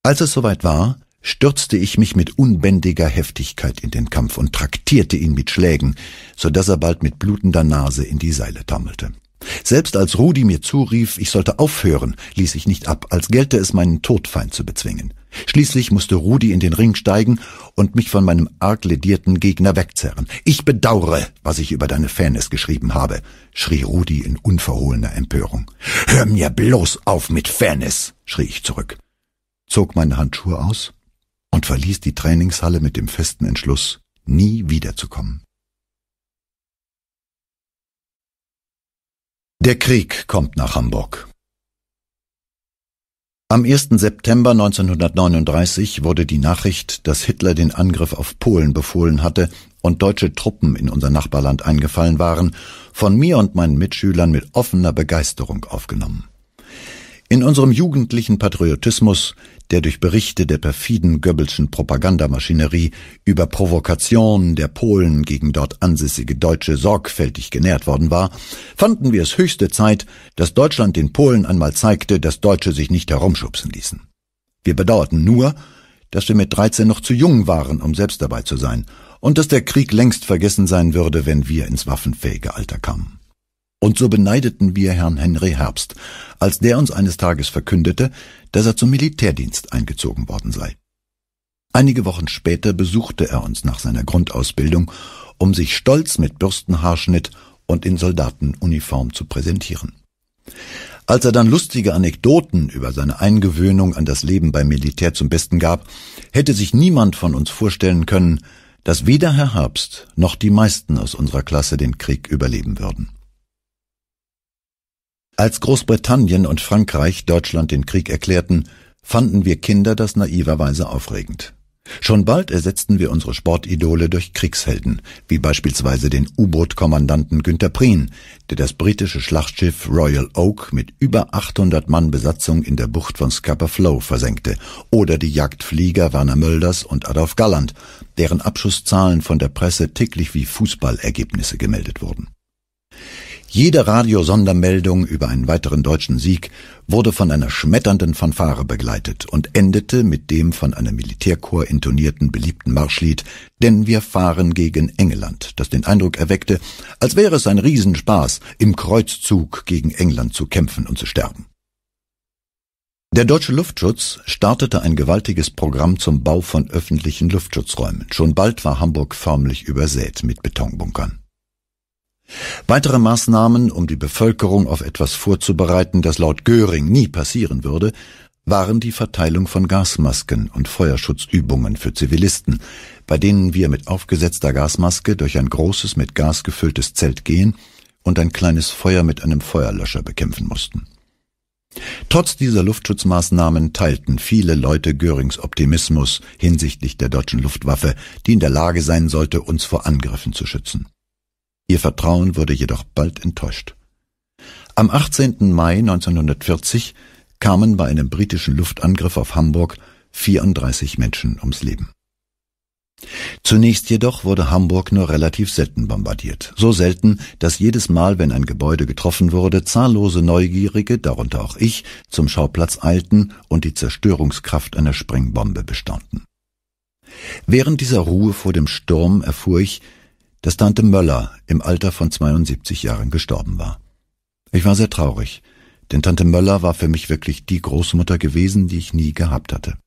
Als es soweit war, stürzte ich mich mit unbändiger Heftigkeit in den Kampf und traktierte ihn mit Schlägen, so dass er bald mit blutender Nase in die Seile taumelte. Selbst als Rudi mir zurief, ich sollte aufhören, ließ ich nicht ab, als gelte es meinen Todfeind zu bezwingen. Schließlich musste Rudi in den Ring steigen und mich von meinem arg ledierten Gegner wegzerren. Ich bedaure, was ich über deine Fairness geschrieben habe, schrie Rudi in unverhohlener Empörung. Hör mir bloß auf mit Fairness, schrie ich zurück, zog meine Handschuhe aus und verließ die Trainingshalle mit dem festen Entschluss, nie wiederzukommen. Der Krieg kommt nach Hamburg. Am 1. September 1939 wurde die Nachricht, dass Hitler den Angriff auf Polen befohlen hatte und deutsche Truppen in unser Nachbarland eingefallen waren, von mir und meinen Mitschülern mit offener Begeisterung aufgenommen in unserem jugendlichen Patriotismus, der durch Berichte der perfiden Goebbelschen Propagandamaschinerie über Provokationen der Polen gegen dort ansässige Deutsche sorgfältig genährt worden war, fanden wir es höchste Zeit, dass Deutschland den Polen einmal zeigte, dass Deutsche sich nicht herumschubsen ließen. Wir bedauerten nur, dass wir mit 13 noch zu jung waren, um selbst dabei zu sein, und dass der Krieg längst vergessen sein würde, wenn wir ins waffenfähige Alter kamen. Und so beneideten wir Herrn Henry Herbst, als der uns eines Tages verkündete, dass er zum Militärdienst eingezogen worden sei. Einige Wochen später besuchte er uns nach seiner Grundausbildung, um sich stolz mit Bürstenhaarschnitt und in Soldatenuniform zu präsentieren. Als er dann lustige Anekdoten über seine Eingewöhnung an das Leben beim Militär zum Besten gab, hätte sich niemand von uns vorstellen können, dass weder Herr Herbst noch die meisten aus unserer Klasse den Krieg überleben würden. Als Großbritannien und Frankreich Deutschland den Krieg erklärten, fanden wir Kinder das naiverweise aufregend. Schon bald ersetzten wir unsere Sportidole durch Kriegshelden, wie beispielsweise den U-Boot-Kommandanten Günter Prien, der das britische Schlachtschiff Royal Oak mit über 800 Mann Besatzung in der Bucht von Scapa Flow versenkte, oder die Jagdflieger Werner Mölders und Adolf Galland, deren Abschusszahlen von der Presse täglich wie Fußballergebnisse gemeldet wurden. Jede Radiosondermeldung über einen weiteren deutschen Sieg wurde von einer schmetternden Fanfare begleitet und endete mit dem von einem Militärchor intonierten beliebten Marschlied Denn wir fahren gegen England, das den Eindruck erweckte, als wäre es ein Riesenspaß, im Kreuzzug gegen England zu kämpfen und zu sterben. Der deutsche Luftschutz startete ein gewaltiges Programm zum Bau von öffentlichen Luftschutzräumen. Schon bald war Hamburg förmlich übersät mit Betonbunkern. Weitere Maßnahmen, um die Bevölkerung auf etwas vorzubereiten, das laut Göring nie passieren würde, waren die Verteilung von Gasmasken und Feuerschutzübungen für Zivilisten, bei denen wir mit aufgesetzter Gasmaske durch ein großes mit Gas gefülltes Zelt gehen und ein kleines Feuer mit einem Feuerlöscher bekämpfen mussten. Trotz dieser Luftschutzmaßnahmen teilten viele Leute Görings Optimismus hinsichtlich der deutschen Luftwaffe, die in der Lage sein sollte, uns vor Angriffen zu schützen. Ihr Vertrauen wurde jedoch bald enttäuscht. Am 18. Mai 1940 kamen bei einem britischen Luftangriff auf Hamburg 34 Menschen ums Leben. Zunächst jedoch wurde Hamburg nur relativ selten bombardiert. So selten, dass jedes Mal, wenn ein Gebäude getroffen wurde, zahllose Neugierige, darunter auch ich, zum Schauplatz eilten und die Zerstörungskraft einer Sprengbombe bestaunten. Während dieser Ruhe vor dem Sturm erfuhr ich, dass Tante Möller im Alter von 72 Jahren gestorben war. Ich war sehr traurig, denn Tante Möller war für mich wirklich die Großmutter gewesen, die ich nie gehabt hatte.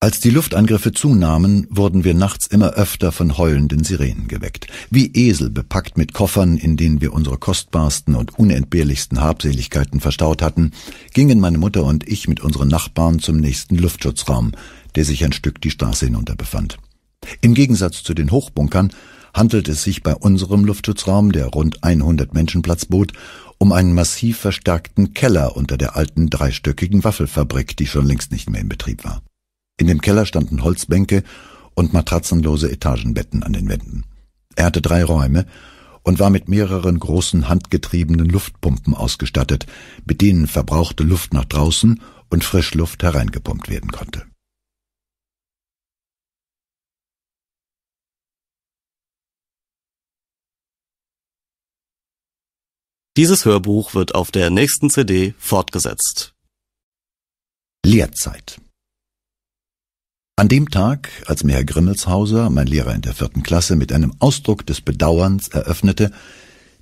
Als die Luftangriffe zunahmen, wurden wir nachts immer öfter von heulenden Sirenen geweckt, wie Esel bepackt mit Koffern, in denen wir unsere kostbarsten und unentbehrlichsten Habseligkeiten verstaut hatten, gingen meine Mutter und ich mit unseren Nachbarn zum nächsten Luftschutzraum, der sich ein Stück die Straße hinunter befand. Im Gegensatz zu den Hochbunkern handelt es sich bei unserem Luftschutzraum, der rund 100 Menschen Platz bot, um einen massiv verstärkten Keller unter der alten dreistöckigen Waffelfabrik, die schon längst nicht mehr in Betrieb war. In dem Keller standen Holzbänke und matratzenlose Etagenbetten an den Wänden. Er hatte drei Räume und war mit mehreren großen handgetriebenen Luftpumpen ausgestattet, mit denen verbrauchte Luft nach draußen und Frischluft hereingepumpt werden konnte. Dieses Hörbuch wird auf der nächsten CD fortgesetzt. Lehrzeit An dem Tag, als mir Herr Grimmelshauser, mein Lehrer in der vierten Klasse, mit einem Ausdruck des Bedauerns eröffnete,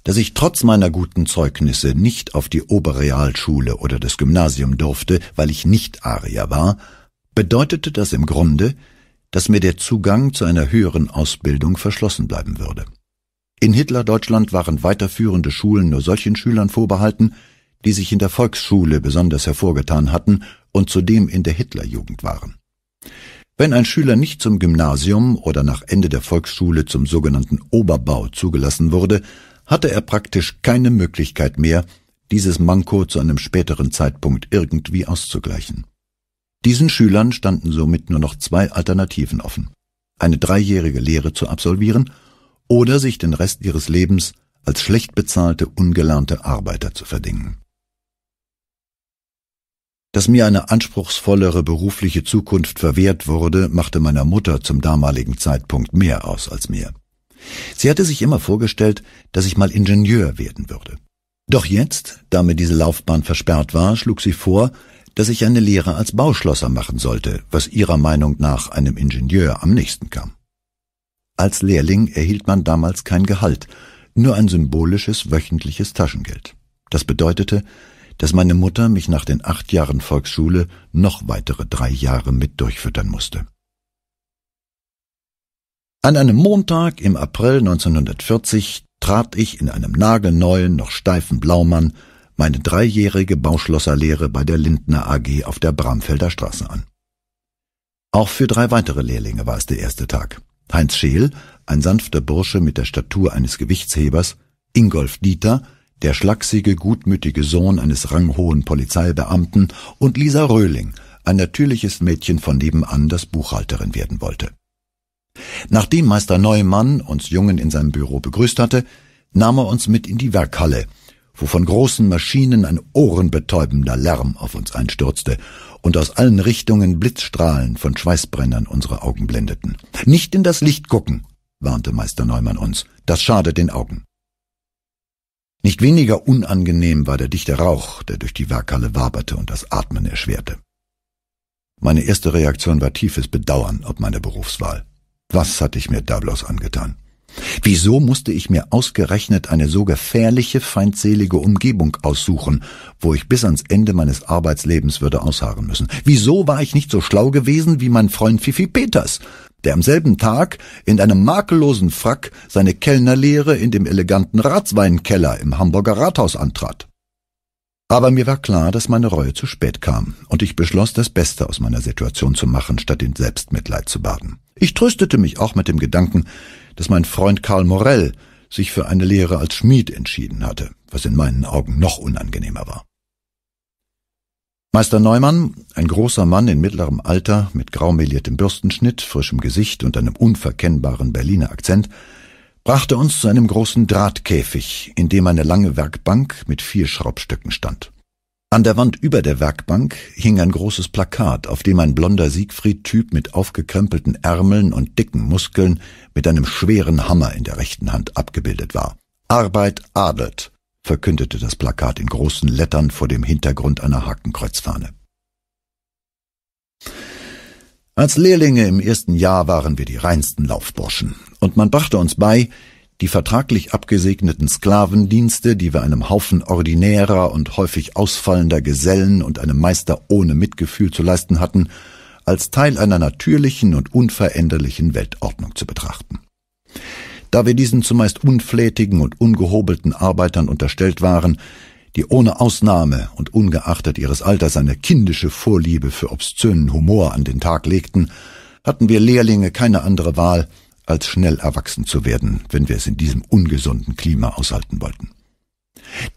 dass ich trotz meiner guten Zeugnisse nicht auf die Oberrealschule oder das Gymnasium durfte, weil ich nicht Arier war, bedeutete das im Grunde, dass mir der Zugang zu einer höheren Ausbildung verschlossen bleiben würde. In Hitlerdeutschland waren weiterführende Schulen nur solchen Schülern vorbehalten, die sich in der Volksschule besonders hervorgetan hatten und zudem in der Hitlerjugend waren. Wenn ein Schüler nicht zum Gymnasium oder nach Ende der Volksschule zum sogenannten Oberbau zugelassen wurde, hatte er praktisch keine Möglichkeit mehr, dieses Manko zu einem späteren Zeitpunkt irgendwie auszugleichen. Diesen Schülern standen somit nur noch zwei Alternativen offen. Eine dreijährige Lehre zu absolvieren – oder sich den Rest ihres Lebens als schlecht bezahlte, ungelernte Arbeiter zu verdingen. Dass mir eine anspruchsvollere berufliche Zukunft verwehrt wurde, machte meiner Mutter zum damaligen Zeitpunkt mehr aus als mir. Sie hatte sich immer vorgestellt, dass ich mal Ingenieur werden würde. Doch jetzt, da mir diese Laufbahn versperrt war, schlug sie vor, dass ich eine Lehre als Bauschlosser machen sollte, was ihrer Meinung nach einem Ingenieur am nächsten kam. Als Lehrling erhielt man damals kein Gehalt, nur ein symbolisches wöchentliches Taschengeld. Das bedeutete, dass meine Mutter mich nach den acht Jahren Volksschule noch weitere drei Jahre mit durchfüttern musste. An einem Montag im April 1940 trat ich in einem nagelneuen, noch steifen Blaumann meine dreijährige Bauschlosserlehre bei der Lindner AG auf der Bramfelder Straße an. Auch für drei weitere Lehrlinge war es der erste Tag. Heinz Scheel, ein sanfter Bursche mit der Statur eines Gewichtshebers, Ingolf Dieter, der schlaksige, gutmütige Sohn eines ranghohen Polizeibeamten und Lisa Röhling, ein natürliches Mädchen von nebenan, das Buchhalterin werden wollte. Nachdem Meister Neumann uns Jungen in seinem Büro begrüßt hatte, nahm er uns mit in die Werkhalle, wo von großen Maschinen ein ohrenbetäubender Lärm auf uns einstürzte und aus allen Richtungen Blitzstrahlen von Schweißbrennern unsere Augen blendeten. Nicht in das Licht gucken, warnte Meister Neumann uns, das schadet den Augen. Nicht weniger unangenehm war der dichte Rauch, der durch die Werkhalle waberte und das Atmen erschwerte. Meine erste Reaktion war tiefes Bedauern ob meine Berufswahl. Was hatte ich mir da bloß angetan? Wieso musste ich mir ausgerechnet eine so gefährliche, feindselige Umgebung aussuchen, wo ich bis ans Ende meines Arbeitslebens würde ausharren müssen? Wieso war ich nicht so schlau gewesen wie mein Freund Fifi Peters, der am selben Tag in einem makellosen Frack seine Kellnerlehre in dem eleganten Ratsweinkeller im Hamburger Rathaus antrat? Aber mir war klar, dass meine Reue zu spät kam, und ich beschloss, das Beste aus meiner Situation zu machen, statt in Selbstmitleid zu baden. Ich tröstete mich auch mit dem Gedanken, dass mein Freund Karl Morell sich für eine Lehre als Schmied entschieden hatte, was in meinen Augen noch unangenehmer war. Meister Neumann, ein großer Mann in mittlerem Alter, mit graumeliertem Bürstenschnitt, frischem Gesicht und einem unverkennbaren Berliner Akzent, brachte uns zu einem großen Drahtkäfig, in dem eine lange Werkbank mit vier Schraubstöcken stand. An der Wand über der Werkbank hing ein großes Plakat, auf dem ein blonder Siegfried-Typ mit aufgekrempelten Ärmeln und dicken Muskeln mit einem schweren Hammer in der rechten Hand abgebildet war. Arbeit adelt, verkündete das Plakat in großen Lettern vor dem Hintergrund einer Hakenkreuzfahne. Als Lehrlinge im ersten Jahr waren wir die reinsten Laufburschen, und man brachte uns bei, die vertraglich abgesegneten Sklavendienste, die wir einem Haufen ordinärer und häufig ausfallender Gesellen und einem Meister ohne Mitgefühl zu leisten hatten, als Teil einer natürlichen und unveränderlichen Weltordnung zu betrachten. Da wir diesen zumeist unflätigen und ungehobelten Arbeitern unterstellt waren, die ohne Ausnahme und ungeachtet ihres Alters eine kindische Vorliebe für obszönen Humor an den Tag legten, hatten wir Lehrlinge keine andere Wahl, als schnell erwachsen zu werden, wenn wir es in diesem ungesunden Klima aushalten wollten.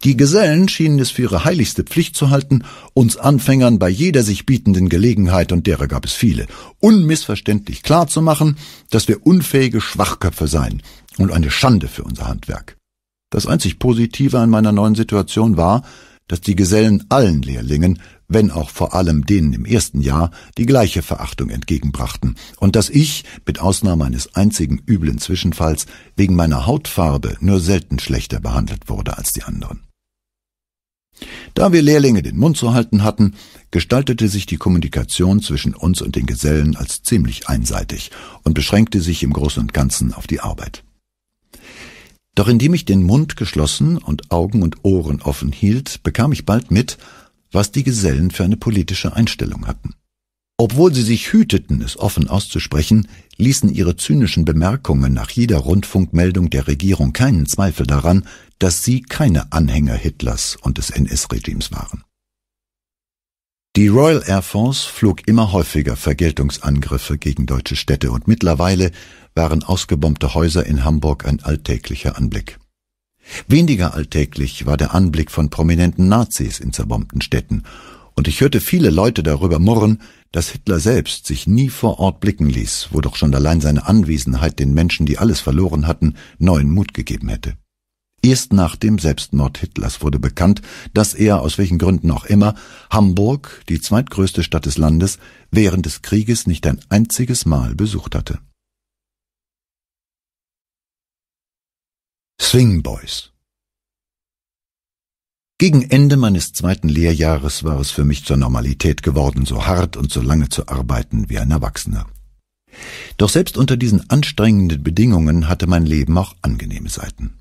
Die Gesellen schienen es für ihre heiligste Pflicht zu halten, uns Anfängern bei jeder sich bietenden Gelegenheit, und derer gab es viele, unmissverständlich klarzumachen, dass wir unfähige Schwachköpfe seien und eine Schande für unser Handwerk. Das einzig Positive an meiner neuen Situation war, dass die Gesellen allen Lehrlingen wenn auch vor allem denen im ersten Jahr, die gleiche Verachtung entgegenbrachten, und dass ich, mit Ausnahme eines einzigen üblen Zwischenfalls, wegen meiner Hautfarbe nur selten schlechter behandelt wurde als die anderen. Da wir Lehrlinge den Mund zu halten hatten, gestaltete sich die Kommunikation zwischen uns und den Gesellen als ziemlich einseitig und beschränkte sich im Großen und Ganzen auf die Arbeit. Doch indem ich den Mund geschlossen und Augen und Ohren offen hielt, bekam ich bald mit, was die Gesellen für eine politische Einstellung hatten. Obwohl sie sich hüteten, es offen auszusprechen, ließen ihre zynischen Bemerkungen nach jeder Rundfunkmeldung der Regierung keinen Zweifel daran, dass sie keine Anhänger Hitlers und des NS-Regimes waren. Die Royal Air Force flog immer häufiger Vergeltungsangriffe gegen deutsche Städte und mittlerweile waren ausgebombte Häuser in Hamburg ein alltäglicher Anblick. Weniger alltäglich war der Anblick von prominenten Nazis in zerbombten Städten, und ich hörte viele Leute darüber murren, dass Hitler selbst sich nie vor Ort blicken ließ, wo doch schon allein seine Anwesenheit den Menschen, die alles verloren hatten, neuen Mut gegeben hätte. Erst nach dem Selbstmord Hitlers wurde bekannt, dass er, aus welchen Gründen auch immer, Hamburg, die zweitgrößte Stadt des Landes, während des Krieges nicht ein einziges Mal besucht hatte. Swing Boys. Gegen Ende meines zweiten Lehrjahres war es für mich zur Normalität geworden, so hart und so lange zu arbeiten wie ein Erwachsener. Doch selbst unter diesen anstrengenden Bedingungen hatte mein Leben auch angenehme Seiten.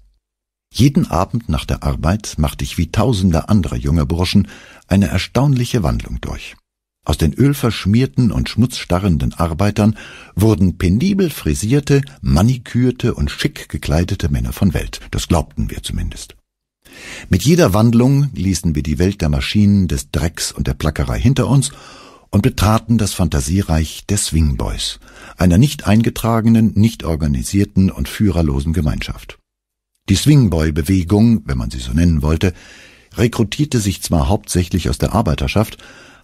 Jeden Abend nach der Arbeit machte ich wie tausende anderer junger Burschen eine erstaunliche Wandlung durch. Aus den ölverschmierten und schmutzstarrenden Arbeitern wurden penibel frisierte, manikürte und schick gekleidete Männer von Welt. Das glaubten wir zumindest. Mit jeder Wandlung ließen wir die Welt der Maschinen, des Drecks und der Plackerei hinter uns und betraten das Fantasiereich der Swingboys, einer nicht eingetragenen, nicht organisierten und führerlosen Gemeinschaft. Die Swingboy-Bewegung, wenn man sie so nennen wollte, rekrutierte sich zwar hauptsächlich aus der Arbeiterschaft,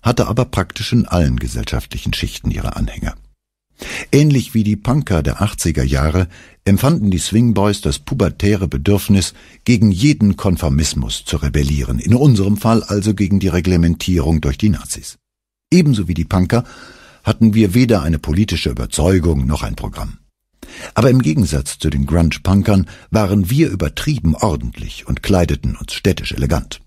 hatte aber praktisch in allen gesellschaftlichen Schichten ihre Anhänger. Ähnlich wie die Punker der 80er Jahre empfanden die Swingboys das pubertäre Bedürfnis, gegen jeden Konformismus zu rebellieren, in unserem Fall also gegen die Reglementierung durch die Nazis. Ebenso wie die Punker hatten wir weder eine politische Überzeugung noch ein Programm. Aber im Gegensatz zu den Grunge-Punkern waren wir übertrieben ordentlich und kleideten uns städtisch elegant.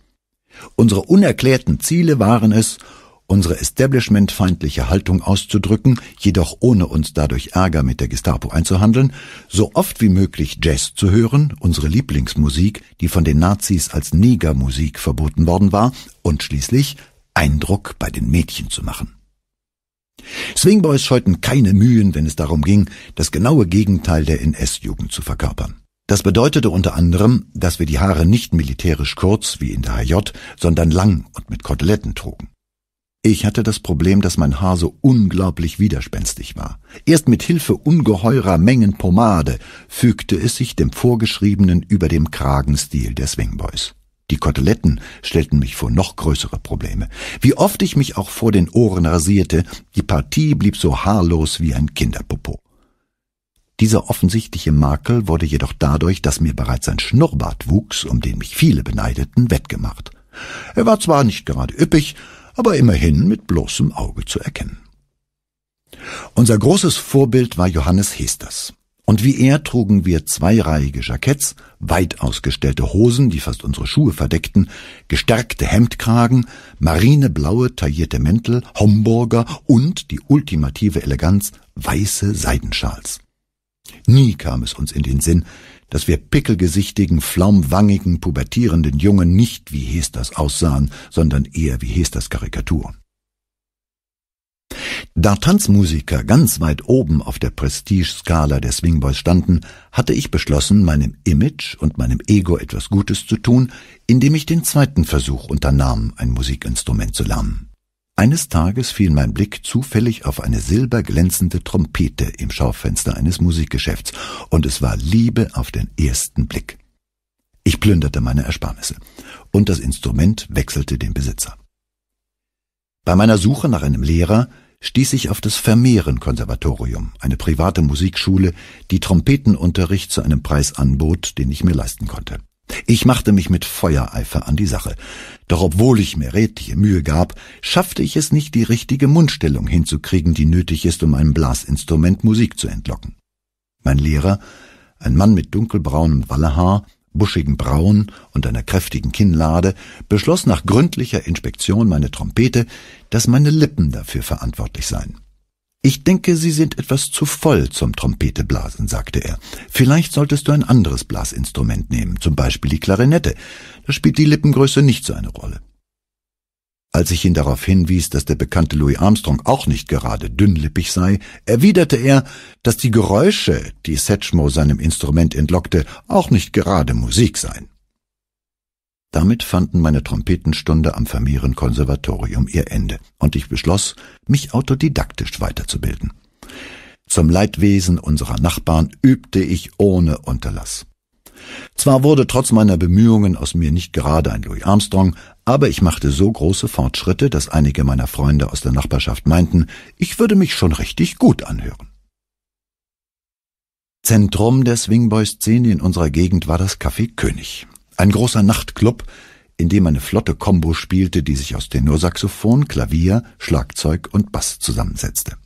Unsere unerklärten Ziele waren es, unsere establishmentfeindliche Haltung auszudrücken, jedoch ohne uns dadurch Ärger mit der Gestapo einzuhandeln, so oft wie möglich Jazz zu hören, unsere Lieblingsmusik, die von den Nazis als Negermusik verboten worden war, und schließlich Eindruck bei den Mädchen zu machen. Swingboys scheuten keine Mühen, wenn es darum ging, das genaue Gegenteil der NS-Jugend zu verkörpern. Das bedeutete unter anderem, dass wir die Haare nicht militärisch kurz wie in der HJ, sondern lang und mit Koteletten trugen. Ich hatte das Problem, dass mein Haar so unglaublich widerspenstig war. Erst mit Hilfe ungeheurer Mengen Pomade fügte es sich dem vorgeschriebenen über dem Kragenstil der Swingboys. Die Koteletten stellten mich vor noch größere Probleme. Wie oft ich mich auch vor den Ohren rasierte, die Partie blieb so haarlos wie ein Kinderpopo. Dieser offensichtliche Makel wurde jedoch dadurch, dass mir bereits ein Schnurrbart wuchs, um den mich viele beneideten, wettgemacht. Er war zwar nicht gerade üppig, aber immerhin mit bloßem Auge zu erkennen. Unser großes Vorbild war Johannes Hesters. Und wie er trugen wir zweireihige Jacketts, weit ausgestellte Hosen, die fast unsere Schuhe verdeckten, gestärkte Hemdkragen, marineblaue taillierte Mäntel, Homburger und die ultimative Eleganz weiße Seidenschals. Nie kam es uns in den Sinn, dass wir pickelgesichtigen, flaumwangigen, pubertierenden Jungen nicht wie Hesters aussahen, sondern eher wie Hesters Karikaturen. Da Tanzmusiker ganz weit oben auf der Prestigeskala der Swingboys standen, hatte ich beschlossen, meinem Image und meinem Ego etwas Gutes zu tun, indem ich den zweiten Versuch unternahm, ein Musikinstrument zu lernen. Eines Tages fiel mein Blick zufällig auf eine silberglänzende Trompete im Schaufenster eines Musikgeschäfts, und es war Liebe auf den ersten Blick. Ich plünderte meine Ersparnisse, und das Instrument wechselte den Besitzer. Bei meiner Suche nach einem Lehrer stieß ich auf das Vermehren-Konservatorium, eine private Musikschule, die Trompetenunterricht zu einem Preis anbot, den ich mir leisten konnte. Ich machte mich mit Feuereifer an die Sache. Doch obwohl ich mir redliche Mühe gab, schaffte ich es nicht, die richtige Mundstellung hinzukriegen, die nötig ist, um einem Blasinstrument Musik zu entlocken. Mein Lehrer, ein Mann mit dunkelbraunem Wallehaar, buschigen Brauen und einer kräftigen Kinnlade, beschloss nach gründlicher Inspektion meine Trompete, dass meine Lippen dafür verantwortlich seien. Ich denke, Sie sind etwas zu voll zum Trompeteblasen, sagte er. Vielleicht solltest du ein anderes Blasinstrument nehmen, zum Beispiel die Klarinette. Da spielt die Lippengröße nicht so eine Rolle. Als ich ihn darauf hinwies, dass der bekannte Louis Armstrong auch nicht gerade dünnlippig sei, erwiderte er, dass die Geräusche, die Setchmo seinem Instrument entlockte, auch nicht gerade Musik seien. Damit fanden meine Trompetenstunde am Vermehren-Konservatorium ihr Ende und ich beschloss, mich autodidaktisch weiterzubilden. Zum Leidwesen unserer Nachbarn übte ich ohne Unterlass. Zwar wurde trotz meiner Bemühungen aus mir nicht gerade ein Louis Armstrong, aber ich machte so große Fortschritte, dass einige meiner Freunde aus der Nachbarschaft meinten, ich würde mich schon richtig gut anhören. Zentrum der Swingboy-Szene in unserer Gegend war das Café König, ein großer Nachtclub, in dem eine flotte Combo spielte, die sich aus Tenorsaxophon, Klavier, Schlagzeug und Bass zusammensetzte.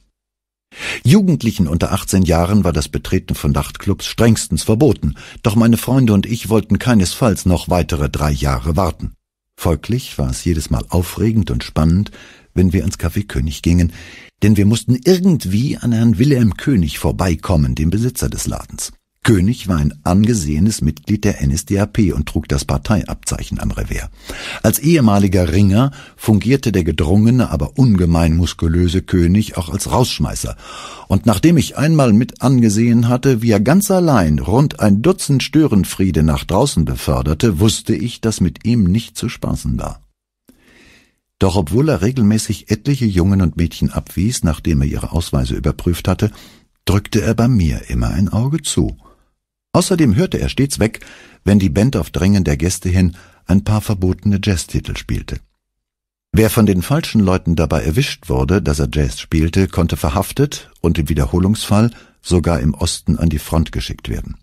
Jugendlichen unter 18 Jahren war das Betreten von Nachtclubs strengstens verboten, doch meine Freunde und ich wollten keinesfalls noch weitere drei Jahre warten. Folglich war es jedes Mal aufregend und spannend, wenn wir ins Café König gingen, denn wir mussten irgendwie an Herrn Wilhelm König vorbeikommen, dem Besitzer des Ladens. König war ein angesehenes Mitglied der NSDAP und trug das Parteiabzeichen am Revers. Als ehemaliger Ringer fungierte der gedrungene, aber ungemein muskulöse König auch als Rausschmeißer. Und nachdem ich einmal mit angesehen hatte, wie er ganz allein rund ein Dutzend Störenfriede nach draußen beförderte, wusste ich, dass mit ihm nicht zu spaßen war. Doch obwohl er regelmäßig etliche Jungen und Mädchen abwies, nachdem er ihre Ausweise überprüft hatte, drückte er bei mir immer ein Auge zu – Außerdem hörte er stets weg, wenn die Band auf Drängen der Gäste hin ein paar verbotene Jazztitel spielte. Wer von den falschen Leuten dabei erwischt wurde, dass er Jazz spielte, konnte verhaftet und im Wiederholungsfall sogar im Osten an die Front geschickt werden.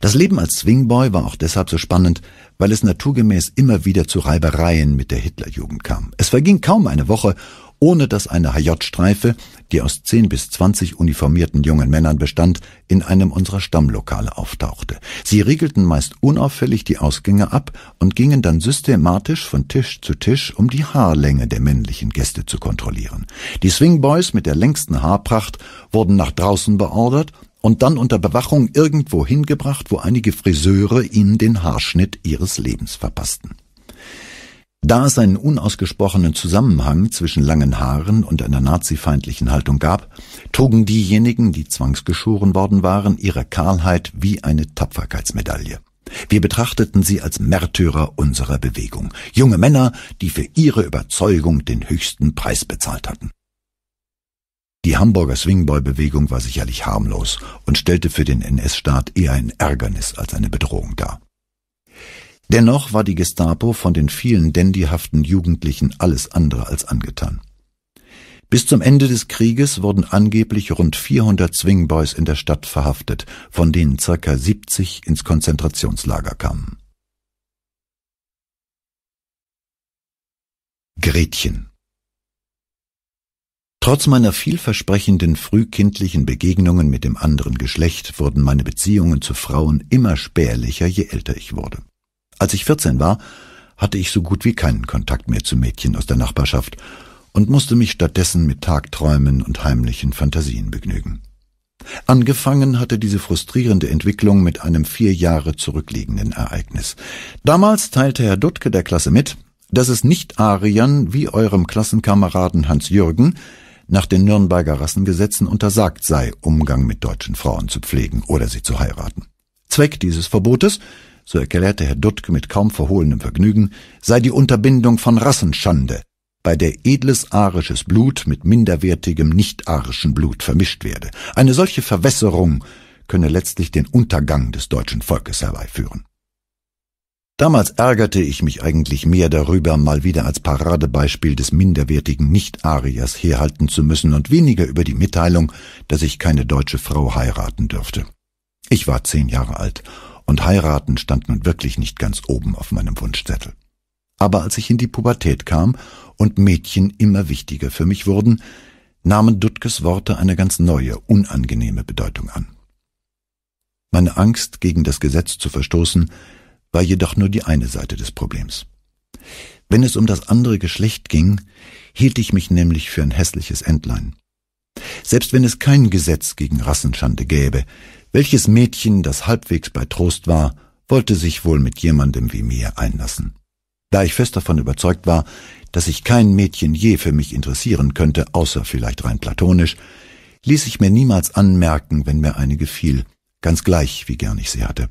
Das Leben als Swingboy war auch deshalb so spannend, weil es naturgemäß immer wieder zu Reibereien mit der Hitlerjugend kam. Es verging kaum eine Woche, ohne dass eine HJ-Streife, die aus 10 bis 20 uniformierten jungen Männern bestand, in einem unserer Stammlokale auftauchte. Sie riegelten meist unauffällig die Ausgänge ab und gingen dann systematisch von Tisch zu Tisch, um die Haarlänge der männlichen Gäste zu kontrollieren. Die Swingboys mit der längsten Haarpracht wurden nach draußen beordert und dann unter Bewachung irgendwo hingebracht, wo einige Friseure ihnen den Haarschnitt ihres Lebens verpassten. Da es einen unausgesprochenen Zusammenhang zwischen langen Haaren und einer nazifeindlichen Haltung gab, trugen diejenigen, die zwangsgeschoren worden waren, ihre Kahlheit wie eine Tapferkeitsmedaille. Wir betrachteten sie als Märtyrer unserer Bewegung, junge Männer, die für ihre Überzeugung den höchsten Preis bezahlt hatten. Die Hamburger Swingboy-Bewegung war sicherlich harmlos und stellte für den NS-Staat eher ein Ärgernis als eine Bedrohung dar. Dennoch war die Gestapo von den vielen dandyhaften Jugendlichen alles andere als angetan. Bis zum Ende des Krieges wurden angeblich rund 400 Zwingboys in der Stadt verhaftet, von denen circa 70 ins Konzentrationslager kamen. Gretchen Trotz meiner vielversprechenden frühkindlichen Begegnungen mit dem anderen Geschlecht wurden meine Beziehungen zu Frauen immer spärlicher, je älter ich wurde. Als ich 14 war, hatte ich so gut wie keinen Kontakt mehr zu Mädchen aus der Nachbarschaft und musste mich stattdessen mit Tagträumen und heimlichen Fantasien begnügen. Angefangen hatte diese frustrierende Entwicklung mit einem vier Jahre zurückliegenden Ereignis. Damals teilte Herr Duttke der Klasse mit, dass es nicht Ariern wie eurem Klassenkameraden Hans Jürgen nach den Nürnberger Rassengesetzen untersagt sei, Umgang mit deutschen Frauen zu pflegen oder sie zu heiraten. Zweck dieses Verbotes so erklärte Herr Duttke mit kaum verhohlenem Vergnügen, sei die Unterbindung von Rassenschande, bei der edles arisches Blut mit minderwertigem nicht-arischen Blut vermischt werde. Eine solche Verwässerung könne letztlich den Untergang des deutschen Volkes herbeiführen. Damals ärgerte ich mich eigentlich mehr darüber, mal wieder als Paradebeispiel des minderwertigen Nicht-Ariers herhalten zu müssen und weniger über die Mitteilung, dass ich keine deutsche Frau heiraten dürfte. Ich war zehn Jahre alt und heiraten stand nun wirklich nicht ganz oben auf meinem Wunschzettel. Aber als ich in die Pubertät kam und Mädchen immer wichtiger für mich wurden, nahmen Dudkes Worte eine ganz neue, unangenehme Bedeutung an. Meine Angst, gegen das Gesetz zu verstoßen, war jedoch nur die eine Seite des Problems. Wenn es um das andere Geschlecht ging, hielt ich mich nämlich für ein hässliches Entlein. Selbst wenn es kein Gesetz gegen Rassenschande gäbe, welches Mädchen, das halbwegs bei Trost war, wollte sich wohl mit jemandem wie mir einlassen. Da ich fest davon überzeugt war, dass sich kein Mädchen je für mich interessieren könnte, außer vielleicht rein platonisch, ließ ich mir niemals anmerken, wenn mir eine gefiel, ganz gleich, wie gern ich sie hatte.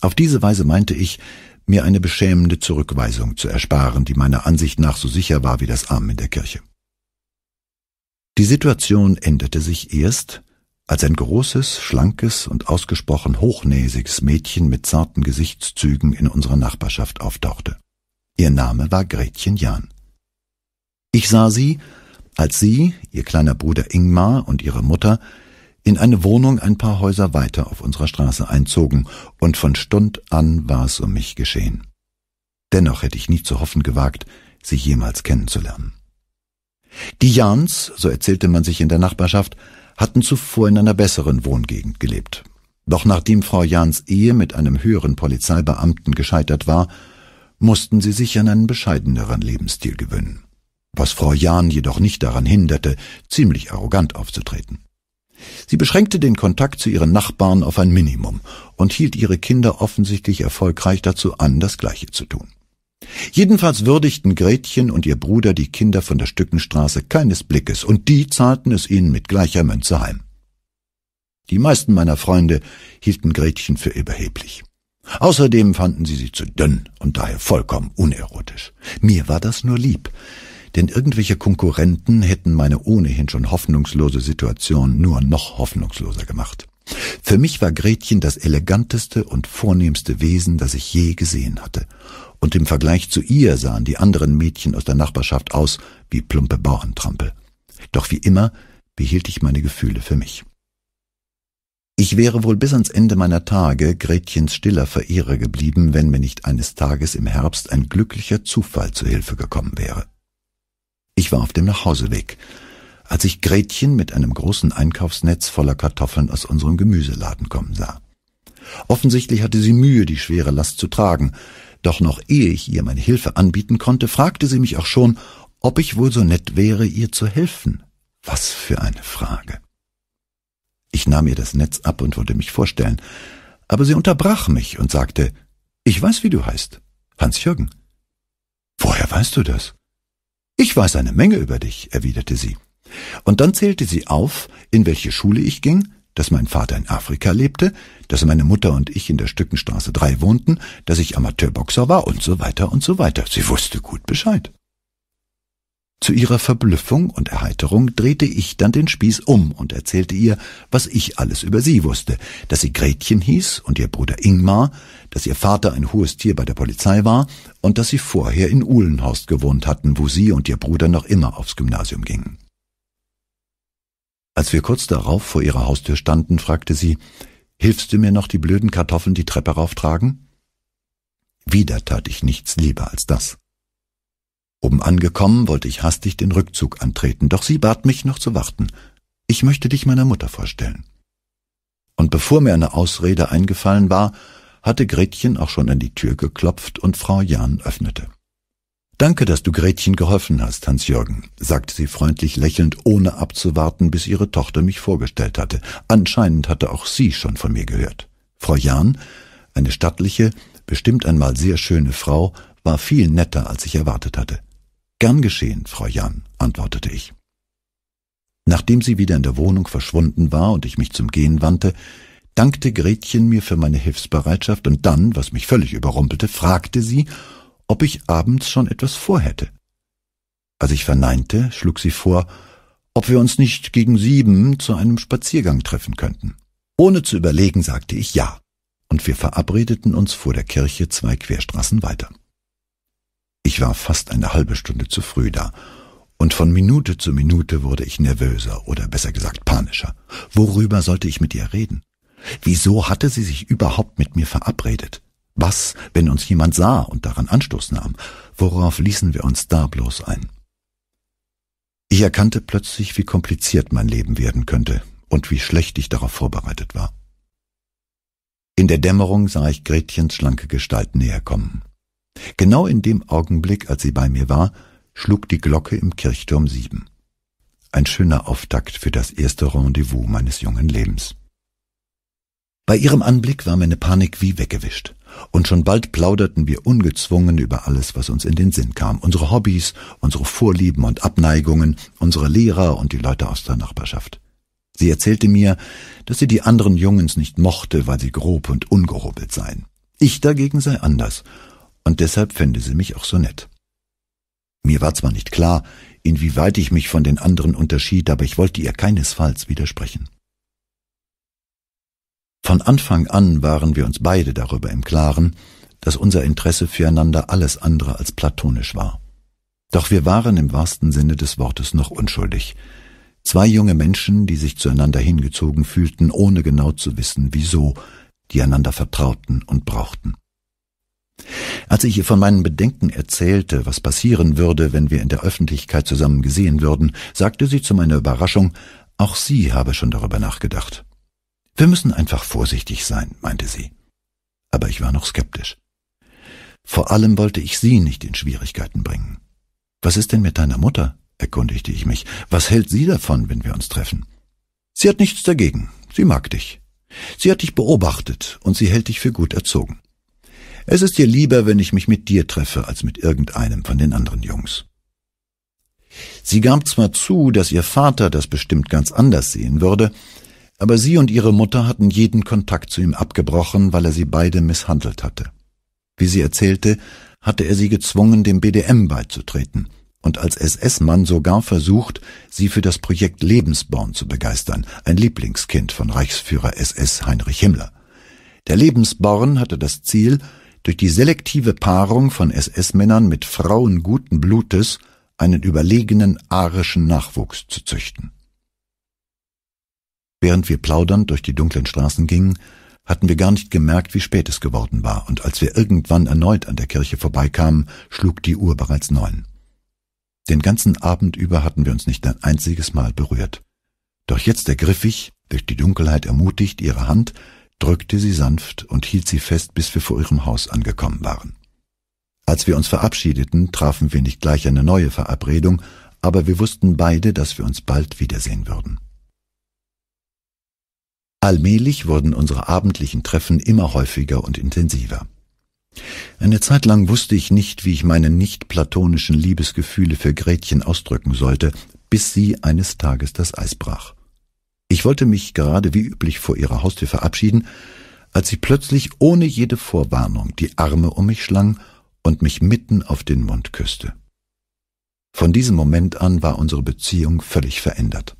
Auf diese Weise meinte ich, mir eine beschämende Zurückweisung zu ersparen, die meiner Ansicht nach so sicher war wie das Arm in der Kirche. Die Situation änderte sich erst, als ein großes, schlankes und ausgesprochen hochnäsiges Mädchen mit zarten Gesichtszügen in unserer Nachbarschaft auftauchte. Ihr Name war Gretchen Jahn. Ich sah sie, als sie, ihr kleiner Bruder Ingmar und ihre Mutter in eine Wohnung ein paar Häuser weiter auf unserer Straße einzogen, und von Stund an war es um mich geschehen. Dennoch hätte ich nie zu hoffen gewagt, sie jemals kennenzulernen. Die Jans, so erzählte man sich in der Nachbarschaft, hatten zuvor in einer besseren Wohngegend gelebt. Doch nachdem Frau Jahns Ehe mit einem höheren Polizeibeamten gescheitert war, mussten sie sich an einen bescheideneren Lebensstil gewöhnen. Was Frau Jahn jedoch nicht daran hinderte, ziemlich arrogant aufzutreten. Sie beschränkte den Kontakt zu ihren Nachbarn auf ein Minimum und hielt ihre Kinder offensichtlich erfolgreich dazu an, das Gleiche zu tun. Jedenfalls würdigten Gretchen und ihr Bruder die Kinder von der Stückenstraße keines Blickes, und die zahlten es ihnen mit gleicher Münze heim. Die meisten meiner Freunde hielten Gretchen für überheblich. Außerdem fanden sie sie zu dünn und daher vollkommen unerotisch. Mir war das nur lieb, denn irgendwelche Konkurrenten hätten meine ohnehin schon hoffnungslose Situation nur noch hoffnungsloser gemacht. Für mich war Gretchen das eleganteste und vornehmste Wesen, das ich je gesehen hatte und im Vergleich zu ihr sahen die anderen Mädchen aus der Nachbarschaft aus wie plumpe Bauerntrampel. Doch wie immer behielt ich meine Gefühle für mich. Ich wäre wohl bis ans Ende meiner Tage Gretchens stiller Verehrer geblieben, wenn mir nicht eines Tages im Herbst ein glücklicher Zufall zu Hilfe gekommen wäre. Ich war auf dem Nachhauseweg, als ich Gretchen mit einem großen Einkaufsnetz voller Kartoffeln aus unserem Gemüseladen kommen sah. Offensichtlich hatte sie Mühe, die schwere Last zu tragen, doch noch ehe ich ihr meine Hilfe anbieten konnte, fragte sie mich auch schon, ob ich wohl so nett wäre, ihr zu helfen. Was für eine Frage. Ich nahm ihr das Netz ab und wollte mich vorstellen, aber sie unterbrach mich und sagte, ich weiß, wie du heißt. Hans-Jürgen. Woher weißt du das? Ich weiß eine Menge über dich, erwiderte sie. Und dann zählte sie auf, in welche Schule ich ging, dass mein Vater in Afrika lebte, dass meine Mutter und ich in der Stückenstraße 3 wohnten, dass ich Amateurboxer war und so weiter und so weiter. Sie wusste gut Bescheid. Zu ihrer Verblüffung und Erheiterung drehte ich dann den Spieß um und erzählte ihr, was ich alles über sie wusste, dass sie Gretchen hieß und ihr Bruder Ingmar, dass ihr Vater ein hohes Tier bei der Polizei war und dass sie vorher in Uhlenhorst gewohnt hatten, wo sie und ihr Bruder noch immer aufs Gymnasium gingen. Als wir kurz darauf vor ihrer Haustür standen, fragte sie, Hilfst du mir noch die blöden Kartoffeln die Treppe rauftragen? Wieder tat ich nichts lieber als das. Oben angekommen, wollte ich hastig den Rückzug antreten, doch sie bat mich noch zu warten. Ich möchte dich meiner Mutter vorstellen. Und bevor mir eine Ausrede eingefallen war, hatte Gretchen auch schon an die Tür geklopft und Frau Jahn öffnete. Danke, dass du Gretchen geholfen hast, Hans-Jürgen, sagte sie freundlich lächelnd, ohne abzuwarten, bis ihre Tochter mich vorgestellt hatte. Anscheinend hatte auch sie schon von mir gehört. Frau Jahn, eine stattliche, bestimmt einmal sehr schöne Frau, war viel netter, als ich erwartet hatte. Gern geschehen, Frau Jahn, antwortete ich. Nachdem sie wieder in der Wohnung verschwunden war und ich mich zum Gehen wandte, dankte Gretchen mir für meine Hilfsbereitschaft und dann, was mich völlig überrumpelte, fragte sie, ob ich abends schon etwas vorhätte. Als ich verneinte, schlug sie vor, ob wir uns nicht gegen sieben zu einem Spaziergang treffen könnten. Ohne zu überlegen sagte ich ja, und wir verabredeten uns vor der Kirche zwei Querstraßen weiter. Ich war fast eine halbe Stunde zu früh da, und von Minute zu Minute wurde ich nervöser oder besser gesagt panischer. Worüber sollte ich mit ihr reden? Wieso hatte sie sich überhaupt mit mir verabredet? Was, wenn uns jemand sah und daran Anstoß nahm? Worauf ließen wir uns da bloß ein? Ich erkannte plötzlich, wie kompliziert mein Leben werden könnte und wie schlecht ich darauf vorbereitet war. In der Dämmerung sah ich Gretchens schlanke Gestalt näher kommen. Genau in dem Augenblick, als sie bei mir war, schlug die Glocke im Kirchturm sieben. Ein schöner Auftakt für das erste Rendezvous meines jungen Lebens. Bei ihrem Anblick war meine Panik wie weggewischt und schon bald plauderten wir ungezwungen über alles, was uns in den Sinn kam. Unsere Hobbys, unsere Vorlieben und Abneigungen, unsere Lehrer und die Leute aus der Nachbarschaft. Sie erzählte mir, dass sie die anderen Jungens nicht mochte, weil sie grob und ungehobelt seien. Ich dagegen sei anders, und deshalb fände sie mich auch so nett. Mir war zwar nicht klar, inwieweit ich mich von den anderen unterschied, aber ich wollte ihr keinesfalls widersprechen. Von Anfang an waren wir uns beide darüber im Klaren, dass unser Interesse füreinander alles andere als platonisch war. Doch wir waren im wahrsten Sinne des Wortes noch unschuldig. Zwei junge Menschen, die sich zueinander hingezogen fühlten, ohne genau zu wissen, wieso, die einander vertrauten und brauchten. Als ich ihr von meinen Bedenken erzählte, was passieren würde, wenn wir in der Öffentlichkeit zusammen gesehen würden, sagte sie zu meiner Überraschung, auch sie habe schon darüber nachgedacht. Wir müssen einfach vorsichtig sein, meinte sie. Aber ich war noch skeptisch. Vor allem wollte ich sie nicht in Schwierigkeiten bringen. Was ist denn mit deiner Mutter? erkundigte ich mich. Was hält sie davon, wenn wir uns treffen? Sie hat nichts dagegen. Sie mag dich. Sie hat dich beobachtet und sie hält dich für gut erzogen. Es ist ihr lieber, wenn ich mich mit dir treffe, als mit irgendeinem von den anderen Jungs. Sie gab zwar zu, dass ihr Vater das bestimmt ganz anders sehen würde, aber sie und ihre Mutter hatten jeden Kontakt zu ihm abgebrochen, weil er sie beide misshandelt hatte. Wie sie erzählte, hatte er sie gezwungen, dem BDM beizutreten und als SS-Mann sogar versucht, sie für das Projekt Lebensborn zu begeistern, ein Lieblingskind von Reichsführer SS Heinrich Himmler. Der Lebensborn hatte das Ziel, durch die selektive Paarung von SS-Männern mit Frauen guten Blutes einen überlegenen arischen Nachwuchs zu züchten. Während wir plaudernd durch die dunklen Straßen gingen, hatten wir gar nicht gemerkt, wie spät es geworden war, und als wir irgendwann erneut an der Kirche vorbeikamen, schlug die Uhr bereits neun. Den ganzen Abend über hatten wir uns nicht ein einziges Mal berührt. Doch jetzt ergriff ich, durch die Dunkelheit ermutigt, ihre Hand, drückte sie sanft und hielt sie fest, bis wir vor ihrem Haus angekommen waren. Als wir uns verabschiedeten, trafen wir nicht gleich eine neue Verabredung, aber wir wussten beide, dass wir uns bald wiedersehen würden. Allmählich wurden unsere abendlichen Treffen immer häufiger und intensiver. Eine Zeit lang wusste ich nicht, wie ich meine nicht platonischen Liebesgefühle für Gretchen ausdrücken sollte, bis sie eines Tages das Eis brach. Ich wollte mich gerade wie üblich vor ihrer Haustür verabschieden, als sie plötzlich ohne jede Vorwarnung die Arme um mich schlang und mich mitten auf den Mund küsste. Von diesem Moment an war unsere Beziehung völlig verändert.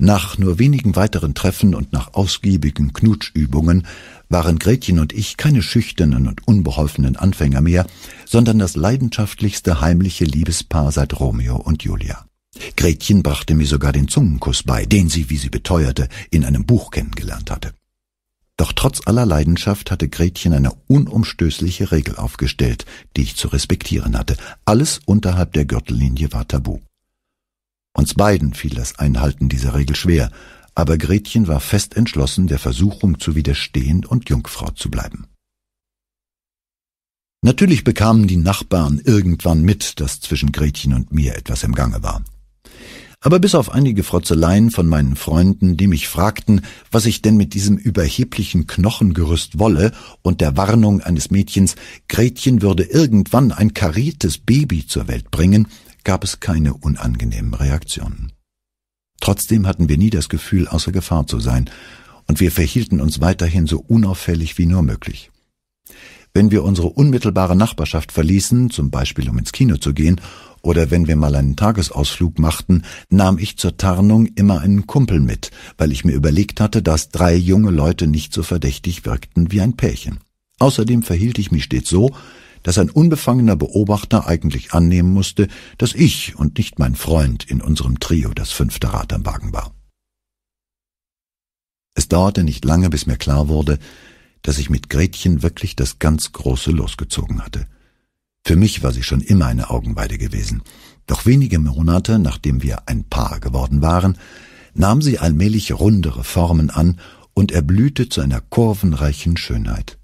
Nach nur wenigen weiteren Treffen und nach ausgiebigen Knutschübungen waren Gretchen und ich keine schüchternen und unbeholfenen Anfänger mehr, sondern das leidenschaftlichste heimliche Liebespaar seit Romeo und Julia. Gretchen brachte mir sogar den Zungenkuss bei, den sie, wie sie beteuerte, in einem Buch kennengelernt hatte. Doch trotz aller Leidenschaft hatte Gretchen eine unumstößliche Regel aufgestellt, die ich zu respektieren hatte. Alles unterhalb der Gürtellinie war tabu. Uns beiden fiel das Einhalten dieser Regel schwer, aber Gretchen war fest entschlossen, der Versuchung zu widerstehen und Jungfrau zu bleiben. Natürlich bekamen die Nachbarn irgendwann mit, dass zwischen Gretchen und mir etwas im Gange war. Aber bis auf einige Frotzeleien von meinen Freunden, die mich fragten, was ich denn mit diesem überheblichen Knochengerüst wolle, und der Warnung eines Mädchens, Gretchen würde irgendwann ein kariertes Baby zur Welt bringen, gab es keine unangenehmen Reaktionen. Trotzdem hatten wir nie das Gefühl, außer Gefahr zu sein, und wir verhielten uns weiterhin so unauffällig wie nur möglich. Wenn wir unsere unmittelbare Nachbarschaft verließen, zum Beispiel um ins Kino zu gehen, oder wenn wir mal einen Tagesausflug machten, nahm ich zur Tarnung immer einen Kumpel mit, weil ich mir überlegt hatte, dass drei junge Leute nicht so verdächtig wirkten wie ein Pärchen. Außerdem verhielt ich mich stets so, dass ein unbefangener Beobachter eigentlich annehmen musste, dass ich und nicht mein Freund in unserem Trio das fünfte Rad am Wagen war. Es dauerte nicht lange, bis mir klar wurde, dass ich mit Gretchen wirklich das ganz große losgezogen hatte. Für mich war sie schon immer eine Augenweide gewesen. Doch wenige Monate, nachdem wir ein Paar geworden waren, nahm sie allmählich rundere Formen an und erblühte zu einer kurvenreichen Schönheit.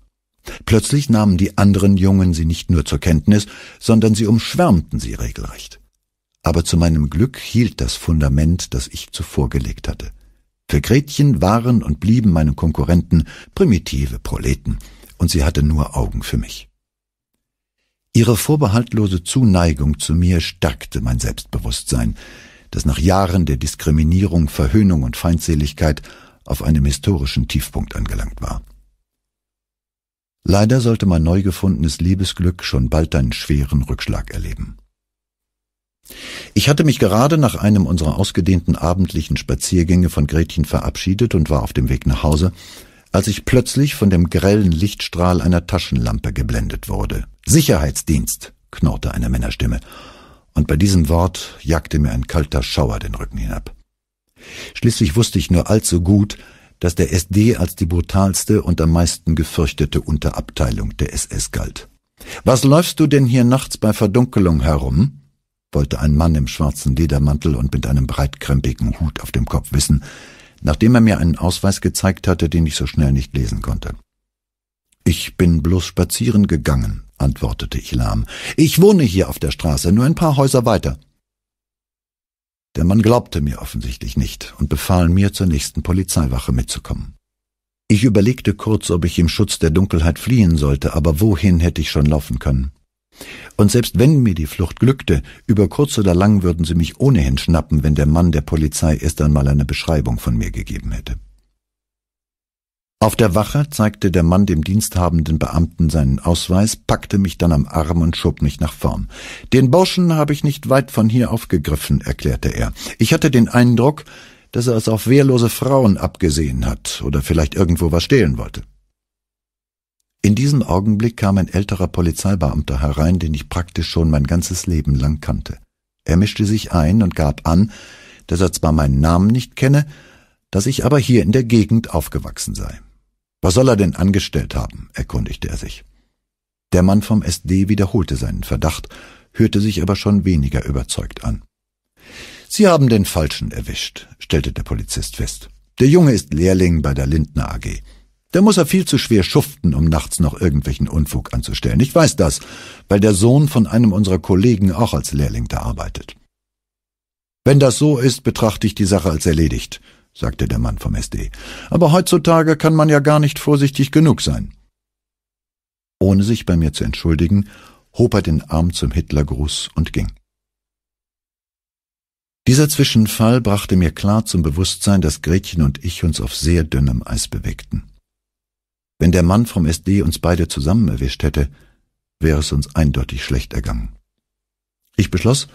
Plötzlich nahmen die anderen Jungen sie nicht nur zur Kenntnis, sondern sie umschwärmten sie regelrecht. Aber zu meinem Glück hielt das Fundament, das ich zuvor gelegt hatte. Für Gretchen waren und blieben meine Konkurrenten primitive Proleten, und sie hatte nur Augen für mich. Ihre vorbehaltlose Zuneigung zu mir stärkte mein Selbstbewusstsein, das nach Jahren der Diskriminierung, Verhöhnung und Feindseligkeit auf einem historischen Tiefpunkt angelangt war. Leider sollte mein neu gefundenes Liebesglück schon bald einen schweren Rückschlag erleben. Ich hatte mich gerade nach einem unserer ausgedehnten abendlichen Spaziergänge von Gretchen verabschiedet und war auf dem Weg nach Hause, als ich plötzlich von dem grellen Lichtstrahl einer Taschenlampe geblendet wurde. Sicherheitsdienst, knurrte eine Männerstimme, und bei diesem Wort jagte mir ein kalter Schauer den Rücken hinab. Schließlich wusste ich nur allzu gut, dass der SD als die brutalste und am meisten gefürchtete Unterabteilung der SS galt. Was läufst du denn hier nachts bei Verdunkelung herum? wollte ein Mann im schwarzen Ledermantel und mit einem breitkrempigen Hut auf dem Kopf wissen, nachdem er mir einen Ausweis gezeigt hatte, den ich so schnell nicht lesen konnte. Ich bin bloß spazieren gegangen, antwortete ich lahm. Ich wohne hier auf der Straße, nur ein paar Häuser weiter. Der Mann glaubte mir offensichtlich nicht und befahl mir, zur nächsten Polizeiwache mitzukommen. Ich überlegte kurz, ob ich im Schutz der Dunkelheit fliehen sollte, aber wohin hätte ich schon laufen können? Und selbst wenn mir die Flucht glückte, über kurz oder lang würden sie mich ohnehin schnappen, wenn der Mann der Polizei erst einmal eine Beschreibung von mir gegeben hätte. Auf der Wache zeigte der Mann dem diensthabenden Beamten seinen Ausweis, packte mich dann am Arm und schob mich nach vorn. Den Burschen habe ich nicht weit von hier aufgegriffen, erklärte er. Ich hatte den Eindruck, dass er es auf wehrlose Frauen abgesehen hat oder vielleicht irgendwo was stehlen wollte. In diesem Augenblick kam ein älterer Polizeibeamter herein, den ich praktisch schon mein ganzes Leben lang kannte. Er mischte sich ein und gab an, dass er zwar meinen Namen nicht kenne, dass ich aber hier in der Gegend aufgewachsen sei. Was soll er denn angestellt haben? erkundigte er sich. Der Mann vom SD wiederholte seinen Verdacht, hörte sich aber schon weniger überzeugt an. Sie haben den Falschen erwischt, stellte der Polizist fest. Der Junge ist Lehrling bei der Lindner AG. Da muss er viel zu schwer schuften, um nachts noch irgendwelchen Unfug anzustellen. Ich weiß das, weil der Sohn von einem unserer Kollegen auch als Lehrling da arbeitet. Wenn das so ist, betrachte ich die Sache als erledigt, sagte der Mann vom SD. Aber heutzutage kann man ja gar nicht vorsichtig genug sein. Ohne sich bei mir zu entschuldigen, hob er den Arm zum Hitlergruß und ging. Dieser Zwischenfall brachte mir klar zum Bewusstsein, dass Gretchen und ich uns auf sehr dünnem Eis bewegten. Wenn der Mann vom SD uns beide zusammen erwischt hätte, wäre es uns eindeutig schlecht ergangen. Ich beschloss,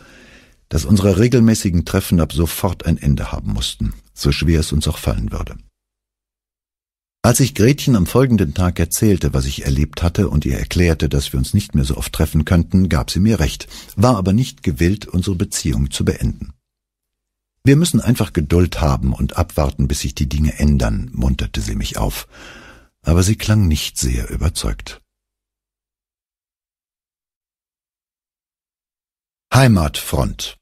dass unsere regelmäßigen Treffen ab sofort ein Ende haben mussten, so schwer es uns auch fallen würde. Als ich Gretchen am folgenden Tag erzählte, was ich erlebt hatte und ihr erklärte, dass wir uns nicht mehr so oft treffen könnten, gab sie mir recht, war aber nicht gewillt, unsere Beziehung zu beenden. Wir müssen einfach Geduld haben und abwarten, bis sich die Dinge ändern, munterte sie mich auf, aber sie klang nicht sehr überzeugt. Heimatfront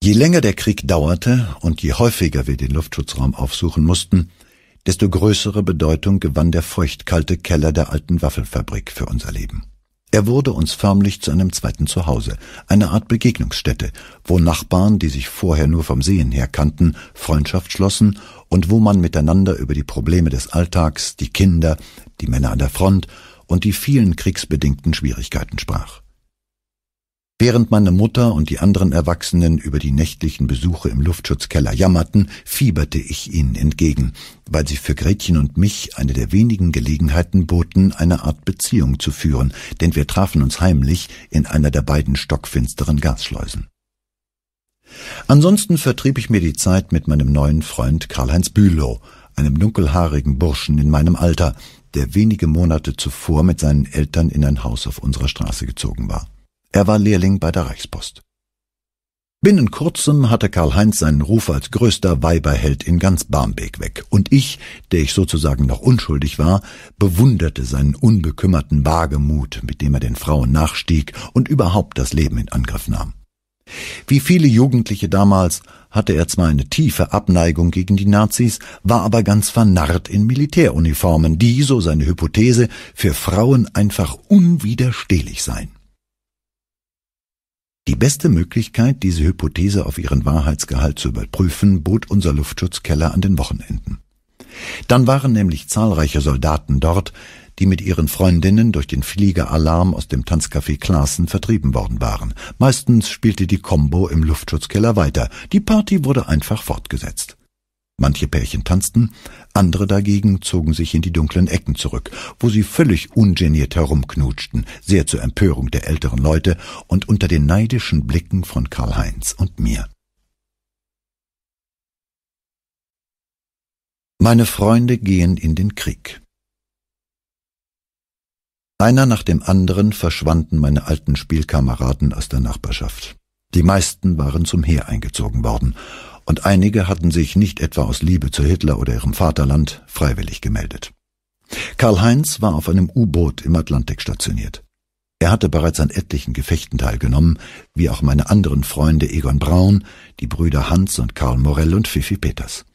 Je länger der Krieg dauerte und je häufiger wir den Luftschutzraum aufsuchen mussten, desto größere Bedeutung gewann der feuchtkalte Keller der alten Waffelfabrik für unser Leben. Er wurde uns förmlich zu einem zweiten Zuhause, eine Art Begegnungsstätte, wo Nachbarn, die sich vorher nur vom Sehen her kannten, Freundschaft schlossen und wo man miteinander über die Probleme des Alltags, die Kinder, die Männer an der Front und die vielen kriegsbedingten Schwierigkeiten sprach. Während meine Mutter und die anderen Erwachsenen über die nächtlichen Besuche im Luftschutzkeller jammerten, fieberte ich ihnen entgegen, weil sie für Gretchen und mich eine der wenigen Gelegenheiten boten, eine Art Beziehung zu führen, denn wir trafen uns heimlich in einer der beiden stockfinsteren Gasschleusen. Ansonsten vertrieb ich mir die Zeit mit meinem neuen Freund Karl-Heinz Bülow, einem dunkelhaarigen Burschen in meinem Alter, der wenige Monate zuvor mit seinen Eltern in ein Haus auf unserer Straße gezogen war. Er war Lehrling bei der Reichspost. Binnen kurzem hatte Karl-Heinz seinen Ruf als größter Weiberheld in ganz Barmbek weg, und ich, der ich sozusagen noch unschuldig war, bewunderte seinen unbekümmerten Wagemut, mit dem er den Frauen nachstieg und überhaupt das Leben in Angriff nahm. Wie viele Jugendliche damals hatte er zwar eine tiefe Abneigung gegen die Nazis, war aber ganz vernarrt in Militäruniformen, die, so seine Hypothese, für Frauen einfach unwiderstehlich seien. Die beste Möglichkeit, diese Hypothese auf ihren Wahrheitsgehalt zu überprüfen, bot unser Luftschutzkeller an den Wochenenden. Dann waren nämlich zahlreiche Soldaten dort, die mit ihren Freundinnen durch den Fliegeralarm aus dem Tanzcafé Klaassen vertrieben worden waren. Meistens spielte die Combo im Luftschutzkeller weiter. Die Party wurde einfach fortgesetzt. Manche Pärchen tanzten, andere dagegen zogen sich in die dunklen Ecken zurück, wo sie völlig ungeniert herumknutschten, sehr zur Empörung der älteren Leute und unter den neidischen Blicken von Karl-Heinz und mir. Meine Freunde gehen in den Krieg. Einer nach dem anderen verschwanden meine alten Spielkameraden aus der Nachbarschaft. Die meisten waren zum Heer eingezogen worden und einige hatten sich nicht etwa aus Liebe zu Hitler oder ihrem Vaterland freiwillig gemeldet. Karl-Heinz war auf einem U-Boot im Atlantik stationiert. Er hatte bereits an etlichen Gefechten teilgenommen, wie auch meine anderen Freunde Egon Braun, die Brüder Hans und Karl Morell und Fifi Peters.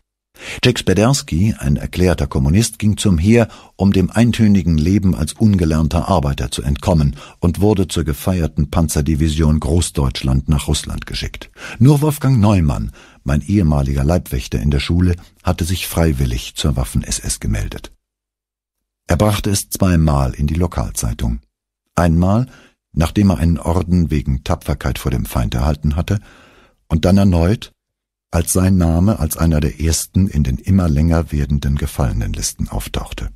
Jack Spederski, ein erklärter Kommunist, ging zum Heer, um dem eintönigen Leben als ungelernter Arbeiter zu entkommen und wurde zur gefeierten Panzerdivision Großdeutschland nach Russland geschickt. Nur Wolfgang Neumann mein ehemaliger Leibwächter in der Schule, hatte sich freiwillig zur Waffen-SS gemeldet. Er brachte es zweimal in die Lokalzeitung. Einmal, nachdem er einen Orden wegen Tapferkeit vor dem Feind erhalten hatte, und dann erneut, als sein Name als einer der ersten in den immer länger werdenden Gefallenenlisten auftauchte.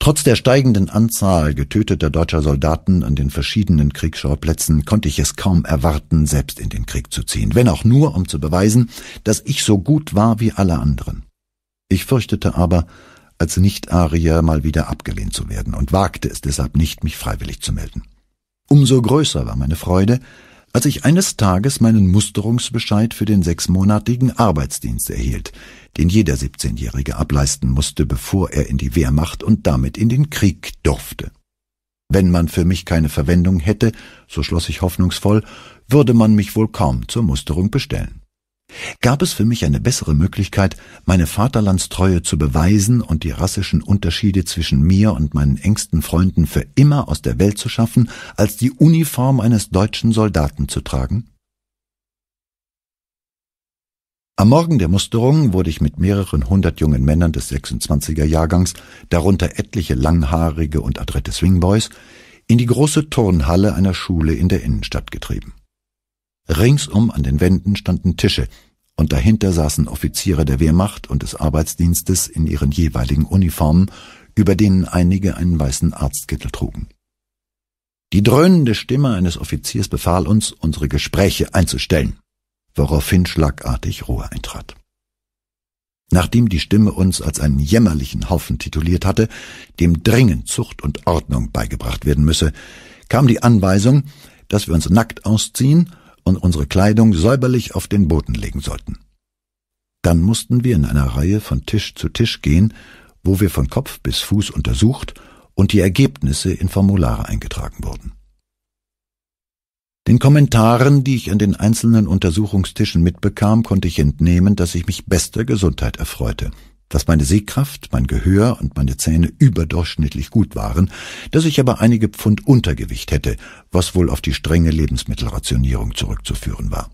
Trotz der steigenden Anzahl getöteter deutscher Soldaten an den verschiedenen Kriegsschauplätzen konnte ich es kaum erwarten, selbst in den Krieg zu ziehen, wenn auch nur, um zu beweisen, dass ich so gut war wie alle anderen. Ich fürchtete aber, als Nicht-Arier mal wieder abgelehnt zu werden und wagte es deshalb nicht, mich freiwillig zu melden. Umso größer war meine Freude, als ich eines Tages meinen Musterungsbescheid für den sechsmonatigen Arbeitsdienst erhielt, den jeder 17-Jährige ableisten musste, bevor er in die Wehrmacht und damit in den Krieg durfte. Wenn man für mich keine Verwendung hätte, so schloss ich hoffnungsvoll, würde man mich wohl kaum zur Musterung bestellen. Gab es für mich eine bessere Möglichkeit, meine Vaterlandstreue zu beweisen und die rassischen Unterschiede zwischen mir und meinen engsten Freunden für immer aus der Welt zu schaffen, als die Uniform eines deutschen Soldaten zu tragen? Am Morgen der Musterung wurde ich mit mehreren hundert jungen Männern des 26er Jahrgangs, darunter etliche langhaarige und adrette Swingboys, in die große Turnhalle einer Schule in der Innenstadt getrieben. Ringsum an den Wänden standen Tische, und dahinter saßen Offiziere der Wehrmacht und des Arbeitsdienstes in ihren jeweiligen Uniformen, über denen einige einen weißen Arztkittel trugen. Die dröhnende Stimme eines Offiziers befahl uns, unsere Gespräche einzustellen, woraufhin schlagartig Ruhe eintrat. Nachdem die Stimme uns als einen jämmerlichen Haufen tituliert hatte, dem dringend Zucht und Ordnung beigebracht werden müsse, kam die Anweisung, dass wir uns nackt ausziehen und unsere Kleidung säuberlich auf den Boden legen sollten. Dann mussten wir in einer Reihe von Tisch zu Tisch gehen, wo wir von Kopf bis Fuß untersucht und die Ergebnisse in Formulare eingetragen wurden. Den Kommentaren, die ich an den einzelnen Untersuchungstischen mitbekam, konnte ich entnehmen, dass ich mich bester Gesundheit erfreute – dass meine Sehkraft, mein Gehör und meine Zähne überdurchschnittlich gut waren, dass ich aber einige Pfund Untergewicht hätte, was wohl auf die strenge Lebensmittelrationierung zurückzuführen war.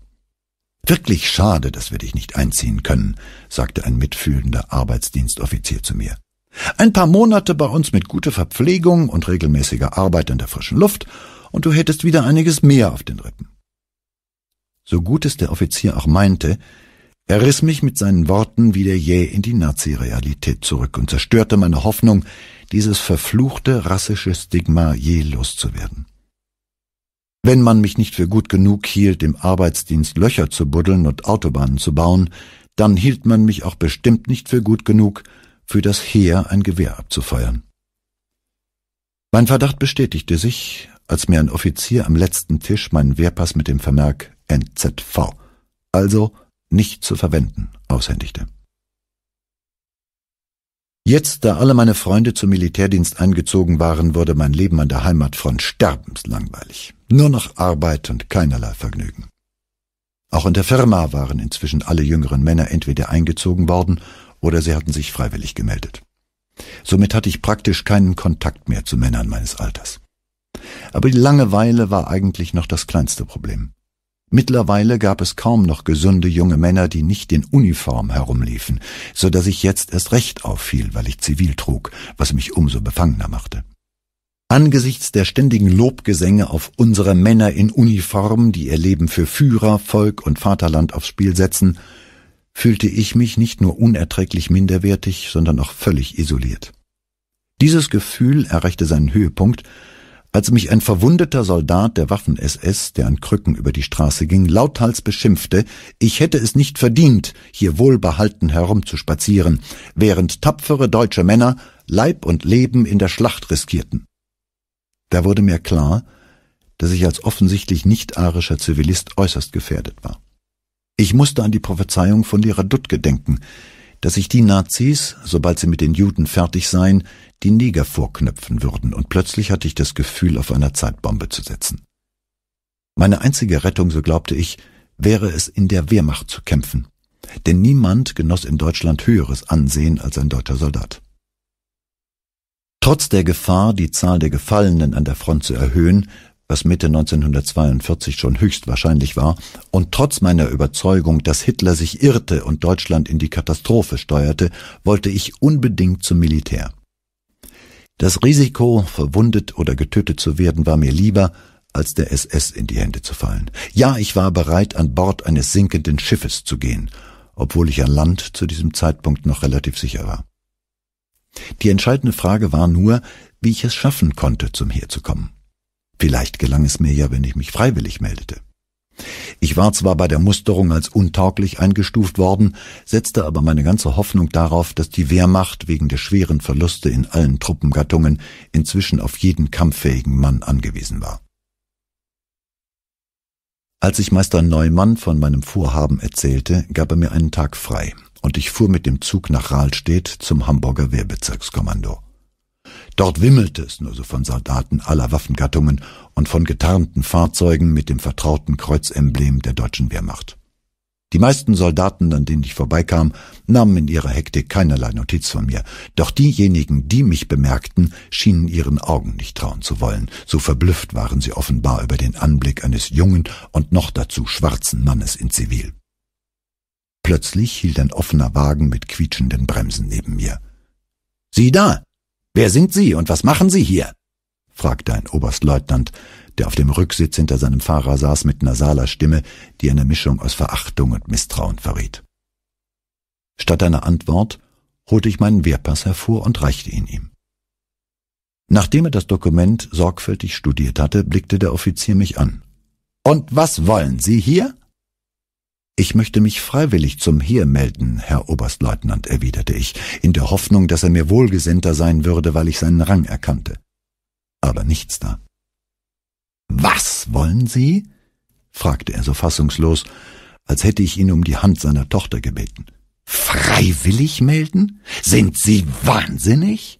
Wirklich schade, dass wir dich nicht einziehen können, sagte ein mitfühlender Arbeitsdienstoffizier zu mir. Ein paar Monate bei uns mit guter Verpflegung und regelmäßiger Arbeit in der frischen Luft, und du hättest wieder einiges mehr auf den Rippen. So gut es der Offizier auch meinte, er riss mich mit seinen Worten wieder jäh in die Nazi-Realität zurück und zerstörte meine Hoffnung, dieses verfluchte rassische Stigma je loszuwerden. Wenn man mich nicht für gut genug hielt, im Arbeitsdienst Löcher zu buddeln und Autobahnen zu bauen, dann hielt man mich auch bestimmt nicht für gut genug, für das Heer ein Gewehr abzufeuern. Mein Verdacht bestätigte sich, als mir ein Offizier am letzten Tisch meinen Wehrpass mit dem Vermerk NZV, also nicht zu verwenden, aushändigte. Jetzt, da alle meine Freunde zum Militärdienst eingezogen waren, wurde mein Leben an der Heimatfront sterbenslangweilig. Nur noch Arbeit und keinerlei Vergnügen. Auch in der Firma waren inzwischen alle jüngeren Männer entweder eingezogen worden oder sie hatten sich freiwillig gemeldet. Somit hatte ich praktisch keinen Kontakt mehr zu Männern meines Alters. Aber die Langeweile war eigentlich noch das kleinste Problem. Mittlerweile gab es kaum noch gesunde junge Männer, die nicht in Uniform herumliefen, so dass ich jetzt erst recht auffiel, weil ich zivil trug, was mich umso befangener machte. Angesichts der ständigen Lobgesänge auf unsere Männer in Uniform, die ihr Leben für Führer, Volk und Vaterland aufs Spiel setzen, fühlte ich mich nicht nur unerträglich minderwertig, sondern auch völlig isoliert. Dieses Gefühl erreichte seinen Höhepunkt, als mich ein verwundeter Soldat der Waffen-SS, der an Krücken über die Straße ging, lauthals beschimpfte, ich hätte es nicht verdient, hier wohlbehalten herumzuspazieren, während tapfere deutsche Männer Leib und Leben in der Schlacht riskierten. Da wurde mir klar, dass ich als offensichtlich nicht-arischer Zivilist äußerst gefährdet war. Ich musste an die Prophezeiung von Lira Dutt gedenken, dass sich die Nazis, sobald sie mit den Juden fertig seien, die Neger vorknöpfen würden, und plötzlich hatte ich das Gefühl, auf einer Zeitbombe zu setzen. Meine einzige Rettung, so glaubte ich, wäre es, in der Wehrmacht zu kämpfen, denn niemand genoss in Deutschland höheres Ansehen als ein deutscher Soldat. Trotz der Gefahr, die Zahl der Gefallenen an der Front zu erhöhen, was Mitte 1942 schon höchstwahrscheinlich war, und trotz meiner Überzeugung, dass Hitler sich irrte und Deutschland in die Katastrophe steuerte, wollte ich unbedingt zum Militär. Das Risiko, verwundet oder getötet zu werden, war mir lieber, als der SS in die Hände zu fallen. Ja, ich war bereit, an Bord eines sinkenden Schiffes zu gehen, obwohl ich an Land zu diesem Zeitpunkt noch relativ sicher war. Die entscheidende Frage war nur, wie ich es schaffen konnte, zum Heer zu kommen. Vielleicht gelang es mir ja, wenn ich mich freiwillig meldete. Ich war zwar bei der Musterung als untauglich eingestuft worden, setzte aber meine ganze Hoffnung darauf, dass die Wehrmacht wegen der schweren Verluste in allen Truppengattungen inzwischen auf jeden kampffähigen Mann angewiesen war. Als ich Meister Neumann von meinem Vorhaben erzählte, gab er mir einen Tag frei, und ich fuhr mit dem Zug nach Rahlstedt zum Hamburger Wehrbezirkskommando. Dort wimmelte es nur so von Soldaten aller Waffengattungen und von getarnten Fahrzeugen mit dem vertrauten Kreuzemblem der deutschen Wehrmacht. Die meisten Soldaten, an denen ich vorbeikam, nahmen in ihrer Hektik keinerlei Notiz von mir, doch diejenigen, die mich bemerkten, schienen ihren Augen nicht trauen zu wollen, so verblüfft waren sie offenbar über den Anblick eines jungen und noch dazu schwarzen Mannes in Zivil. Plötzlich hielt ein offener Wagen mit quietschenden Bremsen neben mir. Sieh da, Wer sind Sie und was machen Sie hier? fragte ein Oberstleutnant, der auf dem Rücksitz hinter seinem Fahrer saß mit nasaler Stimme, die eine Mischung aus Verachtung und Misstrauen verriet. Statt einer Antwort holte ich meinen Wehrpass hervor und reichte ihn ihm. Nachdem er das Dokument sorgfältig studiert hatte, blickte der Offizier mich an. Und was wollen Sie hier? Ich möchte mich freiwillig zum Heer melden, Herr Oberstleutnant, erwiderte ich, in der Hoffnung, dass er mir wohlgesinnter sein würde, weil ich seinen Rang erkannte. Aber nichts da. Was wollen Sie? fragte er so fassungslos, als hätte ich ihn um die Hand seiner Tochter gebeten. Freiwillig melden? Sind Sie wahnsinnig?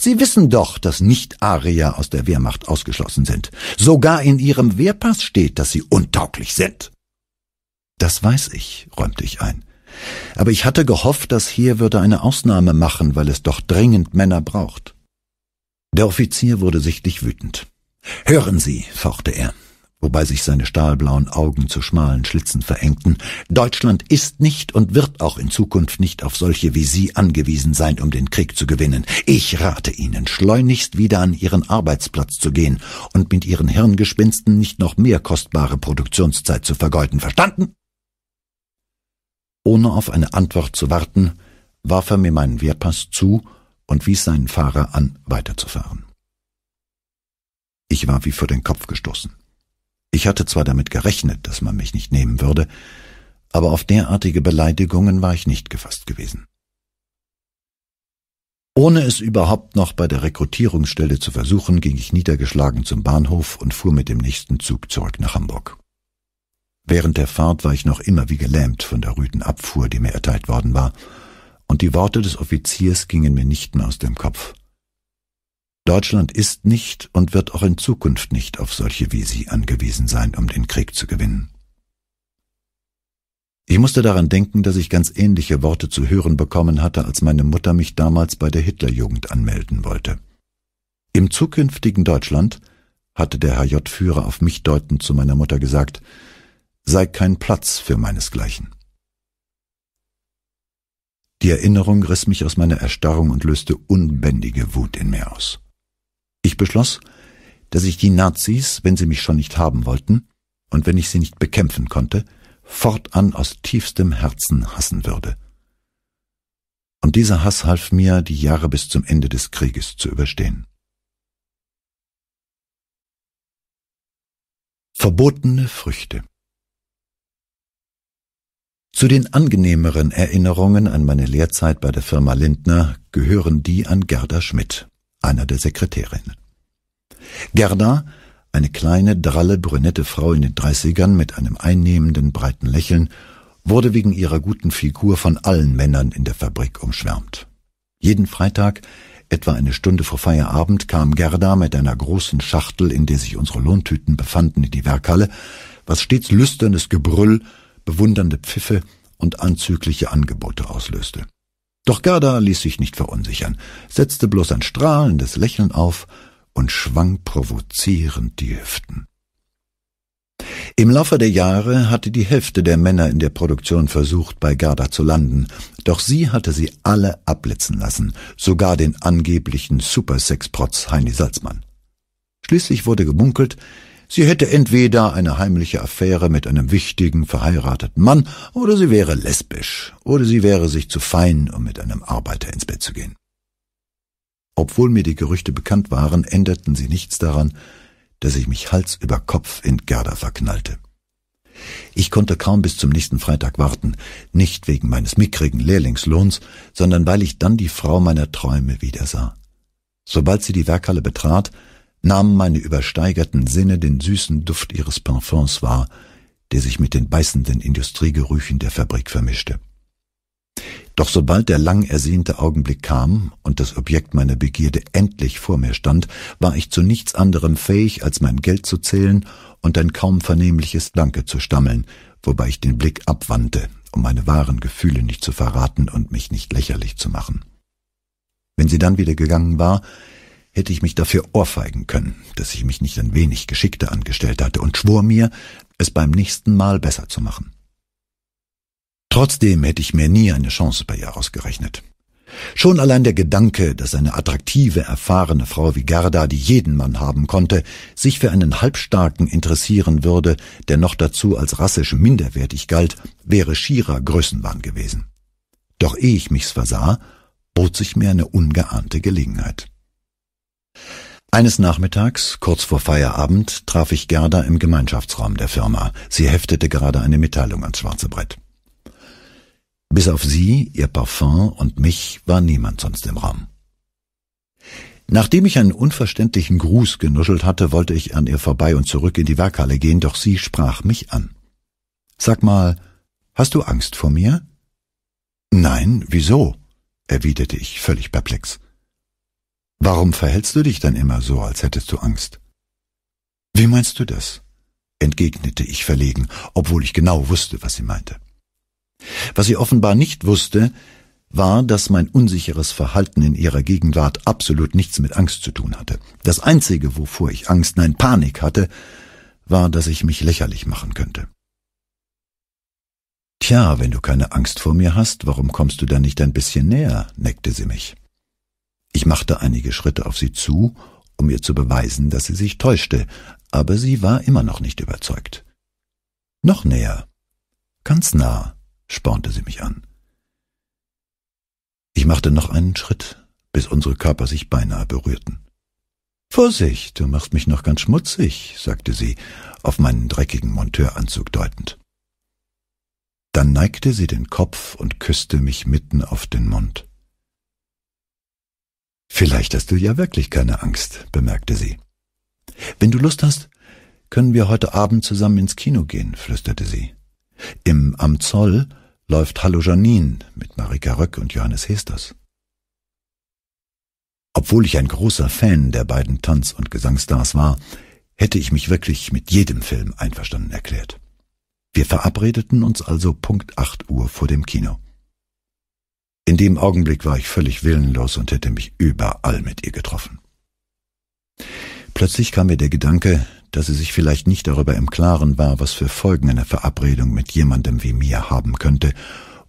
Sie wissen doch, dass Nicht-Arier aus der Wehrmacht ausgeschlossen sind. Sogar in Ihrem Wehrpass steht, dass Sie untauglich sind. Das weiß ich, räumte ich ein. Aber ich hatte gehofft, das Heer würde eine Ausnahme machen, weil es doch dringend Männer braucht. Der Offizier wurde sichtlich wütend. Hören Sie, fauchte er, wobei sich seine stahlblauen Augen zu schmalen Schlitzen verengten, Deutschland ist nicht und wird auch in Zukunft nicht auf solche wie Sie angewiesen sein, um den Krieg zu gewinnen. Ich rate Ihnen, schleunigst wieder an Ihren Arbeitsplatz zu gehen und mit Ihren Hirngespinsten nicht noch mehr kostbare Produktionszeit zu vergeuden. Verstanden? Ohne auf eine Antwort zu warten, warf er mir meinen Wehrpass zu und wies seinen Fahrer an, weiterzufahren. Ich war wie vor den Kopf gestoßen. Ich hatte zwar damit gerechnet, dass man mich nicht nehmen würde, aber auf derartige Beleidigungen war ich nicht gefasst gewesen. Ohne es überhaupt noch bei der Rekrutierungsstelle zu versuchen, ging ich niedergeschlagen zum Bahnhof und fuhr mit dem nächsten Zug zurück nach Hamburg. Während der Fahrt war ich noch immer wie gelähmt von der rüden Abfuhr, die mir erteilt worden war, und die Worte des Offiziers gingen mir nicht mehr aus dem Kopf. Deutschland ist nicht und wird auch in Zukunft nicht auf solche wie sie angewiesen sein, um den Krieg zu gewinnen. Ich musste daran denken, dass ich ganz ähnliche Worte zu hören bekommen hatte, als meine Mutter mich damals bei der Hitlerjugend anmelden wollte. Im zukünftigen Deutschland, hatte der HJ-Führer auf mich deutend zu meiner Mutter gesagt, sei kein Platz für meinesgleichen. Die Erinnerung riss mich aus meiner Erstarrung und löste unbändige Wut in mir aus. Ich beschloss, dass ich die Nazis, wenn sie mich schon nicht haben wollten, und wenn ich sie nicht bekämpfen konnte, fortan aus tiefstem Herzen hassen würde. Und dieser Hass half mir, die Jahre bis zum Ende des Krieges zu überstehen. Verbotene Früchte zu den angenehmeren Erinnerungen an meine Lehrzeit bei der Firma Lindner gehören die an Gerda Schmidt, einer der Sekretärinnen. Gerda, eine kleine, dralle, brünette Frau in den Dreißigern mit einem einnehmenden, breiten Lächeln, wurde wegen ihrer guten Figur von allen Männern in der Fabrik umschwärmt. Jeden Freitag, etwa eine Stunde vor Feierabend, kam Gerda mit einer großen Schachtel, in der sich unsere Lohntüten befanden, in die Werkhalle, was stets lüsternes Gebrüll bewundernde Pfiffe und anzügliche Angebote auslöste. Doch Gerda ließ sich nicht verunsichern, setzte bloß ein strahlendes Lächeln auf und schwang provozierend die Hüften. Im Laufe der Jahre hatte die Hälfte der Männer in der Produktion versucht, bei Gerda zu landen, doch sie hatte sie alle abblitzen lassen, sogar den angeblichen Supersexprotz Heini Salzmann. Schließlich wurde gemunkelt, Sie hätte entweder eine heimliche Affäre mit einem wichtigen verheirateten Mann, oder sie wäre lesbisch, oder sie wäre sich zu fein, um mit einem Arbeiter ins Bett zu gehen. Obwohl mir die Gerüchte bekannt waren, änderten sie nichts daran, dass ich mich Hals über Kopf in Gerda verknallte. Ich konnte kaum bis zum nächsten Freitag warten, nicht wegen meines mickrigen Lehrlingslohns, sondern weil ich dann die Frau meiner Träume wieder sah. Sobald sie die Werkhalle betrat, nahmen meine übersteigerten Sinne den süßen Duft ihres Parfums wahr, der sich mit den beißenden Industriegerüchen der Fabrik vermischte. Doch sobald der lang ersehnte Augenblick kam und das Objekt meiner Begierde endlich vor mir stand, war ich zu nichts anderem fähig, als mein Geld zu zählen und ein kaum vernehmliches Danke zu stammeln, wobei ich den Blick abwandte, um meine wahren Gefühle nicht zu verraten und mich nicht lächerlich zu machen. Wenn sie dann wieder gegangen war, hätte ich mich dafür ohrfeigen können, dass ich mich nicht ein wenig geschickter angestellt hatte und schwor mir, es beim nächsten Mal besser zu machen. Trotzdem hätte ich mir nie eine Chance bei ihr ausgerechnet. Schon allein der Gedanke, dass eine attraktive, erfahrene Frau wie Gerda, die jeden Mann haben konnte, sich für einen Halbstarken interessieren würde, der noch dazu als rassisch minderwertig galt, wäre schierer Größenwahn gewesen. Doch ehe ich mich's versah, bot sich mir eine ungeahnte Gelegenheit. Eines Nachmittags, kurz vor Feierabend, traf ich Gerda im Gemeinschaftsraum der Firma. Sie heftete gerade eine Mitteilung ans schwarze Brett. Bis auf sie, ihr Parfum und mich war niemand sonst im Raum. Nachdem ich einen unverständlichen Gruß genuschelt hatte, wollte ich an ihr vorbei und zurück in die Werkhalle gehen, doch sie sprach mich an. Sag mal, hast du Angst vor mir? Nein, wieso? erwiderte ich völlig perplex. Warum verhältst du dich dann immer so, als hättest du Angst? Wie meinst du das? entgegnete ich verlegen, obwohl ich genau wusste, was sie meinte. Was sie offenbar nicht wusste, war, dass mein unsicheres Verhalten in ihrer Gegenwart absolut nichts mit Angst zu tun hatte. Das Einzige, wovor ich Angst, nein Panik hatte, war, dass ich mich lächerlich machen könnte. Tja, wenn du keine Angst vor mir hast, warum kommst du dann nicht ein bisschen näher? neckte sie mich. Ich machte einige Schritte auf sie zu, um ihr zu beweisen, dass sie sich täuschte, aber sie war immer noch nicht überzeugt. Noch näher, ganz nah, spornte sie mich an. Ich machte noch einen Schritt, bis unsere Körper sich beinahe berührten. Vorsicht, du machst mich noch ganz schmutzig, sagte sie, auf meinen dreckigen Monteuranzug deutend. Dann neigte sie den Kopf und küsste mich mitten auf den Mund. Vielleicht hast du ja wirklich keine Angst, bemerkte sie. Wenn du Lust hast, können wir heute Abend zusammen ins Kino gehen, flüsterte sie. Im Am Zoll läuft Hallo Janine mit Marika Röck und Johannes Hesters. Obwohl ich ein großer Fan der beiden Tanz- und Gesangstars war, hätte ich mich wirklich mit jedem Film einverstanden erklärt. Wir verabredeten uns also Punkt 8 Uhr vor dem Kino. In dem Augenblick war ich völlig willenlos und hätte mich überall mit ihr getroffen. Plötzlich kam mir der Gedanke, dass sie sich vielleicht nicht darüber im Klaren war, was für Folgen eine Verabredung mit jemandem wie mir haben könnte,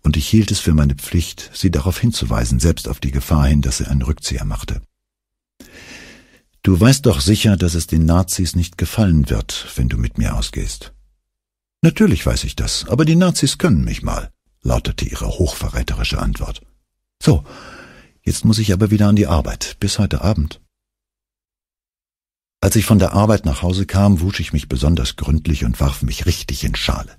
und ich hielt es für meine Pflicht, sie darauf hinzuweisen, selbst auf die Gefahr hin, dass sie einen Rückzieher machte. Du weißt doch sicher, dass es den Nazis nicht gefallen wird, wenn du mit mir ausgehst. Natürlich weiß ich das, aber die Nazis können mich mal, lautete ihre hochverräterische Antwort. So, jetzt muss ich aber wieder an die Arbeit, bis heute Abend. Als ich von der Arbeit nach Hause kam, wusch ich mich besonders gründlich und warf mich richtig in Schale.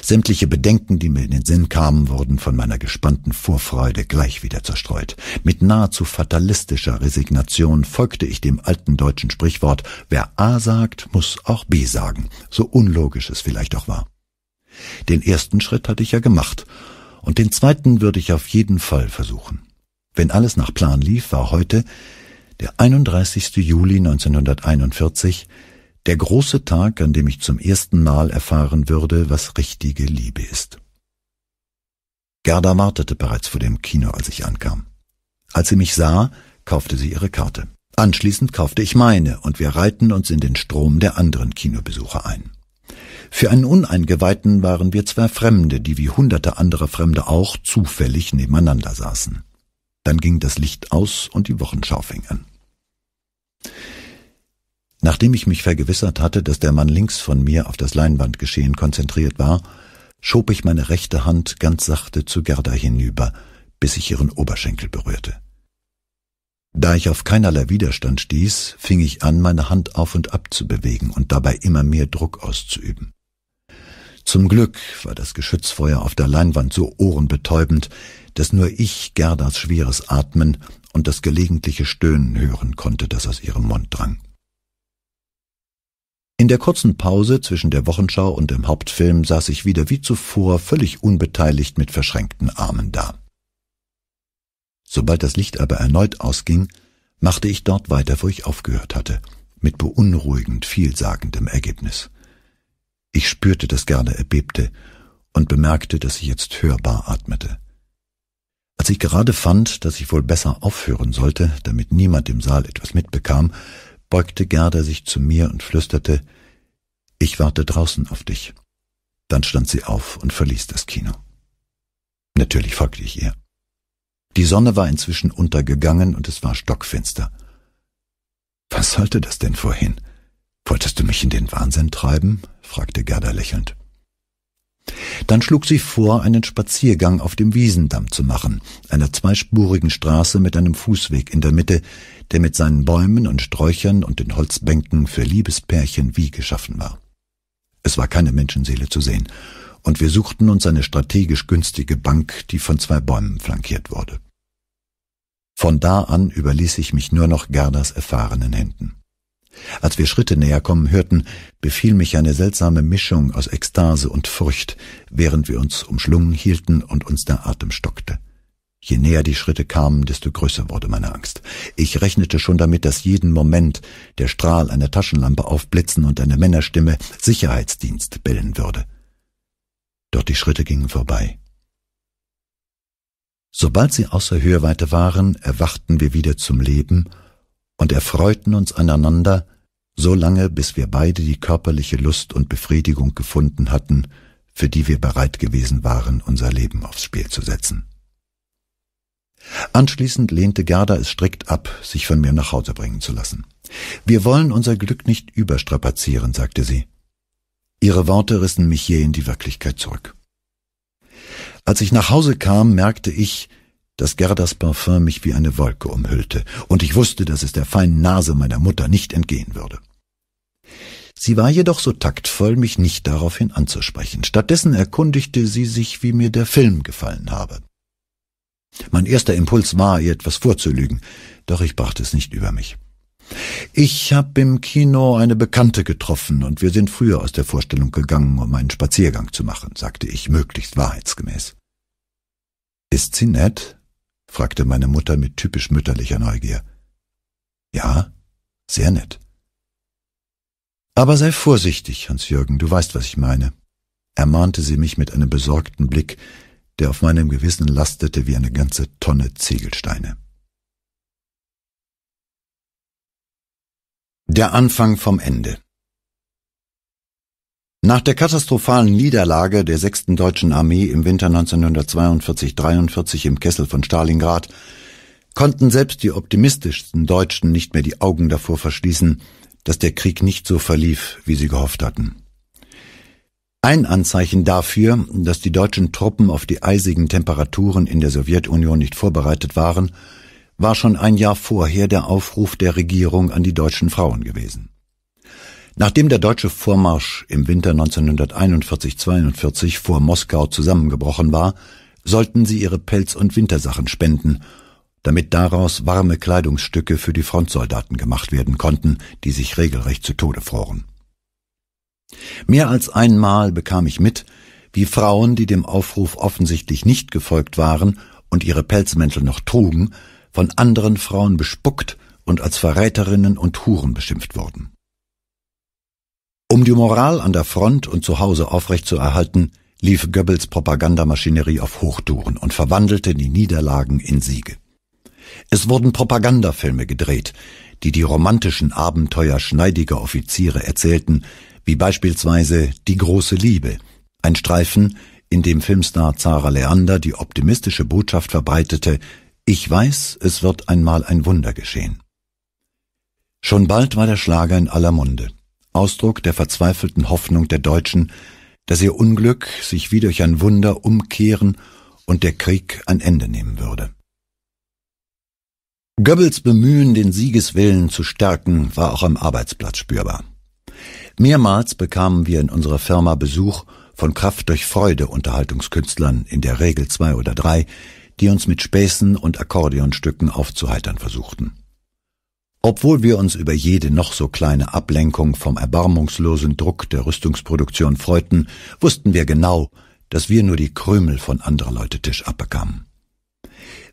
Sämtliche Bedenken, die mir in den Sinn kamen, wurden von meiner gespannten Vorfreude gleich wieder zerstreut. Mit nahezu fatalistischer Resignation folgte ich dem alten deutschen Sprichwort, wer A sagt, muss auch B sagen, so unlogisch es vielleicht auch war. Den ersten Schritt hatte ich ja gemacht, und den zweiten würde ich auf jeden Fall versuchen. Wenn alles nach Plan lief, war heute, der 31. Juli 1941, der große Tag, an dem ich zum ersten Mal erfahren würde, was richtige Liebe ist. Gerda wartete bereits vor dem Kino, als ich ankam. Als sie mich sah, kaufte sie ihre Karte. Anschließend kaufte ich meine und wir reihten uns in den Strom der anderen Kinobesucher ein. Für einen Uneingeweihten waren wir zwei Fremde, die wie hunderte andere Fremde auch zufällig nebeneinander saßen. Dann ging das Licht aus und die Wochenschau fing an. Nachdem ich mich vergewissert hatte, dass der Mann links von mir auf das Leinwandgeschehen konzentriert war, schob ich meine rechte Hand ganz sachte zu Gerda hinüber, bis ich ihren Oberschenkel berührte. Da ich auf keinerlei Widerstand stieß, fing ich an, meine Hand auf und ab zu bewegen und dabei immer mehr Druck auszuüben. Zum Glück war das Geschützfeuer auf der Leinwand so ohrenbetäubend, dass nur ich Gerdas schweres Atmen und das gelegentliche Stöhnen hören konnte, das aus ihrem Mund drang. In der kurzen Pause zwischen der Wochenschau und dem Hauptfilm saß ich wieder wie zuvor völlig unbeteiligt mit verschränkten Armen da. Sobald das Licht aber erneut ausging, machte ich dort weiter, wo ich aufgehört hatte, mit beunruhigend vielsagendem Ergebnis. Ich spürte, dass Gerda erbebte und bemerkte, dass sie jetzt hörbar atmete. Als ich gerade fand, dass ich wohl besser aufhören sollte, damit niemand im Saal etwas mitbekam, beugte Gerda sich zu mir und flüsterte, ich warte draußen auf dich. Dann stand sie auf und verließ das Kino. Natürlich folgte ich ihr. Die Sonne war inzwischen untergegangen und es war stockfinster. Was sollte das denn vorhin? Wolltest du mich in den Wahnsinn treiben? fragte Gerda lächelnd. Dann schlug sie vor, einen Spaziergang auf dem Wiesendamm zu machen, einer zweispurigen Straße mit einem Fußweg in der Mitte, der mit seinen Bäumen und Sträuchern und den Holzbänken für Liebespärchen wie geschaffen war. Es war keine Menschenseele zu sehen, und wir suchten uns eine strategisch günstige Bank, die von zwei Bäumen flankiert wurde. Von da an überließ ich mich nur noch Gerdas erfahrenen Händen. Als wir Schritte näher kommen hörten, befiel mich eine seltsame Mischung aus Ekstase und Furcht, während wir uns umschlungen hielten und uns der Atem stockte. Je näher die Schritte kamen, desto größer wurde meine Angst. Ich rechnete schon damit, dass jeden Moment der Strahl einer Taschenlampe aufblitzen und eine Männerstimme Sicherheitsdienst bellen würde. Doch die Schritte gingen vorbei. Sobald sie außer Hörweite waren, erwachten wir wieder zum Leben und erfreuten uns aneinander, so lange, bis wir beide die körperliche Lust und Befriedigung gefunden hatten, für die wir bereit gewesen waren, unser Leben aufs Spiel zu setzen. Anschließend lehnte Gerda es strikt ab, sich von mir nach Hause bringen zu lassen. Wir wollen unser Glück nicht überstrapazieren, sagte sie. Ihre Worte rissen mich je in die Wirklichkeit zurück. Als ich nach Hause kam, merkte ich, dass Gerdas Parfum mich wie eine Wolke umhüllte, und ich wusste, dass es der feinen Nase meiner Mutter nicht entgehen würde. Sie war jedoch so taktvoll, mich nicht daraufhin anzusprechen. Stattdessen erkundigte sie sich, wie mir der Film gefallen habe. Mein erster Impuls war, ihr etwas vorzulügen, doch ich brachte es nicht über mich. Ich habe im Kino eine Bekannte getroffen und wir sind früher aus der Vorstellung gegangen, um einen Spaziergang zu machen, sagte ich möglichst wahrheitsgemäß. Ist sie nett? fragte meine Mutter mit typisch mütterlicher Neugier. Ja, sehr nett. Aber sei vorsichtig, Hans-Jürgen, du weißt, was ich meine, ermahnte sie mich mit einem besorgten Blick, der auf meinem Gewissen lastete wie eine ganze Tonne Ziegelsteine. Der Anfang vom Ende nach der katastrophalen Niederlage der 6. Deutschen Armee im Winter 1942-43 im Kessel von Stalingrad konnten selbst die optimistischsten Deutschen nicht mehr die Augen davor verschließen, dass der Krieg nicht so verlief, wie sie gehofft hatten. Ein Anzeichen dafür, dass die deutschen Truppen auf die eisigen Temperaturen in der Sowjetunion nicht vorbereitet waren, war schon ein Jahr vorher der Aufruf der Regierung an die deutschen Frauen gewesen. Nachdem der deutsche Vormarsch im Winter 1941/42 vor Moskau zusammengebrochen war, sollten sie ihre Pelz- und Wintersachen spenden, damit daraus warme Kleidungsstücke für die Frontsoldaten gemacht werden konnten, die sich regelrecht zu Tode froren. Mehr als einmal bekam ich mit, wie Frauen, die dem Aufruf offensichtlich nicht gefolgt waren und ihre Pelzmäntel noch trugen, von anderen Frauen bespuckt und als Verräterinnen und Huren beschimpft wurden. Um die Moral an der Front und zu Hause aufrechtzuerhalten, lief Goebbels Propagandamaschinerie auf Hochtouren und verwandelte die Niederlagen in Siege. Es wurden Propagandafilme gedreht, die die romantischen Abenteuer schneidiger Offiziere erzählten, wie beispielsweise Die große Liebe, ein Streifen, in dem Filmstar Zara Leander die optimistische Botschaft verbreitete, ich weiß, es wird einmal ein Wunder geschehen. Schon bald war der Schlager in aller Munde. Ausdruck der verzweifelten Hoffnung der Deutschen, dass ihr Unglück sich wie durch ein Wunder umkehren und der Krieg ein Ende nehmen würde. Goebbels Bemühen, den Siegeswillen zu stärken, war auch am Arbeitsplatz spürbar. Mehrmals bekamen wir in unserer Firma Besuch von Kraft durch Freude Unterhaltungskünstlern, in der Regel zwei oder drei, die uns mit Späßen und Akkordeonstücken aufzuheitern versuchten. Obwohl wir uns über jede noch so kleine Ablenkung vom erbarmungslosen Druck der Rüstungsproduktion freuten, wussten wir genau, dass wir nur die Krümel von anderer Leute Tisch abbekamen.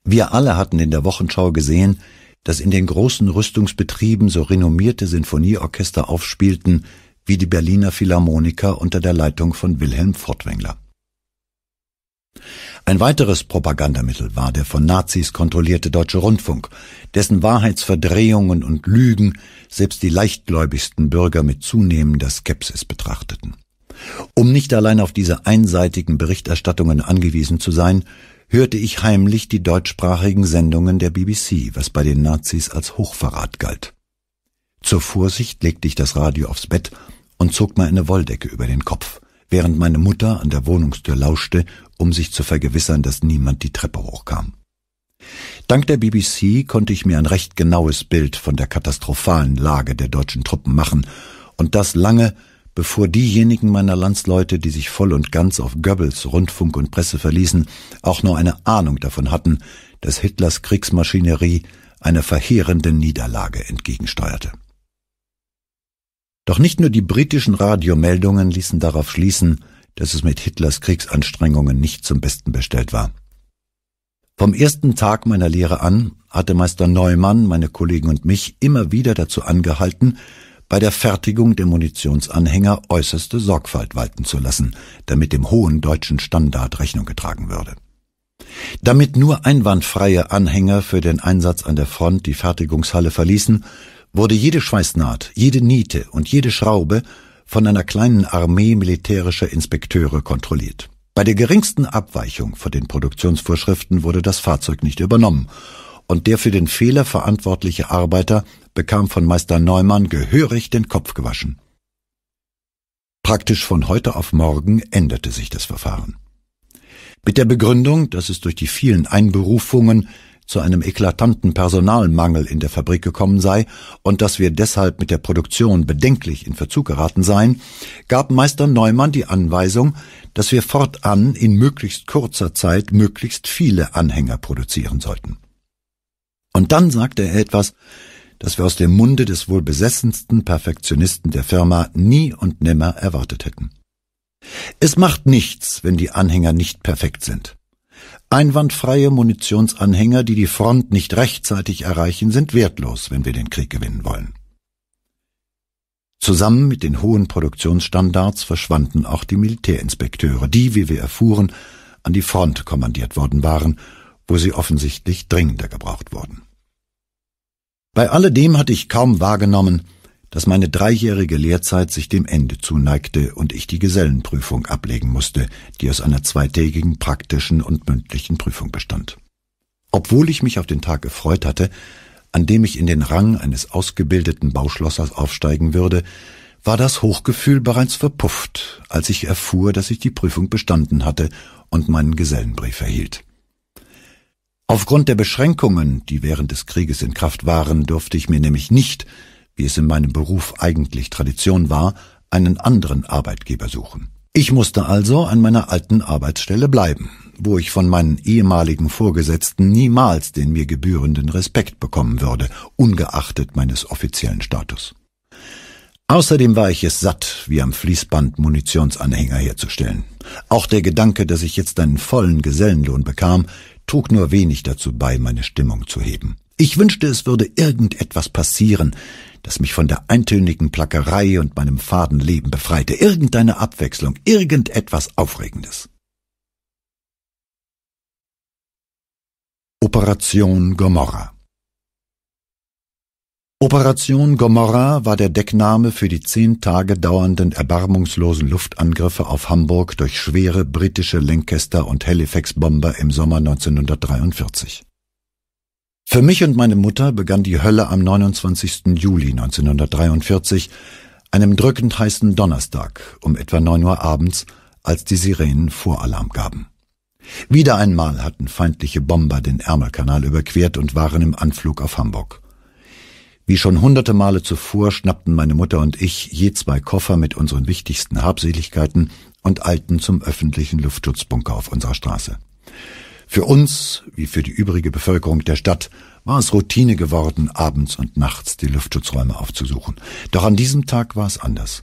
Wir alle hatten in der Wochenschau gesehen, dass in den großen Rüstungsbetrieben so renommierte Sinfonieorchester aufspielten wie die Berliner Philharmoniker unter der Leitung von Wilhelm Fortwängler. Ein weiteres Propagandamittel war der von Nazis kontrollierte Deutsche Rundfunk, dessen Wahrheitsverdrehungen und Lügen selbst die leichtgläubigsten Bürger mit zunehmender Skepsis betrachteten. Um nicht allein auf diese einseitigen Berichterstattungen angewiesen zu sein, hörte ich heimlich die deutschsprachigen Sendungen der BBC, was bei den Nazis als Hochverrat galt. Zur Vorsicht legte ich das Radio aufs Bett und zog mir eine Wolldecke über den Kopf während meine Mutter an der Wohnungstür lauschte, um sich zu vergewissern, dass niemand die Treppe hochkam. Dank der BBC konnte ich mir ein recht genaues Bild von der katastrophalen Lage der deutschen Truppen machen, und das lange, bevor diejenigen meiner Landsleute, die sich voll und ganz auf Goebbels, Rundfunk und Presse verließen, auch nur eine Ahnung davon hatten, dass Hitlers Kriegsmaschinerie einer verheerenden Niederlage entgegensteuerte. Doch nicht nur die britischen Radiomeldungen ließen darauf schließen, dass es mit Hitlers Kriegsanstrengungen nicht zum Besten bestellt war. Vom ersten Tag meiner Lehre an hatte Meister Neumann, meine Kollegen und mich immer wieder dazu angehalten, bei der Fertigung der Munitionsanhänger äußerste Sorgfalt walten zu lassen, damit dem hohen deutschen Standard Rechnung getragen würde. Damit nur einwandfreie Anhänger für den Einsatz an der Front die Fertigungshalle verließen, wurde jede Schweißnaht, jede Niete und jede Schraube von einer kleinen Armee militärischer Inspekteure kontrolliert. Bei der geringsten Abweichung von den Produktionsvorschriften wurde das Fahrzeug nicht übernommen, und der für den Fehler verantwortliche Arbeiter bekam von Meister Neumann gehörig den Kopf gewaschen. Praktisch von heute auf morgen änderte sich das Verfahren. Mit der Begründung, dass es durch die vielen Einberufungen zu einem eklatanten Personalmangel in der Fabrik gekommen sei und dass wir deshalb mit der Produktion bedenklich in Verzug geraten seien, gab Meister Neumann die Anweisung, dass wir fortan in möglichst kurzer Zeit möglichst viele Anhänger produzieren sollten. Und dann sagte er etwas, das wir aus dem Munde des wohl besessensten Perfektionisten der Firma nie und nimmer erwartet hätten. Es macht nichts, wenn die Anhänger nicht perfekt sind. Einwandfreie Munitionsanhänger, die die Front nicht rechtzeitig erreichen, sind wertlos, wenn wir den Krieg gewinnen wollen. Zusammen mit den hohen Produktionsstandards verschwanden auch die Militärinspekteure, die, wie wir erfuhren, an die Front kommandiert worden waren, wo sie offensichtlich dringender gebraucht wurden. Bei alledem hatte ich kaum wahrgenommen, dass meine dreijährige Lehrzeit sich dem Ende zuneigte und ich die Gesellenprüfung ablegen musste, die aus einer zweitägigen praktischen und mündlichen Prüfung bestand. Obwohl ich mich auf den Tag gefreut hatte, an dem ich in den Rang eines ausgebildeten Bauschlossers aufsteigen würde, war das Hochgefühl bereits verpufft, als ich erfuhr, dass ich die Prüfung bestanden hatte und meinen Gesellenbrief erhielt. Aufgrund der Beschränkungen, die während des Krieges in Kraft waren, durfte ich mir nämlich nicht wie es in meinem Beruf eigentlich Tradition war, einen anderen Arbeitgeber suchen. Ich musste also an meiner alten Arbeitsstelle bleiben, wo ich von meinen ehemaligen Vorgesetzten niemals den mir gebührenden Respekt bekommen würde, ungeachtet meines offiziellen Status. Außerdem war ich es satt, wie am Fließband Munitionsanhänger herzustellen. Auch der Gedanke, dass ich jetzt einen vollen Gesellenlohn bekam, trug nur wenig dazu bei, meine Stimmung zu heben. Ich wünschte, es würde irgendetwas passieren, das mich von der eintönigen Plackerei und meinem faden Leben befreite, irgendeine Abwechslung, irgendetwas Aufregendes. Operation Gomorra Operation Gomorra war der Deckname für die zehn Tage dauernden erbarmungslosen Luftangriffe auf Hamburg durch schwere britische Lancaster- und Halifax-Bomber im Sommer 1943. Für mich und meine Mutter begann die Hölle am 29. Juli 1943, einem drückend heißen Donnerstag um etwa 9 Uhr abends, als die Sirenen Voralarm gaben. Wieder einmal hatten feindliche Bomber den Ärmelkanal überquert und waren im Anflug auf Hamburg. Wie schon hunderte Male zuvor schnappten meine Mutter und ich je zwei Koffer mit unseren wichtigsten Habseligkeiten und eilten zum öffentlichen Luftschutzbunker auf unserer Straße. Für uns, wie für die übrige Bevölkerung der Stadt, war es Routine geworden, abends und nachts die Luftschutzräume aufzusuchen. Doch an diesem Tag war es anders.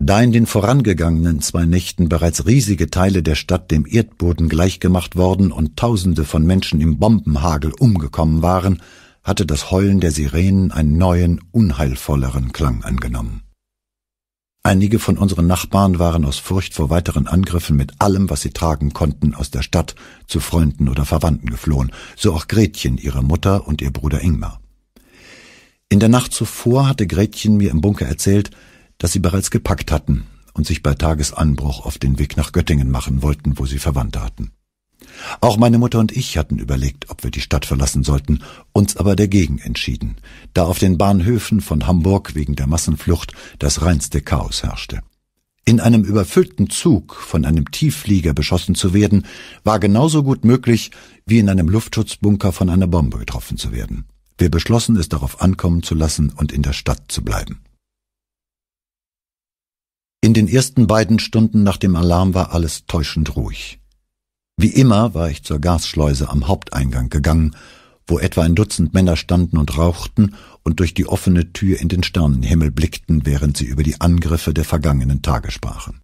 Da in den vorangegangenen zwei Nächten bereits riesige Teile der Stadt dem Erdboden gleichgemacht worden und Tausende von Menschen im Bombenhagel umgekommen waren, hatte das Heulen der Sirenen einen neuen, unheilvolleren Klang angenommen. Einige von unseren Nachbarn waren aus Furcht vor weiteren Angriffen mit allem, was sie tragen konnten, aus der Stadt zu Freunden oder Verwandten geflohen, so auch Gretchen, ihre Mutter und ihr Bruder Ingmar. In der Nacht zuvor hatte Gretchen mir im Bunker erzählt, dass sie bereits gepackt hatten und sich bei Tagesanbruch auf den Weg nach Göttingen machen wollten, wo sie Verwandte hatten. Auch meine Mutter und ich hatten überlegt, ob wir die Stadt verlassen sollten, uns aber dagegen entschieden, da auf den Bahnhöfen von Hamburg wegen der Massenflucht das reinste Chaos herrschte. In einem überfüllten Zug von einem Tiefflieger beschossen zu werden, war genauso gut möglich, wie in einem Luftschutzbunker von einer Bombe getroffen zu werden. Wir beschlossen, es darauf ankommen zu lassen und in der Stadt zu bleiben. In den ersten beiden Stunden nach dem Alarm war alles täuschend ruhig. Wie immer war ich zur Gasschleuse am Haupteingang gegangen, wo etwa ein Dutzend Männer standen und rauchten und durch die offene Tür in den Sternenhimmel blickten, während sie über die Angriffe der vergangenen Tage sprachen.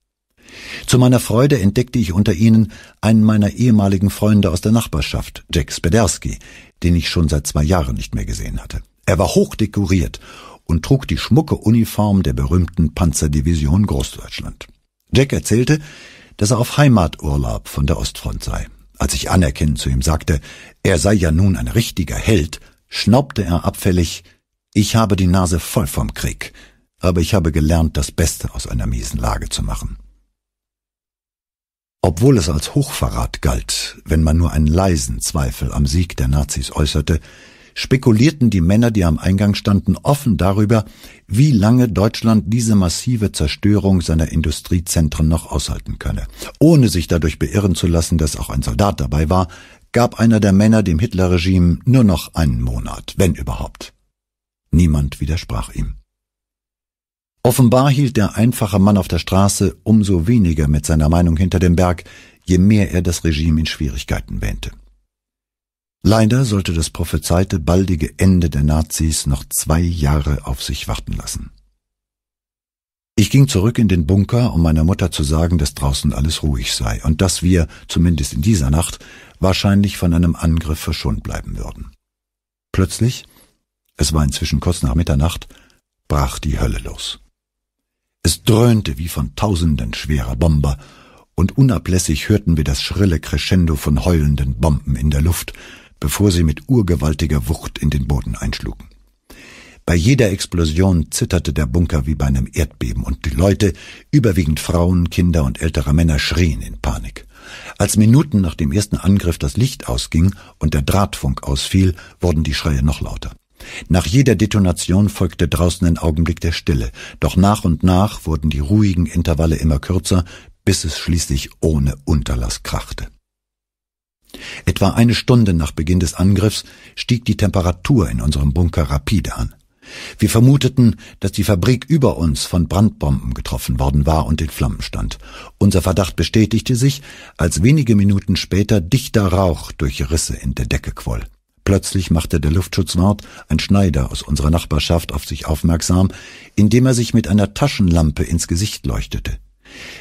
Zu meiner Freude entdeckte ich unter ihnen einen meiner ehemaligen Freunde aus der Nachbarschaft, Jack Spederski, den ich schon seit zwei Jahren nicht mehr gesehen hatte. Er war hochdekoriert und trug die schmucke Uniform der berühmten Panzerdivision Großdeutschland. Jack erzählte, dass er auf Heimaturlaub von der Ostfront sei. Als ich anerkennend zu ihm sagte, er sei ja nun ein richtiger Held, schnaubte er abfällig, ich habe die Nase voll vom Krieg, aber ich habe gelernt, das Beste aus einer miesen Lage zu machen. Obwohl es als Hochverrat galt, wenn man nur einen leisen Zweifel am Sieg der Nazis äußerte, spekulierten die Männer, die am Eingang standen, offen darüber, wie lange Deutschland diese massive Zerstörung seiner Industriezentren noch aushalten könne. Ohne sich dadurch beirren zu lassen, dass auch ein Soldat dabei war, gab einer der Männer dem Hitlerregime nur noch einen Monat, wenn überhaupt. Niemand widersprach ihm. Offenbar hielt der einfache Mann auf der Straße umso weniger mit seiner Meinung hinter dem Berg, je mehr er das Regime in Schwierigkeiten wähnte. Leider sollte das prophezeite baldige Ende der Nazis noch zwei Jahre auf sich warten lassen. Ich ging zurück in den Bunker, um meiner Mutter zu sagen, dass draußen alles ruhig sei und dass wir, zumindest in dieser Nacht, wahrscheinlich von einem Angriff verschont bleiben würden. Plötzlich, es war inzwischen kurz nach Mitternacht, brach die Hölle los. Es dröhnte wie von tausenden schwerer Bomber, und unablässig hörten wir das schrille Crescendo von heulenden Bomben in der Luft, bevor sie mit urgewaltiger Wucht in den Boden einschlugen. Bei jeder Explosion zitterte der Bunker wie bei einem Erdbeben und die Leute, überwiegend Frauen, Kinder und älterer Männer, schrien in Panik. Als Minuten nach dem ersten Angriff das Licht ausging und der Drahtfunk ausfiel, wurden die Schreie noch lauter. Nach jeder Detonation folgte draußen ein Augenblick der Stille, doch nach und nach wurden die ruhigen Intervalle immer kürzer, bis es schließlich ohne Unterlass krachte. Etwa eine Stunde nach Beginn des Angriffs stieg die Temperatur in unserem Bunker rapide an. Wir vermuteten, dass die Fabrik über uns von Brandbomben getroffen worden war und in Flammen stand. Unser Verdacht bestätigte sich, als wenige Minuten später dichter Rauch durch Risse in der Decke quoll. Plötzlich machte der Luftschutzwart, ein Schneider aus unserer Nachbarschaft, auf sich aufmerksam, indem er sich mit einer Taschenlampe ins Gesicht leuchtete.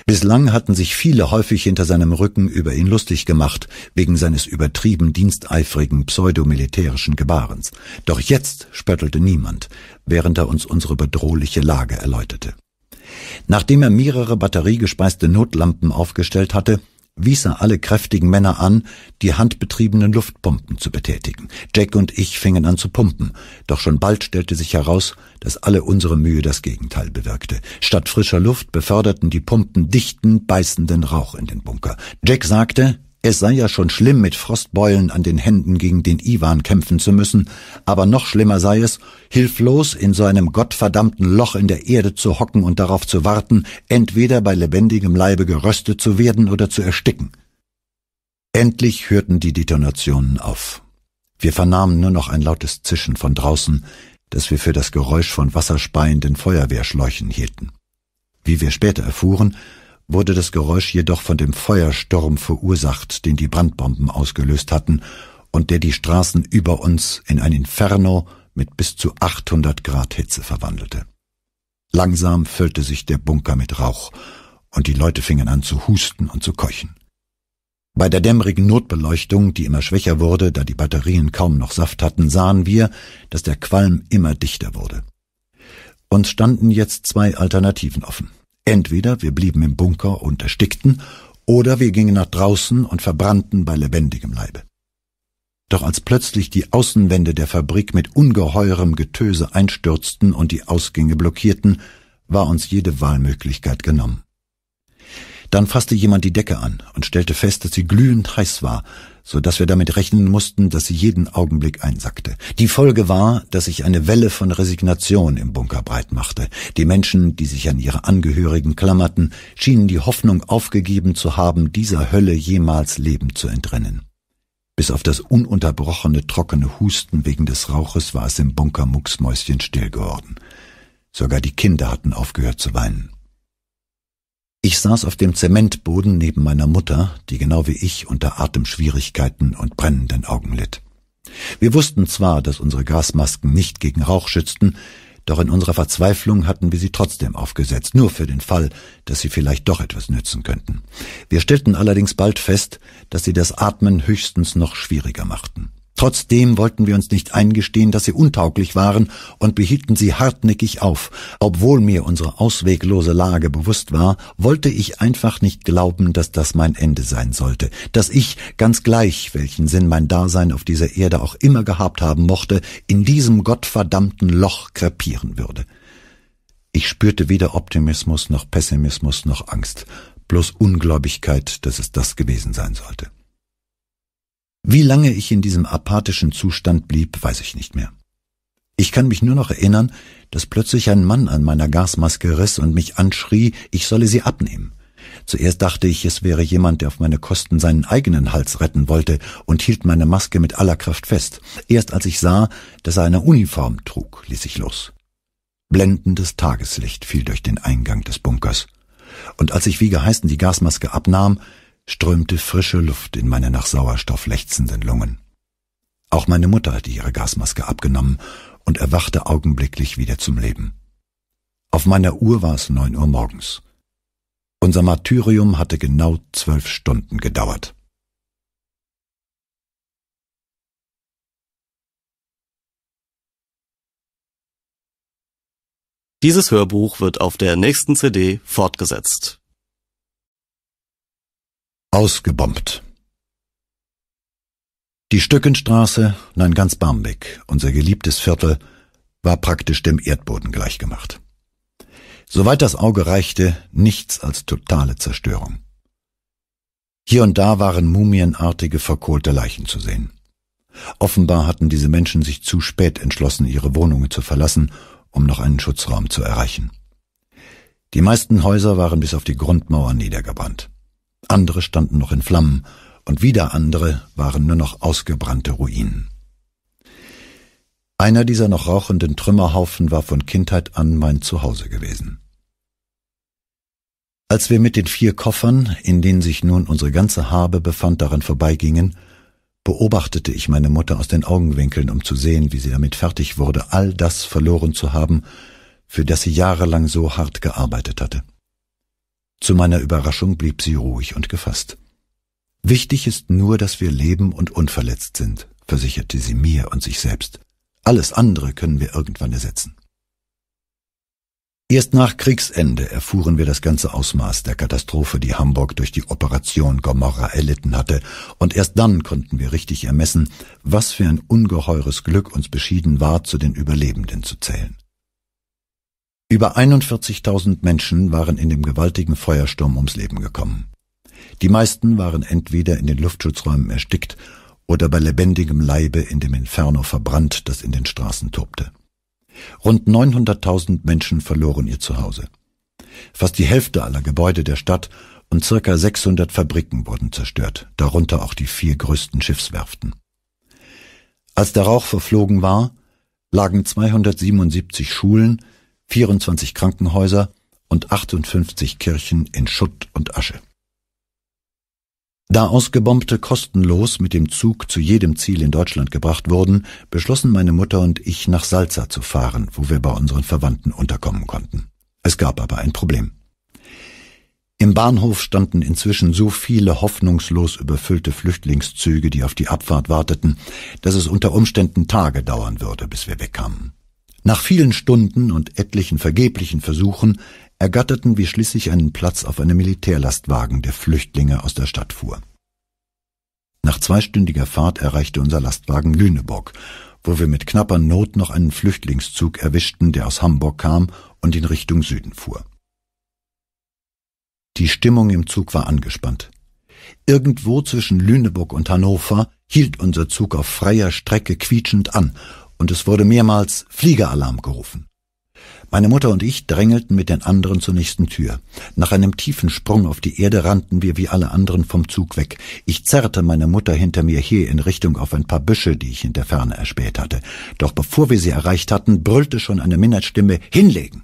Bislang hatten sich viele häufig hinter seinem Rücken über ihn lustig gemacht, wegen seines übertrieben diensteifrigen pseudomilitärischen Gebarens. Doch jetzt spöttelte niemand, während er uns unsere bedrohliche Lage erläuterte. Nachdem er mehrere batteriegespeiste Notlampen aufgestellt hatte, wies er alle kräftigen Männer an, die handbetriebenen Luftpumpen zu betätigen. Jack und ich fingen an zu pumpen, doch schon bald stellte sich heraus, dass alle unsere Mühe das Gegenteil bewirkte. Statt frischer Luft beförderten die Pumpen dichten, beißenden Rauch in den Bunker. Jack sagte, es sei ja schon schlimm, mit Frostbeulen an den Händen gegen den Iwan kämpfen zu müssen, aber noch schlimmer sei es, hilflos in so einem gottverdammten Loch in der Erde zu hocken und darauf zu warten, entweder bei lebendigem Leibe geröstet zu werden oder zu ersticken. Endlich hörten die Detonationen auf. Wir vernahmen nur noch ein lautes Zischen von draußen, das wir für das Geräusch von wasserspeienden Feuerwehrschläuchen hielten. Wie wir später erfuhren, wurde das Geräusch jedoch von dem Feuersturm verursacht, den die Brandbomben ausgelöst hatten und der die Straßen über uns in ein Inferno mit bis zu 800 Grad Hitze verwandelte. Langsam füllte sich der Bunker mit Rauch und die Leute fingen an zu husten und zu keuchen. Bei der dämmerigen Notbeleuchtung, die immer schwächer wurde, da die Batterien kaum noch Saft hatten, sahen wir, dass der Qualm immer dichter wurde. Uns standen jetzt zwei Alternativen offen. Entweder wir blieben im Bunker und erstickten, oder wir gingen nach draußen und verbrannten bei lebendigem Leibe. Doch als plötzlich die Außenwände der Fabrik mit ungeheurem Getöse einstürzten und die Ausgänge blockierten, war uns jede Wahlmöglichkeit genommen. Dann fasste jemand die Decke an und stellte fest, dass sie glühend heiß war, so dass wir damit rechnen mussten, dass sie jeden Augenblick einsackte. Die Folge war, dass sich eine Welle von Resignation im Bunker breit machte. Die Menschen, die sich an ihre Angehörigen klammerten, schienen die Hoffnung aufgegeben zu haben, dieser Hölle jemals Leben zu entrennen. Bis auf das ununterbrochene trockene Husten wegen des Rauches war es im Bunker still geworden. Sogar die Kinder hatten aufgehört zu weinen. Ich saß auf dem Zementboden neben meiner Mutter, die genau wie ich unter Atemschwierigkeiten und brennenden Augen litt. Wir wussten zwar, dass unsere Gasmasken nicht gegen Rauch schützten, doch in unserer Verzweiflung hatten wir sie trotzdem aufgesetzt, nur für den Fall, dass sie vielleicht doch etwas nützen könnten. Wir stellten allerdings bald fest, dass sie das Atmen höchstens noch schwieriger machten. Trotzdem wollten wir uns nicht eingestehen, dass sie untauglich waren und behielten sie hartnäckig auf. Obwohl mir unsere ausweglose Lage bewusst war, wollte ich einfach nicht glauben, dass das mein Ende sein sollte, dass ich, ganz gleich welchen Sinn mein Dasein auf dieser Erde auch immer gehabt haben mochte, in diesem gottverdammten Loch krepieren würde. Ich spürte weder Optimismus noch Pessimismus noch Angst, bloß Ungläubigkeit, dass es das gewesen sein sollte. Wie lange ich in diesem apathischen Zustand blieb, weiß ich nicht mehr. Ich kann mich nur noch erinnern, dass plötzlich ein Mann an meiner Gasmaske riss und mich anschrie, ich solle sie abnehmen. Zuerst dachte ich, es wäre jemand, der auf meine Kosten seinen eigenen Hals retten wollte und hielt meine Maske mit aller Kraft fest. Erst als ich sah, dass er eine Uniform trug, ließ ich los. Blendendes Tageslicht fiel durch den Eingang des Bunkers. Und als ich wie geheißen die Gasmaske abnahm, strömte frische Luft in meine nach Sauerstoff lechzenden Lungen. Auch meine Mutter hatte ihre Gasmaske abgenommen und erwachte augenblicklich wieder zum Leben. Auf meiner Uhr war es neun Uhr morgens. Unser Martyrium hatte genau zwölf Stunden gedauert. Dieses Hörbuch wird auf der nächsten CD fortgesetzt ausgebombt. Die Stückenstraße, nein ganz Barmbek, unser geliebtes Viertel, war praktisch dem Erdboden gleichgemacht. Soweit das Auge reichte, nichts als totale Zerstörung. Hier und da waren mumienartige, verkohlte Leichen zu sehen. Offenbar hatten diese Menschen sich zu spät entschlossen, ihre Wohnungen zu verlassen, um noch einen Schutzraum zu erreichen. Die meisten Häuser waren bis auf die Grundmauer niedergebrannt andere standen noch in Flammen, und wieder andere waren nur noch ausgebrannte Ruinen. Einer dieser noch rauchenden Trümmerhaufen war von Kindheit an mein Zuhause gewesen. Als wir mit den vier Koffern, in denen sich nun unsere ganze Habe befand, daran vorbeigingen, beobachtete ich meine Mutter aus den Augenwinkeln, um zu sehen, wie sie damit fertig wurde, all das verloren zu haben, für das sie jahrelang so hart gearbeitet hatte. Zu meiner Überraschung blieb sie ruhig und gefasst. Wichtig ist nur, dass wir leben und unverletzt sind, versicherte sie mir und sich selbst. Alles andere können wir irgendwann ersetzen. Erst nach Kriegsende erfuhren wir das ganze Ausmaß der Katastrophe, die Hamburg durch die Operation Gomorra erlitten hatte, und erst dann konnten wir richtig ermessen, was für ein ungeheures Glück uns beschieden war, zu den Überlebenden zu zählen. Über 41.000 Menschen waren in dem gewaltigen Feuersturm ums Leben gekommen. Die meisten waren entweder in den Luftschutzräumen erstickt oder bei lebendigem Leibe in dem Inferno verbrannt, das in den Straßen tobte. Rund 900.000 Menschen verloren ihr Zuhause. Fast die Hälfte aller Gebäude der Stadt und circa 600 Fabriken wurden zerstört, darunter auch die vier größten Schiffswerften. Als der Rauch verflogen war, lagen 277 Schulen, 24 Krankenhäuser und 58 Kirchen in Schutt und Asche. Da Ausgebombte kostenlos mit dem Zug zu jedem Ziel in Deutschland gebracht wurden, beschlossen meine Mutter und ich nach Salza zu fahren, wo wir bei unseren Verwandten unterkommen konnten. Es gab aber ein Problem. Im Bahnhof standen inzwischen so viele hoffnungslos überfüllte Flüchtlingszüge, die auf die Abfahrt warteten, dass es unter Umständen Tage dauern würde, bis wir wegkamen. Nach vielen Stunden und etlichen vergeblichen Versuchen ergatterten wir schließlich einen Platz auf einem Militärlastwagen, der Flüchtlinge aus der Stadt fuhr. Nach zweistündiger Fahrt erreichte unser Lastwagen Lüneburg, wo wir mit knapper Not noch einen Flüchtlingszug erwischten, der aus Hamburg kam und in Richtung Süden fuhr. Die Stimmung im Zug war angespannt. Irgendwo zwischen Lüneburg und Hannover hielt unser Zug auf freier Strecke quietschend an und es wurde mehrmals Fliegeralarm gerufen. Meine Mutter und ich drängelten mit den anderen zur nächsten Tür. Nach einem tiefen Sprung auf die Erde rannten wir wie alle anderen vom Zug weg. Ich zerrte meine Mutter hinter mir her in Richtung auf ein paar Büsche, die ich in der Ferne erspäht hatte. Doch bevor wir sie erreicht hatten, brüllte schon eine Minderstimme Hinlegen.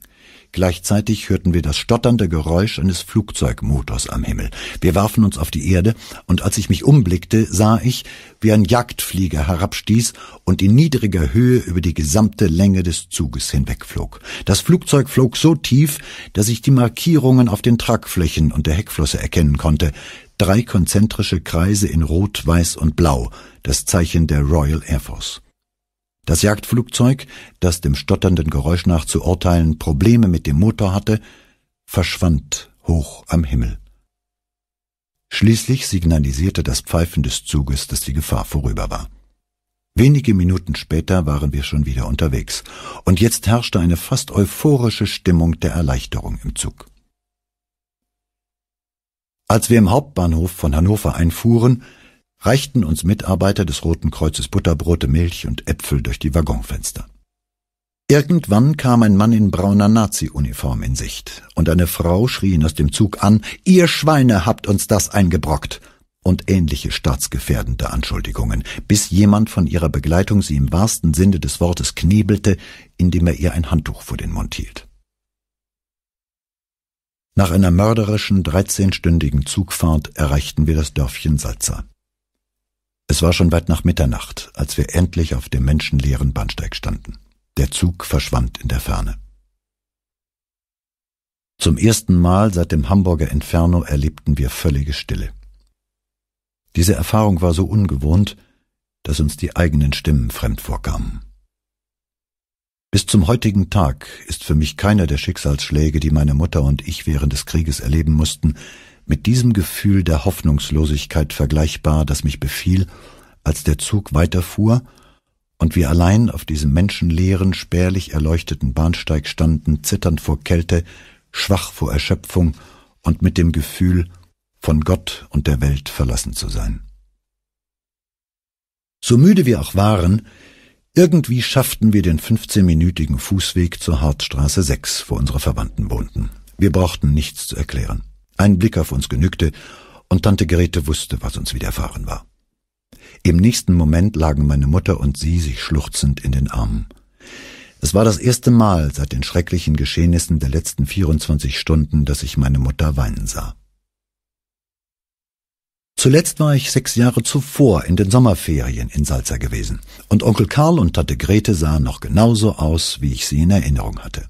Gleichzeitig hörten wir das stotternde Geräusch eines Flugzeugmotors am Himmel. Wir warfen uns auf die Erde, und als ich mich umblickte, sah ich, wie ein Jagdflieger herabstieß und in niedriger Höhe über die gesamte Länge des Zuges hinwegflog. Das Flugzeug flog so tief, dass ich die Markierungen auf den Tragflächen und der Heckflosse erkennen konnte. Drei konzentrische Kreise in Rot, Weiß und Blau, das Zeichen der Royal Air Force. Das Jagdflugzeug, das dem stotternden Geräusch nach zu urteilen Probleme mit dem Motor hatte, verschwand hoch am Himmel. Schließlich signalisierte das Pfeifen des Zuges, dass die Gefahr vorüber war. Wenige Minuten später waren wir schon wieder unterwegs, und jetzt herrschte eine fast euphorische Stimmung der Erleichterung im Zug. Als wir im Hauptbahnhof von Hannover einfuhren, reichten uns Mitarbeiter des Roten Kreuzes Butterbrote, Milch und Äpfel durch die Waggonfenster. Irgendwann kam ein Mann in brauner Nazi-Uniform in Sicht, und eine Frau schrie ihn aus dem Zug an, Ihr Schweine habt uns das eingebrockt! und ähnliche staatsgefährdende Anschuldigungen, bis jemand von ihrer Begleitung sie im wahrsten Sinne des Wortes knebelte, indem er ihr ein Handtuch vor den Mund hielt. Nach einer mörderischen 13-stündigen Zugfahrt erreichten wir das Dörfchen Salza. Es war schon weit nach Mitternacht, als wir endlich auf dem menschenleeren Bahnsteig standen. Der Zug verschwand in der Ferne. Zum ersten Mal seit dem Hamburger Inferno erlebten wir völlige Stille. Diese Erfahrung war so ungewohnt, dass uns die eigenen Stimmen fremd vorkamen. Bis zum heutigen Tag ist für mich keiner der Schicksalsschläge, die meine Mutter und ich während des Krieges erleben mussten, mit diesem Gefühl der Hoffnungslosigkeit vergleichbar, das mich befiel, als der Zug weiterfuhr und wir allein auf diesem menschenleeren, spärlich erleuchteten Bahnsteig standen, zitternd vor Kälte, schwach vor Erschöpfung und mit dem Gefühl, von Gott und der Welt verlassen zu sein. So müde wir auch waren, irgendwie schafften wir den 15-minütigen Fußweg zur Hartstraße 6, wo unsere Verwandten wohnten. Wir brauchten nichts zu erklären. Ein Blick auf uns genügte, und Tante Grete wusste, was uns widerfahren war. Im nächsten Moment lagen meine Mutter und sie sich schluchzend in den Armen. Es war das erste Mal seit den schrecklichen Geschehnissen der letzten 24 Stunden, dass ich meine Mutter weinen sah. Zuletzt war ich sechs Jahre zuvor in den Sommerferien in Salza gewesen, und Onkel Karl und Tante Grete sahen noch genauso aus, wie ich sie in Erinnerung hatte.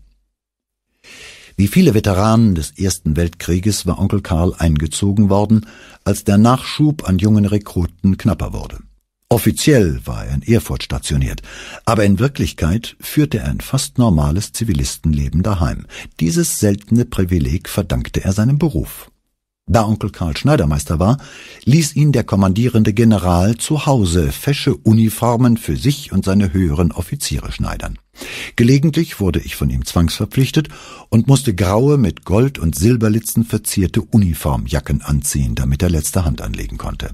Wie viele Veteranen des Ersten Weltkrieges war Onkel Karl eingezogen worden, als der Nachschub an jungen Rekruten knapper wurde. Offiziell war er in Erfurt stationiert, aber in Wirklichkeit führte er ein fast normales Zivilistenleben daheim. Dieses seltene Privileg verdankte er seinem Beruf. Da Onkel Karl Schneidermeister war, ließ ihn der kommandierende General zu Hause fesche Uniformen für sich und seine höheren Offiziere schneidern. Gelegentlich wurde ich von ihm zwangsverpflichtet und musste graue, mit Gold- und Silberlitzen verzierte Uniformjacken anziehen, damit er letzte Hand anlegen konnte.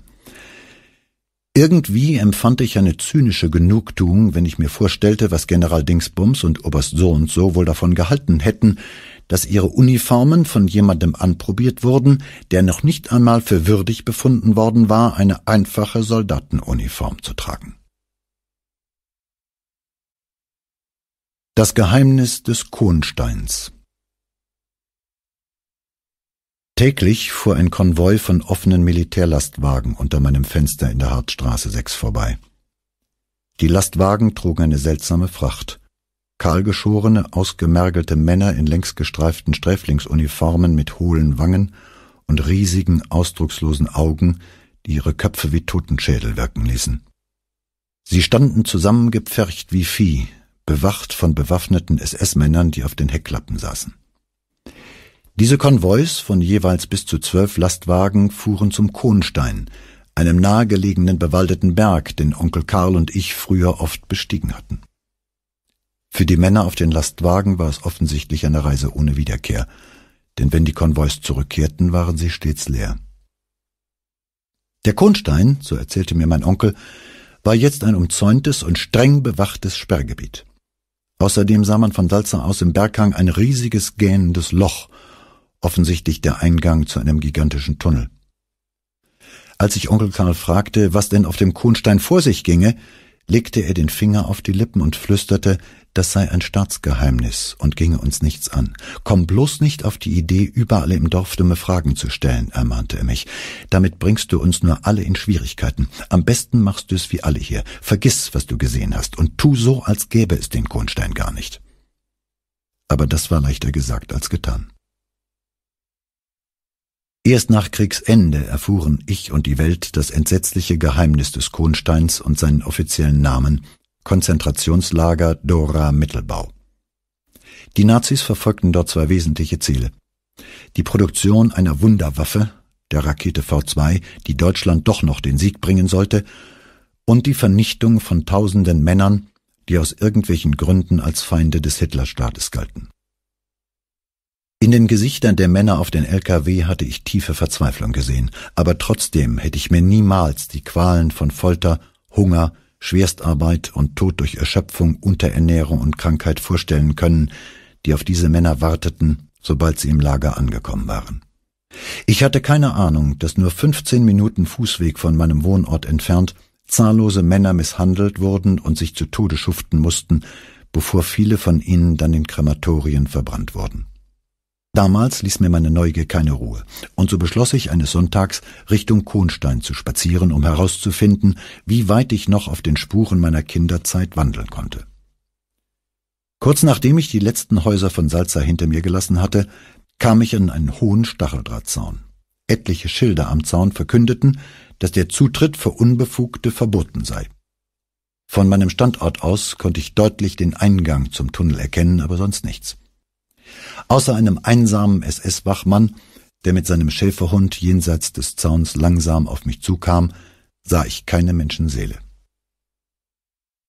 Irgendwie empfand ich eine zynische Genugtuung, wenn ich mir vorstellte, was General Dingsbums und Oberst so und so wohl davon gehalten hätten, dass ihre Uniformen von jemandem anprobiert wurden, der noch nicht einmal für würdig befunden worden war, eine einfache Soldatenuniform zu tragen. Das Geheimnis des Kohnsteins Täglich fuhr ein Konvoi von offenen Militärlastwagen unter meinem Fenster in der Hartstraße 6 vorbei. Die Lastwagen trugen eine seltsame Fracht. Kahlgeschorene, ausgemergelte Männer in längsgestreiften Sträflingsuniformen mit hohlen Wangen und riesigen, ausdruckslosen Augen, die ihre Köpfe wie Totenschädel wirken ließen. Sie standen zusammengepfercht wie Vieh, bewacht von bewaffneten SS-Männern, die auf den Heckklappen saßen. Diese Konvois von jeweils bis zu zwölf Lastwagen fuhren zum Kohnstein, einem nahegelegenen bewaldeten Berg, den Onkel Karl und ich früher oft bestiegen hatten. Für die Männer auf den Lastwagen war es offensichtlich eine Reise ohne Wiederkehr, denn wenn die Konvois zurückkehrten, waren sie stets leer. Der Kohnstein, so erzählte mir mein Onkel, war jetzt ein umzäuntes und streng bewachtes Sperrgebiet. Außerdem sah man von Salzach aus im Berghang ein riesiges gähnendes Loch, offensichtlich der Eingang zu einem gigantischen Tunnel. Als ich Onkel Karl fragte, was denn auf dem Kohnstein vor sich ginge, legte er den Finger auf die Lippen und flüsterte, das sei ein Staatsgeheimnis und ginge uns nichts an. Komm bloß nicht auf die Idee, überall im Dorf dumme Fragen zu stellen, ermahnte er mich. Damit bringst du uns nur alle in Schwierigkeiten. Am besten machst du es wie alle hier. Vergiss, was du gesehen hast, und tu so, als gäbe es den Grundstein gar nicht. Aber das war leichter gesagt als getan. Erst nach Kriegsende erfuhren ich und die Welt das entsetzliche Geheimnis des Kohnsteins und seinen offiziellen Namen Konzentrationslager Dora Mittelbau. Die Nazis verfolgten dort zwei wesentliche Ziele. Die Produktion einer Wunderwaffe, der Rakete V2, die Deutschland doch noch den Sieg bringen sollte, und die Vernichtung von tausenden Männern, die aus irgendwelchen Gründen als Feinde des Hitlerstaates galten in den Gesichtern der Männer auf den LKW hatte ich tiefe Verzweiflung gesehen, aber trotzdem hätte ich mir niemals die Qualen von Folter, Hunger, Schwerstarbeit und Tod durch Erschöpfung, Unterernährung und Krankheit vorstellen können, die auf diese Männer warteten, sobald sie im Lager angekommen waren. Ich hatte keine Ahnung, dass nur 15 Minuten Fußweg von meinem Wohnort entfernt zahllose Männer misshandelt wurden und sich zu Tode schuften mussten, bevor viele von ihnen dann in Krematorien verbrannt wurden. Damals ließ mir meine Neugier keine Ruhe, und so beschloss ich eines Sonntags, Richtung Kohnstein zu spazieren, um herauszufinden, wie weit ich noch auf den Spuren meiner Kinderzeit wandeln konnte. Kurz nachdem ich die letzten Häuser von Salza hinter mir gelassen hatte, kam ich an einen hohen Stacheldrahtzaun. Etliche Schilder am Zaun verkündeten, dass der Zutritt für Unbefugte verboten sei. Von meinem Standort aus konnte ich deutlich den Eingang zum Tunnel erkennen, aber sonst nichts. Außer einem einsamen SS-Wachmann, der mit seinem Schäferhund jenseits des Zauns langsam auf mich zukam, sah ich keine Menschenseele.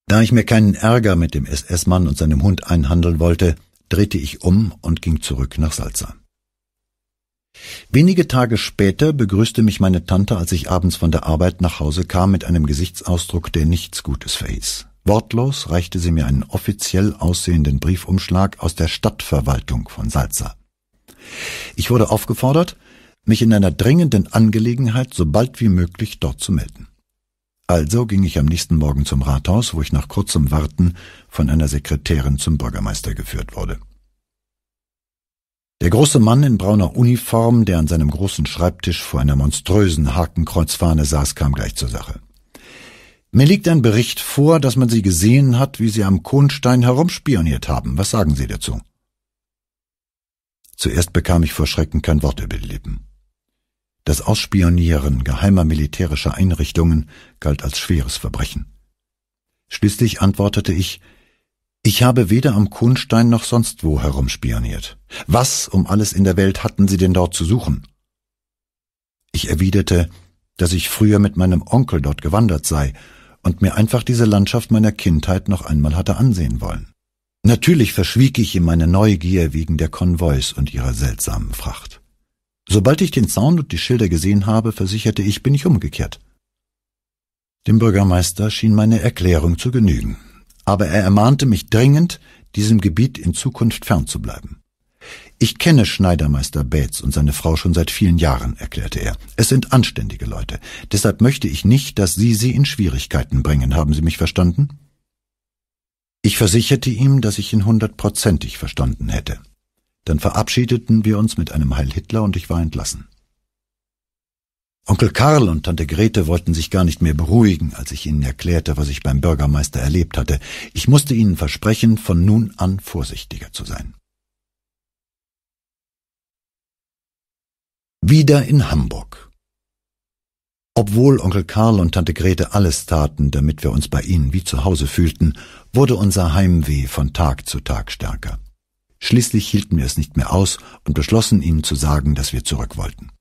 Da ich mir keinen Ärger mit dem SS-Mann und seinem Hund einhandeln wollte, drehte ich um und ging zurück nach Salza. Wenige Tage später begrüßte mich meine Tante, als ich abends von der Arbeit nach Hause kam, mit einem Gesichtsausdruck, der nichts Gutes verhieß. Wortlos reichte sie mir einen offiziell aussehenden Briefumschlag aus der Stadtverwaltung von Salza. Ich wurde aufgefordert, mich in einer dringenden Angelegenheit so bald wie möglich dort zu melden. Also ging ich am nächsten Morgen zum Rathaus, wo ich nach kurzem Warten von einer Sekretärin zum Bürgermeister geführt wurde. Der große Mann in brauner Uniform, der an seinem großen Schreibtisch vor einer monströsen Hakenkreuzfahne saß, kam gleich zur Sache. Mir liegt ein Bericht vor, dass man Sie gesehen hat, wie Sie am Kohnstein herumspioniert haben. Was sagen Sie dazu? Zuerst bekam ich vor Schrecken kein Wort über die Lippen. Das Ausspionieren geheimer militärischer Einrichtungen galt als schweres Verbrechen. Schließlich antwortete ich, ich habe weder am Kohnstein noch sonst wo herumspioniert. Was um alles in der Welt hatten Sie denn dort zu suchen? Ich erwiderte, dass ich früher mit meinem Onkel dort gewandert sei und mir einfach diese Landschaft meiner Kindheit noch einmal hatte ansehen wollen. Natürlich verschwieg ich ihm meine Neugier wegen der Konvois und ihrer seltsamen Fracht. Sobald ich den Zaun und die Schilder gesehen habe, versicherte ich, bin ich umgekehrt. Dem Bürgermeister schien meine Erklärung zu genügen, aber er ermahnte mich dringend, diesem Gebiet in Zukunft fernzubleiben. Ich kenne Schneidermeister Bates und seine Frau schon seit vielen Jahren, erklärte er. Es sind anständige Leute. Deshalb möchte ich nicht, dass Sie sie in Schwierigkeiten bringen. Haben Sie mich verstanden? Ich versicherte ihm, dass ich ihn hundertprozentig verstanden hätte. Dann verabschiedeten wir uns mit einem Heil Hitler und ich war entlassen. Onkel Karl und Tante Grete wollten sich gar nicht mehr beruhigen, als ich ihnen erklärte, was ich beim Bürgermeister erlebt hatte. Ich musste ihnen versprechen, von nun an vorsichtiger zu sein. Wieder in Hamburg. Obwohl Onkel Karl und Tante Grete alles taten, damit wir uns bei ihnen wie zu Hause fühlten, wurde unser Heimweh von Tag zu Tag stärker. Schließlich hielten wir es nicht mehr aus und beschlossen ihnen zu sagen, dass wir zurück wollten.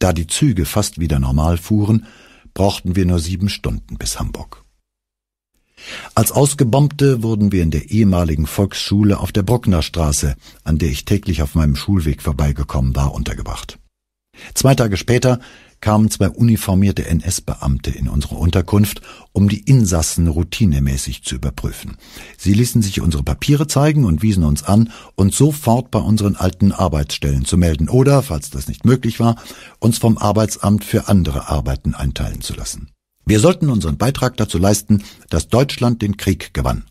Da die Züge fast wieder normal fuhren, brauchten wir nur sieben Stunden bis Hamburg. Als Ausgebombte wurden wir in der ehemaligen Volksschule auf der Brucknerstraße, an der ich täglich auf meinem Schulweg vorbeigekommen war, untergebracht. Zwei Tage später kamen zwei uniformierte NS-Beamte in unsere Unterkunft, um die Insassen routinemäßig zu überprüfen. Sie ließen sich unsere Papiere zeigen und wiesen uns an, uns sofort bei unseren alten Arbeitsstellen zu melden oder, falls das nicht möglich war, uns vom Arbeitsamt für andere Arbeiten einteilen zu lassen. Wir sollten unseren Beitrag dazu leisten, dass Deutschland den Krieg gewann.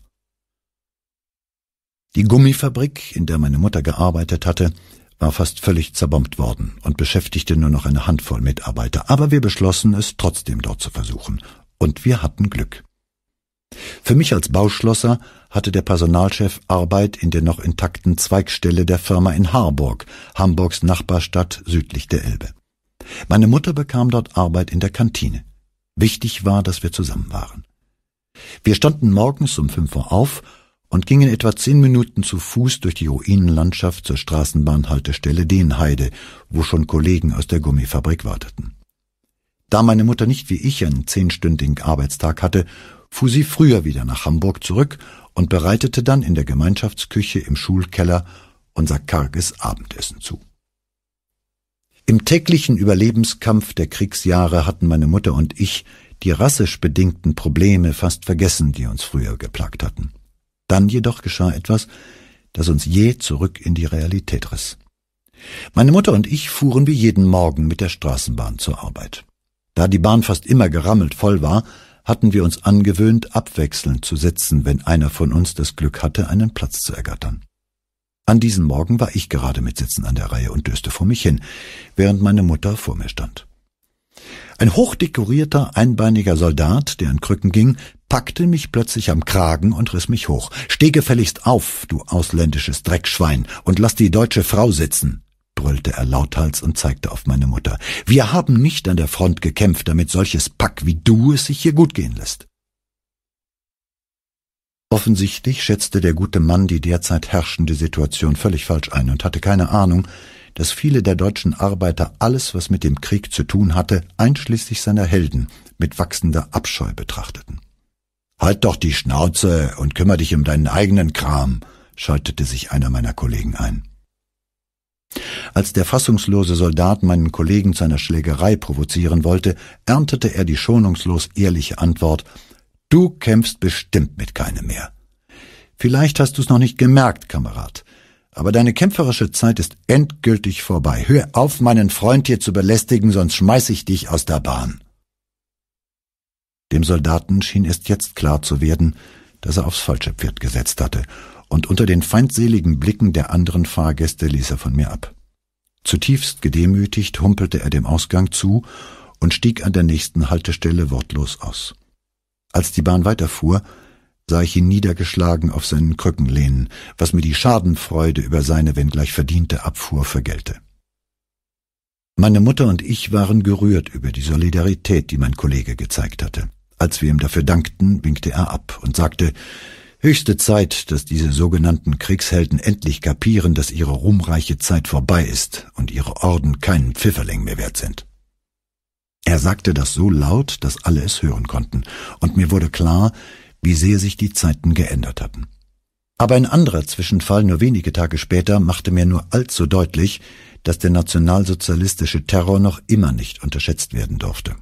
Die Gummifabrik, in der meine Mutter gearbeitet hatte, war fast völlig zerbombt worden und beschäftigte nur noch eine Handvoll Mitarbeiter, aber wir beschlossen, es trotzdem dort zu versuchen. Und wir hatten Glück. Für mich als Bauschlosser hatte der Personalchef Arbeit in der noch intakten Zweigstelle der Firma in Harburg, Hamburgs Nachbarstadt südlich der Elbe. Meine Mutter bekam dort Arbeit in der Kantine. Wichtig war, dass wir zusammen waren. Wir standen morgens um fünf Uhr auf und ging in etwa zehn Minuten zu Fuß durch die Ruinenlandschaft zur Straßenbahnhaltestelle Denheide, wo schon Kollegen aus der Gummifabrik warteten. Da meine Mutter nicht wie ich einen zehnstündigen Arbeitstag hatte, fuhr sie früher wieder nach Hamburg zurück und bereitete dann in der Gemeinschaftsküche im Schulkeller unser karges Abendessen zu. Im täglichen Überlebenskampf der Kriegsjahre hatten meine Mutter und ich die rassisch bedingten Probleme fast vergessen, die uns früher geplagt hatten. Dann jedoch geschah etwas, das uns je zurück in die Realität riss. Meine Mutter und ich fuhren wie jeden Morgen mit der Straßenbahn zur Arbeit. Da die Bahn fast immer gerammelt voll war, hatten wir uns angewöhnt, abwechselnd zu sitzen, wenn einer von uns das Glück hatte, einen Platz zu ergattern. An diesem Morgen war ich gerade mit Sitzen an der Reihe und döste vor mich hin, während meine Mutter vor mir stand. Ein hochdekorierter, einbeiniger Soldat, der in Krücken ging, packte mich plötzlich am Kragen und riss mich hoch. Steh gefälligst auf, du ausländisches Dreckschwein, und lass die deutsche Frau sitzen, brüllte er lauthals und zeigte auf meine Mutter. Wir haben nicht an der Front gekämpft, damit solches Pack wie du es sich hier gut gehen lässt. Offensichtlich schätzte der gute Mann die derzeit herrschende Situation völlig falsch ein und hatte keine Ahnung, dass viele der deutschen Arbeiter alles, was mit dem Krieg zu tun hatte, einschließlich seiner Helden, mit wachsender Abscheu betrachteten. Halt doch die Schnauze und kümmere dich um deinen eigenen Kram, schaltete sich einer meiner Kollegen ein. Als der fassungslose Soldat meinen Kollegen zu einer Schlägerei provozieren wollte, erntete er die schonungslos ehrliche Antwort Du kämpfst bestimmt mit keinem mehr. Vielleicht hast du's noch nicht gemerkt, Kamerad, aber deine kämpferische Zeit ist endgültig vorbei. Hör auf, meinen Freund hier zu belästigen, sonst schmeiß ich dich aus der Bahn. Dem Soldaten schien erst jetzt klar zu werden, dass er aufs falsche Pferd gesetzt hatte, und unter den feindseligen Blicken der anderen Fahrgäste ließ er von mir ab. Zutiefst gedemütigt humpelte er dem Ausgang zu und stieg an der nächsten Haltestelle wortlos aus. Als die Bahn weiterfuhr, sah ich ihn niedergeschlagen auf seinen Krücken lehnen, was mir die Schadenfreude über seine, wenngleich verdiente Abfuhr vergelte. Meine Mutter und ich waren gerührt über die Solidarität, die mein Kollege gezeigt hatte. Als wir ihm dafür dankten, winkte er ab und sagte, Höchste Zeit, dass diese sogenannten Kriegshelden endlich kapieren, dass ihre ruhmreiche Zeit vorbei ist und ihre Orden keinen Pfifferling mehr wert sind. Er sagte das so laut, dass alle es hören konnten, und mir wurde klar, wie sehr sich die Zeiten geändert hatten. Aber ein anderer Zwischenfall nur wenige Tage später machte mir nur allzu deutlich, dass der nationalsozialistische Terror noch immer nicht unterschätzt werden durfte.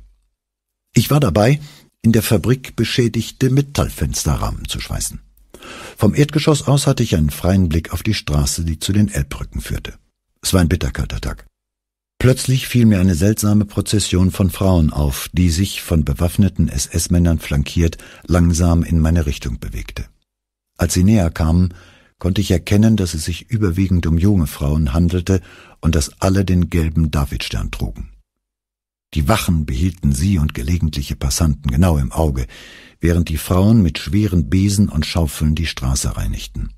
Ich war dabei, in der Fabrik beschädigte Metallfensterrahmen zu schweißen. Vom Erdgeschoss aus hatte ich einen freien Blick auf die Straße, die zu den Elbbrücken führte. Es war ein bitterkalter Tag. Plötzlich fiel mir eine seltsame Prozession von Frauen auf, die sich von bewaffneten SS-Männern flankiert langsam in meine Richtung bewegte. Als sie näher kamen, konnte ich erkennen, dass es sich überwiegend um junge Frauen handelte und dass alle den gelben Davidstern trugen. Die Wachen behielten sie und gelegentliche Passanten genau im Auge, während die Frauen mit schweren Besen und Schaufeln die Straße reinigten.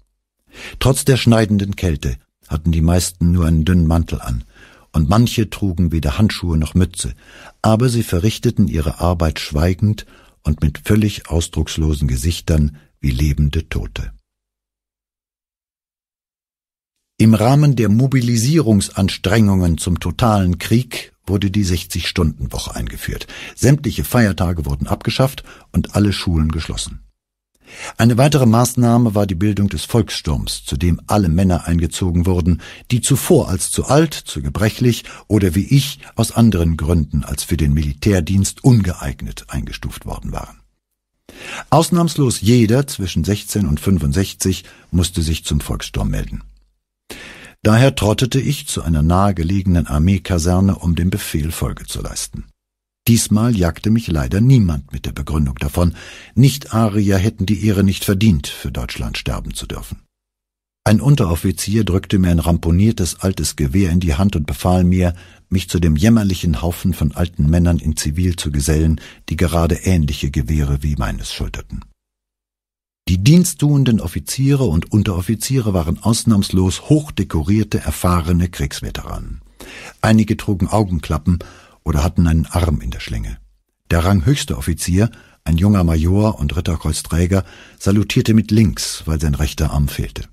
Trotz der schneidenden Kälte hatten die meisten nur einen dünnen Mantel an, und manche trugen weder Handschuhe noch Mütze, aber sie verrichteten ihre Arbeit schweigend und mit völlig ausdruckslosen Gesichtern wie lebende Tote. Im Rahmen der Mobilisierungsanstrengungen zum totalen Krieg wurde die 60-Stunden-Woche eingeführt. Sämtliche Feiertage wurden abgeschafft und alle Schulen geschlossen. Eine weitere Maßnahme war die Bildung des Volkssturms, zu dem alle Männer eingezogen wurden, die zuvor als zu alt, zu gebrechlich oder wie ich aus anderen Gründen als für den Militärdienst ungeeignet eingestuft worden waren. Ausnahmslos jeder zwischen 16 und 65 musste sich zum Volkssturm melden. Daher trottete ich zu einer nahegelegenen Armeekaserne, um dem Befehl Folge zu leisten. Diesmal jagte mich leider niemand mit der Begründung davon, Nicht-Arier hätten die Ehre nicht verdient, für Deutschland sterben zu dürfen. Ein Unteroffizier drückte mir ein ramponiertes altes Gewehr in die Hand und befahl mir, mich zu dem jämmerlichen Haufen von alten Männern in Zivil zu gesellen, die gerade ähnliche Gewehre wie meines schulterten. Die diensttuenden Offiziere und Unteroffiziere waren ausnahmslos hochdekorierte, erfahrene Kriegsveteranen. Einige trugen Augenklappen oder hatten einen Arm in der Schlinge. Der ranghöchste Offizier, ein junger Major und Ritterkreuzträger, salutierte mit links, weil sein rechter Arm fehlte.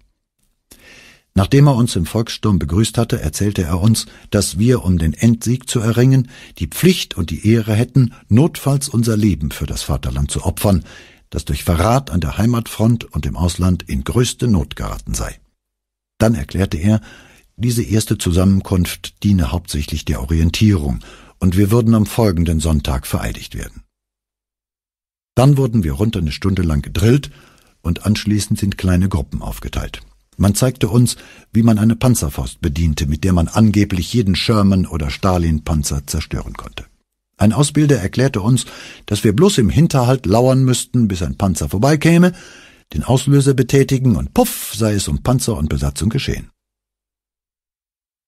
Nachdem er uns im Volkssturm begrüßt hatte, erzählte er uns, dass wir, um den Endsieg zu erringen, die Pflicht und die Ehre hätten, notfalls unser Leben für das Vaterland zu opfern, das durch Verrat an der Heimatfront und im Ausland in größte Not geraten sei. Dann erklärte er, diese erste Zusammenkunft diene hauptsächlich der Orientierung und wir würden am folgenden Sonntag vereidigt werden. Dann wurden wir rund eine Stunde lang gedrillt und anschließend in kleine Gruppen aufgeteilt. Man zeigte uns, wie man eine Panzerfaust bediente, mit der man angeblich jeden Sherman- oder Stalin-Panzer zerstören konnte. Ein Ausbilder erklärte uns, dass wir bloß im Hinterhalt lauern müssten, bis ein Panzer vorbeikäme, den Auslöser betätigen und puff sei es um Panzer und Besatzung geschehen.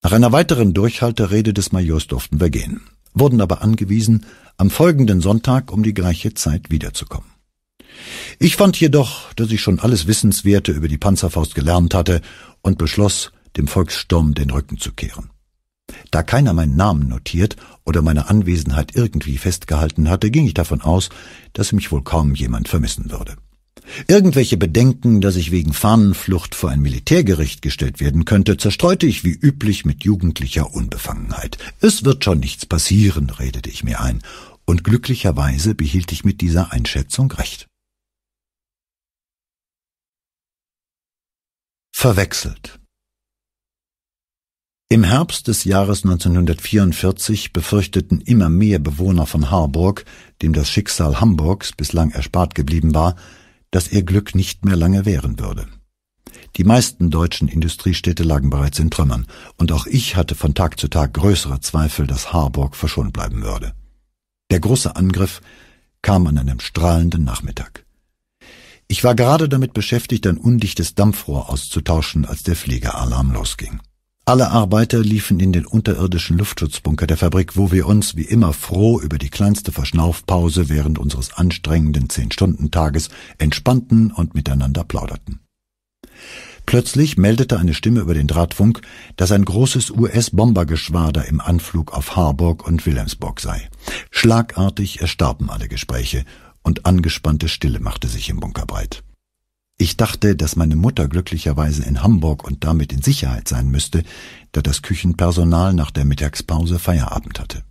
Nach einer weiteren Durchhalterede des Majors durften wir gehen, wurden aber angewiesen, am folgenden Sonntag um die gleiche Zeit wiederzukommen. Ich fand jedoch, dass ich schon alles Wissenswerte über die Panzerfaust gelernt hatte und beschloss, dem Volkssturm den Rücken zu kehren. Da keiner meinen Namen notiert oder meine Anwesenheit irgendwie festgehalten hatte, ging ich davon aus, dass mich wohl kaum jemand vermissen würde. Irgendwelche Bedenken, dass ich wegen Fahnenflucht vor ein Militärgericht gestellt werden könnte, zerstreute ich wie üblich mit jugendlicher Unbefangenheit. Es wird schon nichts passieren, redete ich mir ein, und glücklicherweise behielt ich mit dieser Einschätzung recht. Verwechselt im Herbst des Jahres 1944 befürchteten immer mehr Bewohner von Harburg, dem das Schicksal Hamburgs bislang erspart geblieben war, dass ihr Glück nicht mehr lange währen würde. Die meisten deutschen Industriestädte lagen bereits in Trümmern, und auch ich hatte von Tag zu Tag größere Zweifel, dass Harburg verschont bleiben würde. Der große Angriff kam an einem strahlenden Nachmittag. Ich war gerade damit beschäftigt, ein undichtes Dampfrohr auszutauschen, als der Fliegeralarm losging. Alle Arbeiter liefen in den unterirdischen Luftschutzbunker der Fabrik, wo wir uns wie immer froh über die kleinste Verschnaufpause während unseres anstrengenden Zehn-Stunden-Tages entspannten und miteinander plauderten. Plötzlich meldete eine Stimme über den Drahtfunk, dass ein großes US-Bombergeschwader im Anflug auf Harburg und Wilhelmsburg sei. Schlagartig erstarben alle Gespräche und angespannte Stille machte sich im Bunker breit. Ich dachte, dass meine Mutter glücklicherweise in Hamburg und damit in Sicherheit sein müsste, da das Küchenpersonal nach der Mittagspause Feierabend hatte.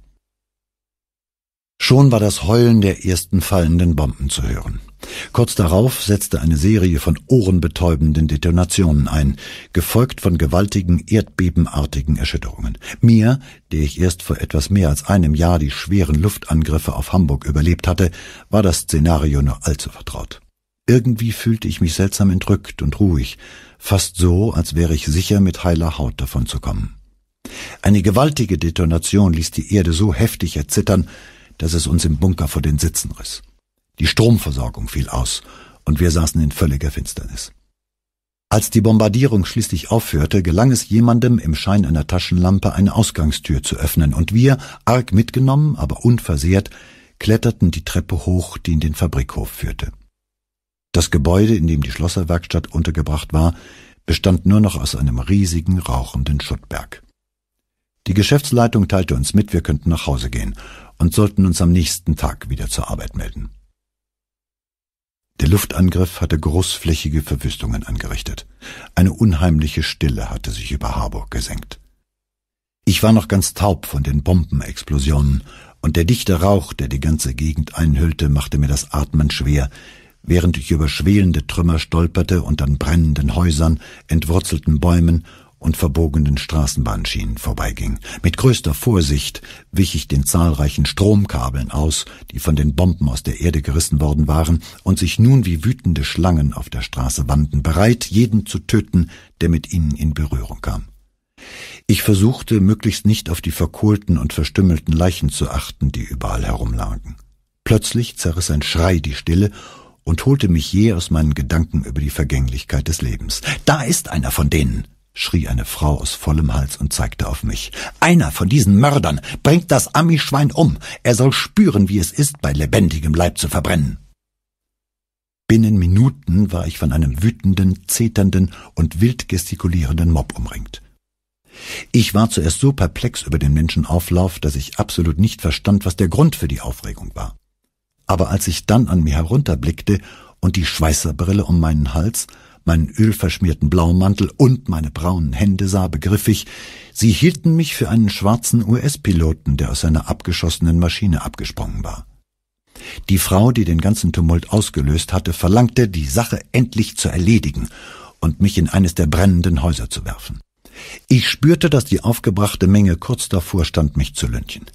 Schon war das Heulen der ersten fallenden Bomben zu hören. Kurz darauf setzte eine Serie von ohrenbetäubenden Detonationen ein, gefolgt von gewaltigen, erdbebenartigen Erschütterungen. Mir, der ich erst vor etwas mehr als einem Jahr die schweren Luftangriffe auf Hamburg überlebt hatte, war das Szenario nur allzu vertraut. Irgendwie fühlte ich mich seltsam entrückt und ruhig, fast so, als wäre ich sicher, mit heiler Haut davon zu kommen. Eine gewaltige Detonation ließ die Erde so heftig erzittern, dass es uns im Bunker vor den Sitzen riss. Die Stromversorgung fiel aus, und wir saßen in völliger Finsternis. Als die Bombardierung schließlich aufhörte, gelang es jemandem im Schein einer Taschenlampe eine Ausgangstür zu öffnen, und wir, arg mitgenommen, aber unversehrt, kletterten die Treppe hoch, die in den Fabrikhof führte. Das Gebäude, in dem die Schlosserwerkstatt untergebracht war, bestand nur noch aus einem riesigen, rauchenden Schuttberg. Die Geschäftsleitung teilte uns mit, wir könnten nach Hause gehen und sollten uns am nächsten Tag wieder zur Arbeit melden. Der Luftangriff hatte großflächige Verwüstungen angerichtet. Eine unheimliche Stille hatte sich über Harburg gesenkt. Ich war noch ganz taub von den Bombenexplosionen, und der dichte Rauch, der die ganze Gegend einhüllte, machte mir das Atmen schwer, während ich über schwelende Trümmer stolperte und an brennenden Häusern, entwurzelten Bäumen und verbogenen Straßenbahnschienen vorbeiging. Mit größter Vorsicht wich ich den zahlreichen Stromkabeln aus, die von den Bomben aus der Erde gerissen worden waren und sich nun wie wütende Schlangen auf der Straße wanden, bereit, jeden zu töten, der mit ihnen in Berührung kam. Ich versuchte, möglichst nicht auf die verkohlten und verstümmelten Leichen zu achten, die überall herumlagen. Plötzlich zerriss ein Schrei die Stille und holte mich je aus meinen Gedanken über die Vergänglichkeit des Lebens. Da ist einer von denen, schrie eine Frau aus vollem Hals und zeigte auf mich. Einer von diesen Mördern bringt das Amischwein um. Er soll spüren, wie es ist, bei lebendigem Leib zu verbrennen. Binnen Minuten war ich von einem wütenden, zeternden und wild gestikulierenden Mob umringt. Ich war zuerst so perplex über den Menschenauflauf, dass ich absolut nicht verstand, was der Grund für die Aufregung war aber als ich dann an mir herunterblickte und die Schweißerbrille um meinen Hals, meinen ölverschmierten Blaumantel und meine braunen Hände sah, begriff ich, sie hielten mich für einen schwarzen US-Piloten, der aus einer abgeschossenen Maschine abgesprungen war. Die Frau, die den ganzen Tumult ausgelöst hatte, verlangte, die Sache endlich zu erledigen und mich in eines der brennenden Häuser zu werfen. Ich spürte, dass die aufgebrachte Menge kurz davor stand, mich zu lynchen.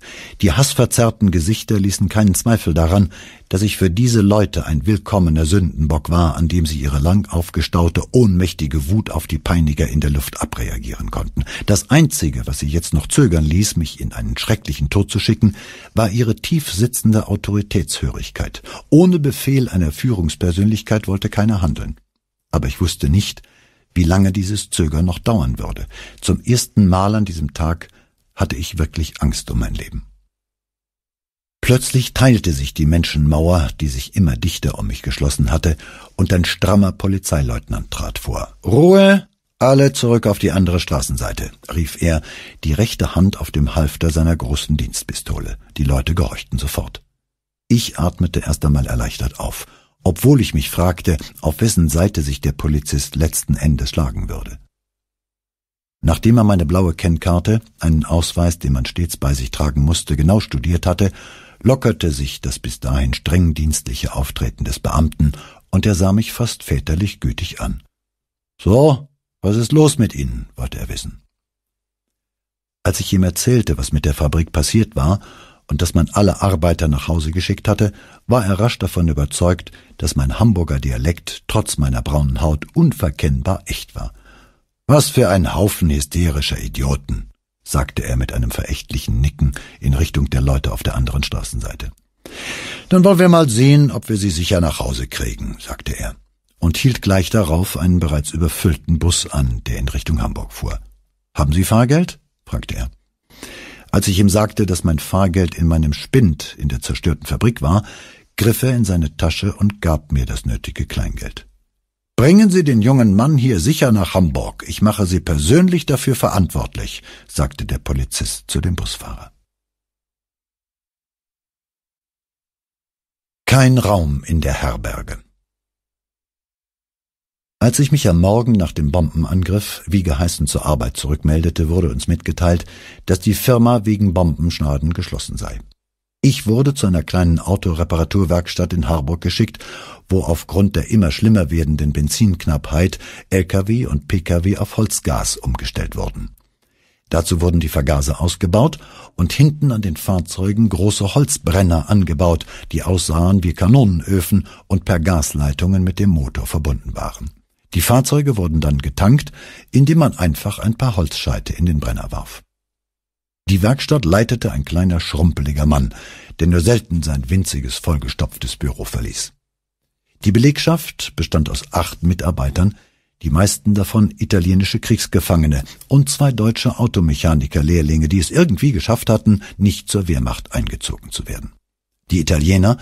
Die hassverzerrten Gesichter ließen keinen Zweifel daran, dass ich für diese Leute ein willkommener Sündenbock war, an dem sie ihre lang aufgestaute, ohnmächtige Wut auf die Peiniger in der Luft abreagieren konnten. Das Einzige, was sie jetzt noch zögern ließ, mich in einen schrecklichen Tod zu schicken, war ihre tief sitzende Autoritätshörigkeit. Ohne Befehl einer Führungspersönlichkeit wollte keiner handeln. Aber ich wusste nicht, wie lange dieses Zögern noch dauern würde. Zum ersten Mal an diesem Tag hatte ich wirklich Angst um mein Leben. Plötzlich teilte sich die Menschenmauer, die sich immer dichter um mich geschlossen hatte, und ein strammer Polizeileutnant trat vor. Ruhe! Alle zurück auf die andere Straßenseite, rief er, die rechte Hand auf dem Halfter seiner großen Dienstpistole. Die Leute gehorchten sofort. Ich atmete erst einmal erleichtert auf obwohl ich mich fragte, auf wessen Seite sich der Polizist letzten Endes schlagen würde. Nachdem er meine blaue Kennkarte, einen Ausweis, den man stets bei sich tragen musste, genau studiert hatte, lockerte sich das bis dahin streng dienstliche Auftreten des Beamten, und er sah mich fast väterlich gütig an. So, was ist los mit Ihnen? wollte er wissen. Als ich ihm erzählte, was mit der Fabrik passiert war, und dass man alle Arbeiter nach Hause geschickt hatte, war er rasch davon überzeugt, dass mein Hamburger Dialekt trotz meiner braunen Haut unverkennbar echt war. Was für ein Haufen hysterischer Idioten, sagte er mit einem verächtlichen Nicken in Richtung der Leute auf der anderen Straßenseite. Dann wollen wir mal sehen, ob wir sie sicher nach Hause kriegen, sagte er und hielt gleich darauf einen bereits überfüllten Bus an, der in Richtung Hamburg fuhr. Haben Sie Fahrgeld? fragte er. Als ich ihm sagte, dass mein Fahrgeld in meinem Spind in der zerstörten Fabrik war, griff er in seine Tasche und gab mir das nötige Kleingeld. Bringen Sie den jungen Mann hier sicher nach Hamburg. Ich mache Sie persönlich dafür verantwortlich, sagte der Polizist zu dem Busfahrer. Kein Raum in der Herberge. Als ich mich am Morgen nach dem Bombenangriff wie geheißen zur Arbeit zurückmeldete, wurde uns mitgeteilt, dass die Firma wegen Bombenschnaden geschlossen sei. Ich wurde zu einer kleinen Autoreparaturwerkstatt in Harburg geschickt, wo aufgrund der immer schlimmer werdenden Benzinknappheit Lkw und Pkw auf Holzgas umgestellt wurden. Dazu wurden die Vergaser ausgebaut und hinten an den Fahrzeugen große Holzbrenner angebaut, die aussahen wie Kanonenöfen und per Gasleitungen mit dem Motor verbunden waren. Die Fahrzeuge wurden dann getankt, indem man einfach ein paar Holzscheite in den Brenner warf. Die Werkstatt leitete ein kleiner, schrumpeliger Mann, der nur selten sein winziges, vollgestopftes Büro verließ. Die Belegschaft bestand aus acht Mitarbeitern, die meisten davon italienische Kriegsgefangene und zwei deutsche Automechaniker-Lehrlinge, die es irgendwie geschafft hatten, nicht zur Wehrmacht eingezogen zu werden. Die Italiener,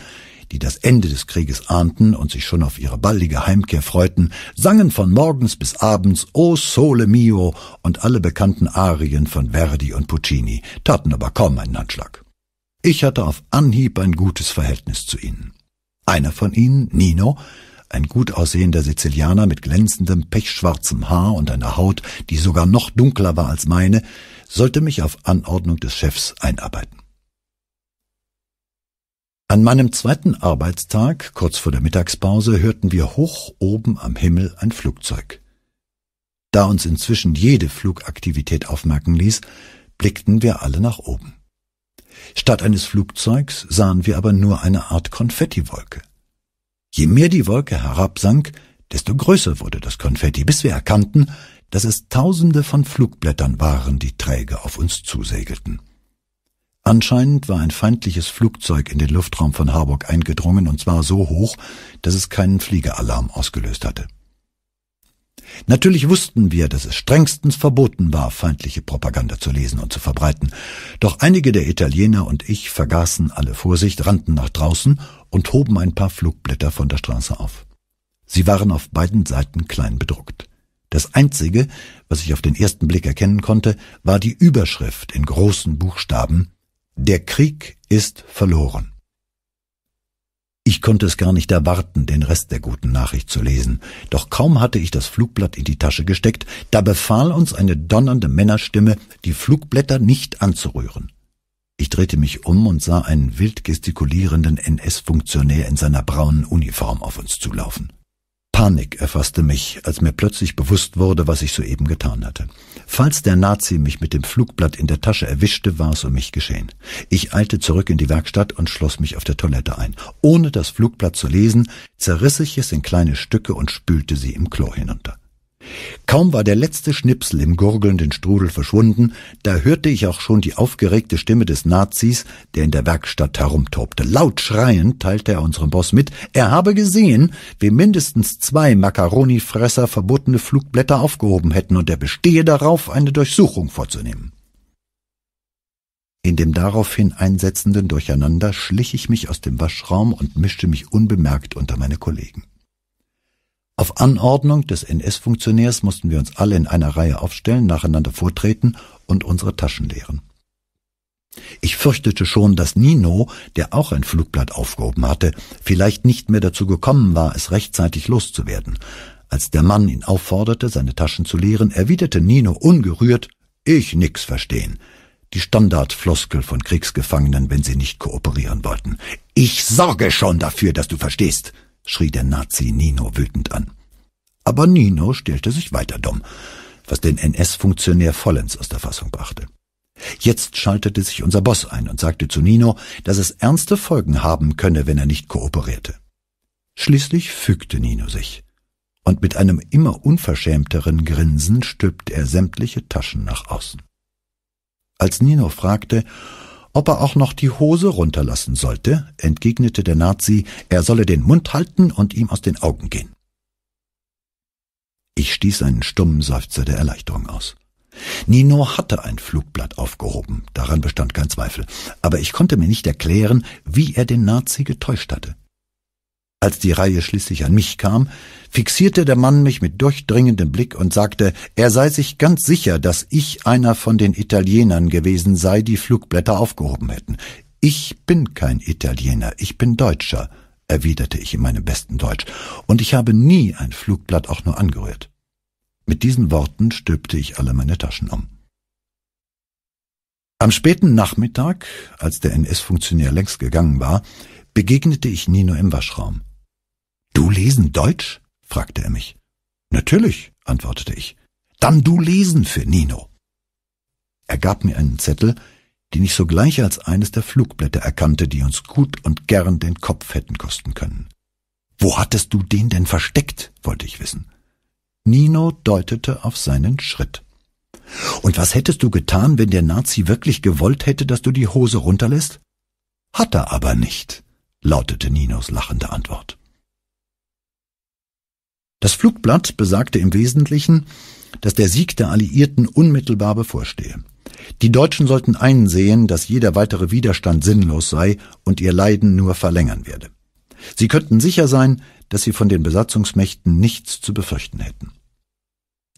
die das Ende des Krieges ahnten und sich schon auf ihre baldige Heimkehr freuten, sangen von morgens bis abends O Sole Mio und alle bekannten Arien von Verdi und Puccini, taten aber kaum einen Anschlag. Ich hatte auf Anhieb ein gutes Verhältnis zu ihnen. Einer von ihnen, Nino, ein gut aussehender Sizilianer mit glänzendem, pechschwarzem Haar und einer Haut, die sogar noch dunkler war als meine, sollte mich auf Anordnung des Chefs einarbeiten. An meinem zweiten Arbeitstag, kurz vor der Mittagspause, hörten wir hoch oben am Himmel ein Flugzeug. Da uns inzwischen jede Flugaktivität aufmerken ließ, blickten wir alle nach oben. Statt eines Flugzeugs sahen wir aber nur eine Art Konfettiwolke. Je mehr die Wolke herabsank, desto größer wurde das Konfetti, bis wir erkannten, dass es tausende von Flugblättern waren, die träge auf uns zusegelten. Anscheinend war ein feindliches Flugzeug in den Luftraum von Harburg eingedrungen und zwar so hoch, dass es keinen Fliegeralarm ausgelöst hatte. Natürlich wussten wir, dass es strengstens verboten war, feindliche Propaganda zu lesen und zu verbreiten, doch einige der Italiener und ich vergaßen alle Vorsicht, rannten nach draußen und hoben ein paar Flugblätter von der Straße auf. Sie waren auf beiden Seiten klein bedruckt. Das Einzige, was ich auf den ersten Blick erkennen konnte, war die Überschrift in großen Buchstaben der Krieg ist verloren. Ich konnte es gar nicht erwarten, den Rest der guten Nachricht zu lesen. Doch kaum hatte ich das Flugblatt in die Tasche gesteckt, da befahl uns eine donnernde Männerstimme, die Flugblätter nicht anzurühren. Ich drehte mich um und sah einen wild gestikulierenden NS-Funktionär in seiner braunen Uniform auf uns zulaufen. Panik erfasste mich, als mir plötzlich bewusst wurde, was ich soeben getan hatte. Falls der Nazi mich mit dem Flugblatt in der Tasche erwischte, war es um mich geschehen. Ich eilte zurück in die Werkstatt und schloss mich auf der Toilette ein. Ohne das Flugblatt zu lesen, zerriss ich es in kleine Stücke und spülte sie im Klo hinunter. Kaum war der letzte Schnipsel im gurgelnden Strudel verschwunden, da hörte ich auch schon die aufgeregte Stimme des Nazis, der in der Werkstatt herumtobte. Laut schreiend teilte er unserem Boss mit, er habe gesehen, wie mindestens zwei Makaronifresser verbotene Flugblätter aufgehoben hätten und er bestehe darauf, eine Durchsuchung vorzunehmen. In dem daraufhin einsetzenden Durcheinander schlich ich mich aus dem Waschraum und mischte mich unbemerkt unter meine Kollegen. Auf Anordnung des NS-Funktionärs mussten wir uns alle in einer Reihe aufstellen, nacheinander vortreten und unsere Taschen leeren. Ich fürchtete schon, dass Nino, der auch ein Flugblatt aufgehoben hatte, vielleicht nicht mehr dazu gekommen war, es rechtzeitig loszuwerden. Als der Mann ihn aufforderte, seine Taschen zu leeren, erwiderte Nino ungerührt, ich nix verstehen. Die Standardfloskel von Kriegsgefangenen, wenn sie nicht kooperieren wollten. Ich sorge schon dafür, dass du verstehst schrie der Nazi Nino wütend an. Aber Nino stellte sich weiter dumm, was den NS-Funktionär vollends aus der Fassung brachte. Jetzt schaltete sich unser Boss ein und sagte zu Nino, dass es ernste Folgen haben könne, wenn er nicht kooperierte. Schließlich fügte Nino sich, und mit einem immer unverschämteren Grinsen stülpte er sämtliche Taschen nach außen. Als Nino fragte, ob er auch noch die Hose runterlassen sollte, entgegnete der Nazi, er solle den Mund halten und ihm aus den Augen gehen. Ich stieß einen stummen Seufzer der Erleichterung aus. Nino hatte ein Flugblatt aufgehoben, daran bestand kein Zweifel, aber ich konnte mir nicht erklären, wie er den Nazi getäuscht hatte. Als die Reihe schließlich an mich kam, fixierte der Mann mich mit durchdringendem Blick und sagte, er sei sich ganz sicher, dass ich einer von den Italienern gewesen sei, die Flugblätter aufgehoben hätten. Ich bin kein Italiener, ich bin Deutscher, erwiderte ich in meinem besten Deutsch, und ich habe nie ein Flugblatt auch nur angerührt. Mit diesen Worten stülpte ich alle meine Taschen um. Am späten Nachmittag, als der NS-Funktionär längst gegangen war, begegnete ich Nino im Waschraum. Du lesen Deutsch? fragte er mich. Natürlich, antwortete ich. Dann du lesen für Nino. Er gab mir einen Zettel, den ich sogleich als eines der Flugblätter erkannte, die uns gut und gern den Kopf hätten kosten können. Wo hattest du den denn versteckt? wollte ich wissen. Nino deutete auf seinen Schritt. Und was hättest du getan, wenn der Nazi wirklich gewollt hätte, dass du die Hose runterlässt? Hat er aber nicht, lautete Ninos lachende Antwort. Das Flugblatt besagte im Wesentlichen, dass der Sieg der Alliierten unmittelbar bevorstehe. Die Deutschen sollten einsehen, dass jeder weitere Widerstand sinnlos sei und ihr Leiden nur verlängern werde. Sie könnten sicher sein, dass sie von den Besatzungsmächten nichts zu befürchten hätten.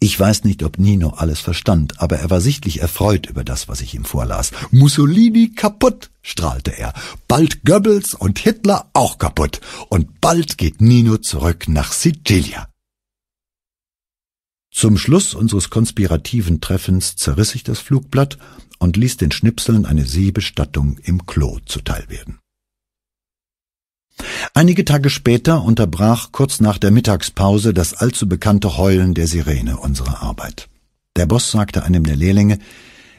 Ich weiß nicht, ob Nino alles verstand, aber er war sichtlich erfreut über das, was ich ihm vorlas. Mussolini kaputt, strahlte er. Bald Goebbels und Hitler auch kaputt. Und bald geht Nino zurück nach Sicilia. Zum Schluss unseres konspirativen Treffens zerriss ich das Flugblatt und ließ den Schnipseln eine Seebestattung im Klo zuteil werden. Einige Tage später unterbrach kurz nach der Mittagspause das allzu bekannte Heulen der Sirene unsere Arbeit. Der Boss sagte einem der Lehrlinge,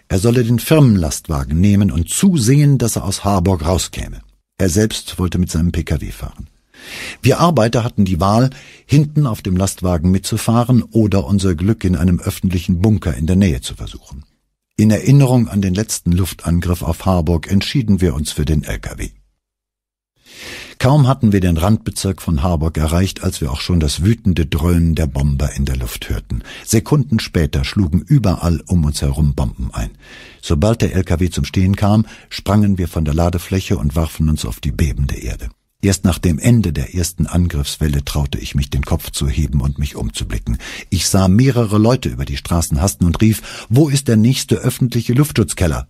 er solle den Firmenlastwagen nehmen und zusehen, dass er aus Harburg rauskäme. Er selbst wollte mit seinem Pkw fahren. Wir Arbeiter hatten die Wahl, hinten auf dem Lastwagen mitzufahren oder unser Glück in einem öffentlichen Bunker in der Nähe zu versuchen. In Erinnerung an den letzten Luftangriff auf Harburg entschieden wir uns für den LKW. Kaum hatten wir den Randbezirk von Harburg erreicht, als wir auch schon das wütende Dröhnen der Bomber in der Luft hörten. Sekunden später schlugen überall um uns herum Bomben ein. Sobald der LKW zum Stehen kam, sprangen wir von der Ladefläche und warfen uns auf die bebende Erde. Erst nach dem Ende der ersten Angriffswelle traute ich mich, den Kopf zu heben und mich umzublicken. Ich sah mehrere Leute über die Straßen hasten und rief, wo ist der nächste öffentliche Luftschutzkeller?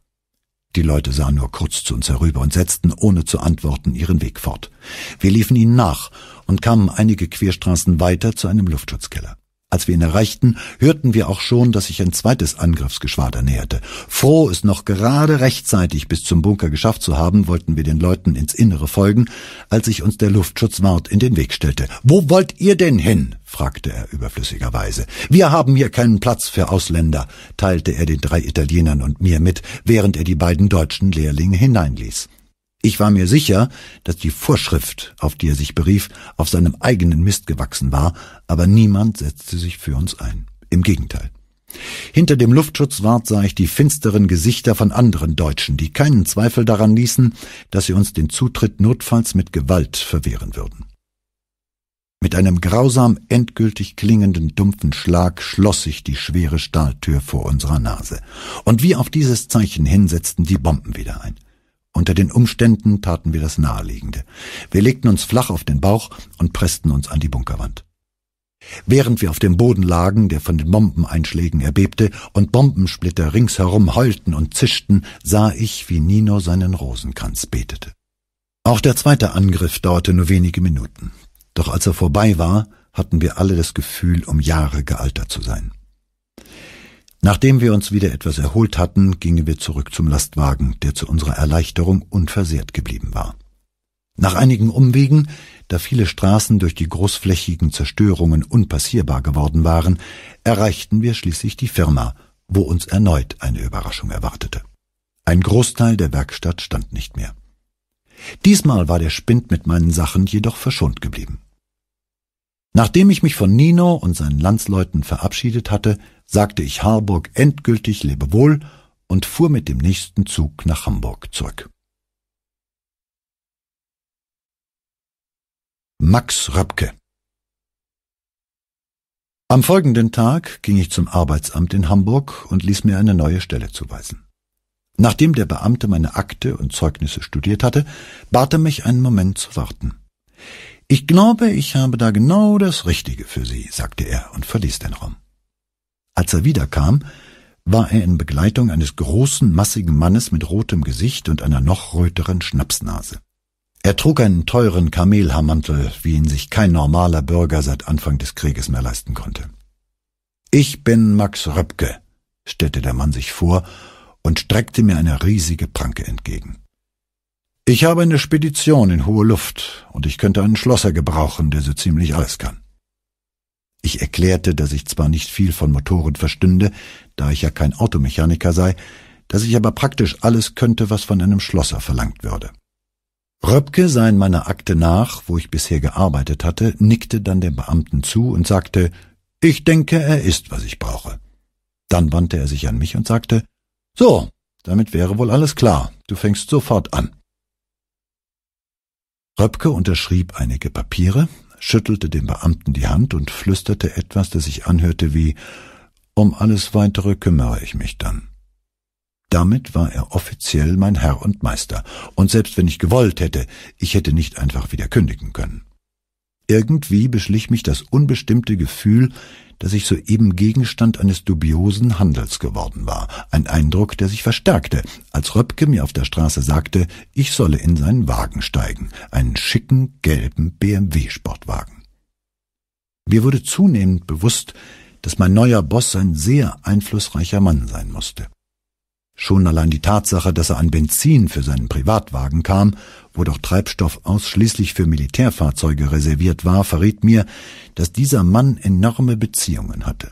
Die Leute sahen nur kurz zu uns herüber und setzten, ohne zu antworten, ihren Weg fort. Wir liefen ihnen nach und kamen einige Querstraßen weiter zu einem Luftschutzkeller. Als wir ihn erreichten, hörten wir auch schon, dass sich ein zweites Angriffsgeschwader näherte. Froh, es noch gerade rechtzeitig bis zum Bunker geschafft zu haben, wollten wir den Leuten ins Innere folgen, als sich uns der Luftschutzwart in den Weg stellte. Wo wollt ihr denn hin? fragte er überflüssigerweise. Wir haben hier keinen Platz für Ausländer, teilte er den drei Italienern und mir mit, während er die beiden deutschen Lehrlinge hineinließ. Ich war mir sicher, dass die Vorschrift, auf die er sich berief, auf seinem eigenen Mist gewachsen war, aber niemand setzte sich für uns ein. Im Gegenteil. Hinter dem Luftschutzwart sah ich die finsteren Gesichter von anderen Deutschen, die keinen Zweifel daran ließen, dass sie uns den Zutritt notfalls mit Gewalt verwehren würden. Mit einem grausam endgültig klingenden dumpfen Schlag schloss sich die schwere Stahltür vor unserer Nase. Und wie auf dieses Zeichen hin setzten die Bomben wieder ein. Unter den Umständen taten wir das Naheliegende. Wir legten uns flach auf den Bauch und pressten uns an die Bunkerwand. Während wir auf dem Boden lagen, der von den Bombeneinschlägen erbebte, und Bombensplitter ringsherum heulten und zischten, sah ich, wie Nino seinen Rosenkranz betete. Auch der zweite Angriff dauerte nur wenige Minuten. Doch als er vorbei war, hatten wir alle das Gefühl, um Jahre gealtert zu sein. Nachdem wir uns wieder etwas erholt hatten, gingen wir zurück zum Lastwagen, der zu unserer Erleichterung unversehrt geblieben war. Nach einigen Umwegen, da viele Straßen durch die großflächigen Zerstörungen unpassierbar geworden waren, erreichten wir schließlich die Firma, wo uns erneut eine Überraschung erwartete. Ein Großteil der Werkstatt stand nicht mehr. Diesmal war der Spind mit meinen Sachen jedoch verschont geblieben. Nachdem ich mich von Nino und seinen Landsleuten verabschiedet hatte, sagte ich Harburg endgültig Lebewohl und fuhr mit dem nächsten Zug nach Hamburg zurück. Max Röpke Am folgenden Tag ging ich zum Arbeitsamt in Hamburg und ließ mir eine neue Stelle zuweisen. Nachdem der Beamte meine Akte und Zeugnisse studiert hatte, bat er mich einen Moment zu warten. Ich glaube, ich habe da genau das Richtige für Sie, sagte er und verließ den Raum. Als er wiederkam, war er in Begleitung eines großen, massigen Mannes mit rotem Gesicht und einer noch röteren Schnapsnase. Er trug einen teuren Kamelhaarmantel, wie ihn sich kein normaler Bürger seit Anfang des Krieges mehr leisten konnte. Ich bin Max Röpke, stellte der Mann sich vor und streckte mir eine riesige Pranke entgegen. Ich habe eine Spedition in hohe Luft und ich könnte einen Schlosser gebrauchen, der so ziemlich alles kann. Ich erklärte, dass ich zwar nicht viel von Motoren verstünde, da ich ja kein Automechaniker sei, dass ich aber praktisch alles könnte, was von einem Schlosser verlangt würde. Röpke sah in meiner Akte nach, wo ich bisher gearbeitet hatte, nickte dann dem Beamten zu und sagte, ich denke, er ist, was ich brauche. Dann wandte er sich an mich und sagte, so, damit wäre wohl alles klar, du fängst sofort an. Röpke unterschrieb einige Papiere, schüttelte dem Beamten die Hand und flüsterte etwas, das sich anhörte wie Um alles Weitere kümmere ich mich dann. Damit war er offiziell mein Herr und Meister, und selbst wenn ich gewollt hätte, ich hätte nicht einfach wieder kündigen können. Irgendwie beschlich mich das unbestimmte Gefühl, dass ich soeben Gegenstand eines dubiosen Handels geworden war. Ein Eindruck, der sich verstärkte, als Röpke mir auf der Straße sagte, ich solle in seinen Wagen steigen, einen schicken gelben BMW-Sportwagen. Mir wurde zunehmend bewusst, dass mein neuer Boss ein sehr einflussreicher Mann sein musste. Schon allein die Tatsache, dass er an Benzin für seinen Privatwagen kam, wo doch Treibstoff ausschließlich für Militärfahrzeuge reserviert war, verriet mir, dass dieser Mann enorme Beziehungen hatte.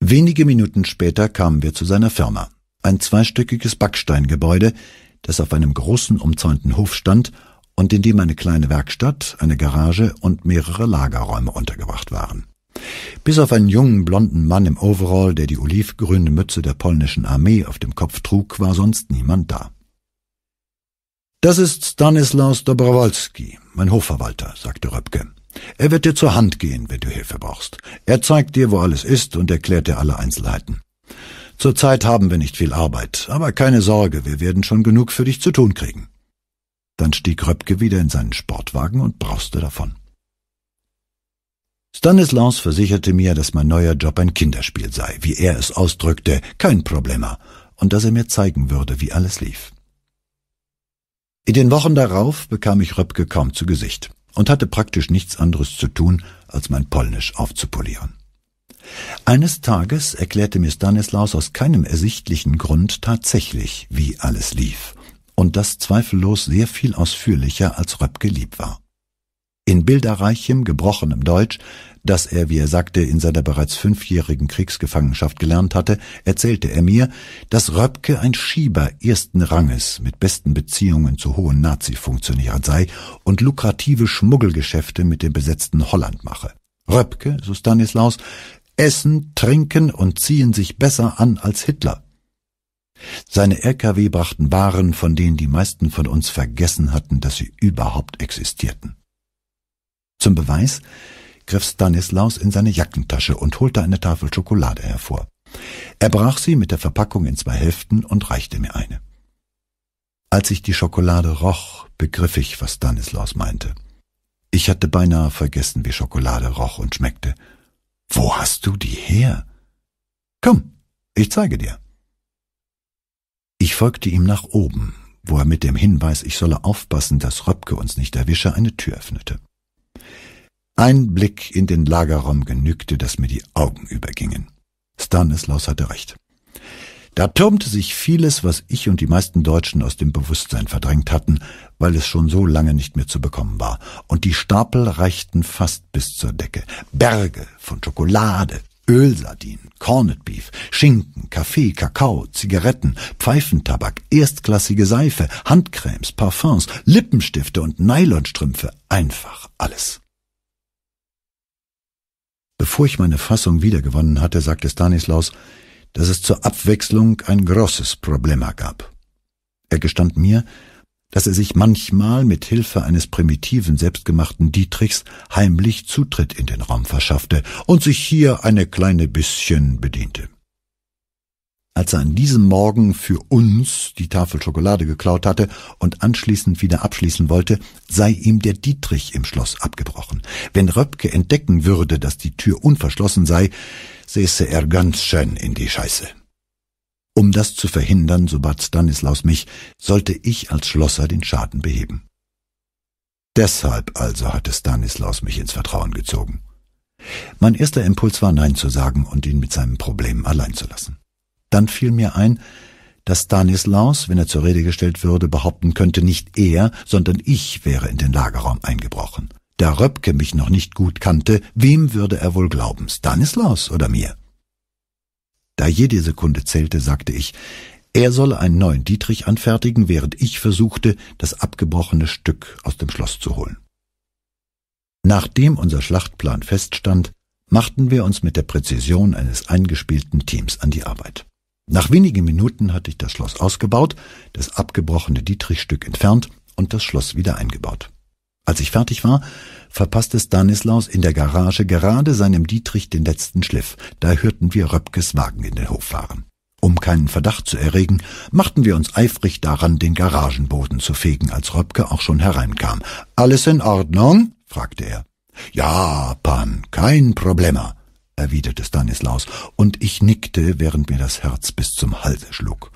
Wenige Minuten später kamen wir zu seiner Firma, ein zweistöckiges Backsteingebäude, das auf einem großen umzäunten Hof stand und in dem eine kleine Werkstatt, eine Garage und mehrere Lagerräume untergebracht waren. Bis auf einen jungen blonden Mann im Overall, der die olivgrüne Mütze der polnischen Armee auf dem Kopf trug, war sonst niemand da. Das ist Stanislaus Dobrowolski, mein Hofverwalter, sagte Röpke. Er wird dir zur Hand gehen, wenn du Hilfe brauchst. Er zeigt dir, wo alles ist und erklärt dir alle Einzelheiten. Zurzeit haben wir nicht viel Arbeit, aber keine Sorge, wir werden schon genug für dich zu tun kriegen. Dann stieg Röpke wieder in seinen Sportwagen und brauste davon. Stanislaus versicherte mir, dass mein neuer Job ein Kinderspiel sei, wie er es ausdrückte, kein Problema, und dass er mir zeigen würde, wie alles lief. In den Wochen darauf bekam ich Röpke kaum zu Gesicht und hatte praktisch nichts anderes zu tun, als mein Polnisch aufzupolieren. Eines Tages erklärte mir Stanislaus aus keinem ersichtlichen Grund tatsächlich, wie alles lief, und das zweifellos sehr viel ausführlicher, als Röpke lieb war in bilderreichem, gebrochenem Deutsch, das er, wie er sagte, in seiner bereits fünfjährigen Kriegsgefangenschaft gelernt hatte, erzählte er mir, dass Röpke ein Schieber ersten Ranges mit besten Beziehungen zu hohen Nazi-Funktionären sei und lukrative Schmuggelgeschäfte mit dem besetzten Holland mache. Röpke, so Stanislaus, essen, trinken und ziehen sich besser an als Hitler. Seine Lkw brachten Waren, von denen die meisten von uns vergessen hatten, dass sie überhaupt existierten. Zum Beweis griff Stanislaus in seine Jackentasche und holte eine Tafel Schokolade hervor. Er brach sie mit der Verpackung in zwei Hälften und reichte mir eine. Als ich die Schokolade roch, begriff ich, was Stanislaus meinte. Ich hatte beinahe vergessen, wie Schokolade roch und schmeckte. Wo hast du die her? Komm, ich zeige dir. Ich folgte ihm nach oben, wo er mit dem Hinweis, ich solle aufpassen, dass Röpke uns nicht erwische, eine Tür öffnete. Ein Blick in den Lagerraum genügte, dass mir die Augen übergingen. Stanislaus hatte recht. Da türmte sich vieles, was ich und die meisten Deutschen aus dem Bewusstsein verdrängt hatten, weil es schon so lange nicht mehr zu bekommen war. Und die Stapel reichten fast bis zur Decke. Berge von Schokolade, Ölsardinen, Corned Beef, Schinken, Kaffee, Kakao, Zigaretten, Pfeifentabak, erstklassige Seife, Handcremes, Parfums, Lippenstifte und Nylonstrümpfe. Einfach alles. Bevor ich meine Fassung wiedergewonnen hatte, sagte Stanislaus, dass es zur Abwechslung ein großes Problema gab. Er gestand mir, dass er sich manchmal mit Hilfe eines primitiven, selbstgemachten Dietrichs heimlich Zutritt in den Raum verschaffte und sich hier eine kleine bisschen bediente. Als er an diesem Morgen für uns die Tafel Schokolade geklaut hatte und anschließend wieder abschließen wollte, sei ihm der Dietrich im Schloss abgebrochen. Wenn Röpke entdecken würde, dass die Tür unverschlossen sei, säße er ganz schön in die Scheiße. Um das zu verhindern, so bat Stanislaus mich, sollte ich als Schlosser den Schaden beheben. Deshalb also hatte Stanislaus mich ins Vertrauen gezogen. Mein erster Impuls war Nein zu sagen und ihn mit seinem Problem allein zu lassen. Dann fiel mir ein, dass Stanislaus, wenn er zur Rede gestellt würde, behaupten könnte, nicht er, sondern ich wäre in den Lagerraum eingebrochen. Da Röpke mich noch nicht gut kannte, wem würde er wohl glauben, Stanislaus oder mir? Da jede Sekunde zählte, sagte ich, er solle einen neuen Dietrich anfertigen, während ich versuchte, das abgebrochene Stück aus dem Schloss zu holen. Nachdem unser Schlachtplan feststand, machten wir uns mit der Präzision eines eingespielten Teams an die Arbeit. Nach wenigen Minuten hatte ich das Schloss ausgebaut, das abgebrochene Dietrichstück entfernt und das Schloss wieder eingebaut. Als ich fertig war, verpasste Stanislaus in der Garage gerade seinem Dietrich den letzten Schliff. Da hörten wir Röpkes Wagen in den Hof fahren. Um keinen Verdacht zu erregen, machten wir uns eifrig daran, den Garagenboden zu fegen, als Röpke auch schon hereinkam. Alles in Ordnung? fragte er. Ja, Pan, kein Problemer erwiderte Stanislaus, und ich nickte, während mir das Herz bis zum Halse schlug.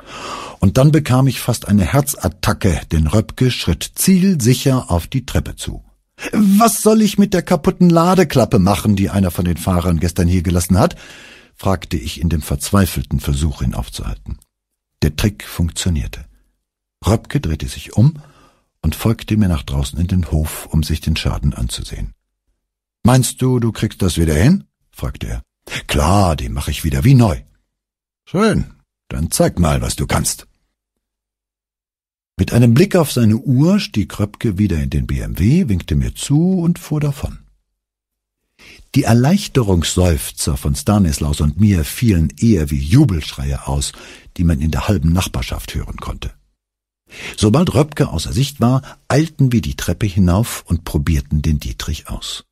Und dann bekam ich fast eine Herzattacke, denn Röpke schritt zielsicher auf die Treppe zu. Was soll ich mit der kaputten Ladeklappe machen, die einer von den Fahrern gestern hier gelassen hat? fragte ich in dem verzweifelten Versuch, ihn aufzuhalten. Der Trick funktionierte. Röpke drehte sich um und folgte mir nach draußen in den Hof, um sich den Schaden anzusehen. Meinst du, du kriegst das wieder hin? fragte er. Klar, den mache ich wieder wie neu. Schön, dann zeig mal, was du kannst. Mit einem Blick auf seine Uhr stieg Röpke wieder in den BMW, winkte mir zu und fuhr davon. Die Erleichterungsseufzer von Stanislaus und mir fielen eher wie Jubelschreie aus, die man in der halben Nachbarschaft hören konnte. Sobald Röpke außer Sicht war, eilten wir die Treppe hinauf und probierten den Dietrich aus.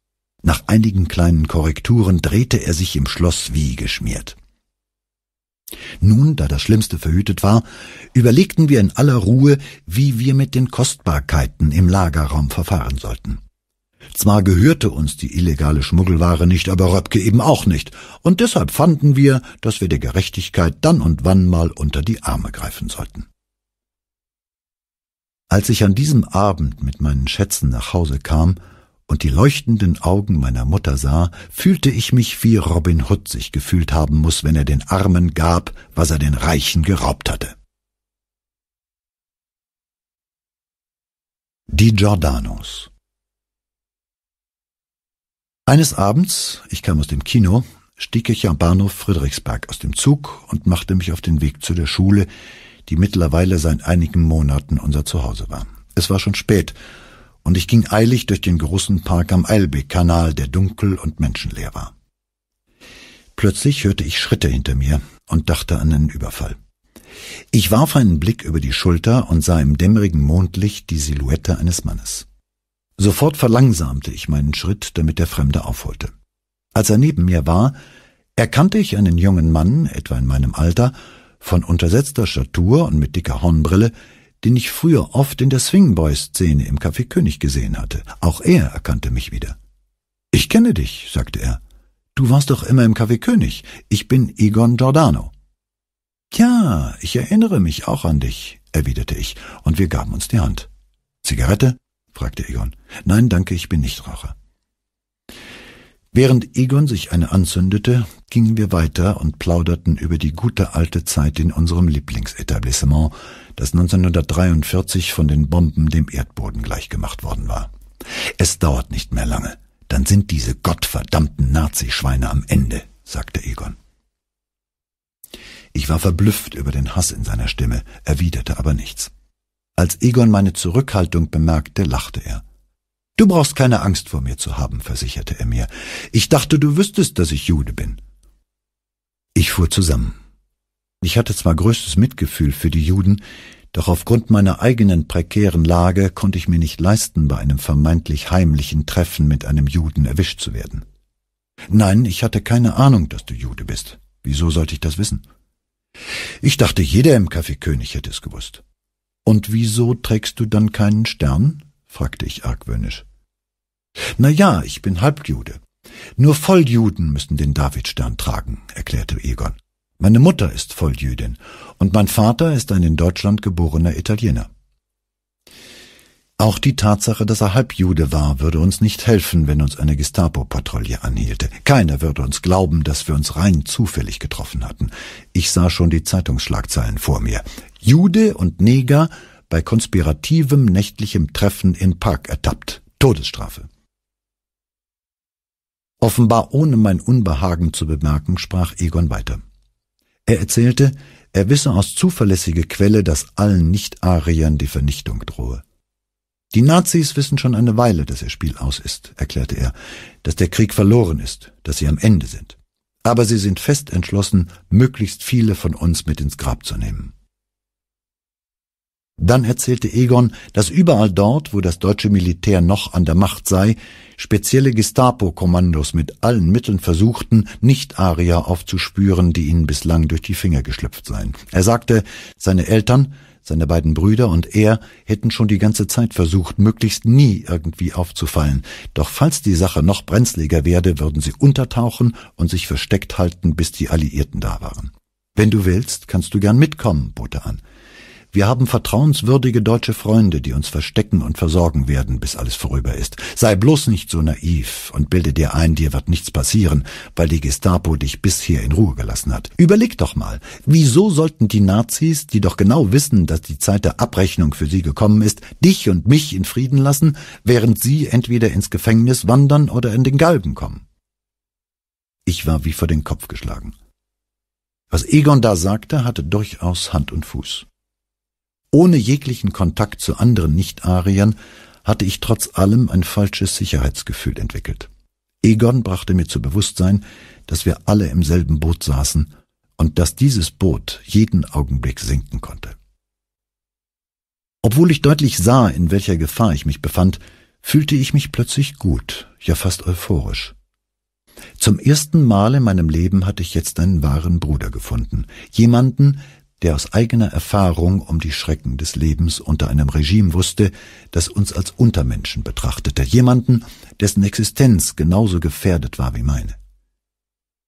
Nach einigen kleinen Korrekturen drehte er sich im Schloss wie geschmiert. Nun, da das Schlimmste verhütet war, überlegten wir in aller Ruhe, wie wir mit den Kostbarkeiten im Lagerraum verfahren sollten. Zwar gehörte uns die illegale Schmuggelware nicht, aber Röpke eben auch nicht, und deshalb fanden wir, dass wir der Gerechtigkeit dann und wann mal unter die Arme greifen sollten. Als ich an diesem Abend mit meinen Schätzen nach Hause kam, und die leuchtenden Augen meiner Mutter sah, fühlte ich mich, wie Robin Hood sich gefühlt haben muss, wenn er den Armen gab, was er den Reichen geraubt hatte. Die Giordanos Eines Abends, ich kam aus dem Kino, stieg ich am Bahnhof Friedrichsberg aus dem Zug und machte mich auf den Weg zu der Schule, die mittlerweile seit einigen Monaten unser Zuhause war. Es war schon spät, und ich ging eilig durch den großen Park am Eilbeek-Kanal, der dunkel und menschenleer war. Plötzlich hörte ich Schritte hinter mir und dachte an einen Überfall. Ich warf einen Blick über die Schulter und sah im dämmerigen Mondlicht die Silhouette eines Mannes. Sofort verlangsamte ich meinen Schritt, damit der Fremde aufholte. Als er neben mir war, erkannte ich einen jungen Mann, etwa in meinem Alter, von untersetzter Statur und mit dicker Hornbrille, den ich früher oft in der Swingboy-Szene im Café König gesehen hatte. Auch er erkannte mich wieder. Ich kenne dich, sagte er. Du warst doch immer im Café König. Ich bin Egon Giordano. Ja, ich erinnere mich auch an dich, erwiderte ich, und wir gaben uns die Hand. Zigarette? fragte Egon. Nein, danke, ich bin nicht Raucher. Während Egon sich eine anzündete, gingen wir weiter und plauderten über die gute alte Zeit in unserem Lieblingsetablissement, das 1943 von den Bomben dem Erdboden gleichgemacht worden war. Es dauert nicht mehr lange. Dann sind diese gottverdammten Nazischweine am Ende, sagte Egon. Ich war verblüfft über den Hass in seiner Stimme, erwiderte aber nichts. Als Egon meine Zurückhaltung bemerkte, lachte er. Du brauchst keine Angst vor mir zu haben, versicherte er mir. Ich dachte, du wüsstest, dass ich Jude bin. Ich fuhr zusammen. Ich hatte zwar größtes Mitgefühl für die Juden, doch aufgrund meiner eigenen prekären Lage konnte ich mir nicht leisten, bei einem vermeintlich heimlichen Treffen mit einem Juden erwischt zu werden. Nein, ich hatte keine Ahnung, dass du Jude bist. Wieso sollte ich das wissen? Ich dachte, jeder im Café König hätte es gewusst. Und wieso trägst du dann keinen Stern? fragte ich argwöhnisch. Na ja, ich bin Halbjude. Nur Volljuden müssen den Davidstern tragen, erklärte Egon. Meine Mutter ist Volljüdin und mein Vater ist ein in Deutschland geborener Italiener. Auch die Tatsache, dass er Halbjude war, würde uns nicht helfen, wenn uns eine Gestapo-Patrouille anhielte. Keiner würde uns glauben, dass wir uns rein zufällig getroffen hatten. Ich sah schon die Zeitungsschlagzeilen vor mir. Jude und Neger bei konspirativem nächtlichem Treffen im Park ertappt. Todesstrafe. Offenbar ohne mein Unbehagen zu bemerken, sprach Egon weiter. Er erzählte, er wisse aus zuverlässiger Quelle, dass allen Nicht-Ariern die Vernichtung drohe. Die Nazis wissen schon eine Weile, dass ihr Spiel aus ist, erklärte er, dass der Krieg verloren ist, dass sie am Ende sind. Aber sie sind fest entschlossen, möglichst viele von uns mit ins Grab zu nehmen. Dann erzählte Egon, dass überall dort, wo das deutsche Militär noch an der Macht sei, spezielle Gestapo-Kommandos mit allen Mitteln versuchten, Nicht-Arier aufzuspüren, die ihnen bislang durch die Finger geschlüpft seien. Er sagte, seine Eltern, seine beiden Brüder und er hätten schon die ganze Zeit versucht, möglichst nie irgendwie aufzufallen. Doch falls die Sache noch brenzliger werde, würden sie untertauchen und sich versteckt halten, bis die Alliierten da waren. Wenn du willst, kannst du gern mitkommen, bot er an. Wir haben vertrauenswürdige deutsche Freunde, die uns verstecken und versorgen werden, bis alles vorüber ist. Sei bloß nicht so naiv und bilde dir ein, dir wird nichts passieren, weil die Gestapo dich bisher in Ruhe gelassen hat. Überleg doch mal, wieso sollten die Nazis, die doch genau wissen, dass die Zeit der Abrechnung für sie gekommen ist, dich und mich in Frieden lassen, während sie entweder ins Gefängnis wandern oder in den Galgen kommen? Ich war wie vor den Kopf geschlagen. Was Egon da sagte, hatte durchaus Hand und Fuß. Ohne jeglichen Kontakt zu anderen Nicht-Ariern hatte ich trotz allem ein falsches Sicherheitsgefühl entwickelt. Egon brachte mir zu Bewusstsein, dass wir alle im selben Boot saßen und dass dieses Boot jeden Augenblick sinken konnte. Obwohl ich deutlich sah, in welcher Gefahr ich mich befand, fühlte ich mich plötzlich gut, ja fast euphorisch. Zum ersten Mal in meinem Leben hatte ich jetzt einen wahren Bruder gefunden, jemanden, der aus eigener Erfahrung um die Schrecken des Lebens unter einem Regime wusste, das uns als Untermenschen betrachtete, jemanden, dessen Existenz genauso gefährdet war wie meine.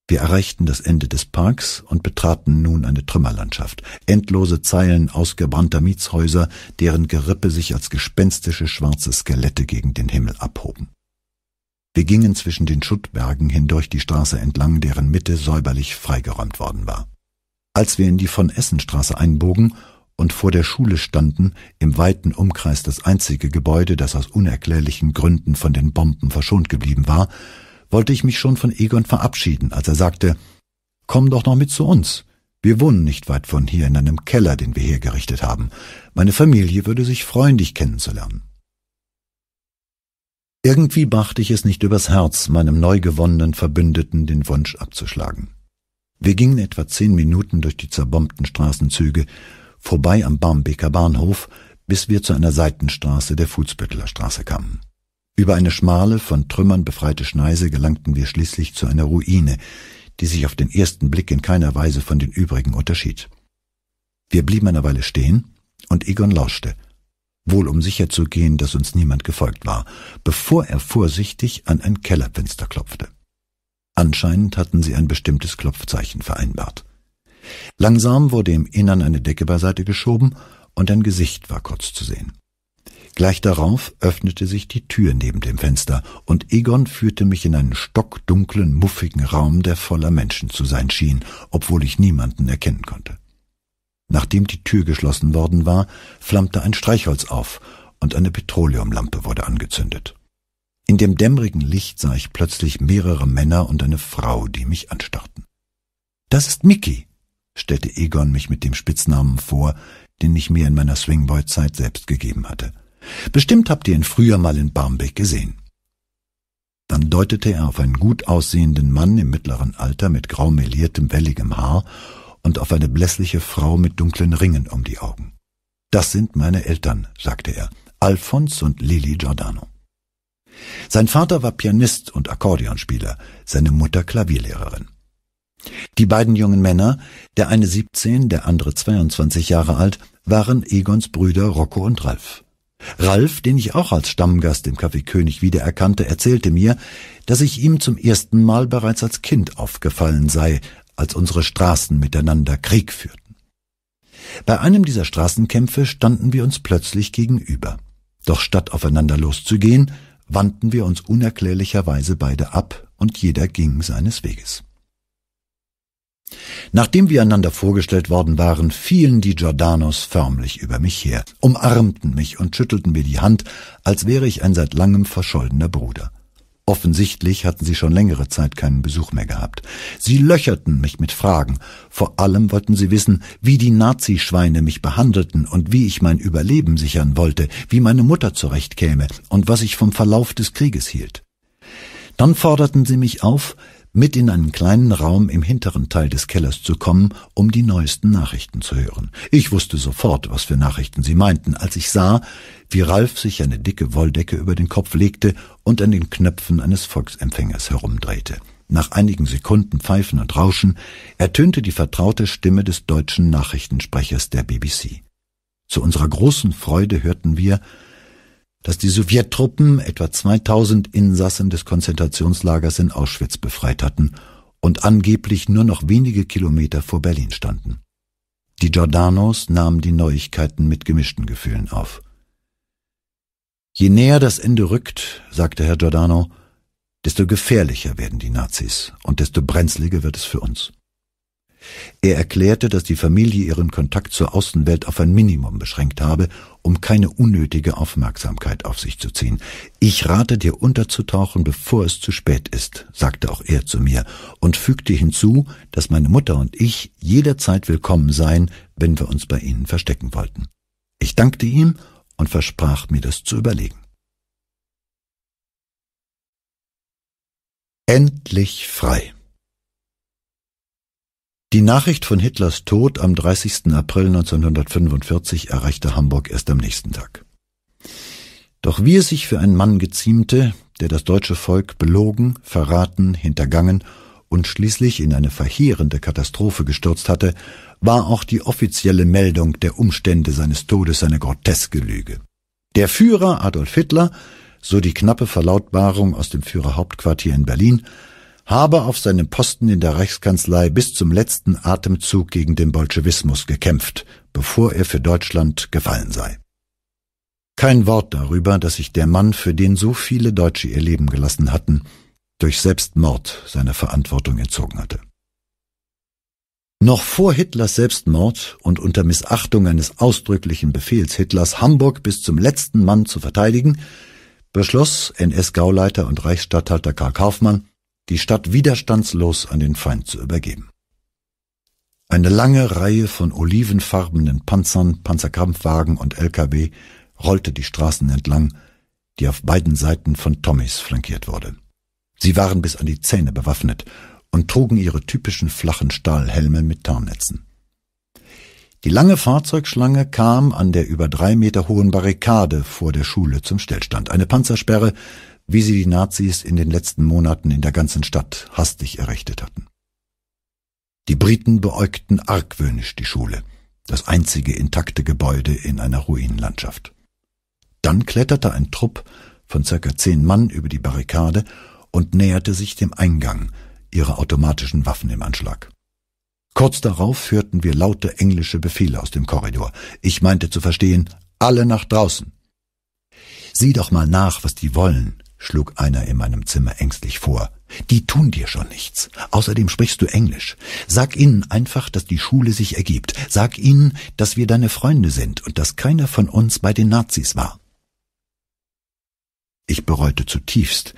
Wir erreichten das Ende des Parks und betraten nun eine Trümmerlandschaft, endlose Zeilen ausgebrannter Mietshäuser, deren Gerippe sich als gespenstische schwarze Skelette gegen den Himmel abhoben. Wir gingen zwischen den Schuttbergen hindurch die Straße entlang, deren Mitte säuberlich freigeräumt worden war. Als wir in die von Essenstraße einbogen und vor der Schule standen, im weiten Umkreis das einzige Gebäude, das aus unerklärlichen Gründen von den Bomben verschont geblieben war, wollte ich mich schon von Egon verabschieden, als er sagte, Komm doch noch mit zu uns. Wir wohnen nicht weit von hier in einem Keller, den wir hergerichtet haben. Meine Familie würde sich freuen, dich kennenzulernen. Irgendwie brachte ich es nicht übers Herz, meinem neu gewonnenen Verbündeten den Wunsch abzuschlagen. Wir gingen etwa zehn Minuten durch die zerbombten Straßenzüge, vorbei am Barmbeker Bahnhof, bis wir zu einer Seitenstraße der Fußbütteler Straße kamen. Über eine schmale, von Trümmern befreite Schneise gelangten wir schließlich zu einer Ruine, die sich auf den ersten Blick in keiner Weise von den übrigen unterschied. Wir blieben eine Weile stehen, und Egon lauschte, wohl um sicherzugehen, dass uns niemand gefolgt war, bevor er vorsichtig an ein Kellerfenster klopfte. Anscheinend hatten sie ein bestimmtes Klopfzeichen vereinbart. Langsam wurde im Innern eine Decke beiseite geschoben und ein Gesicht war kurz zu sehen. Gleich darauf öffnete sich die Tür neben dem Fenster und Egon führte mich in einen stockdunklen, muffigen Raum, der voller Menschen zu sein schien, obwohl ich niemanden erkennen konnte. Nachdem die Tür geschlossen worden war, flammte ein Streichholz auf und eine Petroleumlampe wurde angezündet. In dem dämmerigen Licht sah ich plötzlich mehrere Männer und eine Frau, die mich anstarrten. Das ist Mickey, stellte Egon mich mit dem Spitznamen vor, den ich mir in meiner Swingboy-Zeit selbst gegeben hatte. Bestimmt habt ihr ihn früher mal in Barmbek gesehen. Dann deutete er auf einen gut aussehenden Mann im mittleren Alter mit graumeliertem, welligem Haar und auf eine blässliche Frau mit dunklen Ringen um die Augen. Das sind meine Eltern, sagte er, Alfons und Lili Giordano. Sein Vater war Pianist und Akkordeonspieler, seine Mutter Klavierlehrerin. Die beiden jungen Männer, der eine 17, der andere 22 Jahre alt, waren Egons Brüder Rocco und Ralf. Ralf, den ich auch als Stammgast im Café König wiedererkannte, erzählte mir, dass ich ihm zum ersten Mal bereits als Kind aufgefallen sei, als unsere Straßen miteinander Krieg führten. Bei einem dieser Straßenkämpfe standen wir uns plötzlich gegenüber. Doch statt aufeinander loszugehen, wandten wir uns unerklärlicherweise beide ab und jeder ging seines Weges. Nachdem wir einander vorgestellt worden waren, fielen die Giordanos förmlich über mich her, umarmten mich und schüttelten mir die Hand, als wäre ich ein seit langem verschollener Bruder. Offensichtlich hatten sie schon längere Zeit keinen Besuch mehr gehabt. Sie löcherten mich mit Fragen. Vor allem wollten sie wissen, wie die Nazischweine mich behandelten und wie ich mein Überleben sichern wollte, wie meine Mutter zurechtkäme und was ich vom Verlauf des Krieges hielt. Dann forderten sie mich auf, mit in einen kleinen Raum im hinteren Teil des Kellers zu kommen, um die neuesten Nachrichten zu hören. Ich wusste sofort, was für Nachrichten sie meinten, als ich sah, wie Ralf sich eine dicke Wolldecke über den Kopf legte und an den Knöpfen eines Volksempfängers herumdrehte. Nach einigen Sekunden Pfeifen und Rauschen ertönte die vertraute Stimme des deutschen Nachrichtensprechers der BBC. Zu unserer großen Freude hörten wir, dass die Sowjettruppen etwa 2000 Insassen des Konzentrationslagers in Auschwitz befreit hatten und angeblich nur noch wenige Kilometer vor Berlin standen. Die Giordanos nahmen die Neuigkeiten mit gemischten Gefühlen auf. Je näher das Ende rückt, sagte Herr Giordano, desto gefährlicher werden die Nazis und desto brenzliger wird es für uns. Er erklärte, dass die Familie ihren Kontakt zur Außenwelt auf ein Minimum beschränkt habe, um keine unnötige Aufmerksamkeit auf sich zu ziehen. Ich rate dir unterzutauchen, bevor es zu spät ist, sagte auch er zu mir und fügte hinzu, dass meine Mutter und ich jederzeit willkommen seien, wenn wir uns bei ihnen verstecken wollten. Ich dankte ihm und versprach mir das zu überlegen. Endlich frei. Die Nachricht von Hitlers Tod am 30. April 1945 erreichte Hamburg erst am nächsten Tag. Doch wie es sich für einen Mann geziemte, der das deutsche Volk belogen, verraten, hintergangen und schließlich in eine verheerende Katastrophe gestürzt hatte, war auch die offizielle Meldung der Umstände seines Todes eine groteske Lüge. Der Führer Adolf Hitler, so die knappe Verlautbarung aus dem Führerhauptquartier in Berlin, habe auf seinem Posten in der Reichskanzlei bis zum letzten Atemzug gegen den Bolschewismus gekämpft, bevor er für Deutschland gefallen sei. Kein Wort darüber, dass sich der Mann, für den so viele Deutsche ihr Leben gelassen hatten, durch Selbstmord seiner Verantwortung entzogen hatte. Noch vor Hitlers Selbstmord und unter Missachtung eines ausdrücklichen Befehls Hitlers, Hamburg bis zum letzten Mann zu verteidigen, beschloss NS-Gauleiter und Reichsstatthalter Karl Kaufmann, die Stadt widerstandslos an den Feind zu übergeben. Eine lange Reihe von olivenfarbenen Panzern, Panzerkrampfwagen und Lkw rollte die Straßen entlang, die auf beiden Seiten von Tommys flankiert wurde. Sie waren bis an die Zähne bewaffnet und trugen ihre typischen flachen Stahlhelme mit Tarnnetzen. Die lange Fahrzeugschlange kam an der über drei Meter hohen Barrikade vor der Schule zum Stillstand. Eine Panzersperre wie sie die Nazis in den letzten Monaten in der ganzen Stadt hastig errichtet hatten. Die Briten beäugten argwöhnisch die Schule, das einzige intakte Gebäude in einer Ruinenlandschaft. Dann kletterte ein Trupp von circa zehn Mann über die Barrikade und näherte sich dem Eingang, ihrer automatischen Waffen im Anschlag. Kurz darauf hörten wir laute englische Befehle aus dem Korridor. Ich meinte zu verstehen, alle nach draußen. Sieh doch mal nach, was die wollen, schlug einer in meinem Zimmer ängstlich vor. Die tun dir schon nichts. Außerdem sprichst du Englisch. Sag ihnen einfach, dass die Schule sich ergibt. Sag ihnen, dass wir deine Freunde sind und dass keiner von uns bei den Nazis war. Ich bereute zutiefst,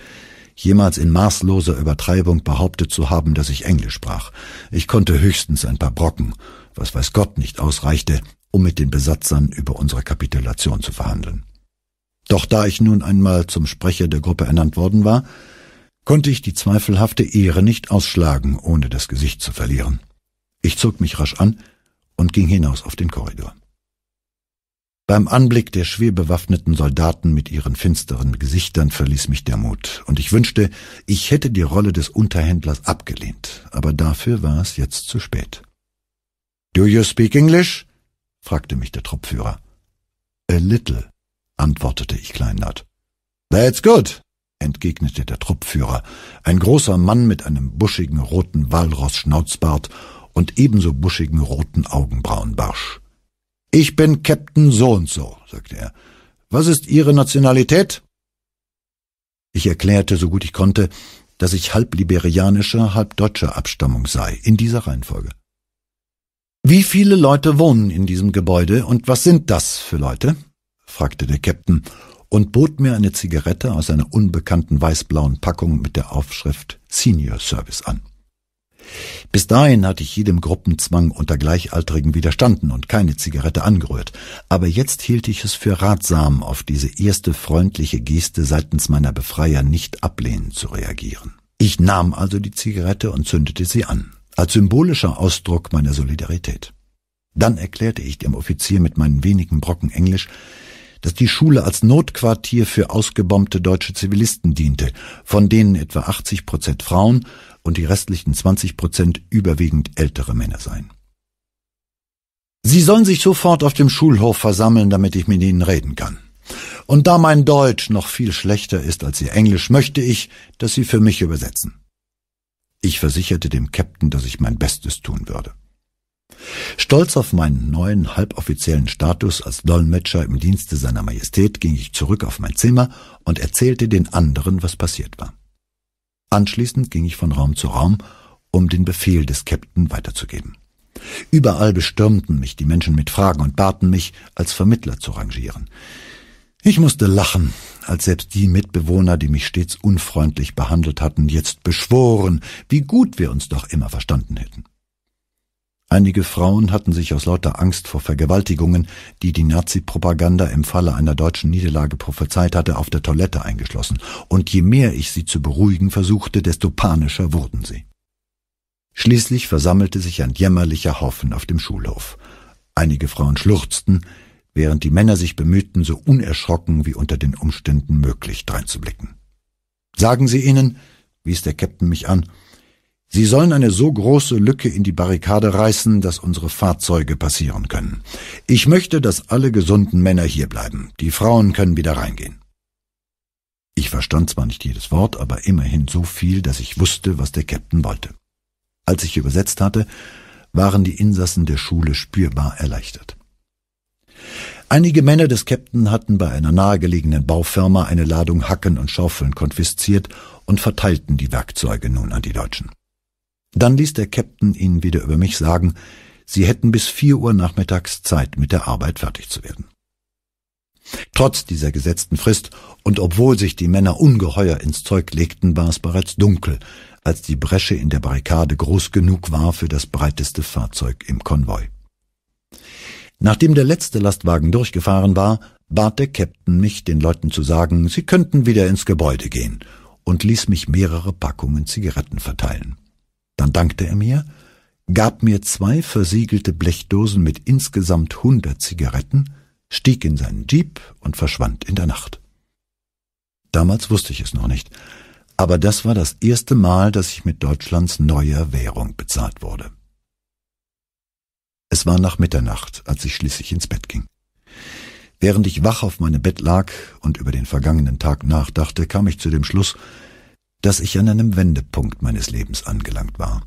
jemals in maßloser Übertreibung behauptet zu haben, dass ich Englisch sprach. Ich konnte höchstens ein paar Brocken, was weiß Gott nicht ausreichte, um mit den Besatzern über unsere Kapitulation zu verhandeln. Doch da ich nun einmal zum Sprecher der Gruppe ernannt worden war, konnte ich die zweifelhafte Ehre nicht ausschlagen, ohne das Gesicht zu verlieren. Ich zog mich rasch an und ging hinaus auf den Korridor. Beim Anblick der schwer bewaffneten Soldaten mit ihren finsteren Gesichtern verließ mich der Mut, und ich wünschte, ich hätte die Rolle des Unterhändlers abgelehnt, aber dafür war es jetzt zu spät. Do you speak English? fragte mich der Truppführer. A little, antwortete ich kleinlaut. That's good, entgegnete der Truppführer, ein großer Mann mit einem buschigen roten Walross-Schnauzbart und ebenso buschigen roten Augenbrauenbarsch. Ich bin Captain so und so, sagte er. Was ist Ihre Nationalität? Ich erklärte, so gut ich konnte, dass ich halb liberianischer, halb deutscher Abstammung sei, in dieser Reihenfolge. Wie viele Leute wohnen in diesem Gebäude und was sind das für Leute? fragte der Captain und bot mir eine Zigarette aus einer unbekannten weißblauen Packung mit der Aufschrift Senior Service an. Bis dahin hatte ich jedem Gruppenzwang unter Gleichaltrigen widerstanden und keine Zigarette angerührt, aber jetzt hielt ich es für ratsam, auf diese erste freundliche Geste seitens meiner Befreier nicht ablehnend zu reagieren. Ich nahm also die Zigarette und zündete sie an, als symbolischer Ausdruck meiner Solidarität. Dann erklärte ich dem Offizier mit meinen wenigen Brocken Englisch, dass die Schule als Notquartier für ausgebombte deutsche Zivilisten diente, von denen etwa 80 Prozent Frauen und die restlichen 20 Prozent überwiegend ältere Männer seien. Sie sollen sich sofort auf dem Schulhof versammeln, damit ich mit ihnen reden kann. Und da mein Deutsch noch viel schlechter ist als ihr Englisch, möchte ich, dass sie für mich übersetzen. Ich versicherte dem Captain, dass ich mein Bestes tun würde. Stolz auf meinen neuen halboffiziellen Status als Dolmetscher im Dienste seiner Majestät ging ich zurück auf mein Zimmer und erzählte den anderen, was passiert war. Anschließend ging ich von Raum zu Raum, um den Befehl des Captain weiterzugeben. Überall bestürmten mich die Menschen mit Fragen und baten mich, als Vermittler zu rangieren. Ich musste lachen, als selbst die Mitbewohner, die mich stets unfreundlich behandelt hatten, jetzt beschworen, wie gut wir uns doch immer verstanden hätten. Einige Frauen hatten sich aus lauter Angst vor Vergewaltigungen, die die Nazi-Propaganda im Falle einer deutschen Niederlage prophezeit hatte, auf der Toilette eingeschlossen, und je mehr ich sie zu beruhigen versuchte, desto panischer wurden sie. Schließlich versammelte sich ein jämmerlicher Haufen auf dem Schulhof. Einige Frauen schluchzten, während die Männer sich bemühten, so unerschrocken wie unter den Umständen möglich dreinzublicken. Sagen Sie ihnen, wies der Captain mich an, Sie sollen eine so große Lücke in die Barrikade reißen, dass unsere Fahrzeuge passieren können. Ich möchte, dass alle gesunden Männer hier bleiben. Die Frauen können wieder reingehen. Ich verstand zwar nicht jedes Wort, aber immerhin so viel, dass ich wusste, was der Captain wollte. Als ich übersetzt hatte, waren die Insassen der Schule spürbar erleichtert. Einige Männer des Captain hatten bei einer nahegelegenen Baufirma eine Ladung Hacken und Schaufeln konfisziert und verteilten die Werkzeuge nun an die Deutschen. Dann ließ der Captain ihn wieder über mich sagen, sie hätten bis vier Uhr nachmittags Zeit, mit der Arbeit fertig zu werden. Trotz dieser gesetzten Frist und obwohl sich die Männer ungeheuer ins Zeug legten, war es bereits dunkel, als die Bresche in der Barrikade groß genug war für das breiteste Fahrzeug im Konvoi. Nachdem der letzte Lastwagen durchgefahren war, bat der Captain mich, den Leuten zu sagen, sie könnten wieder ins Gebäude gehen und ließ mich mehrere Packungen Zigaretten verteilen. Dann dankte er mir, gab mir zwei versiegelte Blechdosen mit insgesamt hundert Zigaretten, stieg in seinen Jeep und verschwand in der Nacht. Damals wusste ich es noch nicht, aber das war das erste Mal, dass ich mit Deutschlands neuer Währung bezahlt wurde. Es war nach Mitternacht, als ich schließlich ins Bett ging. Während ich wach auf meinem Bett lag und über den vergangenen Tag nachdachte, kam ich zu dem Schluss, dass ich an einem Wendepunkt meines Lebens angelangt war.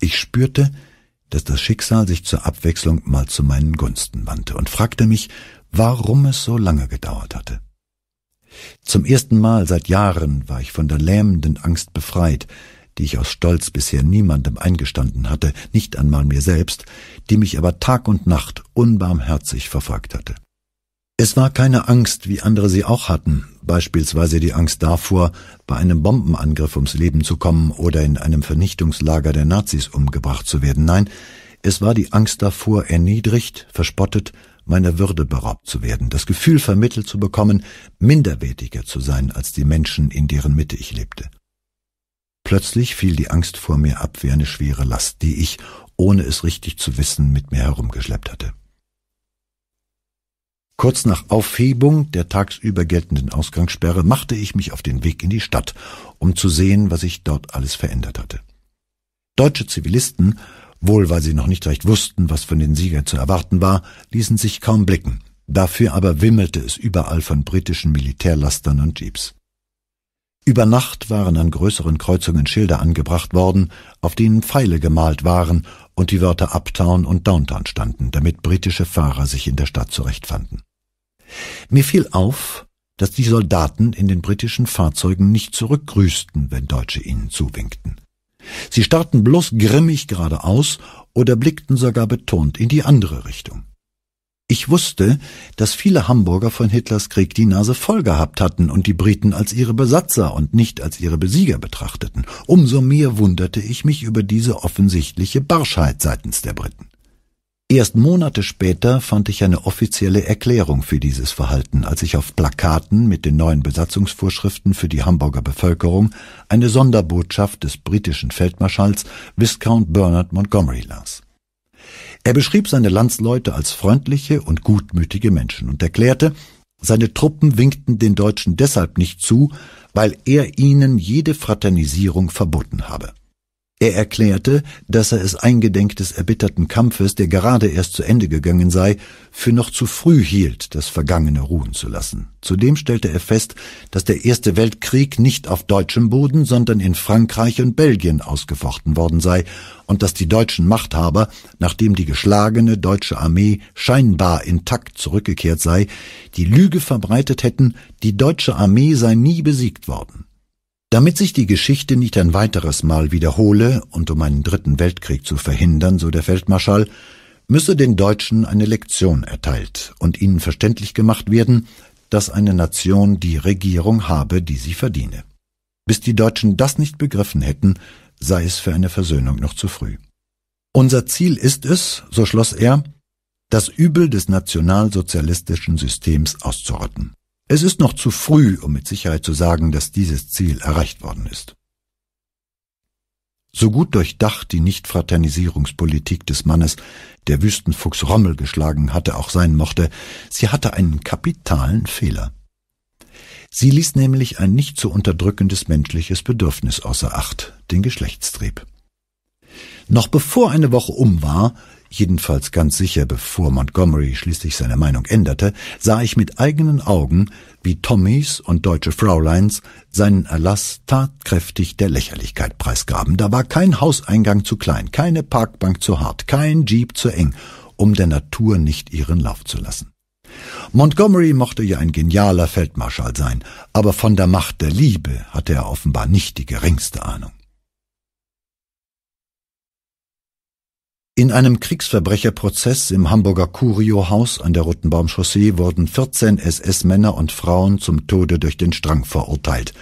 Ich spürte, dass das Schicksal sich zur Abwechslung mal zu meinen Gunsten wandte und fragte mich, warum es so lange gedauert hatte. Zum ersten Mal seit Jahren war ich von der lähmenden Angst befreit, die ich aus Stolz bisher niemandem eingestanden hatte, nicht einmal mir selbst, die mich aber Tag und Nacht unbarmherzig verfolgt hatte. Es war keine Angst, wie andere sie auch hatten, beispielsweise die Angst davor, bei einem Bombenangriff ums Leben zu kommen oder in einem Vernichtungslager der Nazis umgebracht zu werden. Nein, es war die Angst davor, erniedrigt, verspottet, meiner Würde beraubt zu werden, das Gefühl vermittelt zu bekommen, minderwertiger zu sein als die Menschen, in deren Mitte ich lebte. Plötzlich fiel die Angst vor mir ab wie eine schwere Last, die ich, ohne es richtig zu wissen, mit mir herumgeschleppt hatte. Kurz nach Aufhebung der tagsüber geltenden Ausgangssperre machte ich mich auf den Weg in die Stadt, um zu sehen, was sich dort alles verändert hatte. Deutsche Zivilisten, wohl weil sie noch nicht recht wussten, was von den Siegern zu erwarten war, ließen sich kaum blicken. Dafür aber wimmelte es überall von britischen Militärlastern und Jeeps. Über Nacht waren an größeren Kreuzungen Schilder angebracht worden, auf denen Pfeile gemalt waren und die Wörter Uptown und Downtown standen, damit britische Fahrer sich in der Stadt zurechtfanden. Mir fiel auf, dass die Soldaten in den britischen Fahrzeugen nicht zurückgrüßten, wenn Deutsche ihnen zuwinkten. Sie starrten bloß grimmig geradeaus oder blickten sogar betont in die andere Richtung. Ich wusste, dass viele Hamburger von Hitlers Krieg die Nase voll gehabt hatten und die Briten als ihre Besatzer und nicht als ihre Besieger betrachteten. Umso mehr wunderte ich mich über diese offensichtliche Barschheit seitens der Briten. Erst Monate später fand ich eine offizielle Erklärung für dieses Verhalten, als ich auf Plakaten mit den neuen Besatzungsvorschriften für die Hamburger Bevölkerung eine Sonderbotschaft des britischen Feldmarschalls Viscount Bernard Montgomery las. Er beschrieb seine Landsleute als freundliche und gutmütige Menschen und erklärte, seine Truppen winkten den Deutschen deshalb nicht zu, weil er ihnen jede Fraternisierung verboten habe er erklärte, dass er es eingedenk des erbitterten Kampfes, der gerade erst zu Ende gegangen sei, für noch zu früh hielt, das Vergangene ruhen zu lassen. Zudem stellte er fest, dass der Erste Weltkrieg nicht auf deutschem Boden, sondern in Frankreich und Belgien ausgefochten worden sei und dass die deutschen Machthaber, nachdem die geschlagene deutsche Armee scheinbar intakt zurückgekehrt sei, die Lüge verbreitet hätten, die deutsche Armee sei nie besiegt worden. Damit sich die Geschichte nicht ein weiteres Mal wiederhole und um einen dritten Weltkrieg zu verhindern, so der Feldmarschall, müsse den Deutschen eine Lektion erteilt und ihnen verständlich gemacht werden, dass eine Nation die Regierung habe, die sie verdiene. Bis die Deutschen das nicht begriffen hätten, sei es für eine Versöhnung noch zu früh. Unser Ziel ist es, so schloss er, das Übel des nationalsozialistischen Systems auszurotten. Es ist noch zu früh, um mit Sicherheit zu sagen, dass dieses Ziel erreicht worden ist. So gut durchdacht die Nichtfraternisierungspolitik des Mannes, der Wüstenfuchs Rommel geschlagen hatte, auch sein mochte, sie hatte einen kapitalen Fehler. Sie ließ nämlich ein nicht zu unterdrückendes menschliches Bedürfnis außer Acht, den Geschlechtstrieb. Noch bevor eine Woche um war, jedenfalls ganz sicher, bevor Montgomery schließlich seine Meinung änderte, sah ich mit eigenen Augen, wie Tommys und deutsche Fräuleins seinen Erlass tatkräftig der Lächerlichkeit preisgaben. Da war kein Hauseingang zu klein, keine Parkbank zu hart, kein Jeep zu eng, um der Natur nicht ihren Lauf zu lassen. Montgomery mochte ja ein genialer Feldmarschall sein, aber von der Macht der Liebe hatte er offenbar nicht die geringste Ahnung. In einem Kriegsverbrecherprozess im Hamburger Curio-Haus an der Rottenbaum-Chaussee wurden 14 SS-Männer und Frauen zum Tode durch den Strang verurteilt,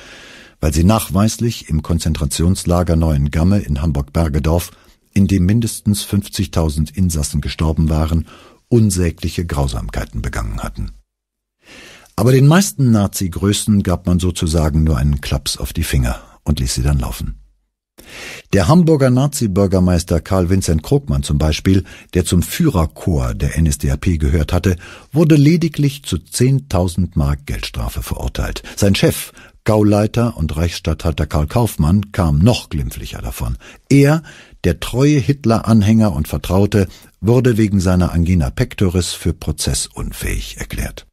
weil sie nachweislich im Konzentrationslager Neuen Gamme in Hamburg-Bergedorf, in dem mindestens 50.000 Insassen gestorben waren, unsägliche Grausamkeiten begangen hatten. Aber den meisten Nazi-Größen gab man sozusagen nur einen Klaps auf die Finger und ließ sie dann laufen. Der Hamburger Nazi-Bürgermeister Karl Vincent Krogmann zum Beispiel, der zum Führerchor der NSDAP gehört hatte, wurde lediglich zu 10.000 Mark Geldstrafe verurteilt. Sein Chef, Gauleiter und Reichsstatthalter Karl Kaufmann kam noch glimpflicher davon. Er, der treue Hitler-Anhänger und Vertraute, wurde wegen seiner Angina pectoris für prozessunfähig erklärt.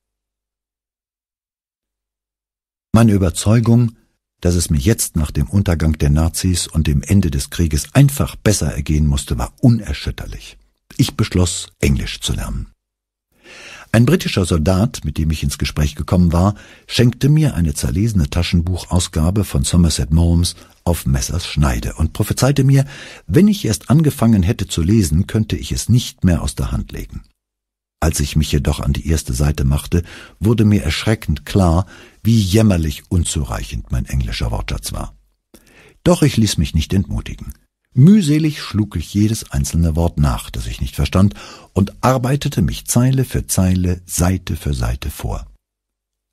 Meine Überzeugung, dass es mir jetzt nach dem Untergang der Nazis und dem Ende des Krieges einfach besser ergehen musste, war unerschütterlich. Ich beschloss, Englisch zu lernen. Ein britischer Soldat, mit dem ich ins Gespräch gekommen war, schenkte mir eine zerlesene Taschenbuchausgabe von Somerset Maughams auf Messers Schneide und prophezeite mir, wenn ich erst angefangen hätte zu lesen, könnte ich es nicht mehr aus der Hand legen. Als ich mich jedoch an die erste Seite machte, wurde mir erschreckend klar, wie jämmerlich unzureichend mein englischer Wortschatz war. Doch ich ließ mich nicht entmutigen. Mühselig schlug ich jedes einzelne Wort nach, das ich nicht verstand, und arbeitete mich Zeile für Zeile, Seite für Seite vor.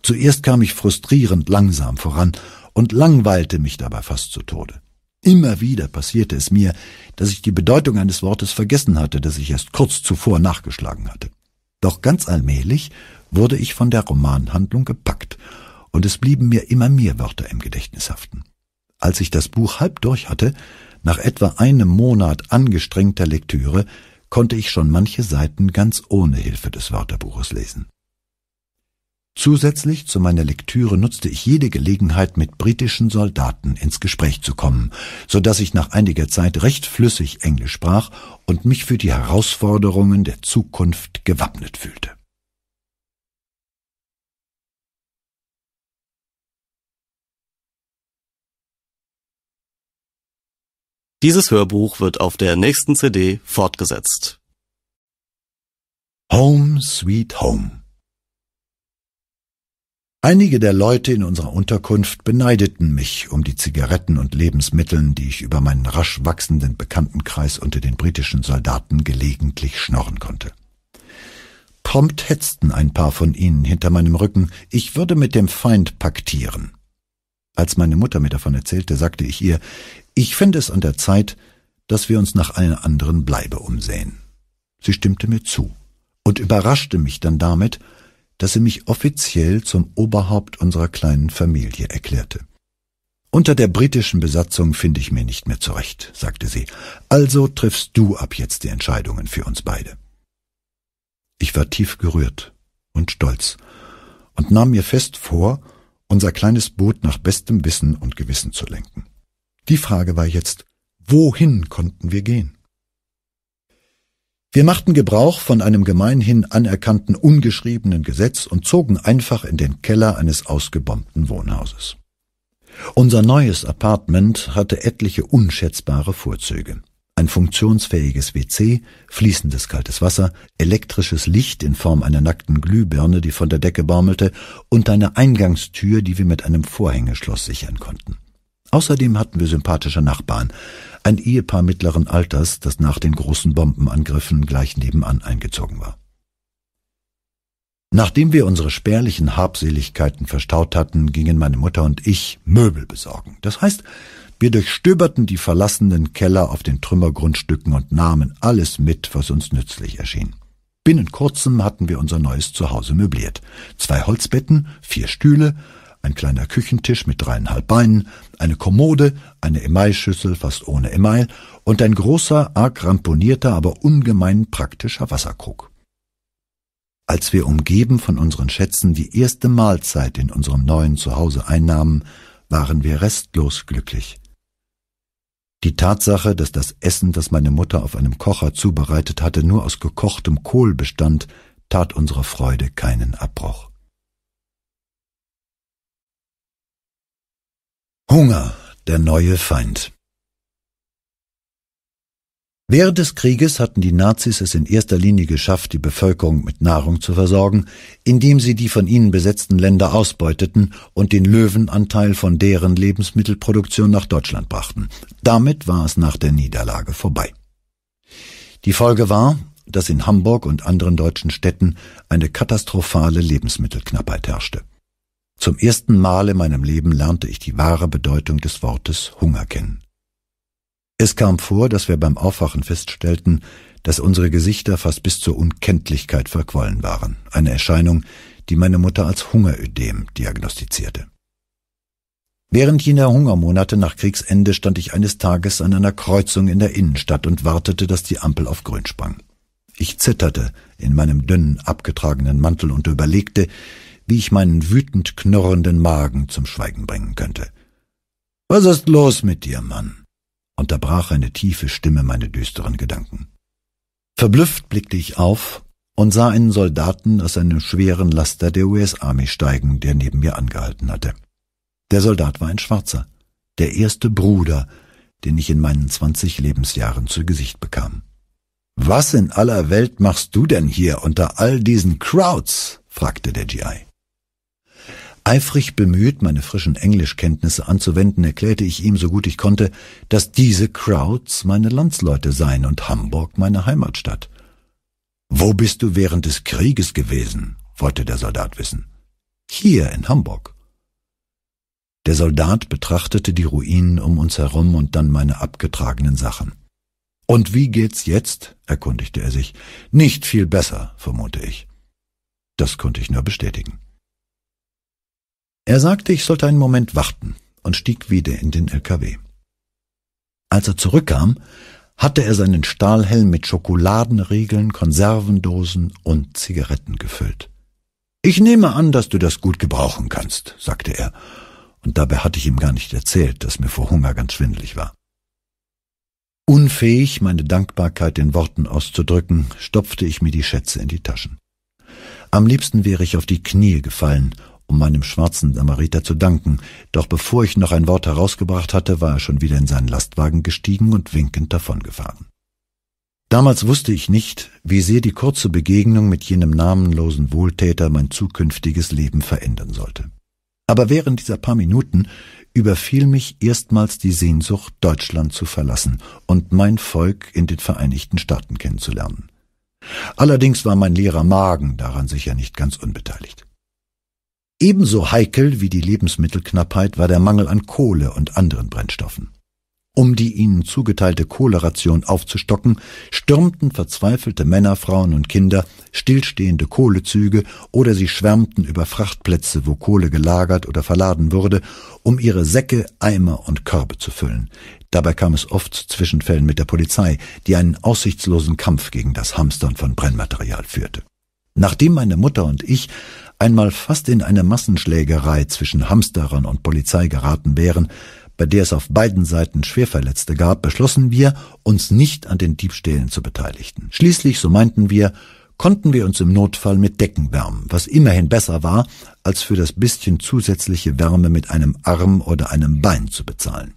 Zuerst kam ich frustrierend langsam voran und langweilte mich dabei fast zu Tode. Immer wieder passierte es mir, dass ich die Bedeutung eines Wortes vergessen hatte, das ich erst kurz zuvor nachgeschlagen hatte. Doch ganz allmählich wurde ich von der Romanhandlung gepackt und es blieben mir immer mehr Wörter im Gedächtnis haften. Als ich das Buch halb durch hatte, nach etwa einem Monat angestrengter Lektüre, konnte ich schon manche Seiten ganz ohne Hilfe des Wörterbuches lesen. Zusätzlich zu meiner Lektüre nutzte ich jede Gelegenheit, mit britischen Soldaten ins Gespräch zu kommen, so dass ich nach einiger Zeit recht flüssig Englisch sprach und mich für die Herausforderungen der Zukunft gewappnet fühlte. Dieses Hörbuch wird auf der nächsten CD fortgesetzt. Home Sweet Home Einige der Leute in unserer Unterkunft beneideten mich um die Zigaretten und Lebensmitteln, die ich über meinen rasch wachsenden Bekanntenkreis unter den britischen Soldaten gelegentlich schnorren konnte. Prompt hetzten ein paar von ihnen hinter meinem Rücken, ich würde mit dem Feind paktieren. Als meine Mutter mir davon erzählte, sagte ich ihr, ich fände es an der Zeit, dass wir uns nach einer anderen Bleibe umsähen. Sie stimmte mir zu und überraschte mich dann damit, dass sie mich offiziell zum Oberhaupt unserer kleinen Familie erklärte. Unter der britischen Besatzung finde ich mir nicht mehr zurecht, sagte sie. Also triffst du ab jetzt die Entscheidungen für uns beide. Ich war tief gerührt und stolz und nahm mir fest vor, unser kleines Boot nach bestem Wissen und Gewissen zu lenken. Die Frage war jetzt, wohin konnten wir gehen? Wir machten Gebrauch von einem gemeinhin anerkannten ungeschriebenen Gesetz und zogen einfach in den Keller eines ausgebombten Wohnhauses. Unser neues Apartment hatte etliche unschätzbare Vorzüge. Ein funktionsfähiges WC, fließendes kaltes Wasser, elektrisches Licht in Form einer nackten Glühbirne, die von der Decke baumelte, und eine Eingangstür, die wir mit einem Vorhängeschloss sichern konnten. Außerdem hatten wir sympathische Nachbarn, ein Ehepaar mittleren Alters, das nach den großen Bombenangriffen gleich nebenan eingezogen war. Nachdem wir unsere spärlichen Habseligkeiten verstaut hatten, gingen meine Mutter und ich Möbel besorgen. Das heißt, wir durchstöberten die verlassenen Keller auf den Trümmergrundstücken und nahmen alles mit, was uns nützlich erschien. Binnen kurzem hatten wir unser neues Zuhause möbliert. Zwei Holzbetten, vier Stühle, ein kleiner Küchentisch mit dreieinhalb Beinen, eine Kommode, eine Emailschüssel fast ohne Email und ein großer, arg ramponierter, aber ungemein praktischer Wasserkrug. Als wir umgeben von unseren Schätzen die erste Mahlzeit in unserem neuen Zuhause einnahmen, waren wir restlos glücklich. Die Tatsache, dass das Essen, das meine Mutter auf einem Kocher zubereitet hatte, nur aus gekochtem Kohl bestand, tat unserer Freude keinen Abbruch. Hunger, der neue Feind. Während des Krieges hatten die Nazis es in erster Linie geschafft, die Bevölkerung mit Nahrung zu versorgen, indem sie die von ihnen besetzten Länder ausbeuteten und den Löwenanteil von deren Lebensmittelproduktion nach Deutschland brachten. Damit war es nach der Niederlage vorbei. Die Folge war, dass in Hamburg und anderen deutschen Städten eine katastrophale Lebensmittelknappheit herrschte. Zum ersten Mal in meinem Leben lernte ich die wahre Bedeutung des Wortes Hunger kennen. Es kam vor, dass wir beim Aufwachen feststellten, dass unsere Gesichter fast bis zur Unkenntlichkeit verquollen waren, eine Erscheinung, die meine Mutter als Hungerödem diagnostizierte. Während jener Hungermonate nach Kriegsende stand ich eines Tages an einer Kreuzung in der Innenstadt und wartete, dass die Ampel auf Grün sprang. Ich zitterte in meinem dünnen, abgetragenen Mantel und überlegte, wie ich meinen wütend knurrenden Magen zum Schweigen bringen könnte. Was ist los mit dir, Mann? unterbrach eine tiefe Stimme meine düsteren Gedanken. Verblüfft blickte ich auf und sah einen Soldaten aus einem schweren Laster der US-Army steigen, der neben mir angehalten hatte. Der Soldat war ein Schwarzer, der erste Bruder, den ich in meinen zwanzig Lebensjahren zu Gesicht bekam. Was in aller Welt machst du denn hier unter all diesen Crowds? fragte der GI. Eifrig bemüht, meine frischen Englischkenntnisse anzuwenden, erklärte ich ihm so gut ich konnte, dass diese Crowds meine Landsleute seien und Hamburg meine Heimatstadt. Wo bist du während des Krieges gewesen? wollte der Soldat wissen. Hier in Hamburg. Der Soldat betrachtete die Ruinen um uns herum und dann meine abgetragenen Sachen. Und wie geht's jetzt? erkundigte er sich. Nicht viel besser, vermute ich. Das konnte ich nur bestätigen. Er sagte, ich sollte einen Moment warten und stieg wieder in den LKW. Als er zurückkam, hatte er seinen Stahlhelm mit Schokoladenriegeln, Konservendosen und Zigaretten gefüllt. Ich nehme an, dass du das gut gebrauchen kannst, sagte er, und dabei hatte ich ihm gar nicht erzählt, dass mir vor Hunger ganz schwindlig war. Unfähig, meine Dankbarkeit in Worten auszudrücken, stopfte ich mir die Schätze in die Taschen. Am liebsten wäre ich auf die Knie gefallen um meinem schwarzen Samariter zu danken, doch bevor ich noch ein Wort herausgebracht hatte, war er schon wieder in seinen Lastwagen gestiegen und winkend davongefahren. Damals wusste ich nicht, wie sehr die kurze Begegnung mit jenem namenlosen Wohltäter mein zukünftiges Leben verändern sollte. Aber während dieser paar Minuten überfiel mich erstmals die Sehnsucht, Deutschland zu verlassen und mein Volk in den Vereinigten Staaten kennenzulernen. Allerdings war mein leerer Magen daran sicher nicht ganz unbeteiligt. Ebenso heikel wie die Lebensmittelknappheit war der Mangel an Kohle und anderen Brennstoffen. Um die ihnen zugeteilte Kohleration aufzustocken, stürmten verzweifelte Männer, Frauen und Kinder stillstehende Kohlezüge oder sie schwärmten über Frachtplätze, wo Kohle gelagert oder verladen wurde, um ihre Säcke, Eimer und Körbe zu füllen. Dabei kam es oft zu Zwischenfällen mit der Polizei, die einen aussichtslosen Kampf gegen das Hamstern von Brennmaterial führte. Nachdem meine Mutter und ich einmal fast in eine Massenschlägerei zwischen Hamsterern und Polizei geraten wären, bei der es auf beiden Seiten Schwerverletzte gab, beschlossen wir, uns nicht an den Diebstählen zu beteiligen. Schließlich, so meinten wir, konnten wir uns im Notfall mit Decken wärmen, was immerhin besser war, als für das bisschen zusätzliche Wärme mit einem Arm oder einem Bein zu bezahlen.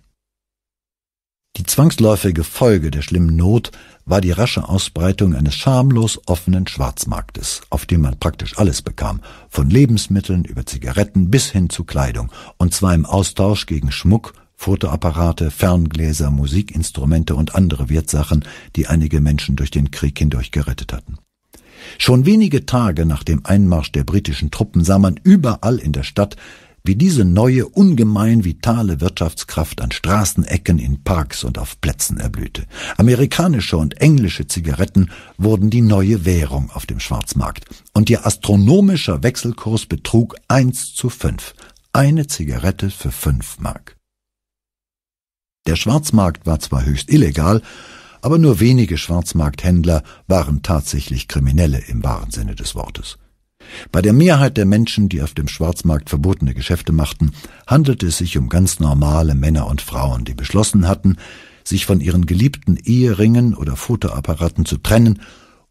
Die zwangsläufige Folge der schlimmen Not war die rasche Ausbreitung eines schamlos offenen Schwarzmarktes, auf dem man praktisch alles bekam, von Lebensmitteln über Zigaretten bis hin zu Kleidung, und zwar im Austausch gegen Schmuck, Fotoapparate, Ferngläser, Musikinstrumente und andere Wertsachen, die einige Menschen durch den Krieg hindurch gerettet hatten. Schon wenige Tage nach dem Einmarsch der britischen Truppen sah man überall in der Stadt wie diese neue, ungemein vitale Wirtschaftskraft an Straßenecken, in Parks und auf Plätzen erblühte. Amerikanische und englische Zigaretten wurden die neue Währung auf dem Schwarzmarkt und ihr astronomischer Wechselkurs betrug 1 zu 5. Eine Zigarette für 5 Mark. Der Schwarzmarkt war zwar höchst illegal, aber nur wenige Schwarzmarkthändler waren tatsächlich Kriminelle im wahren Sinne des Wortes. Bei der Mehrheit der Menschen, die auf dem Schwarzmarkt verbotene Geschäfte machten, handelte es sich um ganz normale Männer und Frauen, die beschlossen hatten, sich von ihren geliebten Eheringen oder Fotoapparaten zu trennen,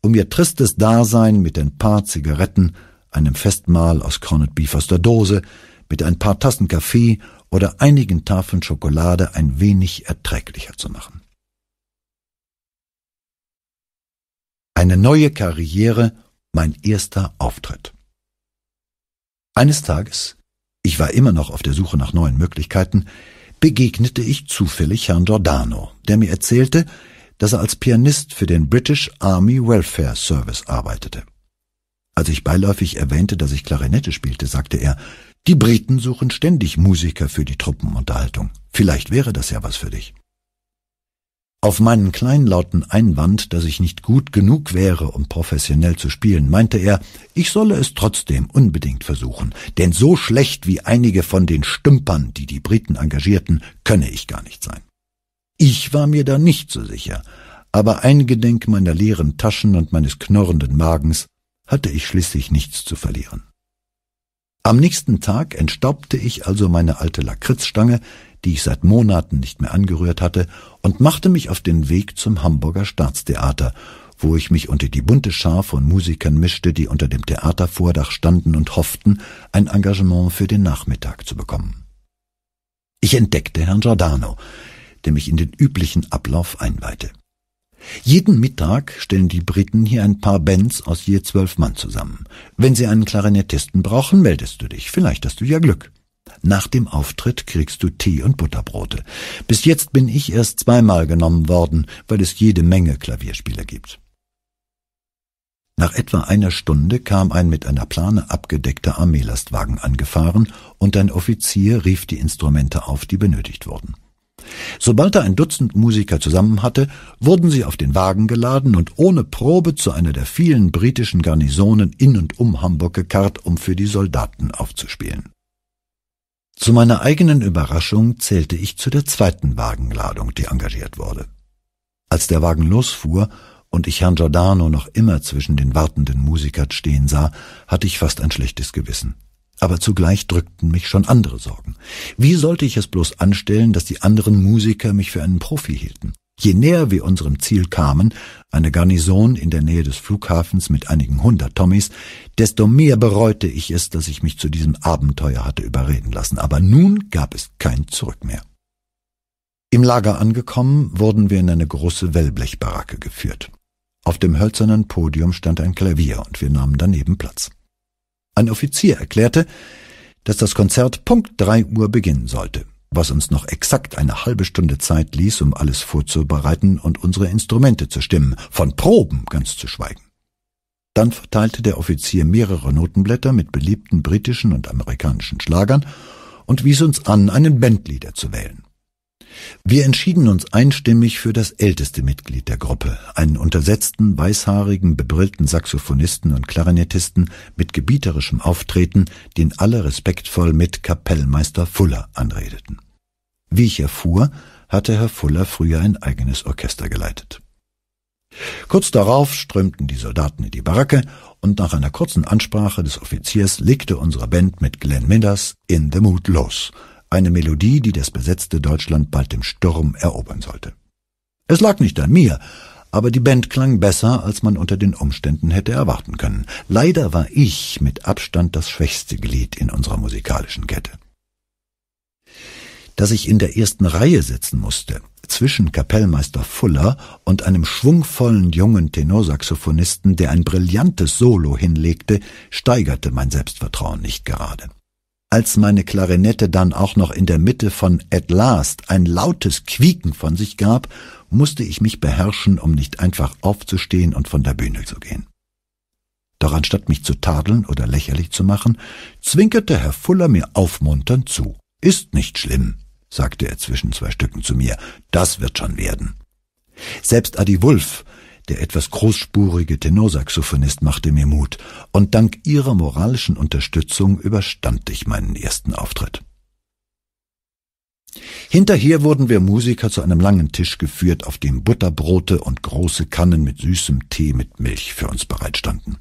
um ihr tristes Dasein mit ein paar Zigaretten, einem Festmahl aus Corned Beef aus der Dose, mit ein paar Tassen Kaffee oder einigen Tafeln Schokolade ein wenig erträglicher zu machen. Eine neue Karriere mein erster Auftritt. Eines Tages, ich war immer noch auf der Suche nach neuen Möglichkeiten, begegnete ich zufällig Herrn Giordano, der mir erzählte, dass er als Pianist für den British Army Welfare Service arbeitete. Als ich beiläufig erwähnte, dass ich Klarinette spielte, sagte er, die Briten suchen ständig Musiker für die Truppenunterhaltung. Vielleicht wäre das ja was für dich. Auf meinen kleinlauten Einwand, dass ich nicht gut genug wäre, um professionell zu spielen, meinte er, ich solle es trotzdem unbedingt versuchen, denn so schlecht wie einige von den Stümpern, die die Briten engagierten, könne ich gar nicht sein. Ich war mir da nicht so sicher, aber eingedenk meiner leeren Taschen und meines knorrenden Magens hatte ich schließlich nichts zu verlieren. Am nächsten Tag entstaubte ich also meine alte Lakritzstange, die ich seit Monaten nicht mehr angerührt hatte, und machte mich auf den Weg zum Hamburger Staatstheater, wo ich mich unter die bunte Schar von Musikern mischte, die unter dem Theatervordach standen und hofften, ein Engagement für den Nachmittag zu bekommen. Ich entdeckte Herrn Giordano, der mich in den üblichen Ablauf einweihte. Jeden Mittag stellen die Briten hier ein paar Bands aus je zwölf Mann zusammen. Wenn sie einen Klarinettisten brauchen, meldest du dich. Vielleicht hast du ja Glück. Nach dem Auftritt kriegst du Tee und Butterbrote. Bis jetzt bin ich erst zweimal genommen worden, weil es jede Menge Klavierspieler gibt. Nach etwa einer Stunde kam ein mit einer Plane abgedeckter Armeelastwagen angefahren und ein Offizier rief die Instrumente auf, die benötigt wurden. Sobald er ein Dutzend Musiker zusammen hatte, wurden sie auf den Wagen geladen und ohne Probe zu einer der vielen britischen Garnisonen in und um Hamburg gekarrt, um für die Soldaten aufzuspielen. Zu meiner eigenen Überraschung zählte ich zu der zweiten Wagenladung, die engagiert wurde. Als der Wagen losfuhr und ich Herrn Giordano noch immer zwischen den wartenden Musikern stehen sah, hatte ich fast ein schlechtes Gewissen. Aber zugleich drückten mich schon andere Sorgen. Wie sollte ich es bloß anstellen, dass die anderen Musiker mich für einen Profi hielten? Je näher wir unserem Ziel kamen, eine Garnison in der Nähe des Flughafens mit einigen hundert Tommys, desto mehr bereute ich es, dass ich mich zu diesem Abenteuer hatte überreden lassen. Aber nun gab es kein Zurück mehr. Im Lager angekommen, wurden wir in eine große Wellblechbaracke geführt. Auf dem hölzernen Podium stand ein Klavier und wir nahmen daneben Platz. Ein Offizier erklärte, dass das Konzert Punkt drei Uhr beginnen sollte was uns noch exakt eine halbe Stunde Zeit ließ, um alles vorzubereiten und unsere Instrumente zu stimmen, von Proben ganz zu schweigen. Dann verteilte der Offizier mehrere Notenblätter mit beliebten britischen und amerikanischen Schlagern und wies uns an, einen Bandleader zu wählen. Wir entschieden uns einstimmig für das älteste Mitglied der Gruppe, einen untersetzten, weißhaarigen, bebrillten Saxophonisten und Klarinettisten mit gebieterischem Auftreten, den alle respektvoll mit Kapellmeister Fuller anredeten. Wie ich erfuhr, hatte Herr Fuller früher ein eigenes Orchester geleitet. Kurz darauf strömten die Soldaten in die Baracke und nach einer kurzen Ansprache des Offiziers legte unsere Band mit Glenn Minders in the Mood los, eine Melodie, die das besetzte Deutschland bald im Sturm erobern sollte. Es lag nicht an mir, aber die Band klang besser, als man unter den Umständen hätte erwarten können. Leider war ich mit Abstand das schwächste Glied in unserer musikalischen Kette. Dass ich in der ersten Reihe sitzen musste, zwischen Kapellmeister Fuller und einem schwungvollen jungen Tenorsaxophonisten, der ein brillantes Solo hinlegte, steigerte mein Selbstvertrauen nicht gerade als meine Klarinette dann auch noch in der Mitte von At Last ein lautes Quieken von sich gab, musste ich mich beherrschen, um nicht einfach aufzustehen und von der Bühne zu gehen. Doch anstatt mich zu tadeln oder lächerlich zu machen, zwinkerte Herr Fuller mir aufmunternd zu. Ist nicht schlimm, sagte er zwischen zwei Stücken zu mir, das wird schon werden. Selbst Adi Wulf, der etwas großspurige Tenorsaxophonist machte mir Mut, und dank ihrer moralischen Unterstützung überstand ich meinen ersten Auftritt. Hinterher wurden wir Musiker zu einem langen Tisch geführt, auf dem Butterbrote und große Kannen mit süßem Tee mit Milch für uns bereitstanden.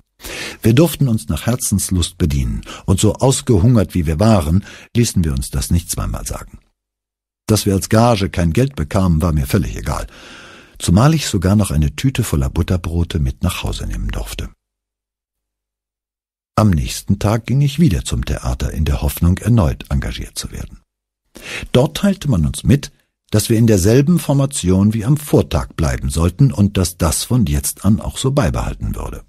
Wir durften uns nach Herzenslust bedienen, und so ausgehungert wie wir waren, ließen wir uns das nicht zweimal sagen. Dass wir als Gage kein Geld bekamen, war mir völlig egal zumal ich sogar noch eine Tüte voller Butterbrote mit nach Hause nehmen durfte. Am nächsten Tag ging ich wieder zum Theater in der Hoffnung, erneut engagiert zu werden. Dort teilte man uns mit, dass wir in derselben Formation wie am Vortag bleiben sollten und dass das von jetzt an auch so beibehalten würde.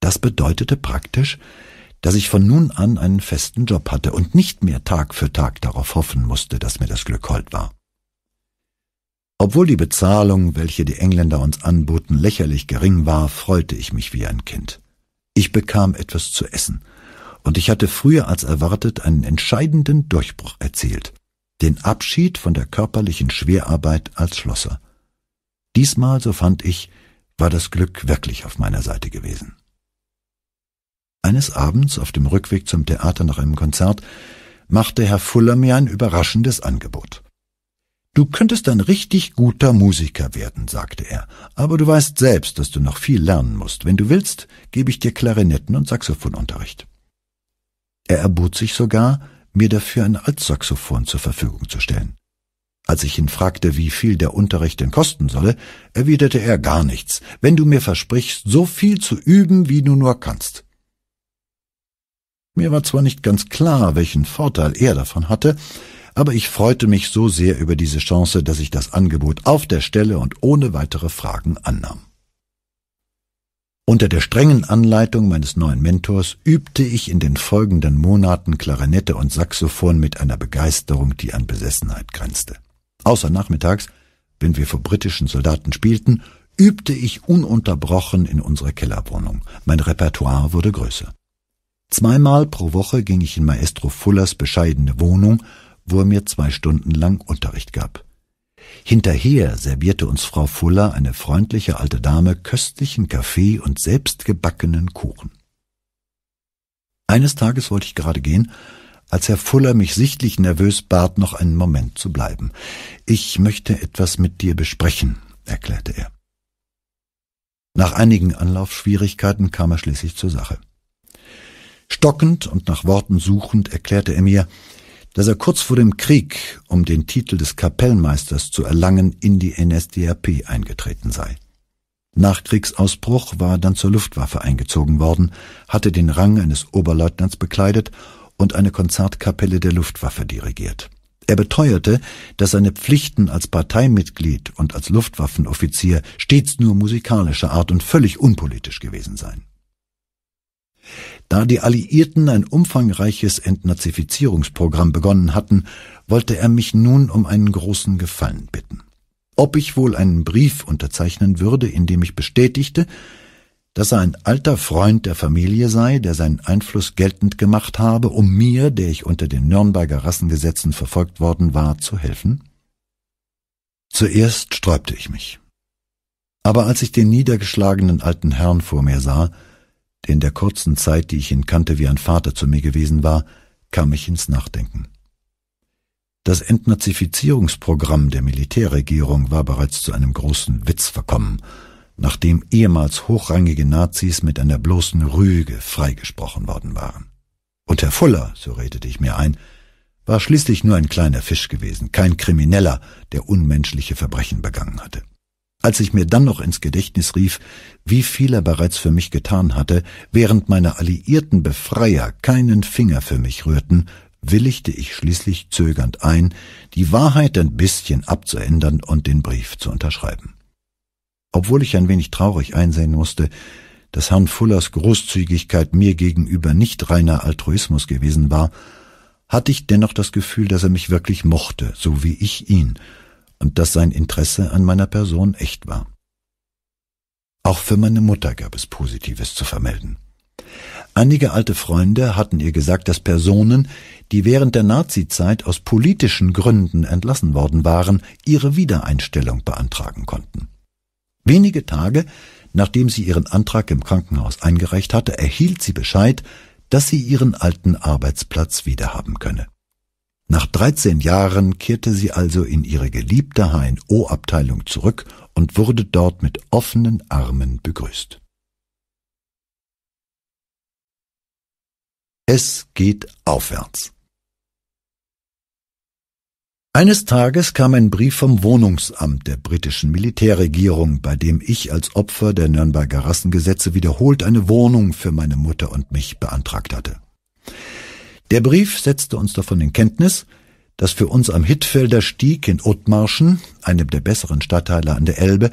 Das bedeutete praktisch, dass ich von nun an einen festen Job hatte und nicht mehr Tag für Tag darauf hoffen musste, dass mir das Glück hold war. Obwohl die Bezahlung, welche die Engländer uns anboten, lächerlich gering war, freute ich mich wie ein Kind. Ich bekam etwas zu essen, und ich hatte früher als erwartet einen entscheidenden Durchbruch erzielt, den Abschied von der körperlichen Schwerarbeit als Schlosser. Diesmal, so fand ich, war das Glück wirklich auf meiner Seite gewesen. Eines Abends auf dem Rückweg zum Theater nach einem Konzert machte Herr Fuller mir ein überraschendes Angebot. Du könntest ein richtig guter Musiker werden, sagte er, aber du weißt selbst, dass du noch viel lernen musst. Wenn du willst, gebe ich dir Klarinetten- und Saxophonunterricht. Er erbot sich sogar, mir dafür ein Altsaxophon zur Verfügung zu stellen. Als ich ihn fragte, wie viel der Unterricht denn kosten solle, erwiderte er gar nichts, wenn du mir versprichst, so viel zu üben, wie du nur kannst. Mir war zwar nicht ganz klar, welchen Vorteil er davon hatte, aber ich freute mich so sehr über diese Chance, dass ich das Angebot auf der Stelle und ohne weitere Fragen annahm. Unter der strengen Anleitung meines neuen Mentors übte ich in den folgenden Monaten Klarinette und Saxophon mit einer Begeisterung, die an Besessenheit grenzte. Außer nachmittags, wenn wir vor britischen Soldaten spielten, übte ich ununterbrochen in unserer Kellerwohnung. Mein Repertoire wurde größer. Zweimal pro Woche ging ich in Maestro Fullers bescheidene Wohnung wo er mir zwei Stunden lang Unterricht gab. Hinterher servierte uns Frau Fuller, eine freundliche alte Dame, köstlichen Kaffee und selbstgebackenen Kuchen. Eines Tages wollte ich gerade gehen, als Herr Fuller mich sichtlich nervös bat, noch einen Moment zu bleiben. Ich möchte etwas mit dir besprechen, erklärte er. Nach einigen Anlaufschwierigkeiten kam er schließlich zur Sache. Stockend und nach Worten suchend erklärte er mir, dass er kurz vor dem Krieg, um den Titel des Kapellmeisters zu erlangen, in die NSDAP eingetreten sei. Nach Kriegsausbruch war er dann zur Luftwaffe eingezogen worden, hatte den Rang eines Oberleutnants bekleidet und eine Konzertkapelle der Luftwaffe dirigiert. Er beteuerte, dass seine Pflichten als Parteimitglied und als Luftwaffenoffizier stets nur musikalischer Art und völlig unpolitisch gewesen seien da die Alliierten ein umfangreiches Entnazifizierungsprogramm begonnen hatten, wollte er mich nun um einen großen Gefallen bitten. Ob ich wohl einen Brief unterzeichnen würde, in dem ich bestätigte, dass er ein alter Freund der Familie sei, der seinen Einfluss geltend gemacht habe, um mir, der ich unter den Nürnberger Rassengesetzen verfolgt worden war, zu helfen? Zuerst sträubte ich mich. Aber als ich den niedergeschlagenen alten Herrn vor mir sah, in der kurzen Zeit, die ich ihn kannte, wie ein Vater zu mir gewesen war, kam ich ins Nachdenken. Das Entnazifizierungsprogramm der Militärregierung war bereits zu einem großen Witz verkommen, nachdem ehemals hochrangige Nazis mit einer bloßen Rüge freigesprochen worden waren. Und Herr Fuller, so redete ich mir ein, war schließlich nur ein kleiner Fisch gewesen, kein Krimineller, der unmenschliche Verbrechen begangen hatte als ich mir dann noch ins Gedächtnis rief, wie viel er bereits für mich getan hatte, während meine alliierten Befreier keinen Finger für mich rührten, willigte ich schließlich zögernd ein, die Wahrheit ein bisschen abzuändern und den Brief zu unterschreiben. Obwohl ich ein wenig traurig einsehen musste, dass Herrn Fullers Großzügigkeit mir gegenüber nicht reiner Altruismus gewesen war, hatte ich dennoch das Gefühl, dass er mich wirklich mochte, so wie ich ihn, und dass sein Interesse an meiner Person echt war. Auch für meine Mutter gab es Positives zu vermelden. Einige alte Freunde hatten ihr gesagt, dass Personen, die während der Nazizeit aus politischen Gründen entlassen worden waren, ihre Wiedereinstellung beantragen konnten. Wenige Tage, nachdem sie ihren Antrag im Krankenhaus eingereicht hatte, erhielt sie Bescheid, dass sie ihren alten Arbeitsplatz wiederhaben könne. Nach 13 Jahren kehrte sie also in ihre geliebte HNO-Abteilung zurück und wurde dort mit offenen Armen begrüßt. Es geht aufwärts. Eines Tages kam ein Brief vom Wohnungsamt der britischen Militärregierung, bei dem ich als Opfer der Nürnberger Rassengesetze wiederholt eine Wohnung für meine Mutter und mich beantragt hatte. Der Brief setzte uns davon in Kenntnis, dass für uns am Hittfelder Stieg in Ottmarschen, einem der besseren Stadtteile an der Elbe,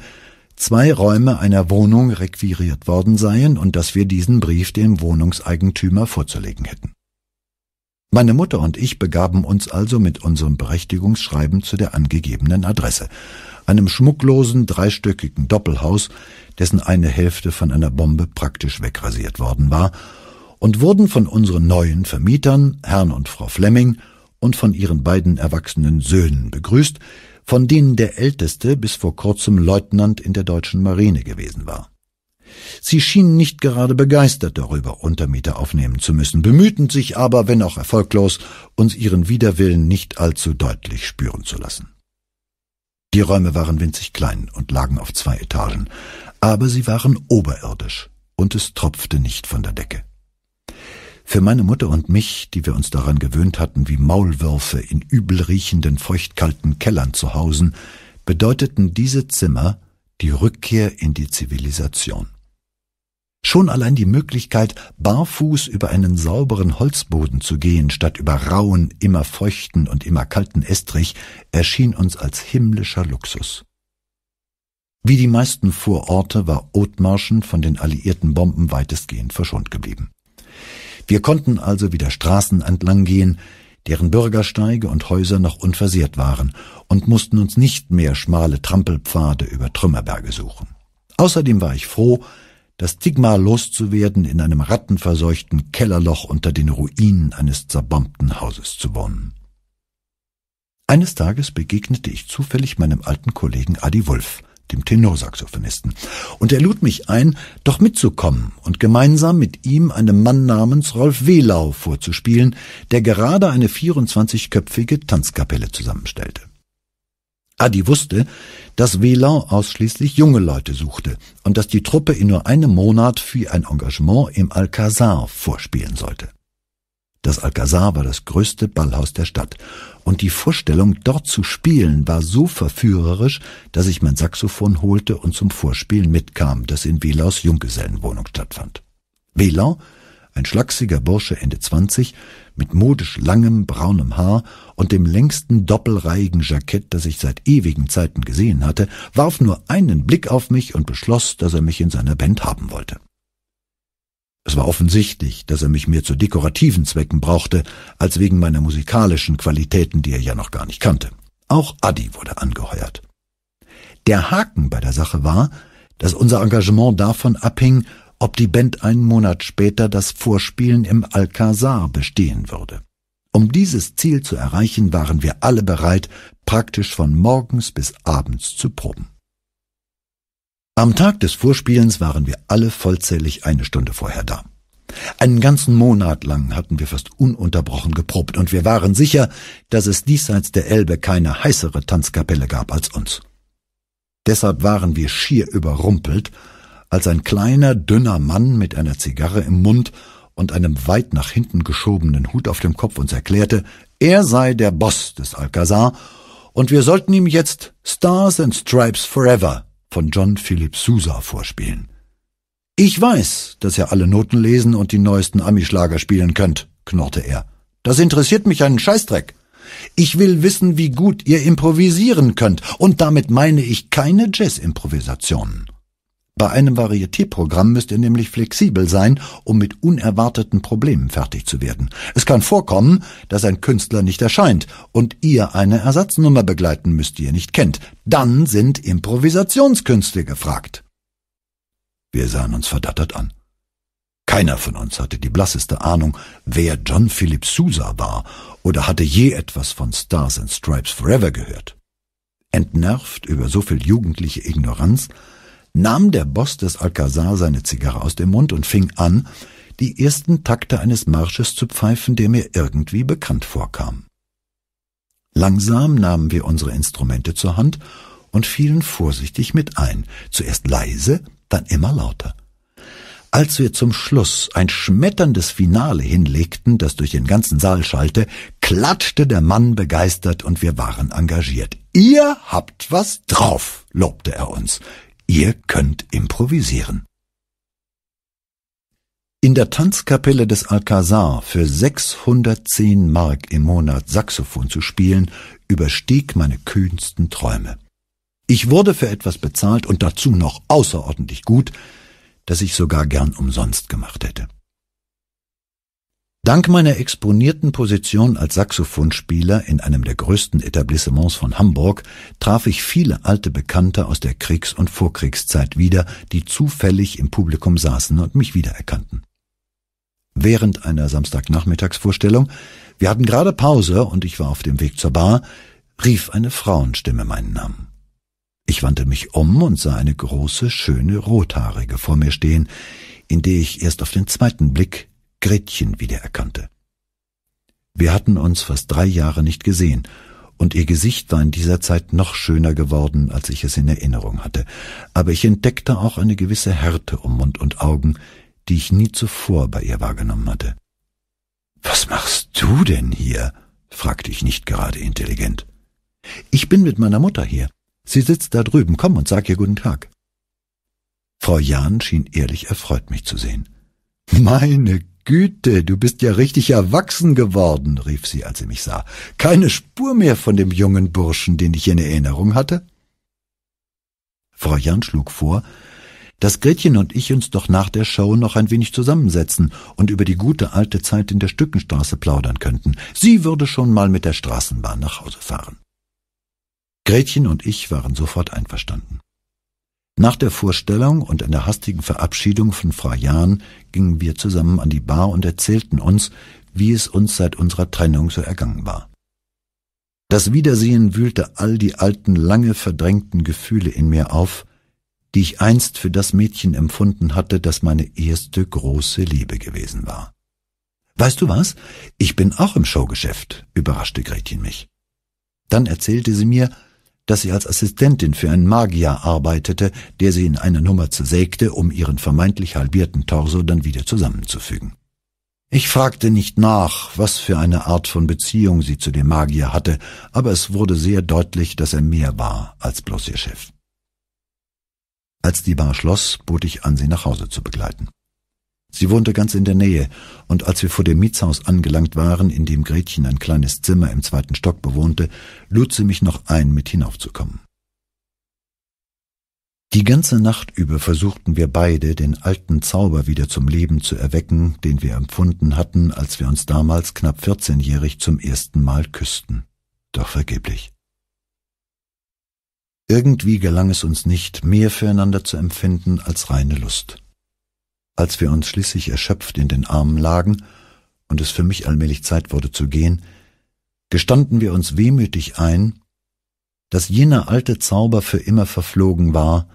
zwei Räume einer Wohnung requiriert worden seien und dass wir diesen Brief dem Wohnungseigentümer vorzulegen hätten. Meine Mutter und ich begaben uns also mit unserem Berechtigungsschreiben zu der angegebenen Adresse, einem schmucklosen, dreistöckigen Doppelhaus, dessen eine Hälfte von einer Bombe praktisch wegrasiert worden war und wurden von unseren neuen Vermietern, Herrn und Frau Flemming, und von ihren beiden erwachsenen Söhnen begrüßt, von denen der älteste bis vor kurzem Leutnant in der deutschen Marine gewesen war. Sie schienen nicht gerade begeistert darüber, Untermieter aufnehmen zu müssen, bemühten sich aber, wenn auch erfolglos, uns ihren Widerwillen nicht allzu deutlich spüren zu lassen. Die Räume waren winzig klein und lagen auf zwei Etagen, aber sie waren oberirdisch, und es tropfte nicht von der Decke. Für meine Mutter und mich, die wir uns daran gewöhnt hatten, wie Maulwürfe in übelriechenden, feuchtkalten Kellern zu hausen, bedeuteten diese Zimmer die Rückkehr in die Zivilisation. Schon allein die Möglichkeit, barfuß über einen sauberen Holzboden zu gehen, statt über rauen, immer feuchten und immer kalten Estrich, erschien uns als himmlischer Luxus. Wie die meisten Vororte war Othmarschen von den alliierten Bomben weitestgehend verschont geblieben. Wir konnten also wieder Straßen entlang gehen, deren Bürgersteige und Häuser noch unversehrt waren, und mussten uns nicht mehr schmale Trampelpfade über Trümmerberge suchen. Außerdem war ich froh, das Stigma loszuwerden, in einem rattenverseuchten Kellerloch unter den Ruinen eines zerbombten Hauses zu wohnen. Eines Tages begegnete ich zufällig meinem alten Kollegen Adi Wulf dem Tenorsaxophonisten. Und er lud mich ein, doch mitzukommen und gemeinsam mit ihm einem Mann namens Rolf Wehlau vorzuspielen, der gerade eine 24-köpfige Tanzkapelle zusammenstellte. Adi wusste, dass Wehlau ausschließlich junge Leute suchte und dass die Truppe in nur einem Monat für ein Engagement im Alcazar vorspielen sollte. Das Alcazar war das größte Ballhaus der Stadt und die Vorstellung, dort zu spielen, war so verführerisch, dass ich mein Saxophon holte und zum Vorspielen mitkam, das in Welaus Junggesellenwohnung stattfand. Welau, ein schlachsiger Bursche Ende 20, mit modisch langem braunem Haar und dem längsten doppelreihigen Jackett, das ich seit ewigen Zeiten gesehen hatte, warf nur einen Blick auf mich und beschloss, dass er mich in seiner Band haben wollte. Es war offensichtlich, dass er mich mehr zu dekorativen Zwecken brauchte, als wegen meiner musikalischen Qualitäten, die er ja noch gar nicht kannte. Auch Adi wurde angeheuert. Der Haken bei der Sache war, dass unser Engagement davon abhing, ob die Band einen Monat später das Vorspielen im Alcazar bestehen würde. Um dieses Ziel zu erreichen, waren wir alle bereit, praktisch von morgens bis abends zu proben. Am Tag des Vorspielens waren wir alle vollzählig eine Stunde vorher da. Einen ganzen Monat lang hatten wir fast ununterbrochen geprobt, und wir waren sicher, dass es diesseits der Elbe keine heißere Tanzkapelle gab als uns. Deshalb waren wir schier überrumpelt, als ein kleiner, dünner Mann mit einer Zigarre im Mund und einem weit nach hinten geschobenen Hut auf dem Kopf uns erklärte, er sei der Boss des Alcazar, und wir sollten ihm jetzt Stars and Stripes Forever von John Philip Sousa vorspielen. Ich weiß, dass ihr alle Noten lesen und die neuesten Amischlager spielen könnt, knurrte er. Das interessiert mich einen Scheißdreck. Ich will wissen, wie gut ihr improvisieren könnt, und damit meine ich keine Jazz-Improvisationen. Bei einem Varieté-Programm müsst ihr nämlich flexibel sein, um mit unerwarteten Problemen fertig zu werden. Es kann vorkommen, dass ein Künstler nicht erscheint und ihr eine Ersatznummer begleiten müsst, die ihr nicht kennt. Dann sind Improvisationskünste gefragt. Wir sahen uns verdattert an. Keiner von uns hatte die blasseste Ahnung, wer John Philip Sousa war oder hatte je etwas von Stars and Stripes Forever gehört. Entnervt über so viel jugendliche Ignoranz nahm der Boss des Alcazar seine Zigarre aus dem Mund und fing an, die ersten Takte eines Marsches zu pfeifen, der mir irgendwie bekannt vorkam. Langsam nahmen wir unsere Instrumente zur Hand und fielen vorsichtig mit ein, zuerst leise, dann immer lauter. Als wir zum Schluss ein schmetterndes Finale hinlegten, das durch den ganzen Saal schallte, klatschte der Mann begeistert und wir waren engagiert. Ihr habt was drauf, lobte er uns. Ihr könnt improvisieren. In der Tanzkapelle des Alcazar für 610 Mark im Monat Saxophon zu spielen, überstieg meine kühnsten Träume. Ich wurde für etwas bezahlt und dazu noch außerordentlich gut, das ich sogar gern umsonst gemacht hätte. Dank meiner exponierten Position als Saxophonspieler in einem der größten Etablissements von Hamburg traf ich viele alte Bekannte aus der Kriegs- und Vorkriegszeit wieder, die zufällig im Publikum saßen und mich wiedererkannten. Während einer Samstagnachmittagsvorstellung, wir hatten gerade Pause und ich war auf dem Weg zur Bar, rief eine Frauenstimme meinen Namen. Ich wandte mich um und sah eine große, schöne Rothaarige vor mir stehen, in der ich erst auf den zweiten Blick Gretchen wiedererkannte. Wir hatten uns fast drei Jahre nicht gesehen, und ihr Gesicht war in dieser Zeit noch schöner geworden, als ich es in Erinnerung hatte, aber ich entdeckte auch eine gewisse Härte um Mund und Augen, die ich nie zuvor bei ihr wahrgenommen hatte. Was machst du denn hier? fragte ich nicht gerade intelligent. Ich bin mit meiner Mutter hier. Sie sitzt da drüben. Komm und sag ihr guten Tag. Frau Jahn schien ehrlich erfreut, mich zu sehen. Meine Güte, du bist ja richtig erwachsen geworden, rief sie, als sie mich sah. Keine Spur mehr von dem jungen Burschen, den ich in Erinnerung hatte. Frau Jan schlug vor, dass Gretchen und ich uns doch nach der Show noch ein wenig zusammensetzen und über die gute alte Zeit in der Stückenstraße plaudern könnten. Sie würde schon mal mit der Straßenbahn nach Hause fahren. Gretchen und ich waren sofort einverstanden. Nach der Vorstellung und einer hastigen Verabschiedung von Frau Jahn gingen wir zusammen an die Bar und erzählten uns, wie es uns seit unserer Trennung so ergangen war. Das Wiedersehen wühlte all die alten, lange verdrängten Gefühle in mir auf, die ich einst für das Mädchen empfunden hatte, das meine erste große Liebe gewesen war. Weißt du was? Ich bin auch im Showgeschäft, überraschte Gretchen mich. Dann erzählte sie mir, dass sie als Assistentin für einen Magier arbeitete, der sie in einer Nummer zersägte, um ihren vermeintlich halbierten Torso dann wieder zusammenzufügen. Ich fragte nicht nach, was für eine Art von Beziehung sie zu dem Magier hatte, aber es wurde sehr deutlich, dass er mehr war als bloß ihr Chef. Als die Bar schloss, bot ich an, sie nach Hause zu begleiten. Sie wohnte ganz in der Nähe, und als wir vor dem Mietshaus angelangt waren, in dem Gretchen ein kleines Zimmer im zweiten Stock bewohnte, lud sie mich noch ein, mit hinaufzukommen. Die ganze Nacht über versuchten wir beide, den alten Zauber wieder zum Leben zu erwecken, den wir empfunden hatten, als wir uns damals knapp vierzehnjährig zum ersten Mal küssten. Doch vergeblich. Irgendwie gelang es uns nicht, mehr füreinander zu empfinden als reine Lust. Als wir uns schließlich erschöpft in den Armen lagen und es für mich allmählich Zeit wurde zu gehen, gestanden wir uns wehmütig ein, dass jener alte Zauber für immer verflogen war,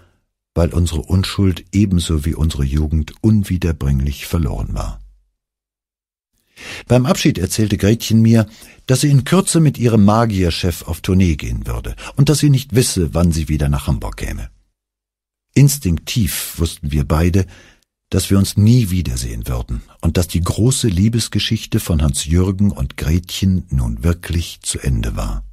weil unsere Unschuld ebenso wie unsere Jugend unwiederbringlich verloren war. Beim Abschied erzählte Gretchen mir, dass sie in Kürze mit ihrem Magierchef auf Tournee gehen würde und dass sie nicht wisse, wann sie wieder nach Hamburg käme. Instinktiv wussten wir beide, dass wir uns nie wiedersehen würden und dass die große Liebesgeschichte von Hans-Jürgen und Gretchen nun wirklich zu Ende war.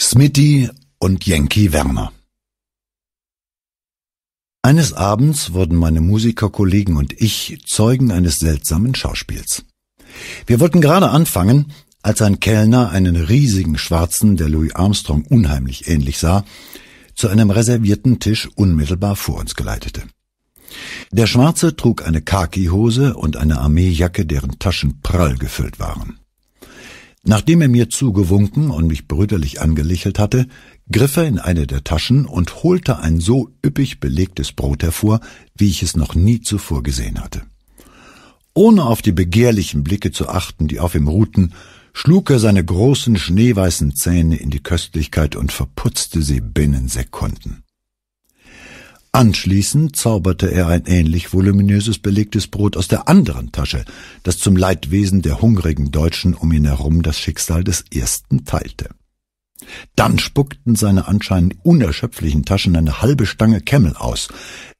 Smitty und Yankee Werner Eines Abends wurden meine Musikerkollegen und ich Zeugen eines seltsamen Schauspiels. Wir wollten gerade anfangen, als ein Kellner einen riesigen Schwarzen, der Louis Armstrong unheimlich ähnlich sah, zu einem reservierten Tisch unmittelbar vor uns geleitete. Der Schwarze trug eine Khaki-Hose und eine Armeejacke, deren Taschen prall gefüllt waren. Nachdem er mir zugewunken und mich brüderlich angelichelt hatte, griff er in eine der Taschen und holte ein so üppig belegtes Brot hervor, wie ich es noch nie zuvor gesehen hatte. Ohne auf die begehrlichen Blicke zu achten, die auf ihm ruhten, schlug er seine großen schneeweißen Zähne in die Köstlichkeit und verputzte sie binnen Sekunden. Anschließend zauberte er ein ähnlich voluminöses belegtes Brot aus der anderen Tasche, das zum Leidwesen der hungrigen Deutschen um ihn herum das Schicksal des ersten teilte. Dann spuckten seine anscheinend unerschöpflichen Taschen eine halbe Stange Kemmel aus,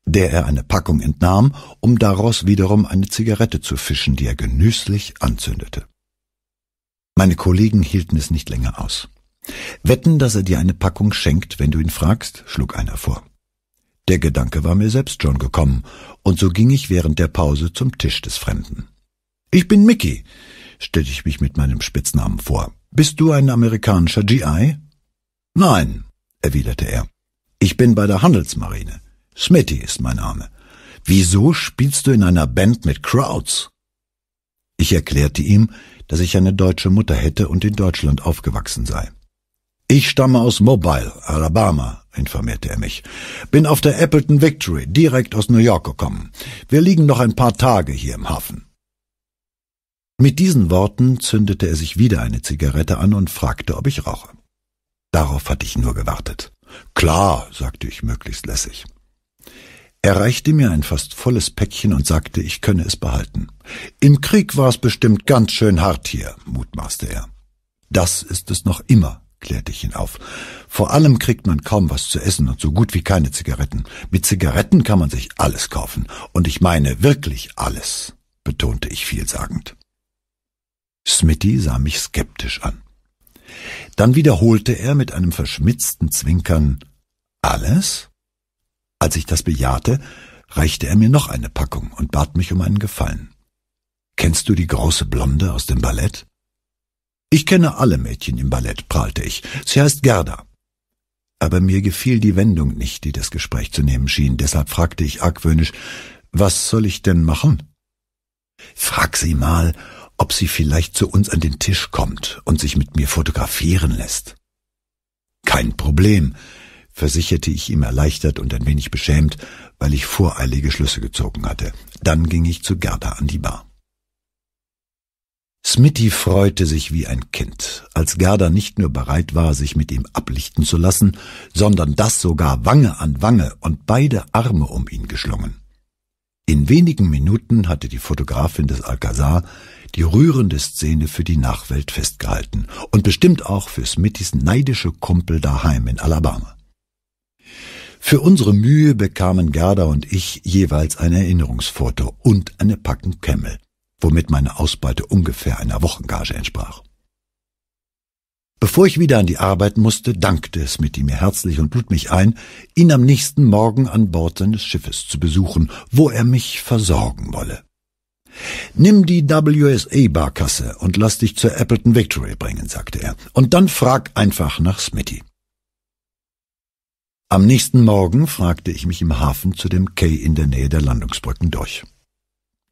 der er eine Packung entnahm, um daraus wiederum eine Zigarette zu fischen, die er genüsslich anzündete. Meine Kollegen hielten es nicht länger aus. Wetten, dass er dir eine Packung schenkt, wenn du ihn fragst, schlug einer vor. Der Gedanke war mir selbst schon gekommen, und so ging ich während der Pause zum Tisch des Fremden. Ich bin Mickey, stellte ich mich mit meinem Spitznamen vor. Bist du ein amerikanischer GI? Nein, erwiderte er. Ich bin bei der Handelsmarine. Smitty ist mein Name. Wieso spielst du in einer Band mit Crowds? Ich erklärte ihm, dass ich eine deutsche Mutter hätte und in Deutschland aufgewachsen sei. Ich stamme aus Mobile, Alabama, informierte er mich. Bin auf der Appleton Victory direkt aus New York gekommen. Wir liegen noch ein paar Tage hier im Hafen. Mit diesen Worten zündete er sich wieder eine Zigarette an und fragte, ob ich rauche. Darauf hatte ich nur gewartet. Klar, sagte ich möglichst lässig. Er reichte mir ein fast volles Päckchen und sagte, ich könne es behalten. Im Krieg war es bestimmt ganz schön hart hier, mutmaßte er. Das ist es noch immer, klärte ich ihn auf. Vor allem kriegt man kaum was zu essen und so gut wie keine Zigaretten. Mit Zigaretten kann man sich alles kaufen. Und ich meine wirklich alles, betonte ich vielsagend. Smitty sah mich skeptisch an. Dann wiederholte er mit einem verschmitzten Zwinkern Alles? Als ich das bejahte, reichte er mir noch eine Packung und bat mich um einen Gefallen. Kennst du die große Blonde aus dem Ballett? Ich kenne alle Mädchen im Ballett, prahlte ich. Sie heißt Gerda. Aber mir gefiel die Wendung nicht, die das Gespräch zu nehmen schien, deshalb fragte ich argwöhnisch, was soll ich denn machen? Frag sie mal, ob sie vielleicht zu uns an den Tisch kommt und sich mit mir fotografieren lässt. Kein Problem, versicherte ich ihm erleichtert und ein wenig beschämt, weil ich voreilige Schlüsse gezogen hatte. Dann ging ich zu Gerda an die Bar. Smitty freute sich wie ein Kind, als Gerda nicht nur bereit war, sich mit ihm ablichten zu lassen, sondern das sogar Wange an Wange und beide Arme um ihn geschlungen. In wenigen Minuten hatte die Fotografin des Alcazar die rührende Szene für die Nachwelt festgehalten und bestimmt auch für Smithys neidische Kumpel daheim in Alabama. Für unsere Mühe bekamen Gerda und ich jeweils ein Erinnerungsfoto und eine Packung Kämmel, womit meine Ausbeute ungefähr einer Wochengage entsprach. Bevor ich wieder an die Arbeit musste, dankte Smitty mir herzlich und lud mich ein, ihn am nächsten Morgen an Bord seines Schiffes zu besuchen, wo er mich versorgen wolle. Nimm die WSA-Barkasse und lass dich zur Appleton Victory bringen, sagte er, und dann frag einfach nach Smitty. Am nächsten Morgen fragte ich mich im Hafen zu dem Quai in der Nähe der Landungsbrücken durch.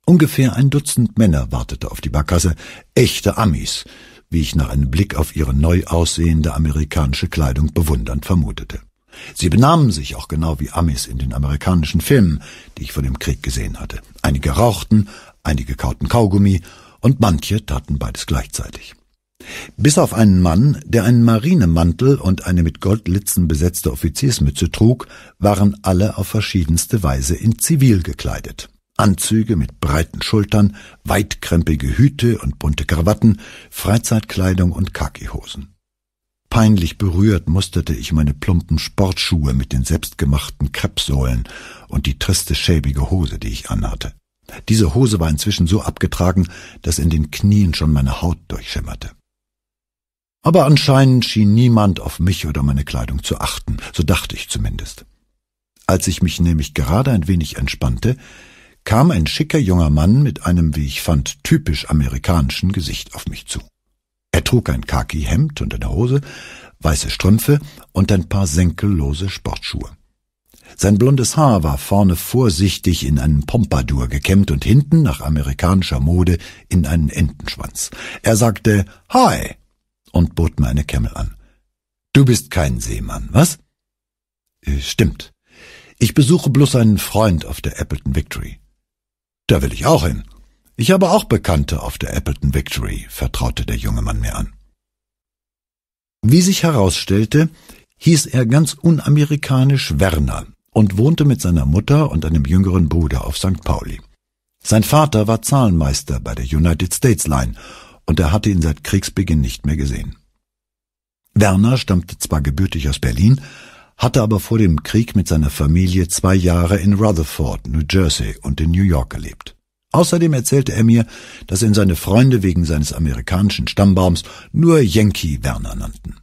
Ungefähr ein Dutzend Männer wartete auf die Barkasse, echte Amis, wie ich nach einem Blick auf ihre neu aussehende amerikanische Kleidung bewundernd vermutete. Sie benahmen sich auch genau wie Amis in den amerikanischen Filmen, die ich vor dem Krieg gesehen hatte. Einige rauchten, einige kauten Kaugummi und manche taten beides gleichzeitig. Bis auf einen Mann, der einen Marinemantel und eine mit Goldlitzen besetzte Offiziersmütze trug, waren alle auf verschiedenste Weise in Zivil gekleidet. Anzüge mit breiten Schultern, weitkrempige Hüte und bunte Krawatten, Freizeitkleidung und Kakihosen. Peinlich berührt musterte ich meine plumpen Sportschuhe mit den selbstgemachten Kreppsohlen und die triste schäbige Hose, die ich anhatte. Diese Hose war inzwischen so abgetragen, dass in den Knien schon meine Haut durchschimmerte. Aber anscheinend schien niemand auf mich oder meine Kleidung zu achten, so dachte ich zumindest. Als ich mich nämlich gerade ein wenig entspannte, kam ein schicker junger Mann mit einem, wie ich fand, typisch amerikanischen Gesicht auf mich zu. Er trug ein Khaki-Hemd und eine Hose, weiße Strümpfe und ein paar senkellose Sportschuhe. Sein blondes Haar war vorne vorsichtig in einen Pompadour gekämmt und hinten nach amerikanischer Mode in einen Entenschwanz. Er sagte Hi und bot mir eine Kämmel an. Du bist kein Seemann, was? Äh, stimmt. Ich besuche bloß einen Freund auf der Appleton Victory. Da will ich auch hin. Ich habe auch Bekannte auf der Appleton Victory, vertraute der junge Mann mir an. Wie sich herausstellte, hieß er ganz unamerikanisch Werner und wohnte mit seiner Mutter und einem jüngeren Bruder auf St. Pauli. Sein Vater war Zahlenmeister bei der United States Line und er hatte ihn seit Kriegsbeginn nicht mehr gesehen. Werner stammte zwar gebürtig aus Berlin, hatte aber vor dem Krieg mit seiner Familie zwei Jahre in Rutherford, New Jersey und in New York gelebt. Außerdem erzählte er mir, dass ihn seine Freunde wegen seines amerikanischen Stammbaums nur Yankee Werner nannten.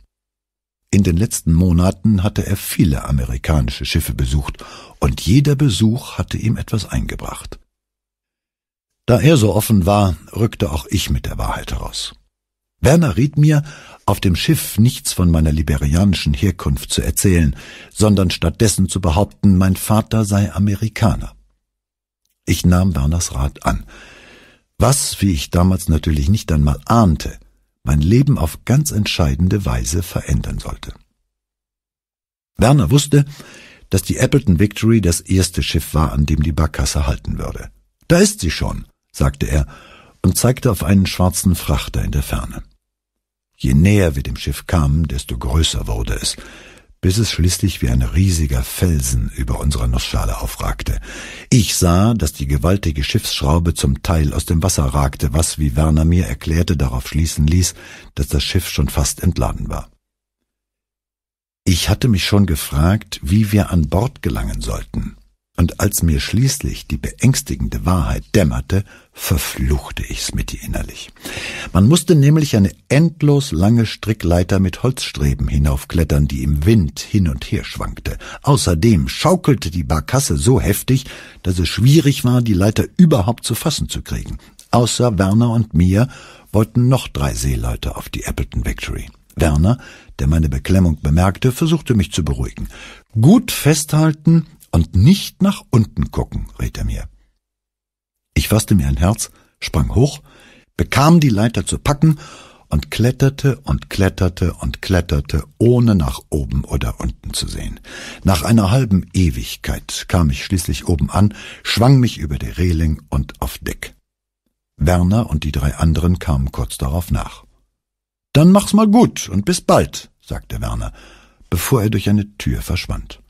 In den letzten Monaten hatte er viele amerikanische Schiffe besucht, und jeder Besuch hatte ihm etwas eingebracht. Da er so offen war, rückte auch ich mit der Wahrheit heraus. Werner riet mir, auf dem Schiff nichts von meiner liberianischen Herkunft zu erzählen, sondern stattdessen zu behaupten, mein Vater sei Amerikaner. Ich nahm Werners Rat an, was, wie ich damals natürlich nicht einmal ahnte, mein Leben auf ganz entscheidende Weise verändern sollte. Werner wusste, dass die Appleton Victory das erste Schiff war, an dem die Barkasse halten würde. Da ist sie schon, sagte er und zeigte auf einen schwarzen Frachter in der Ferne. Je näher wir dem Schiff kamen, desto größer wurde es, bis es schließlich wie ein riesiger Felsen über unserer Nussschale aufragte. Ich sah, dass die gewaltige Schiffsschraube zum Teil aus dem Wasser ragte, was, wie Werner mir erklärte, darauf schließen ließ, dass das Schiff schon fast entladen war. Ich hatte mich schon gefragt, wie wir an Bord gelangen sollten. Und als mir schließlich die beängstigende Wahrheit dämmerte, verfluchte ich mit innerlich. Man musste nämlich eine endlos lange Strickleiter mit Holzstreben hinaufklettern, die im Wind hin und her schwankte. Außerdem schaukelte die Barkasse so heftig, dass es schwierig war, die Leiter überhaupt zu fassen zu kriegen. Außer Werner und mir wollten noch drei Seeleute auf die Appleton Victory. Werner, der meine Beklemmung bemerkte, versuchte mich zu beruhigen. Gut festhalten, und nicht nach unten gucken, riet er mir. Ich fasste mir ein Herz, sprang hoch, bekam die Leiter zu packen und kletterte und kletterte und kletterte, ohne nach oben oder unten zu sehen. Nach einer halben Ewigkeit kam ich schließlich oben an, schwang mich über die Reling und auf Deck. Werner und die drei anderen kamen kurz darauf nach. Dann mach's mal gut und bis bald, sagte Werner, bevor er durch eine Tür verschwand.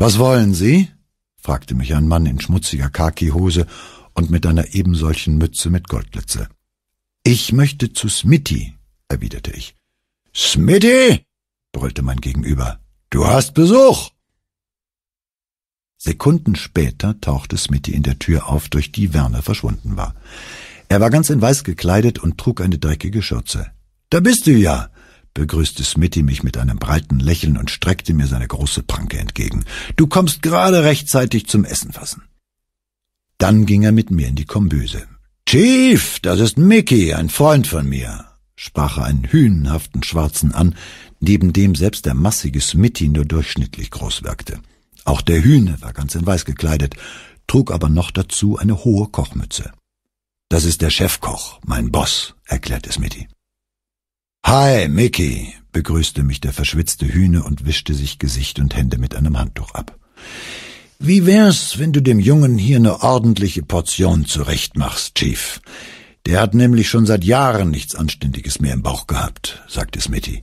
Was wollen Sie? fragte mich ein Mann in schmutziger Khaki-Hose und mit einer ebensolchen Mütze mit Goldblitze. Ich möchte zu Smitty, erwiderte ich. Smitty! brüllte mein Gegenüber. Du hast Besuch! Sekunden später tauchte Smitty in der Tür auf, durch die Werner verschwunden war. Er war ganz in weiß gekleidet und trug eine dreckige Schürze. Da bist du ja begrüßte Smitty mich mit einem breiten Lächeln und streckte mir seine große Pranke entgegen. Du kommst gerade rechtzeitig zum Essen fassen. Dann ging er mit mir in die Kombüse. Chief, das ist Mickey, ein Freund von mir, sprach er einen hünenhaften Schwarzen an, neben dem selbst der massige Smitty nur durchschnittlich groß wirkte. Auch der Hühne war ganz in weiß gekleidet, trug aber noch dazu eine hohe Kochmütze. Das ist der Chefkoch, mein Boss, erklärte Smitty. Hi, Mickey, begrüßte mich der verschwitzte Hühne und wischte sich Gesicht und Hände mit einem Handtuch ab. Wie wär's, wenn du dem Jungen hier ne ordentliche Portion zurechtmachst, Chief? Der hat nämlich schon seit Jahren nichts Anständiges mehr im Bauch gehabt, sagte Smitty.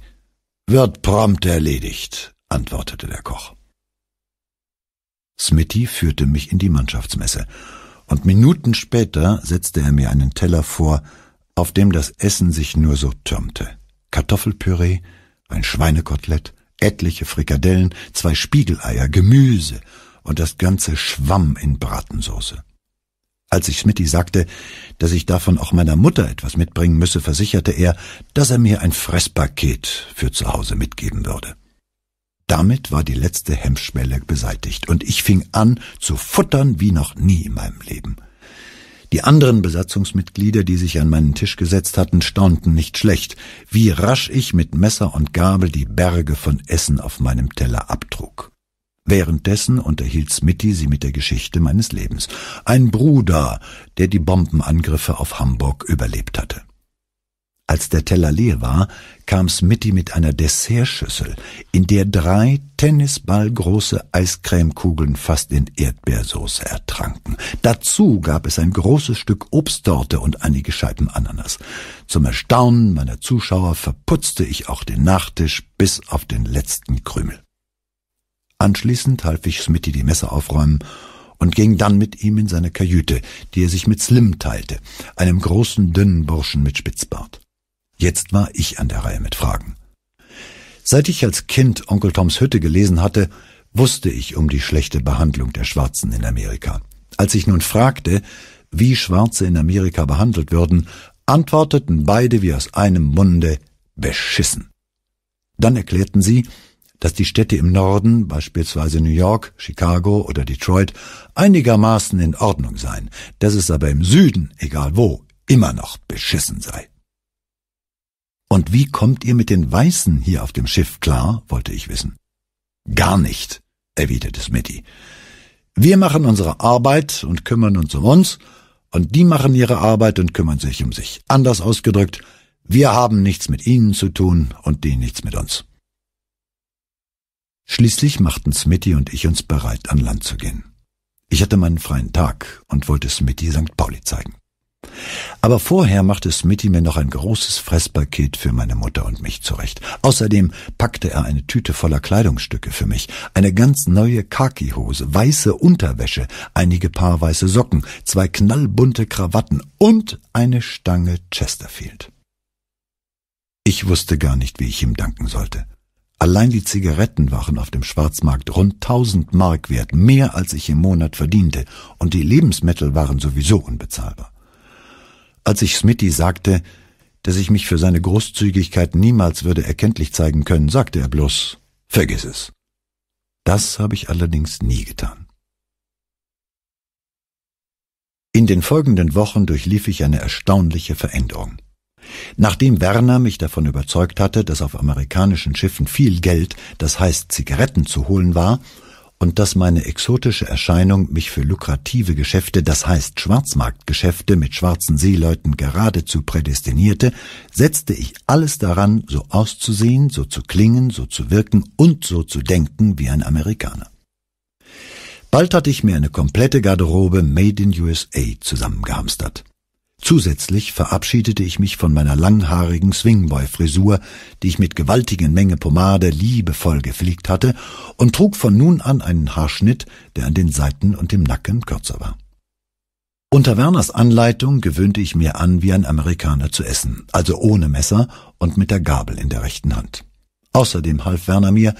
Wird prompt erledigt, antwortete der Koch. Smitty führte mich in die Mannschaftsmesse, und Minuten später setzte er mir einen Teller vor, auf dem das Essen sich nur so türmte. Kartoffelpüree, ein Schweinekotelett, etliche Frikadellen, zwei Spiegeleier, Gemüse und das ganze schwamm in Bratensauce. Als ich Smitty sagte, dass ich davon auch meiner Mutter etwas mitbringen müsse, versicherte er, dass er mir ein Fresspaket für zu Hause mitgeben würde. Damit war die letzte Hemmschwelle beseitigt und ich fing an zu futtern wie noch nie in meinem Leben. Die anderen Besatzungsmitglieder, die sich an meinen Tisch gesetzt hatten, staunten nicht schlecht, wie rasch ich mit Messer und Gabel die Berge von Essen auf meinem Teller abtrug. Währenddessen unterhielt Smitty sie mit der Geschichte meines Lebens. Ein Bruder, der die Bombenangriffe auf Hamburg überlebt hatte. Als der Teller leer war, kam Smitty mit einer Dessertschüssel, in der drei tennisballgroße Eiscremekugeln fast in Erdbeersoße ertranken. Dazu gab es ein großes Stück Obsttorte und einige Scheiben Ananas. Zum Erstaunen meiner Zuschauer verputzte ich auch den Nachtisch bis auf den letzten Krümel. Anschließend half ich Smitty die Messer aufräumen und ging dann mit ihm in seine Kajüte, die er sich mit Slim teilte, einem großen, dünnen Burschen mit Spitzbart. Jetzt war ich an der Reihe mit Fragen. Seit ich als Kind Onkel Toms Hütte gelesen hatte, wusste ich um die schlechte Behandlung der Schwarzen in Amerika. Als ich nun fragte, wie Schwarze in Amerika behandelt würden, antworteten beide wie aus einem Munde beschissen. Dann erklärten sie, dass die Städte im Norden, beispielsweise New York, Chicago oder Detroit, einigermaßen in Ordnung seien, dass es aber im Süden, egal wo, immer noch beschissen sei. Und wie kommt ihr mit den Weißen hier auf dem Schiff klar, wollte ich wissen. Gar nicht, erwiderte Smitty. Wir machen unsere Arbeit und kümmern uns um uns, und die machen ihre Arbeit und kümmern sich um sich. Anders ausgedrückt, wir haben nichts mit ihnen zu tun und die nichts mit uns. Schließlich machten Smitty und ich uns bereit, an Land zu gehen. Ich hatte meinen freien Tag und wollte Smitty St. Pauli zeigen. Aber vorher machte Smitty mir noch ein großes Fresspaket für meine Mutter und mich zurecht. Außerdem packte er eine Tüte voller Kleidungsstücke für mich, eine ganz neue Khaki-Hose, weiße Unterwäsche, einige Paar weiße Socken, zwei knallbunte Krawatten und eine Stange Chesterfield. Ich wusste gar nicht, wie ich ihm danken sollte. Allein die Zigaretten waren auf dem Schwarzmarkt rund tausend Mark wert, mehr als ich im Monat verdiente, und die Lebensmittel waren sowieso unbezahlbar. Als ich Smitty sagte, dass ich mich für seine Großzügigkeit niemals würde erkenntlich zeigen können, sagte er bloß, vergiss es. Das habe ich allerdings nie getan. In den folgenden Wochen durchlief ich eine erstaunliche Veränderung. Nachdem Werner mich davon überzeugt hatte, dass auf amerikanischen Schiffen viel Geld, das heißt Zigaretten, zu holen war, und dass meine exotische Erscheinung mich für lukrative Geschäfte, das heißt Schwarzmarktgeschäfte mit schwarzen Seeleuten geradezu prädestinierte, setzte ich alles daran, so auszusehen, so zu klingen, so zu wirken und so zu denken wie ein Amerikaner. Bald hatte ich mir eine komplette Garderobe Made in USA zusammengehamstert. Zusätzlich verabschiedete ich mich von meiner langhaarigen Swingboy-Frisur, die ich mit gewaltigen Menge Pomade liebevoll gepflegt hatte, und trug von nun an einen Haarschnitt, der an den Seiten und dem Nacken kürzer war. Unter Werners Anleitung gewöhnte ich mir an, wie ein Amerikaner zu essen, also ohne Messer und mit der Gabel in der rechten Hand. Außerdem half Werner mir,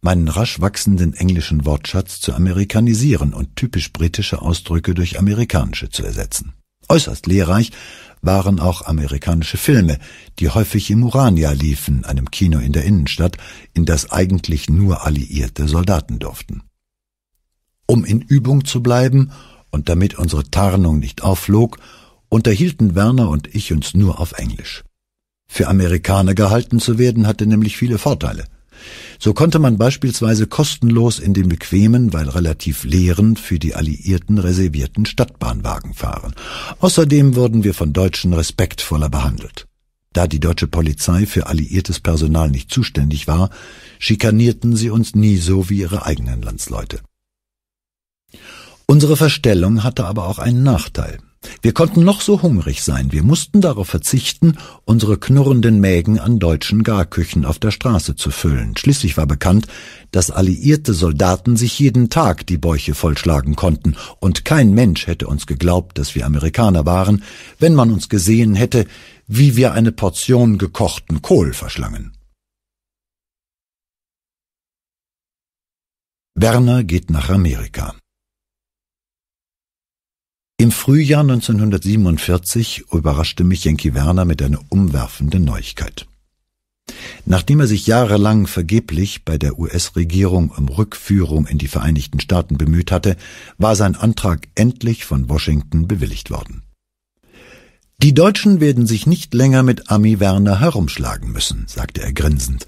meinen rasch wachsenden englischen Wortschatz zu amerikanisieren und typisch britische Ausdrücke durch amerikanische zu ersetzen. Äußerst lehrreich waren auch amerikanische Filme, die häufig im Urania liefen, einem Kino in der Innenstadt, in das eigentlich nur alliierte Soldaten durften. Um in Übung zu bleiben und damit unsere Tarnung nicht aufflog, unterhielten Werner und ich uns nur auf Englisch. Für Amerikaner gehalten zu werden hatte nämlich viele Vorteile. So konnte man beispielsweise kostenlos in den bequemen, weil relativ leeren, für die Alliierten reservierten Stadtbahnwagen fahren. Außerdem wurden wir von Deutschen respektvoller behandelt. Da die deutsche Polizei für alliiertes Personal nicht zuständig war, schikanierten sie uns nie so wie ihre eigenen Landsleute. Unsere Verstellung hatte aber auch einen Nachteil. Wir konnten noch so hungrig sein, wir mussten darauf verzichten, unsere knurrenden Mägen an deutschen Garküchen auf der Straße zu füllen. Schließlich war bekannt, dass alliierte Soldaten sich jeden Tag die Bäuche vollschlagen konnten, und kein Mensch hätte uns geglaubt, dass wir Amerikaner waren, wenn man uns gesehen hätte, wie wir eine Portion gekochten Kohl verschlangen. Werner geht nach Amerika. Im Frühjahr 1947 überraschte mich Jenki Werner mit einer umwerfenden Neuigkeit. Nachdem er sich jahrelang vergeblich bei der US-Regierung um Rückführung in die Vereinigten Staaten bemüht hatte, war sein Antrag endlich von Washington bewilligt worden. Die Deutschen werden sich nicht länger mit Ami Werner herumschlagen müssen, sagte er grinsend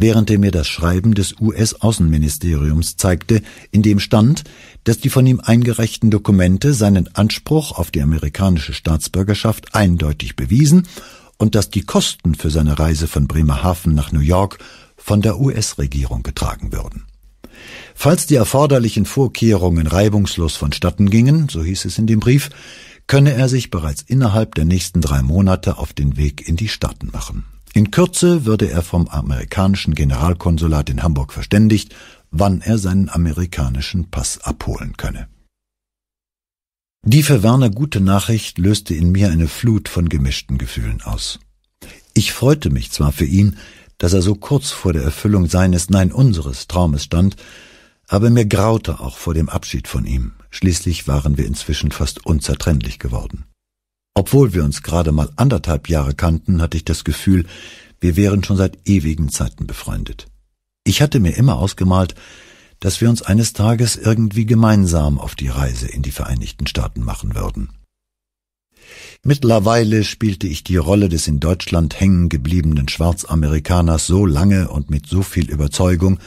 während er mir das Schreiben des US-Außenministeriums zeigte, in dem stand, dass die von ihm eingereichten Dokumente seinen Anspruch auf die amerikanische Staatsbürgerschaft eindeutig bewiesen und dass die Kosten für seine Reise von Bremerhaven nach New York von der US-Regierung getragen würden. Falls die erforderlichen Vorkehrungen reibungslos vonstatten gingen, so hieß es in dem Brief, könne er sich bereits innerhalb der nächsten drei Monate auf den Weg in die Staaten machen. In Kürze würde er vom amerikanischen Generalkonsulat in Hamburg verständigt, wann er seinen amerikanischen Pass abholen könne. Die für Werner gute Nachricht löste in mir eine Flut von gemischten Gefühlen aus. Ich freute mich zwar für ihn, dass er so kurz vor der Erfüllung seines, nein unseres Traumes stand, aber mir graute auch vor dem Abschied von ihm. Schließlich waren wir inzwischen fast unzertrennlich geworden. Obwohl wir uns gerade mal anderthalb Jahre kannten, hatte ich das Gefühl, wir wären schon seit ewigen Zeiten befreundet. Ich hatte mir immer ausgemalt, dass wir uns eines Tages irgendwie gemeinsam auf die Reise in die Vereinigten Staaten machen würden. Mittlerweile spielte ich die Rolle des in Deutschland hängen gebliebenen Schwarzamerikaners so lange und mit so viel Überzeugung,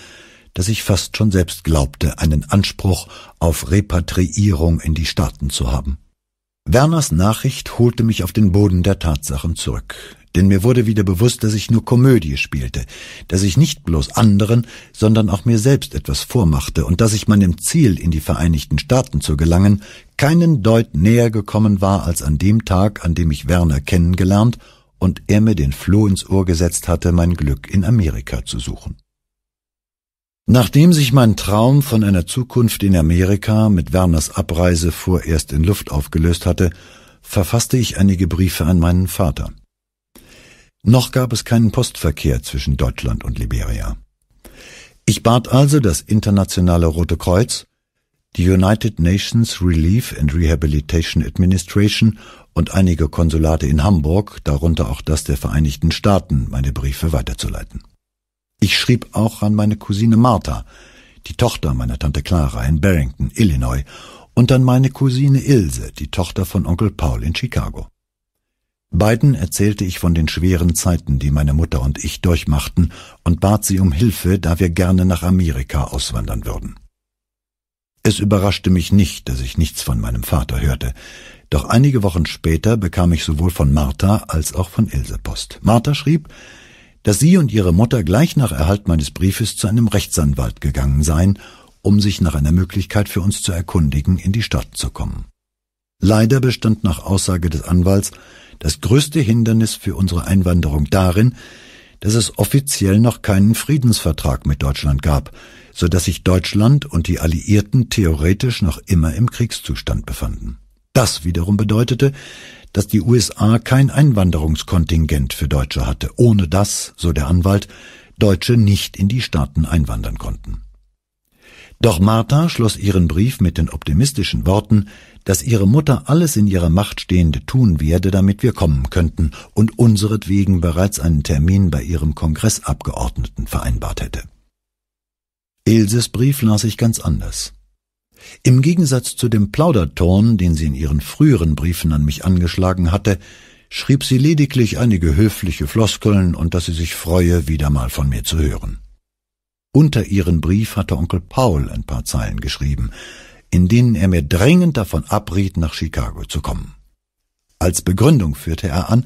dass ich fast schon selbst glaubte, einen Anspruch auf Repatriierung in die Staaten zu haben. Werners Nachricht holte mich auf den Boden der Tatsachen zurück, denn mir wurde wieder bewusst, dass ich nur Komödie spielte, dass ich nicht bloß anderen, sondern auch mir selbst etwas vormachte und dass ich meinem Ziel, in die Vereinigten Staaten zu gelangen, keinen Deut näher gekommen war als an dem Tag, an dem ich Werner kennengelernt und er mir den Floh ins Ohr gesetzt hatte, mein Glück in Amerika zu suchen. Nachdem sich mein Traum von einer Zukunft in Amerika mit Werners Abreise vorerst in Luft aufgelöst hatte, verfasste ich einige Briefe an meinen Vater. Noch gab es keinen Postverkehr zwischen Deutschland und Liberia. Ich bat also das Internationale Rote Kreuz, die United Nations Relief and Rehabilitation Administration und einige Konsulate in Hamburg, darunter auch das der Vereinigten Staaten, meine Briefe weiterzuleiten. Ich schrieb auch an meine Cousine Martha, die Tochter meiner Tante Clara in Barrington, Illinois, und an meine Cousine Ilse, die Tochter von Onkel Paul in Chicago. Beiden erzählte ich von den schweren Zeiten, die meine Mutter und ich durchmachten, und bat sie um Hilfe, da wir gerne nach Amerika auswandern würden. Es überraschte mich nicht, dass ich nichts von meinem Vater hörte, doch einige Wochen später bekam ich sowohl von Martha als auch von Ilse Post. Martha schrieb, dass sie und ihre Mutter gleich nach Erhalt meines Briefes zu einem Rechtsanwalt gegangen seien, um sich nach einer Möglichkeit für uns zu erkundigen, in die Stadt zu kommen. Leider bestand nach Aussage des Anwalts das größte Hindernis für unsere Einwanderung darin, dass es offiziell noch keinen Friedensvertrag mit Deutschland gab, so dass sich Deutschland und die Alliierten theoretisch noch immer im Kriegszustand befanden. Das wiederum bedeutete, dass die USA kein Einwanderungskontingent für Deutsche hatte, ohne dass, so der Anwalt, Deutsche nicht in die Staaten einwandern konnten. Doch Martha schloss ihren Brief mit den optimistischen Worten, dass ihre Mutter alles in ihrer Macht Stehende tun werde, damit wir kommen könnten und unseretwegen bereits einen Termin bei ihrem Kongressabgeordneten vereinbart hätte. Ilses Brief las ich ganz anders. Im Gegensatz zu dem Plauderton, den sie in ihren früheren Briefen an mich angeschlagen hatte, schrieb sie lediglich einige höfliche Floskeln und dass sie sich freue, wieder mal von mir zu hören. Unter ihren Brief hatte Onkel Paul ein paar Zeilen geschrieben, in denen er mir dringend davon abriet, nach Chicago zu kommen. Als Begründung führte er an,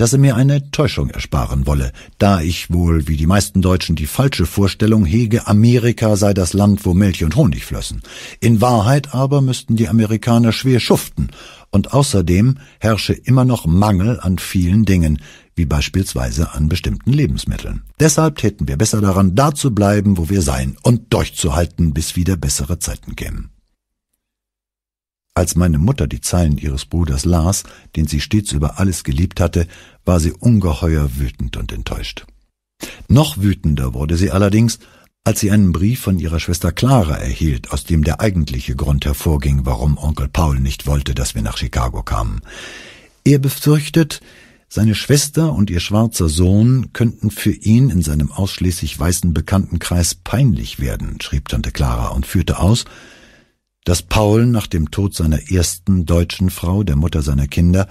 dass er mir eine Täuschung ersparen wolle, da ich wohl wie die meisten Deutschen die falsche Vorstellung hege, Amerika sei das Land, wo Milch und Honig flössen. In Wahrheit aber müssten die Amerikaner schwer schuften, und außerdem herrsche immer noch Mangel an vielen Dingen, wie beispielsweise an bestimmten Lebensmitteln. Deshalb täten wir besser daran, da zu bleiben, wo wir seien, und durchzuhalten, bis wieder bessere Zeiten kämen. Als meine Mutter die Zeilen ihres Bruders las, den sie stets über alles geliebt hatte, war sie ungeheuer wütend und enttäuscht. Noch wütender wurde sie allerdings, als sie einen Brief von ihrer Schwester Clara erhielt, aus dem der eigentliche Grund hervorging, warum Onkel Paul nicht wollte, dass wir nach Chicago kamen. Er befürchtet, seine Schwester und ihr schwarzer Sohn könnten für ihn in seinem ausschließlich weißen Bekanntenkreis peinlich werden, schrieb Tante Clara und führte aus, dass Paul nach dem Tod seiner ersten deutschen Frau, der Mutter seiner Kinder,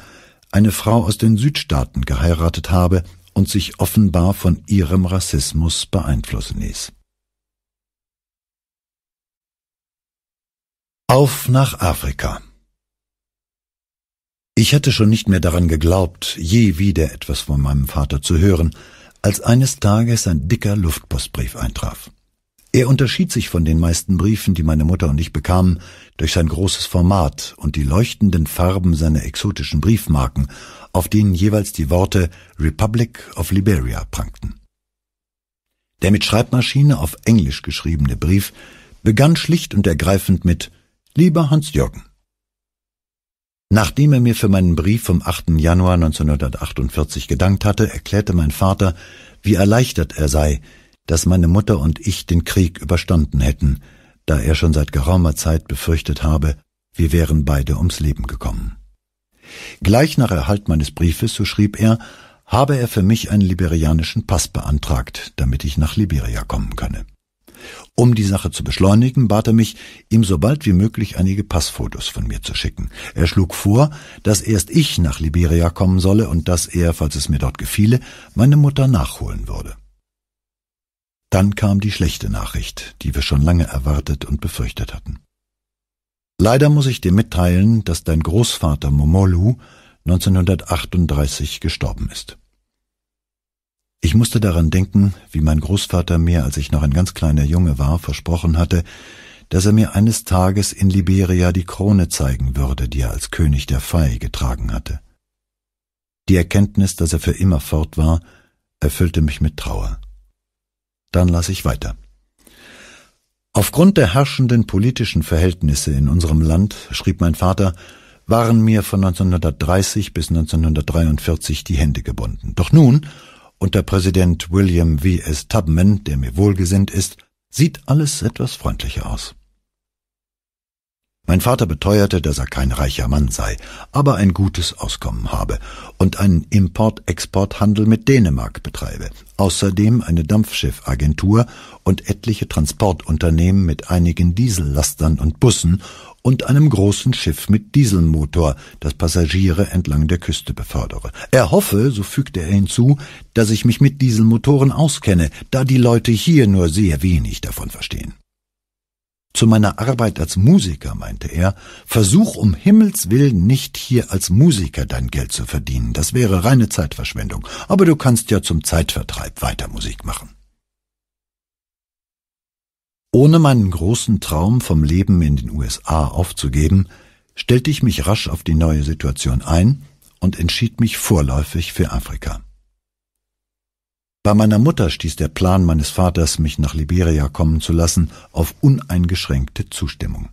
eine Frau aus den Südstaaten geheiratet habe und sich offenbar von ihrem Rassismus beeinflussen ließ. Auf nach Afrika. Ich hatte schon nicht mehr daran geglaubt, je wieder etwas von meinem Vater zu hören, als eines Tages ein dicker Luftpostbrief eintraf. Er unterschied sich von den meisten Briefen, die meine Mutter und ich bekamen, durch sein großes Format und die leuchtenden Farben seiner exotischen Briefmarken, auf denen jeweils die Worte Republic of Liberia prangten. Der mit Schreibmaschine auf Englisch geschriebene Brief begann schlicht und ergreifend mit Lieber Hans-Jürgen. Nachdem er mir für meinen Brief vom 8. Januar 1948 gedankt hatte, erklärte mein Vater, wie erleichtert er sei, dass meine Mutter und ich den Krieg überstanden hätten, da er schon seit geraumer Zeit befürchtet habe, wir wären beide ums Leben gekommen. Gleich nach Erhalt meines Briefes, so schrieb er, habe er für mich einen liberianischen Pass beantragt, damit ich nach Liberia kommen könne. Um die Sache zu beschleunigen, bat er mich, ihm so bald wie möglich einige Passfotos von mir zu schicken. Er schlug vor, dass erst ich nach Liberia kommen solle und dass er, falls es mir dort gefiele, meine Mutter nachholen würde. Dann kam die schlechte Nachricht, die wir schon lange erwartet und befürchtet hatten. Leider muss ich dir mitteilen, dass dein Großvater Momolu 1938 gestorben ist. Ich musste daran denken, wie mein Großvater mir, als ich noch ein ganz kleiner Junge war, versprochen hatte, dass er mir eines Tages in Liberia die Krone zeigen würde, die er als König der Fei getragen hatte. Die Erkenntnis, dass er für immer fort war, erfüllte mich mit Trauer. Dann lasse ich weiter. Aufgrund der herrschenden politischen Verhältnisse in unserem Land, schrieb mein Vater, waren mir von 1930 bis 1943 die Hände gebunden. Doch nun, unter Präsident William V. S. Tubman, der mir wohlgesinnt ist, sieht alles etwas freundlicher aus. Mein Vater beteuerte, dass er kein reicher Mann sei, aber ein gutes Auskommen habe und einen Import-Export-Handel mit Dänemark betreibe, außerdem eine Dampfschiffagentur und etliche Transportunternehmen mit einigen Diesellastern und Bussen und einem großen Schiff mit Dieselmotor, das Passagiere entlang der Küste befördere. Er hoffe, so fügte er hinzu, dass ich mich mit Dieselmotoren auskenne, da die Leute hier nur sehr wenig davon verstehen. Zu meiner Arbeit als Musiker, meinte er, versuch um Himmels willen nicht hier als Musiker dein Geld zu verdienen, das wäre reine Zeitverschwendung, aber du kannst ja zum Zeitvertreib weiter Musik machen. Ohne meinen großen Traum vom Leben in den USA aufzugeben, stellte ich mich rasch auf die neue Situation ein und entschied mich vorläufig für Afrika. Bei meiner Mutter stieß der Plan meines Vaters, mich nach Liberia kommen zu lassen, auf uneingeschränkte Zustimmung.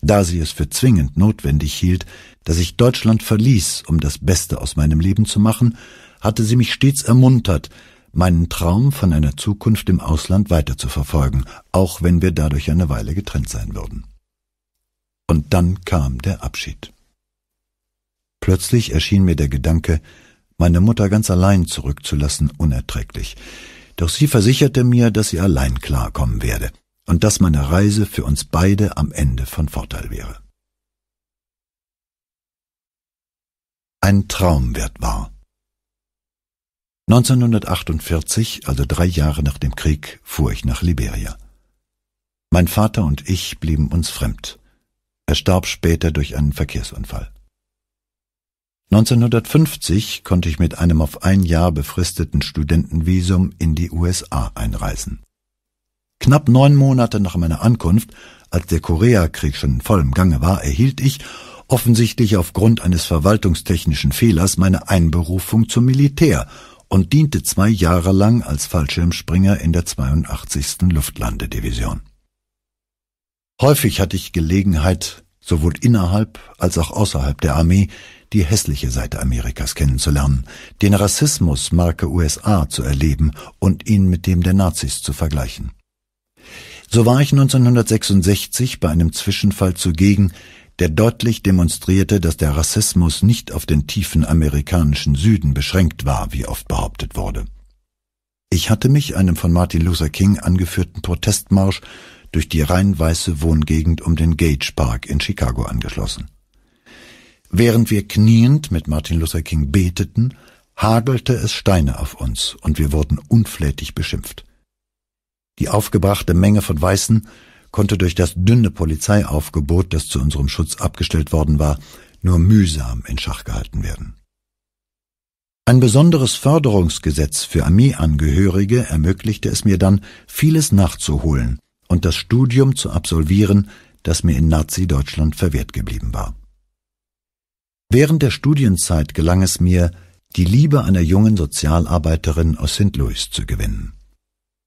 Da sie es für zwingend notwendig hielt, dass ich Deutschland verließ, um das Beste aus meinem Leben zu machen, hatte sie mich stets ermuntert, meinen Traum von einer Zukunft im Ausland weiter zu verfolgen, auch wenn wir dadurch eine Weile getrennt sein würden. Und dann kam der Abschied. Plötzlich erschien mir der Gedanke, meine Mutter ganz allein zurückzulassen, unerträglich. Doch sie versicherte mir, dass sie allein klarkommen werde und dass meine Reise für uns beide am Ende von Vorteil wäre. Ein Traum wird wahr. 1948, also drei Jahre nach dem Krieg, fuhr ich nach Liberia. Mein Vater und ich blieben uns fremd. Er starb später durch einen Verkehrsunfall. 1950 konnte ich mit einem auf ein Jahr befristeten Studentenvisum in die USA einreisen. Knapp neun Monate nach meiner Ankunft, als der Koreakrieg schon in vollem Gange war, erhielt ich, offensichtlich aufgrund eines verwaltungstechnischen Fehlers, meine Einberufung zum Militär und diente zwei Jahre lang als Fallschirmspringer in der 82. Luftlandedivision. Häufig hatte ich Gelegenheit, sowohl innerhalb als auch außerhalb der Armee, die hässliche Seite Amerikas kennenzulernen, den Rassismus Marke USA zu erleben und ihn mit dem der Nazis zu vergleichen. So war ich 1966 bei einem Zwischenfall zugegen, der deutlich demonstrierte, dass der Rassismus nicht auf den tiefen amerikanischen Süden beschränkt war, wie oft behauptet wurde. Ich hatte mich einem von Martin Luther King angeführten Protestmarsch durch die rein weiße Wohngegend um den Gage Park in Chicago angeschlossen. Während wir kniend mit Martin Luther King beteten, hagelte es Steine auf uns und wir wurden unflätig beschimpft. Die aufgebrachte Menge von Weißen konnte durch das dünne Polizeiaufgebot, das zu unserem Schutz abgestellt worden war, nur mühsam in Schach gehalten werden. Ein besonderes Förderungsgesetz für Armeeangehörige ermöglichte es mir dann, vieles nachzuholen und das Studium zu absolvieren, das mir in Nazi-Deutschland verwehrt geblieben war. Während der Studienzeit gelang es mir, die Liebe einer jungen Sozialarbeiterin aus St. Louis zu gewinnen.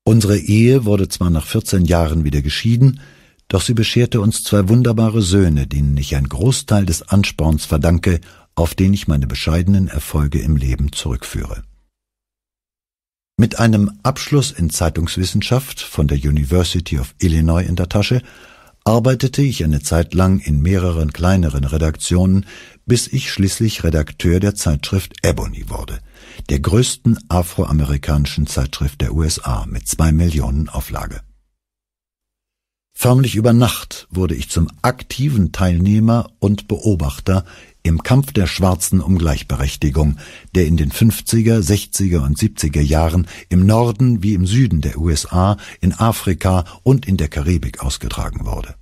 Unsere Ehe wurde zwar nach 14 Jahren wieder geschieden, doch sie bescherte uns zwei wunderbare Söhne, denen ich einen Großteil des Ansporns verdanke, auf den ich meine bescheidenen Erfolge im Leben zurückführe. Mit einem Abschluss in Zeitungswissenschaft von der University of Illinois in der Tasche arbeitete ich eine Zeit lang in mehreren kleineren Redaktionen bis ich schließlich Redakteur der Zeitschrift Ebony wurde, der größten afroamerikanischen Zeitschrift der USA mit zwei Millionen Auflage. Förmlich über Nacht wurde ich zum aktiven Teilnehmer und Beobachter im Kampf der Schwarzen um Gleichberechtigung, der in den 50er, 60er und 70er Jahren im Norden wie im Süden der USA, in Afrika und in der Karibik ausgetragen wurde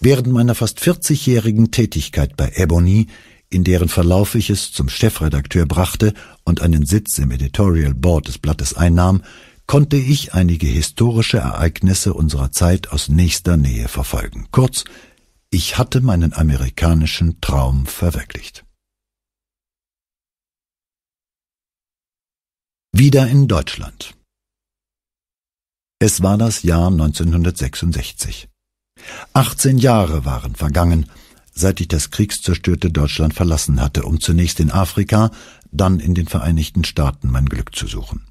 während meiner fast 40-jährigen Tätigkeit bei Ebony, in deren Verlauf ich es zum Chefredakteur brachte und einen Sitz im Editorial Board des Blattes einnahm, konnte ich einige historische Ereignisse unserer Zeit aus nächster Nähe verfolgen. Kurz, ich hatte meinen amerikanischen Traum verwirklicht. Wieder in Deutschland. Es war das Jahr 1966. 18 Jahre waren vergangen, seit ich das kriegszerstörte Deutschland verlassen hatte, um zunächst in Afrika, dann in den Vereinigten Staaten mein Glück zu suchen.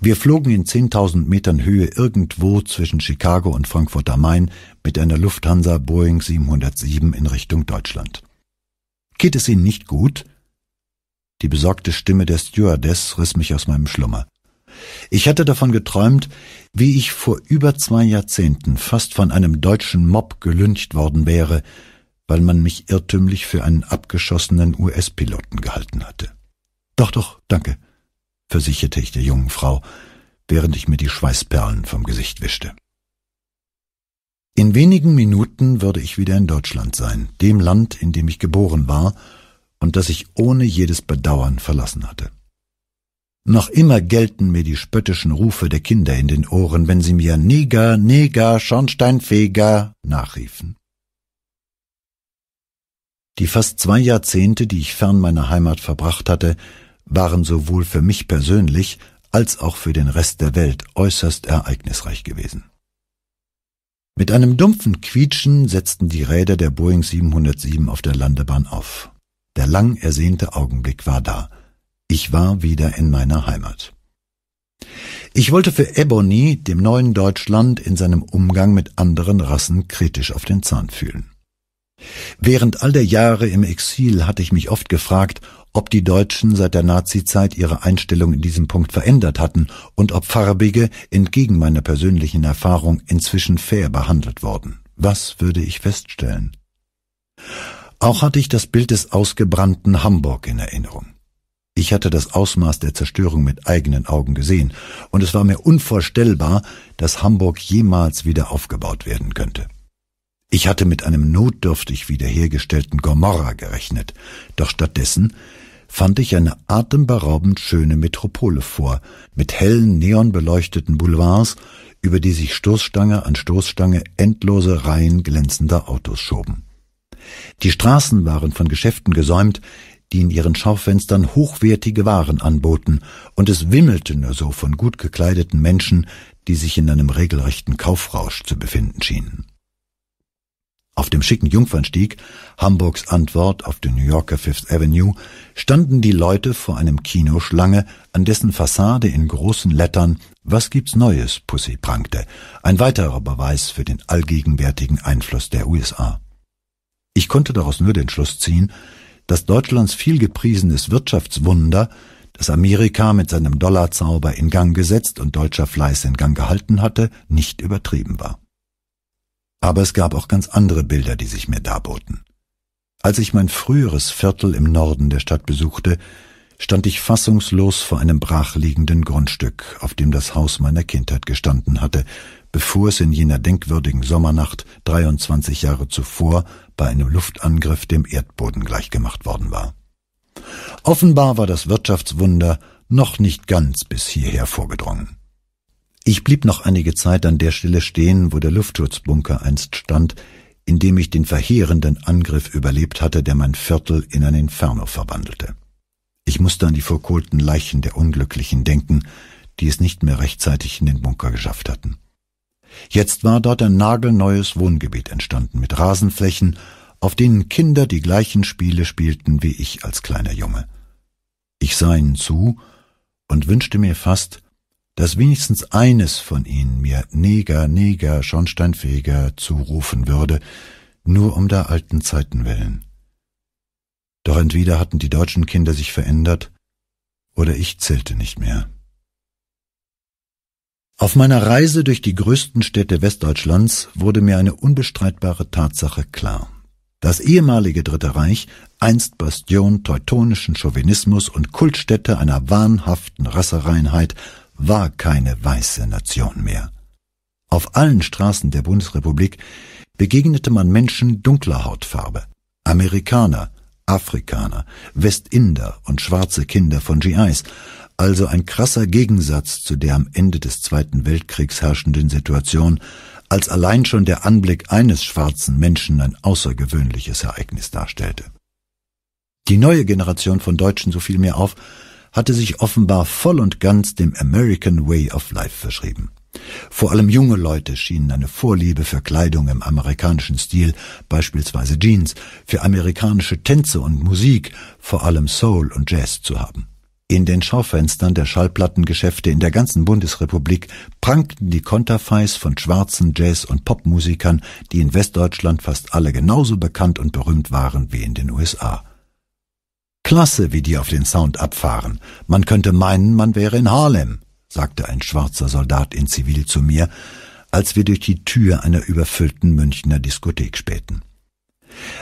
Wir flogen in 10.000 Metern Höhe irgendwo zwischen Chicago und Frankfurt am Main mit einer Lufthansa Boeing 707 in Richtung Deutschland. Geht es Ihnen nicht gut? Die besorgte Stimme der Stewardess riss mich aus meinem Schlummer. Ich hatte davon geträumt, wie ich vor über zwei Jahrzehnten fast von einem deutschen Mob gelüncht worden wäre, weil man mich irrtümlich für einen abgeschossenen US-Piloten gehalten hatte. Doch, doch, danke, versicherte ich der jungen Frau, während ich mir die Schweißperlen vom Gesicht wischte. In wenigen Minuten würde ich wieder in Deutschland sein, dem Land, in dem ich geboren war und das ich ohne jedes Bedauern verlassen hatte. Noch immer gelten mir die spöttischen Rufe der Kinder in den Ohren, wenn sie mir Neger, Neger, Schornsteinfeger nachriefen. Die fast zwei Jahrzehnte, die ich fern meiner Heimat verbracht hatte, waren sowohl für mich persönlich als auch für den Rest der Welt äußerst ereignisreich gewesen. Mit einem dumpfen Quietschen setzten die Räder der Boeing 707 auf der Landebahn auf. Der lang ersehnte Augenblick war da – ich war wieder in meiner Heimat. Ich wollte für Ebony, dem neuen Deutschland, in seinem Umgang mit anderen Rassen kritisch auf den Zahn fühlen. Während all der Jahre im Exil hatte ich mich oft gefragt, ob die Deutschen seit der Nazizeit ihre Einstellung in diesem Punkt verändert hatten und ob Farbige entgegen meiner persönlichen Erfahrung inzwischen fair behandelt worden. Was würde ich feststellen? Auch hatte ich das Bild des ausgebrannten Hamburg in Erinnerung. Ich hatte das Ausmaß der Zerstörung mit eigenen Augen gesehen, und es war mir unvorstellbar, dass Hamburg jemals wieder aufgebaut werden könnte. Ich hatte mit einem notdürftig wiederhergestellten Gomorra gerechnet, doch stattdessen fand ich eine atemberaubend schöne Metropole vor, mit hellen, neonbeleuchteten Boulevards, über die sich Stoßstange an Stoßstange endlose Reihen glänzender Autos schoben. Die Straßen waren von Geschäften gesäumt, die in ihren Schaufenstern hochwertige Waren anboten, und es wimmelte nur so von gut gekleideten Menschen, die sich in einem regelrechten Kaufrausch zu befinden schienen. Auf dem schicken Jungfernstieg, Hamburgs Antwort auf den New Yorker Fifth Avenue, standen die Leute vor einem Kino an dessen Fassade in großen Lettern Was gibt's Neues, Pussy prangte, ein weiterer Beweis für den allgegenwärtigen Einfluss der USA. Ich konnte daraus nur den Schluss ziehen, dass Deutschlands viel gepriesenes Wirtschaftswunder, das Amerika mit seinem Dollarzauber in Gang gesetzt und deutscher Fleiß in Gang gehalten hatte, nicht übertrieben war. Aber es gab auch ganz andere Bilder, die sich mir darboten. Als ich mein früheres Viertel im Norden der Stadt besuchte, stand ich fassungslos vor einem brachliegenden Grundstück, auf dem das Haus meiner Kindheit gestanden hatte, bevor es in jener denkwürdigen Sommernacht 23 Jahre zuvor bei einem Luftangriff dem Erdboden gleichgemacht worden war. Offenbar war das Wirtschaftswunder noch nicht ganz bis hierher vorgedrungen. Ich blieb noch einige Zeit an der Stelle stehen, wo der Luftschutzbunker einst stand, in dem ich den verheerenden Angriff überlebt hatte, der mein Viertel in ein Inferno verwandelte. Ich musste an die verkohlten Leichen der Unglücklichen denken, die es nicht mehr rechtzeitig in den Bunker geschafft hatten. Jetzt war dort ein nagelneues Wohngebiet entstanden mit Rasenflächen, auf denen Kinder die gleichen Spiele spielten wie ich als kleiner Junge. Ich sah ihnen zu und wünschte mir fast, dass wenigstens eines von ihnen mir Neger, Neger, Schornsteinfeger zurufen würde, nur um der alten Zeiten willen. Doch entweder hatten die deutschen Kinder sich verändert oder ich zählte nicht mehr. Auf meiner Reise durch die größten Städte Westdeutschlands wurde mir eine unbestreitbare Tatsache klar. Das ehemalige Dritte Reich, einst Bastion teutonischen Chauvinismus und Kultstätte einer wahnhaften Rassereinheit, war keine weiße Nation mehr. Auf allen Straßen der Bundesrepublik begegnete man Menschen dunkler Hautfarbe, Amerikaner, Afrikaner, Westinder und schwarze Kinder von GIs, also ein krasser Gegensatz zu der am Ende des Zweiten Weltkriegs herrschenden Situation, als allein schon der Anblick eines schwarzen Menschen ein außergewöhnliches Ereignis darstellte. Die neue Generation von Deutschen, so viel mir auf, hatte sich offenbar voll und ganz dem American Way of Life verschrieben. Vor allem junge Leute schienen eine Vorliebe für Kleidung im amerikanischen Stil, beispielsweise Jeans, für amerikanische Tänze und Musik, vor allem Soul und Jazz zu haben. In den Schaufenstern der Schallplattengeschäfte in der ganzen Bundesrepublik prangten die Konterfeis von schwarzen Jazz- und Popmusikern, die in Westdeutschland fast alle genauso bekannt und berühmt waren wie in den USA. Klasse, wie die auf den Sound abfahren. Man könnte meinen, man wäre in Harlem sagte ein schwarzer Soldat in Zivil zu mir, als wir durch die Tür einer überfüllten Münchner Diskothek spähten.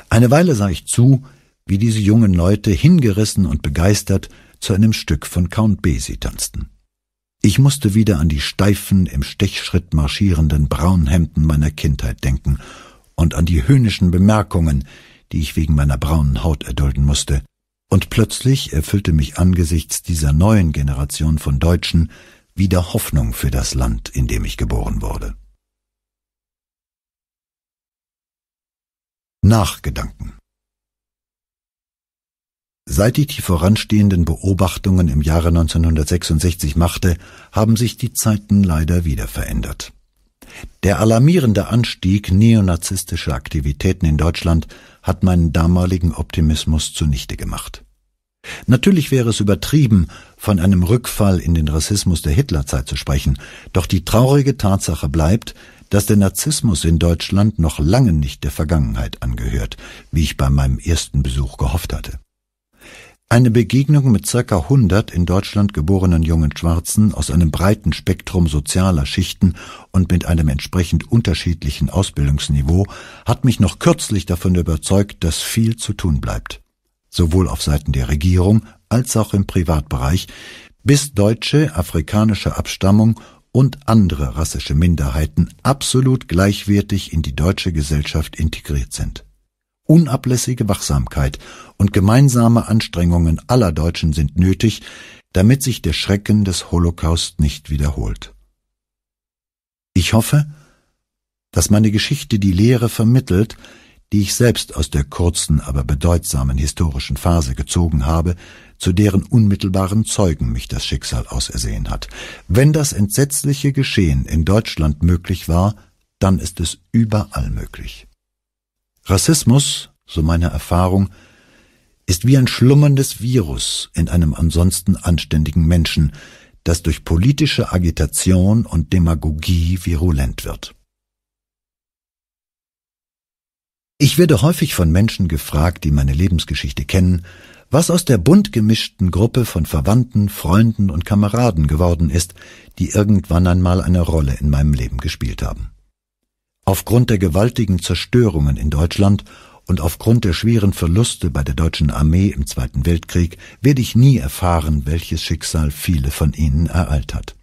Eine Weile sah ich zu, wie diese jungen Leute hingerissen und begeistert zu einem Stück von Count Basie tanzten. Ich musste wieder an die steifen, im Stechschritt marschierenden Braunhemden meiner Kindheit denken und an die höhnischen Bemerkungen, die ich wegen meiner braunen Haut erdulden musste, und plötzlich erfüllte mich angesichts dieser neuen Generation von Deutschen wieder Hoffnung für das Land, in dem ich geboren wurde. Nachgedanken Seit ich die voranstehenden Beobachtungen im Jahre 1966 machte, haben sich die Zeiten leider wieder verändert. Der alarmierende Anstieg neonazistischer Aktivitäten in Deutschland hat meinen damaligen Optimismus zunichte gemacht. Natürlich wäre es übertrieben, von einem Rückfall in den Rassismus der Hitlerzeit zu sprechen, doch die traurige Tatsache bleibt, dass der Narzissmus in Deutschland noch lange nicht der Vergangenheit angehört, wie ich bei meinem ersten Besuch gehofft hatte. Eine Begegnung mit circa 100 in Deutschland geborenen jungen Schwarzen aus einem breiten Spektrum sozialer Schichten und mit einem entsprechend unterschiedlichen Ausbildungsniveau hat mich noch kürzlich davon überzeugt, dass viel zu tun bleibt sowohl auf Seiten der Regierung als auch im Privatbereich, bis Deutsche afrikanische Abstammung und andere rassische Minderheiten absolut gleichwertig in die deutsche Gesellschaft integriert sind. Unablässige Wachsamkeit und gemeinsame Anstrengungen aller Deutschen sind nötig, damit sich der Schrecken des Holocaust nicht wiederholt. Ich hoffe, dass meine Geschichte die Lehre vermittelt, die ich selbst aus der kurzen, aber bedeutsamen historischen Phase gezogen habe, zu deren unmittelbaren Zeugen mich das Schicksal ausersehen hat. Wenn das entsetzliche Geschehen in Deutschland möglich war, dann ist es überall möglich. Rassismus, so meine Erfahrung, ist wie ein schlummerndes Virus in einem ansonsten anständigen Menschen, das durch politische Agitation und Demagogie virulent wird. Ich werde häufig von Menschen gefragt, die meine Lebensgeschichte kennen, was aus der bunt gemischten Gruppe von Verwandten, Freunden und Kameraden geworden ist, die irgendwann einmal eine Rolle in meinem Leben gespielt haben. Aufgrund der gewaltigen Zerstörungen in Deutschland und aufgrund der schweren Verluste bei der deutschen Armee im Zweiten Weltkrieg werde ich nie erfahren, welches Schicksal viele von ihnen ereilt hat.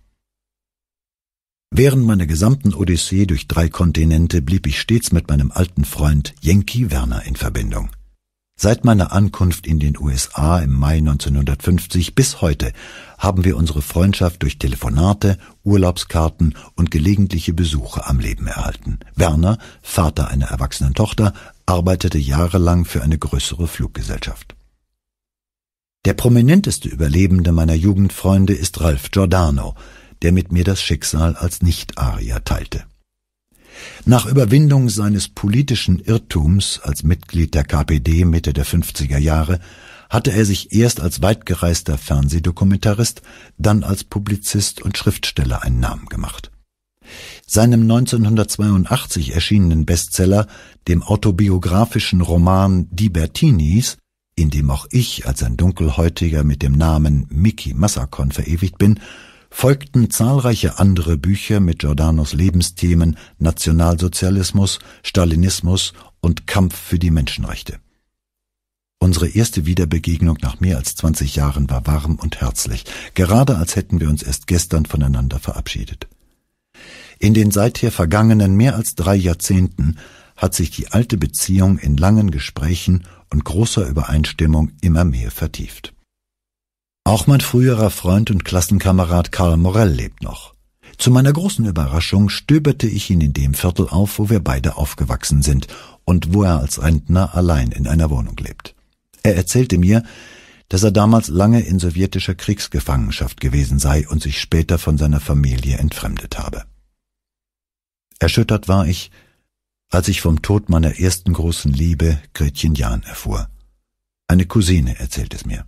Während meiner gesamten Odyssee durch drei Kontinente blieb ich stets mit meinem alten Freund Yankee Werner in Verbindung. Seit meiner Ankunft in den USA im Mai 1950 bis heute haben wir unsere Freundschaft durch Telefonate, Urlaubskarten und gelegentliche Besuche am Leben erhalten. Werner, Vater einer erwachsenen Tochter, arbeitete jahrelang für eine größere Fluggesellschaft. Der prominenteste Überlebende meiner Jugendfreunde ist Ralph Giordano, der mit mir das Schicksal als Nicht-Arier teilte. Nach Überwindung seines politischen Irrtums als Mitglied der KPD Mitte der 50er Jahre hatte er sich erst als weitgereister Fernsehdokumentarist, dann als Publizist und Schriftsteller einen Namen gemacht. Seinem 1982 erschienenen Bestseller, dem autobiografischen Roman Die Bertinis, in dem auch ich als ein Dunkelhäutiger mit dem Namen Mickey Massacon verewigt bin, folgten zahlreiche andere Bücher mit Giordanos Lebensthemen Nationalsozialismus, Stalinismus und Kampf für die Menschenrechte. Unsere erste Wiederbegegnung nach mehr als 20 Jahren war warm und herzlich, gerade als hätten wir uns erst gestern voneinander verabschiedet. In den seither vergangenen mehr als drei Jahrzehnten hat sich die alte Beziehung in langen Gesprächen und großer Übereinstimmung immer mehr vertieft. Auch mein früherer Freund und Klassenkamerad Karl Morell lebt noch. Zu meiner großen Überraschung stöberte ich ihn in dem Viertel auf, wo wir beide aufgewachsen sind und wo er als Rentner allein in einer Wohnung lebt. Er erzählte mir, dass er damals lange in sowjetischer Kriegsgefangenschaft gewesen sei und sich später von seiner Familie entfremdet habe. Erschüttert war ich, als ich vom Tod meiner ersten großen Liebe, Gretchen Jahn, erfuhr. Eine Cousine erzählt es mir.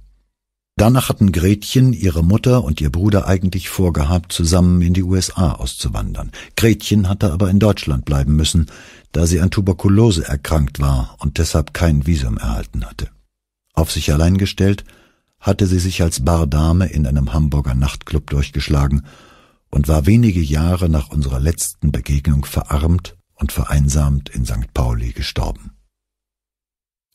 Danach hatten Gretchen, ihre Mutter und ihr Bruder eigentlich vorgehabt, zusammen in die USA auszuwandern. Gretchen hatte aber in Deutschland bleiben müssen, da sie an Tuberkulose erkrankt war und deshalb kein Visum erhalten hatte. Auf sich allein gestellt, hatte sie sich als Bardame in einem Hamburger Nachtclub durchgeschlagen und war wenige Jahre nach unserer letzten Begegnung verarmt und vereinsamt in St. Pauli gestorben.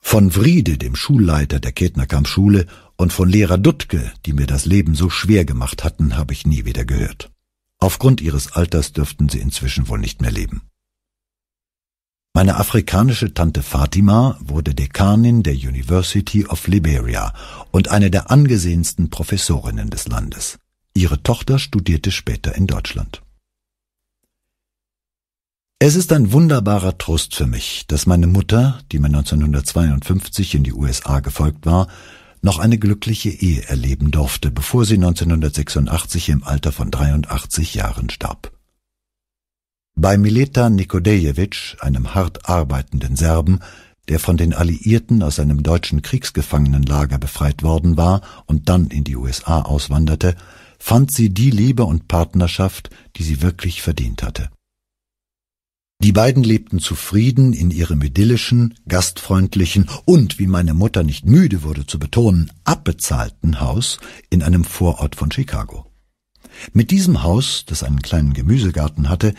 Von Wriede, dem Schulleiter der Ketner Kampfschule und von Lehrer Duttke, die mir das Leben so schwer gemacht hatten, habe ich nie wieder gehört. Aufgrund ihres Alters dürften sie inzwischen wohl nicht mehr leben. Meine afrikanische Tante Fatima wurde Dekanin der University of Liberia und eine der angesehensten Professorinnen des Landes. Ihre Tochter studierte später in Deutschland. Es ist ein wunderbarer Trost für mich, dass meine Mutter, die mir 1952 in die USA gefolgt war, noch eine glückliche Ehe erleben durfte, bevor sie 1986 im Alter von 83 Jahren starb. Bei Mileta Nikodejewitsch, einem hart arbeitenden Serben, der von den Alliierten aus einem deutschen Kriegsgefangenenlager befreit worden war und dann in die USA auswanderte, fand sie die Liebe und Partnerschaft, die sie wirklich verdient hatte. Die beiden lebten zufrieden in ihrem idyllischen, gastfreundlichen und, wie meine Mutter nicht müde wurde zu betonen, abbezahlten Haus in einem Vorort von Chicago. Mit diesem Haus, das einen kleinen Gemüsegarten hatte,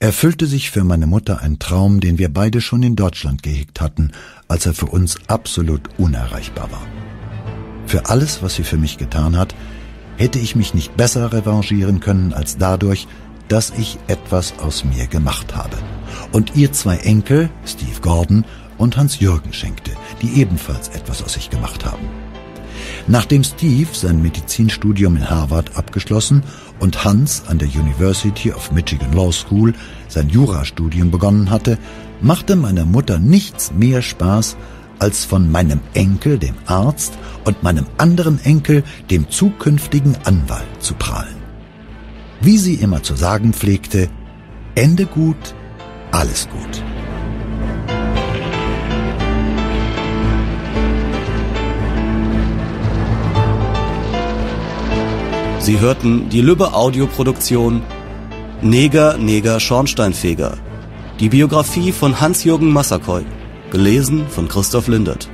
erfüllte sich für meine Mutter ein Traum, den wir beide schon in Deutschland gehegt hatten, als er für uns absolut unerreichbar war. Für alles, was sie für mich getan hat, hätte ich mich nicht besser revanchieren können als dadurch, dass ich etwas aus mir gemacht habe. Und ihr zwei Enkel, Steve Gordon und Hans-Jürgen schenkte, die ebenfalls etwas aus sich gemacht haben. Nachdem Steve sein Medizinstudium in Harvard abgeschlossen und Hans an der University of Michigan Law School sein Jurastudium begonnen hatte, machte meiner Mutter nichts mehr Spaß, als von meinem Enkel, dem Arzt, und meinem anderen Enkel, dem zukünftigen Anwalt, zu prahlen wie sie immer zu sagen pflegte, Ende gut, alles gut. Sie hörten die Lübbe Audioproduktion Neger, Neger, Schornsteinfeger. Die Biografie von Hans-Jürgen Massakoy, gelesen von Christoph Lindert.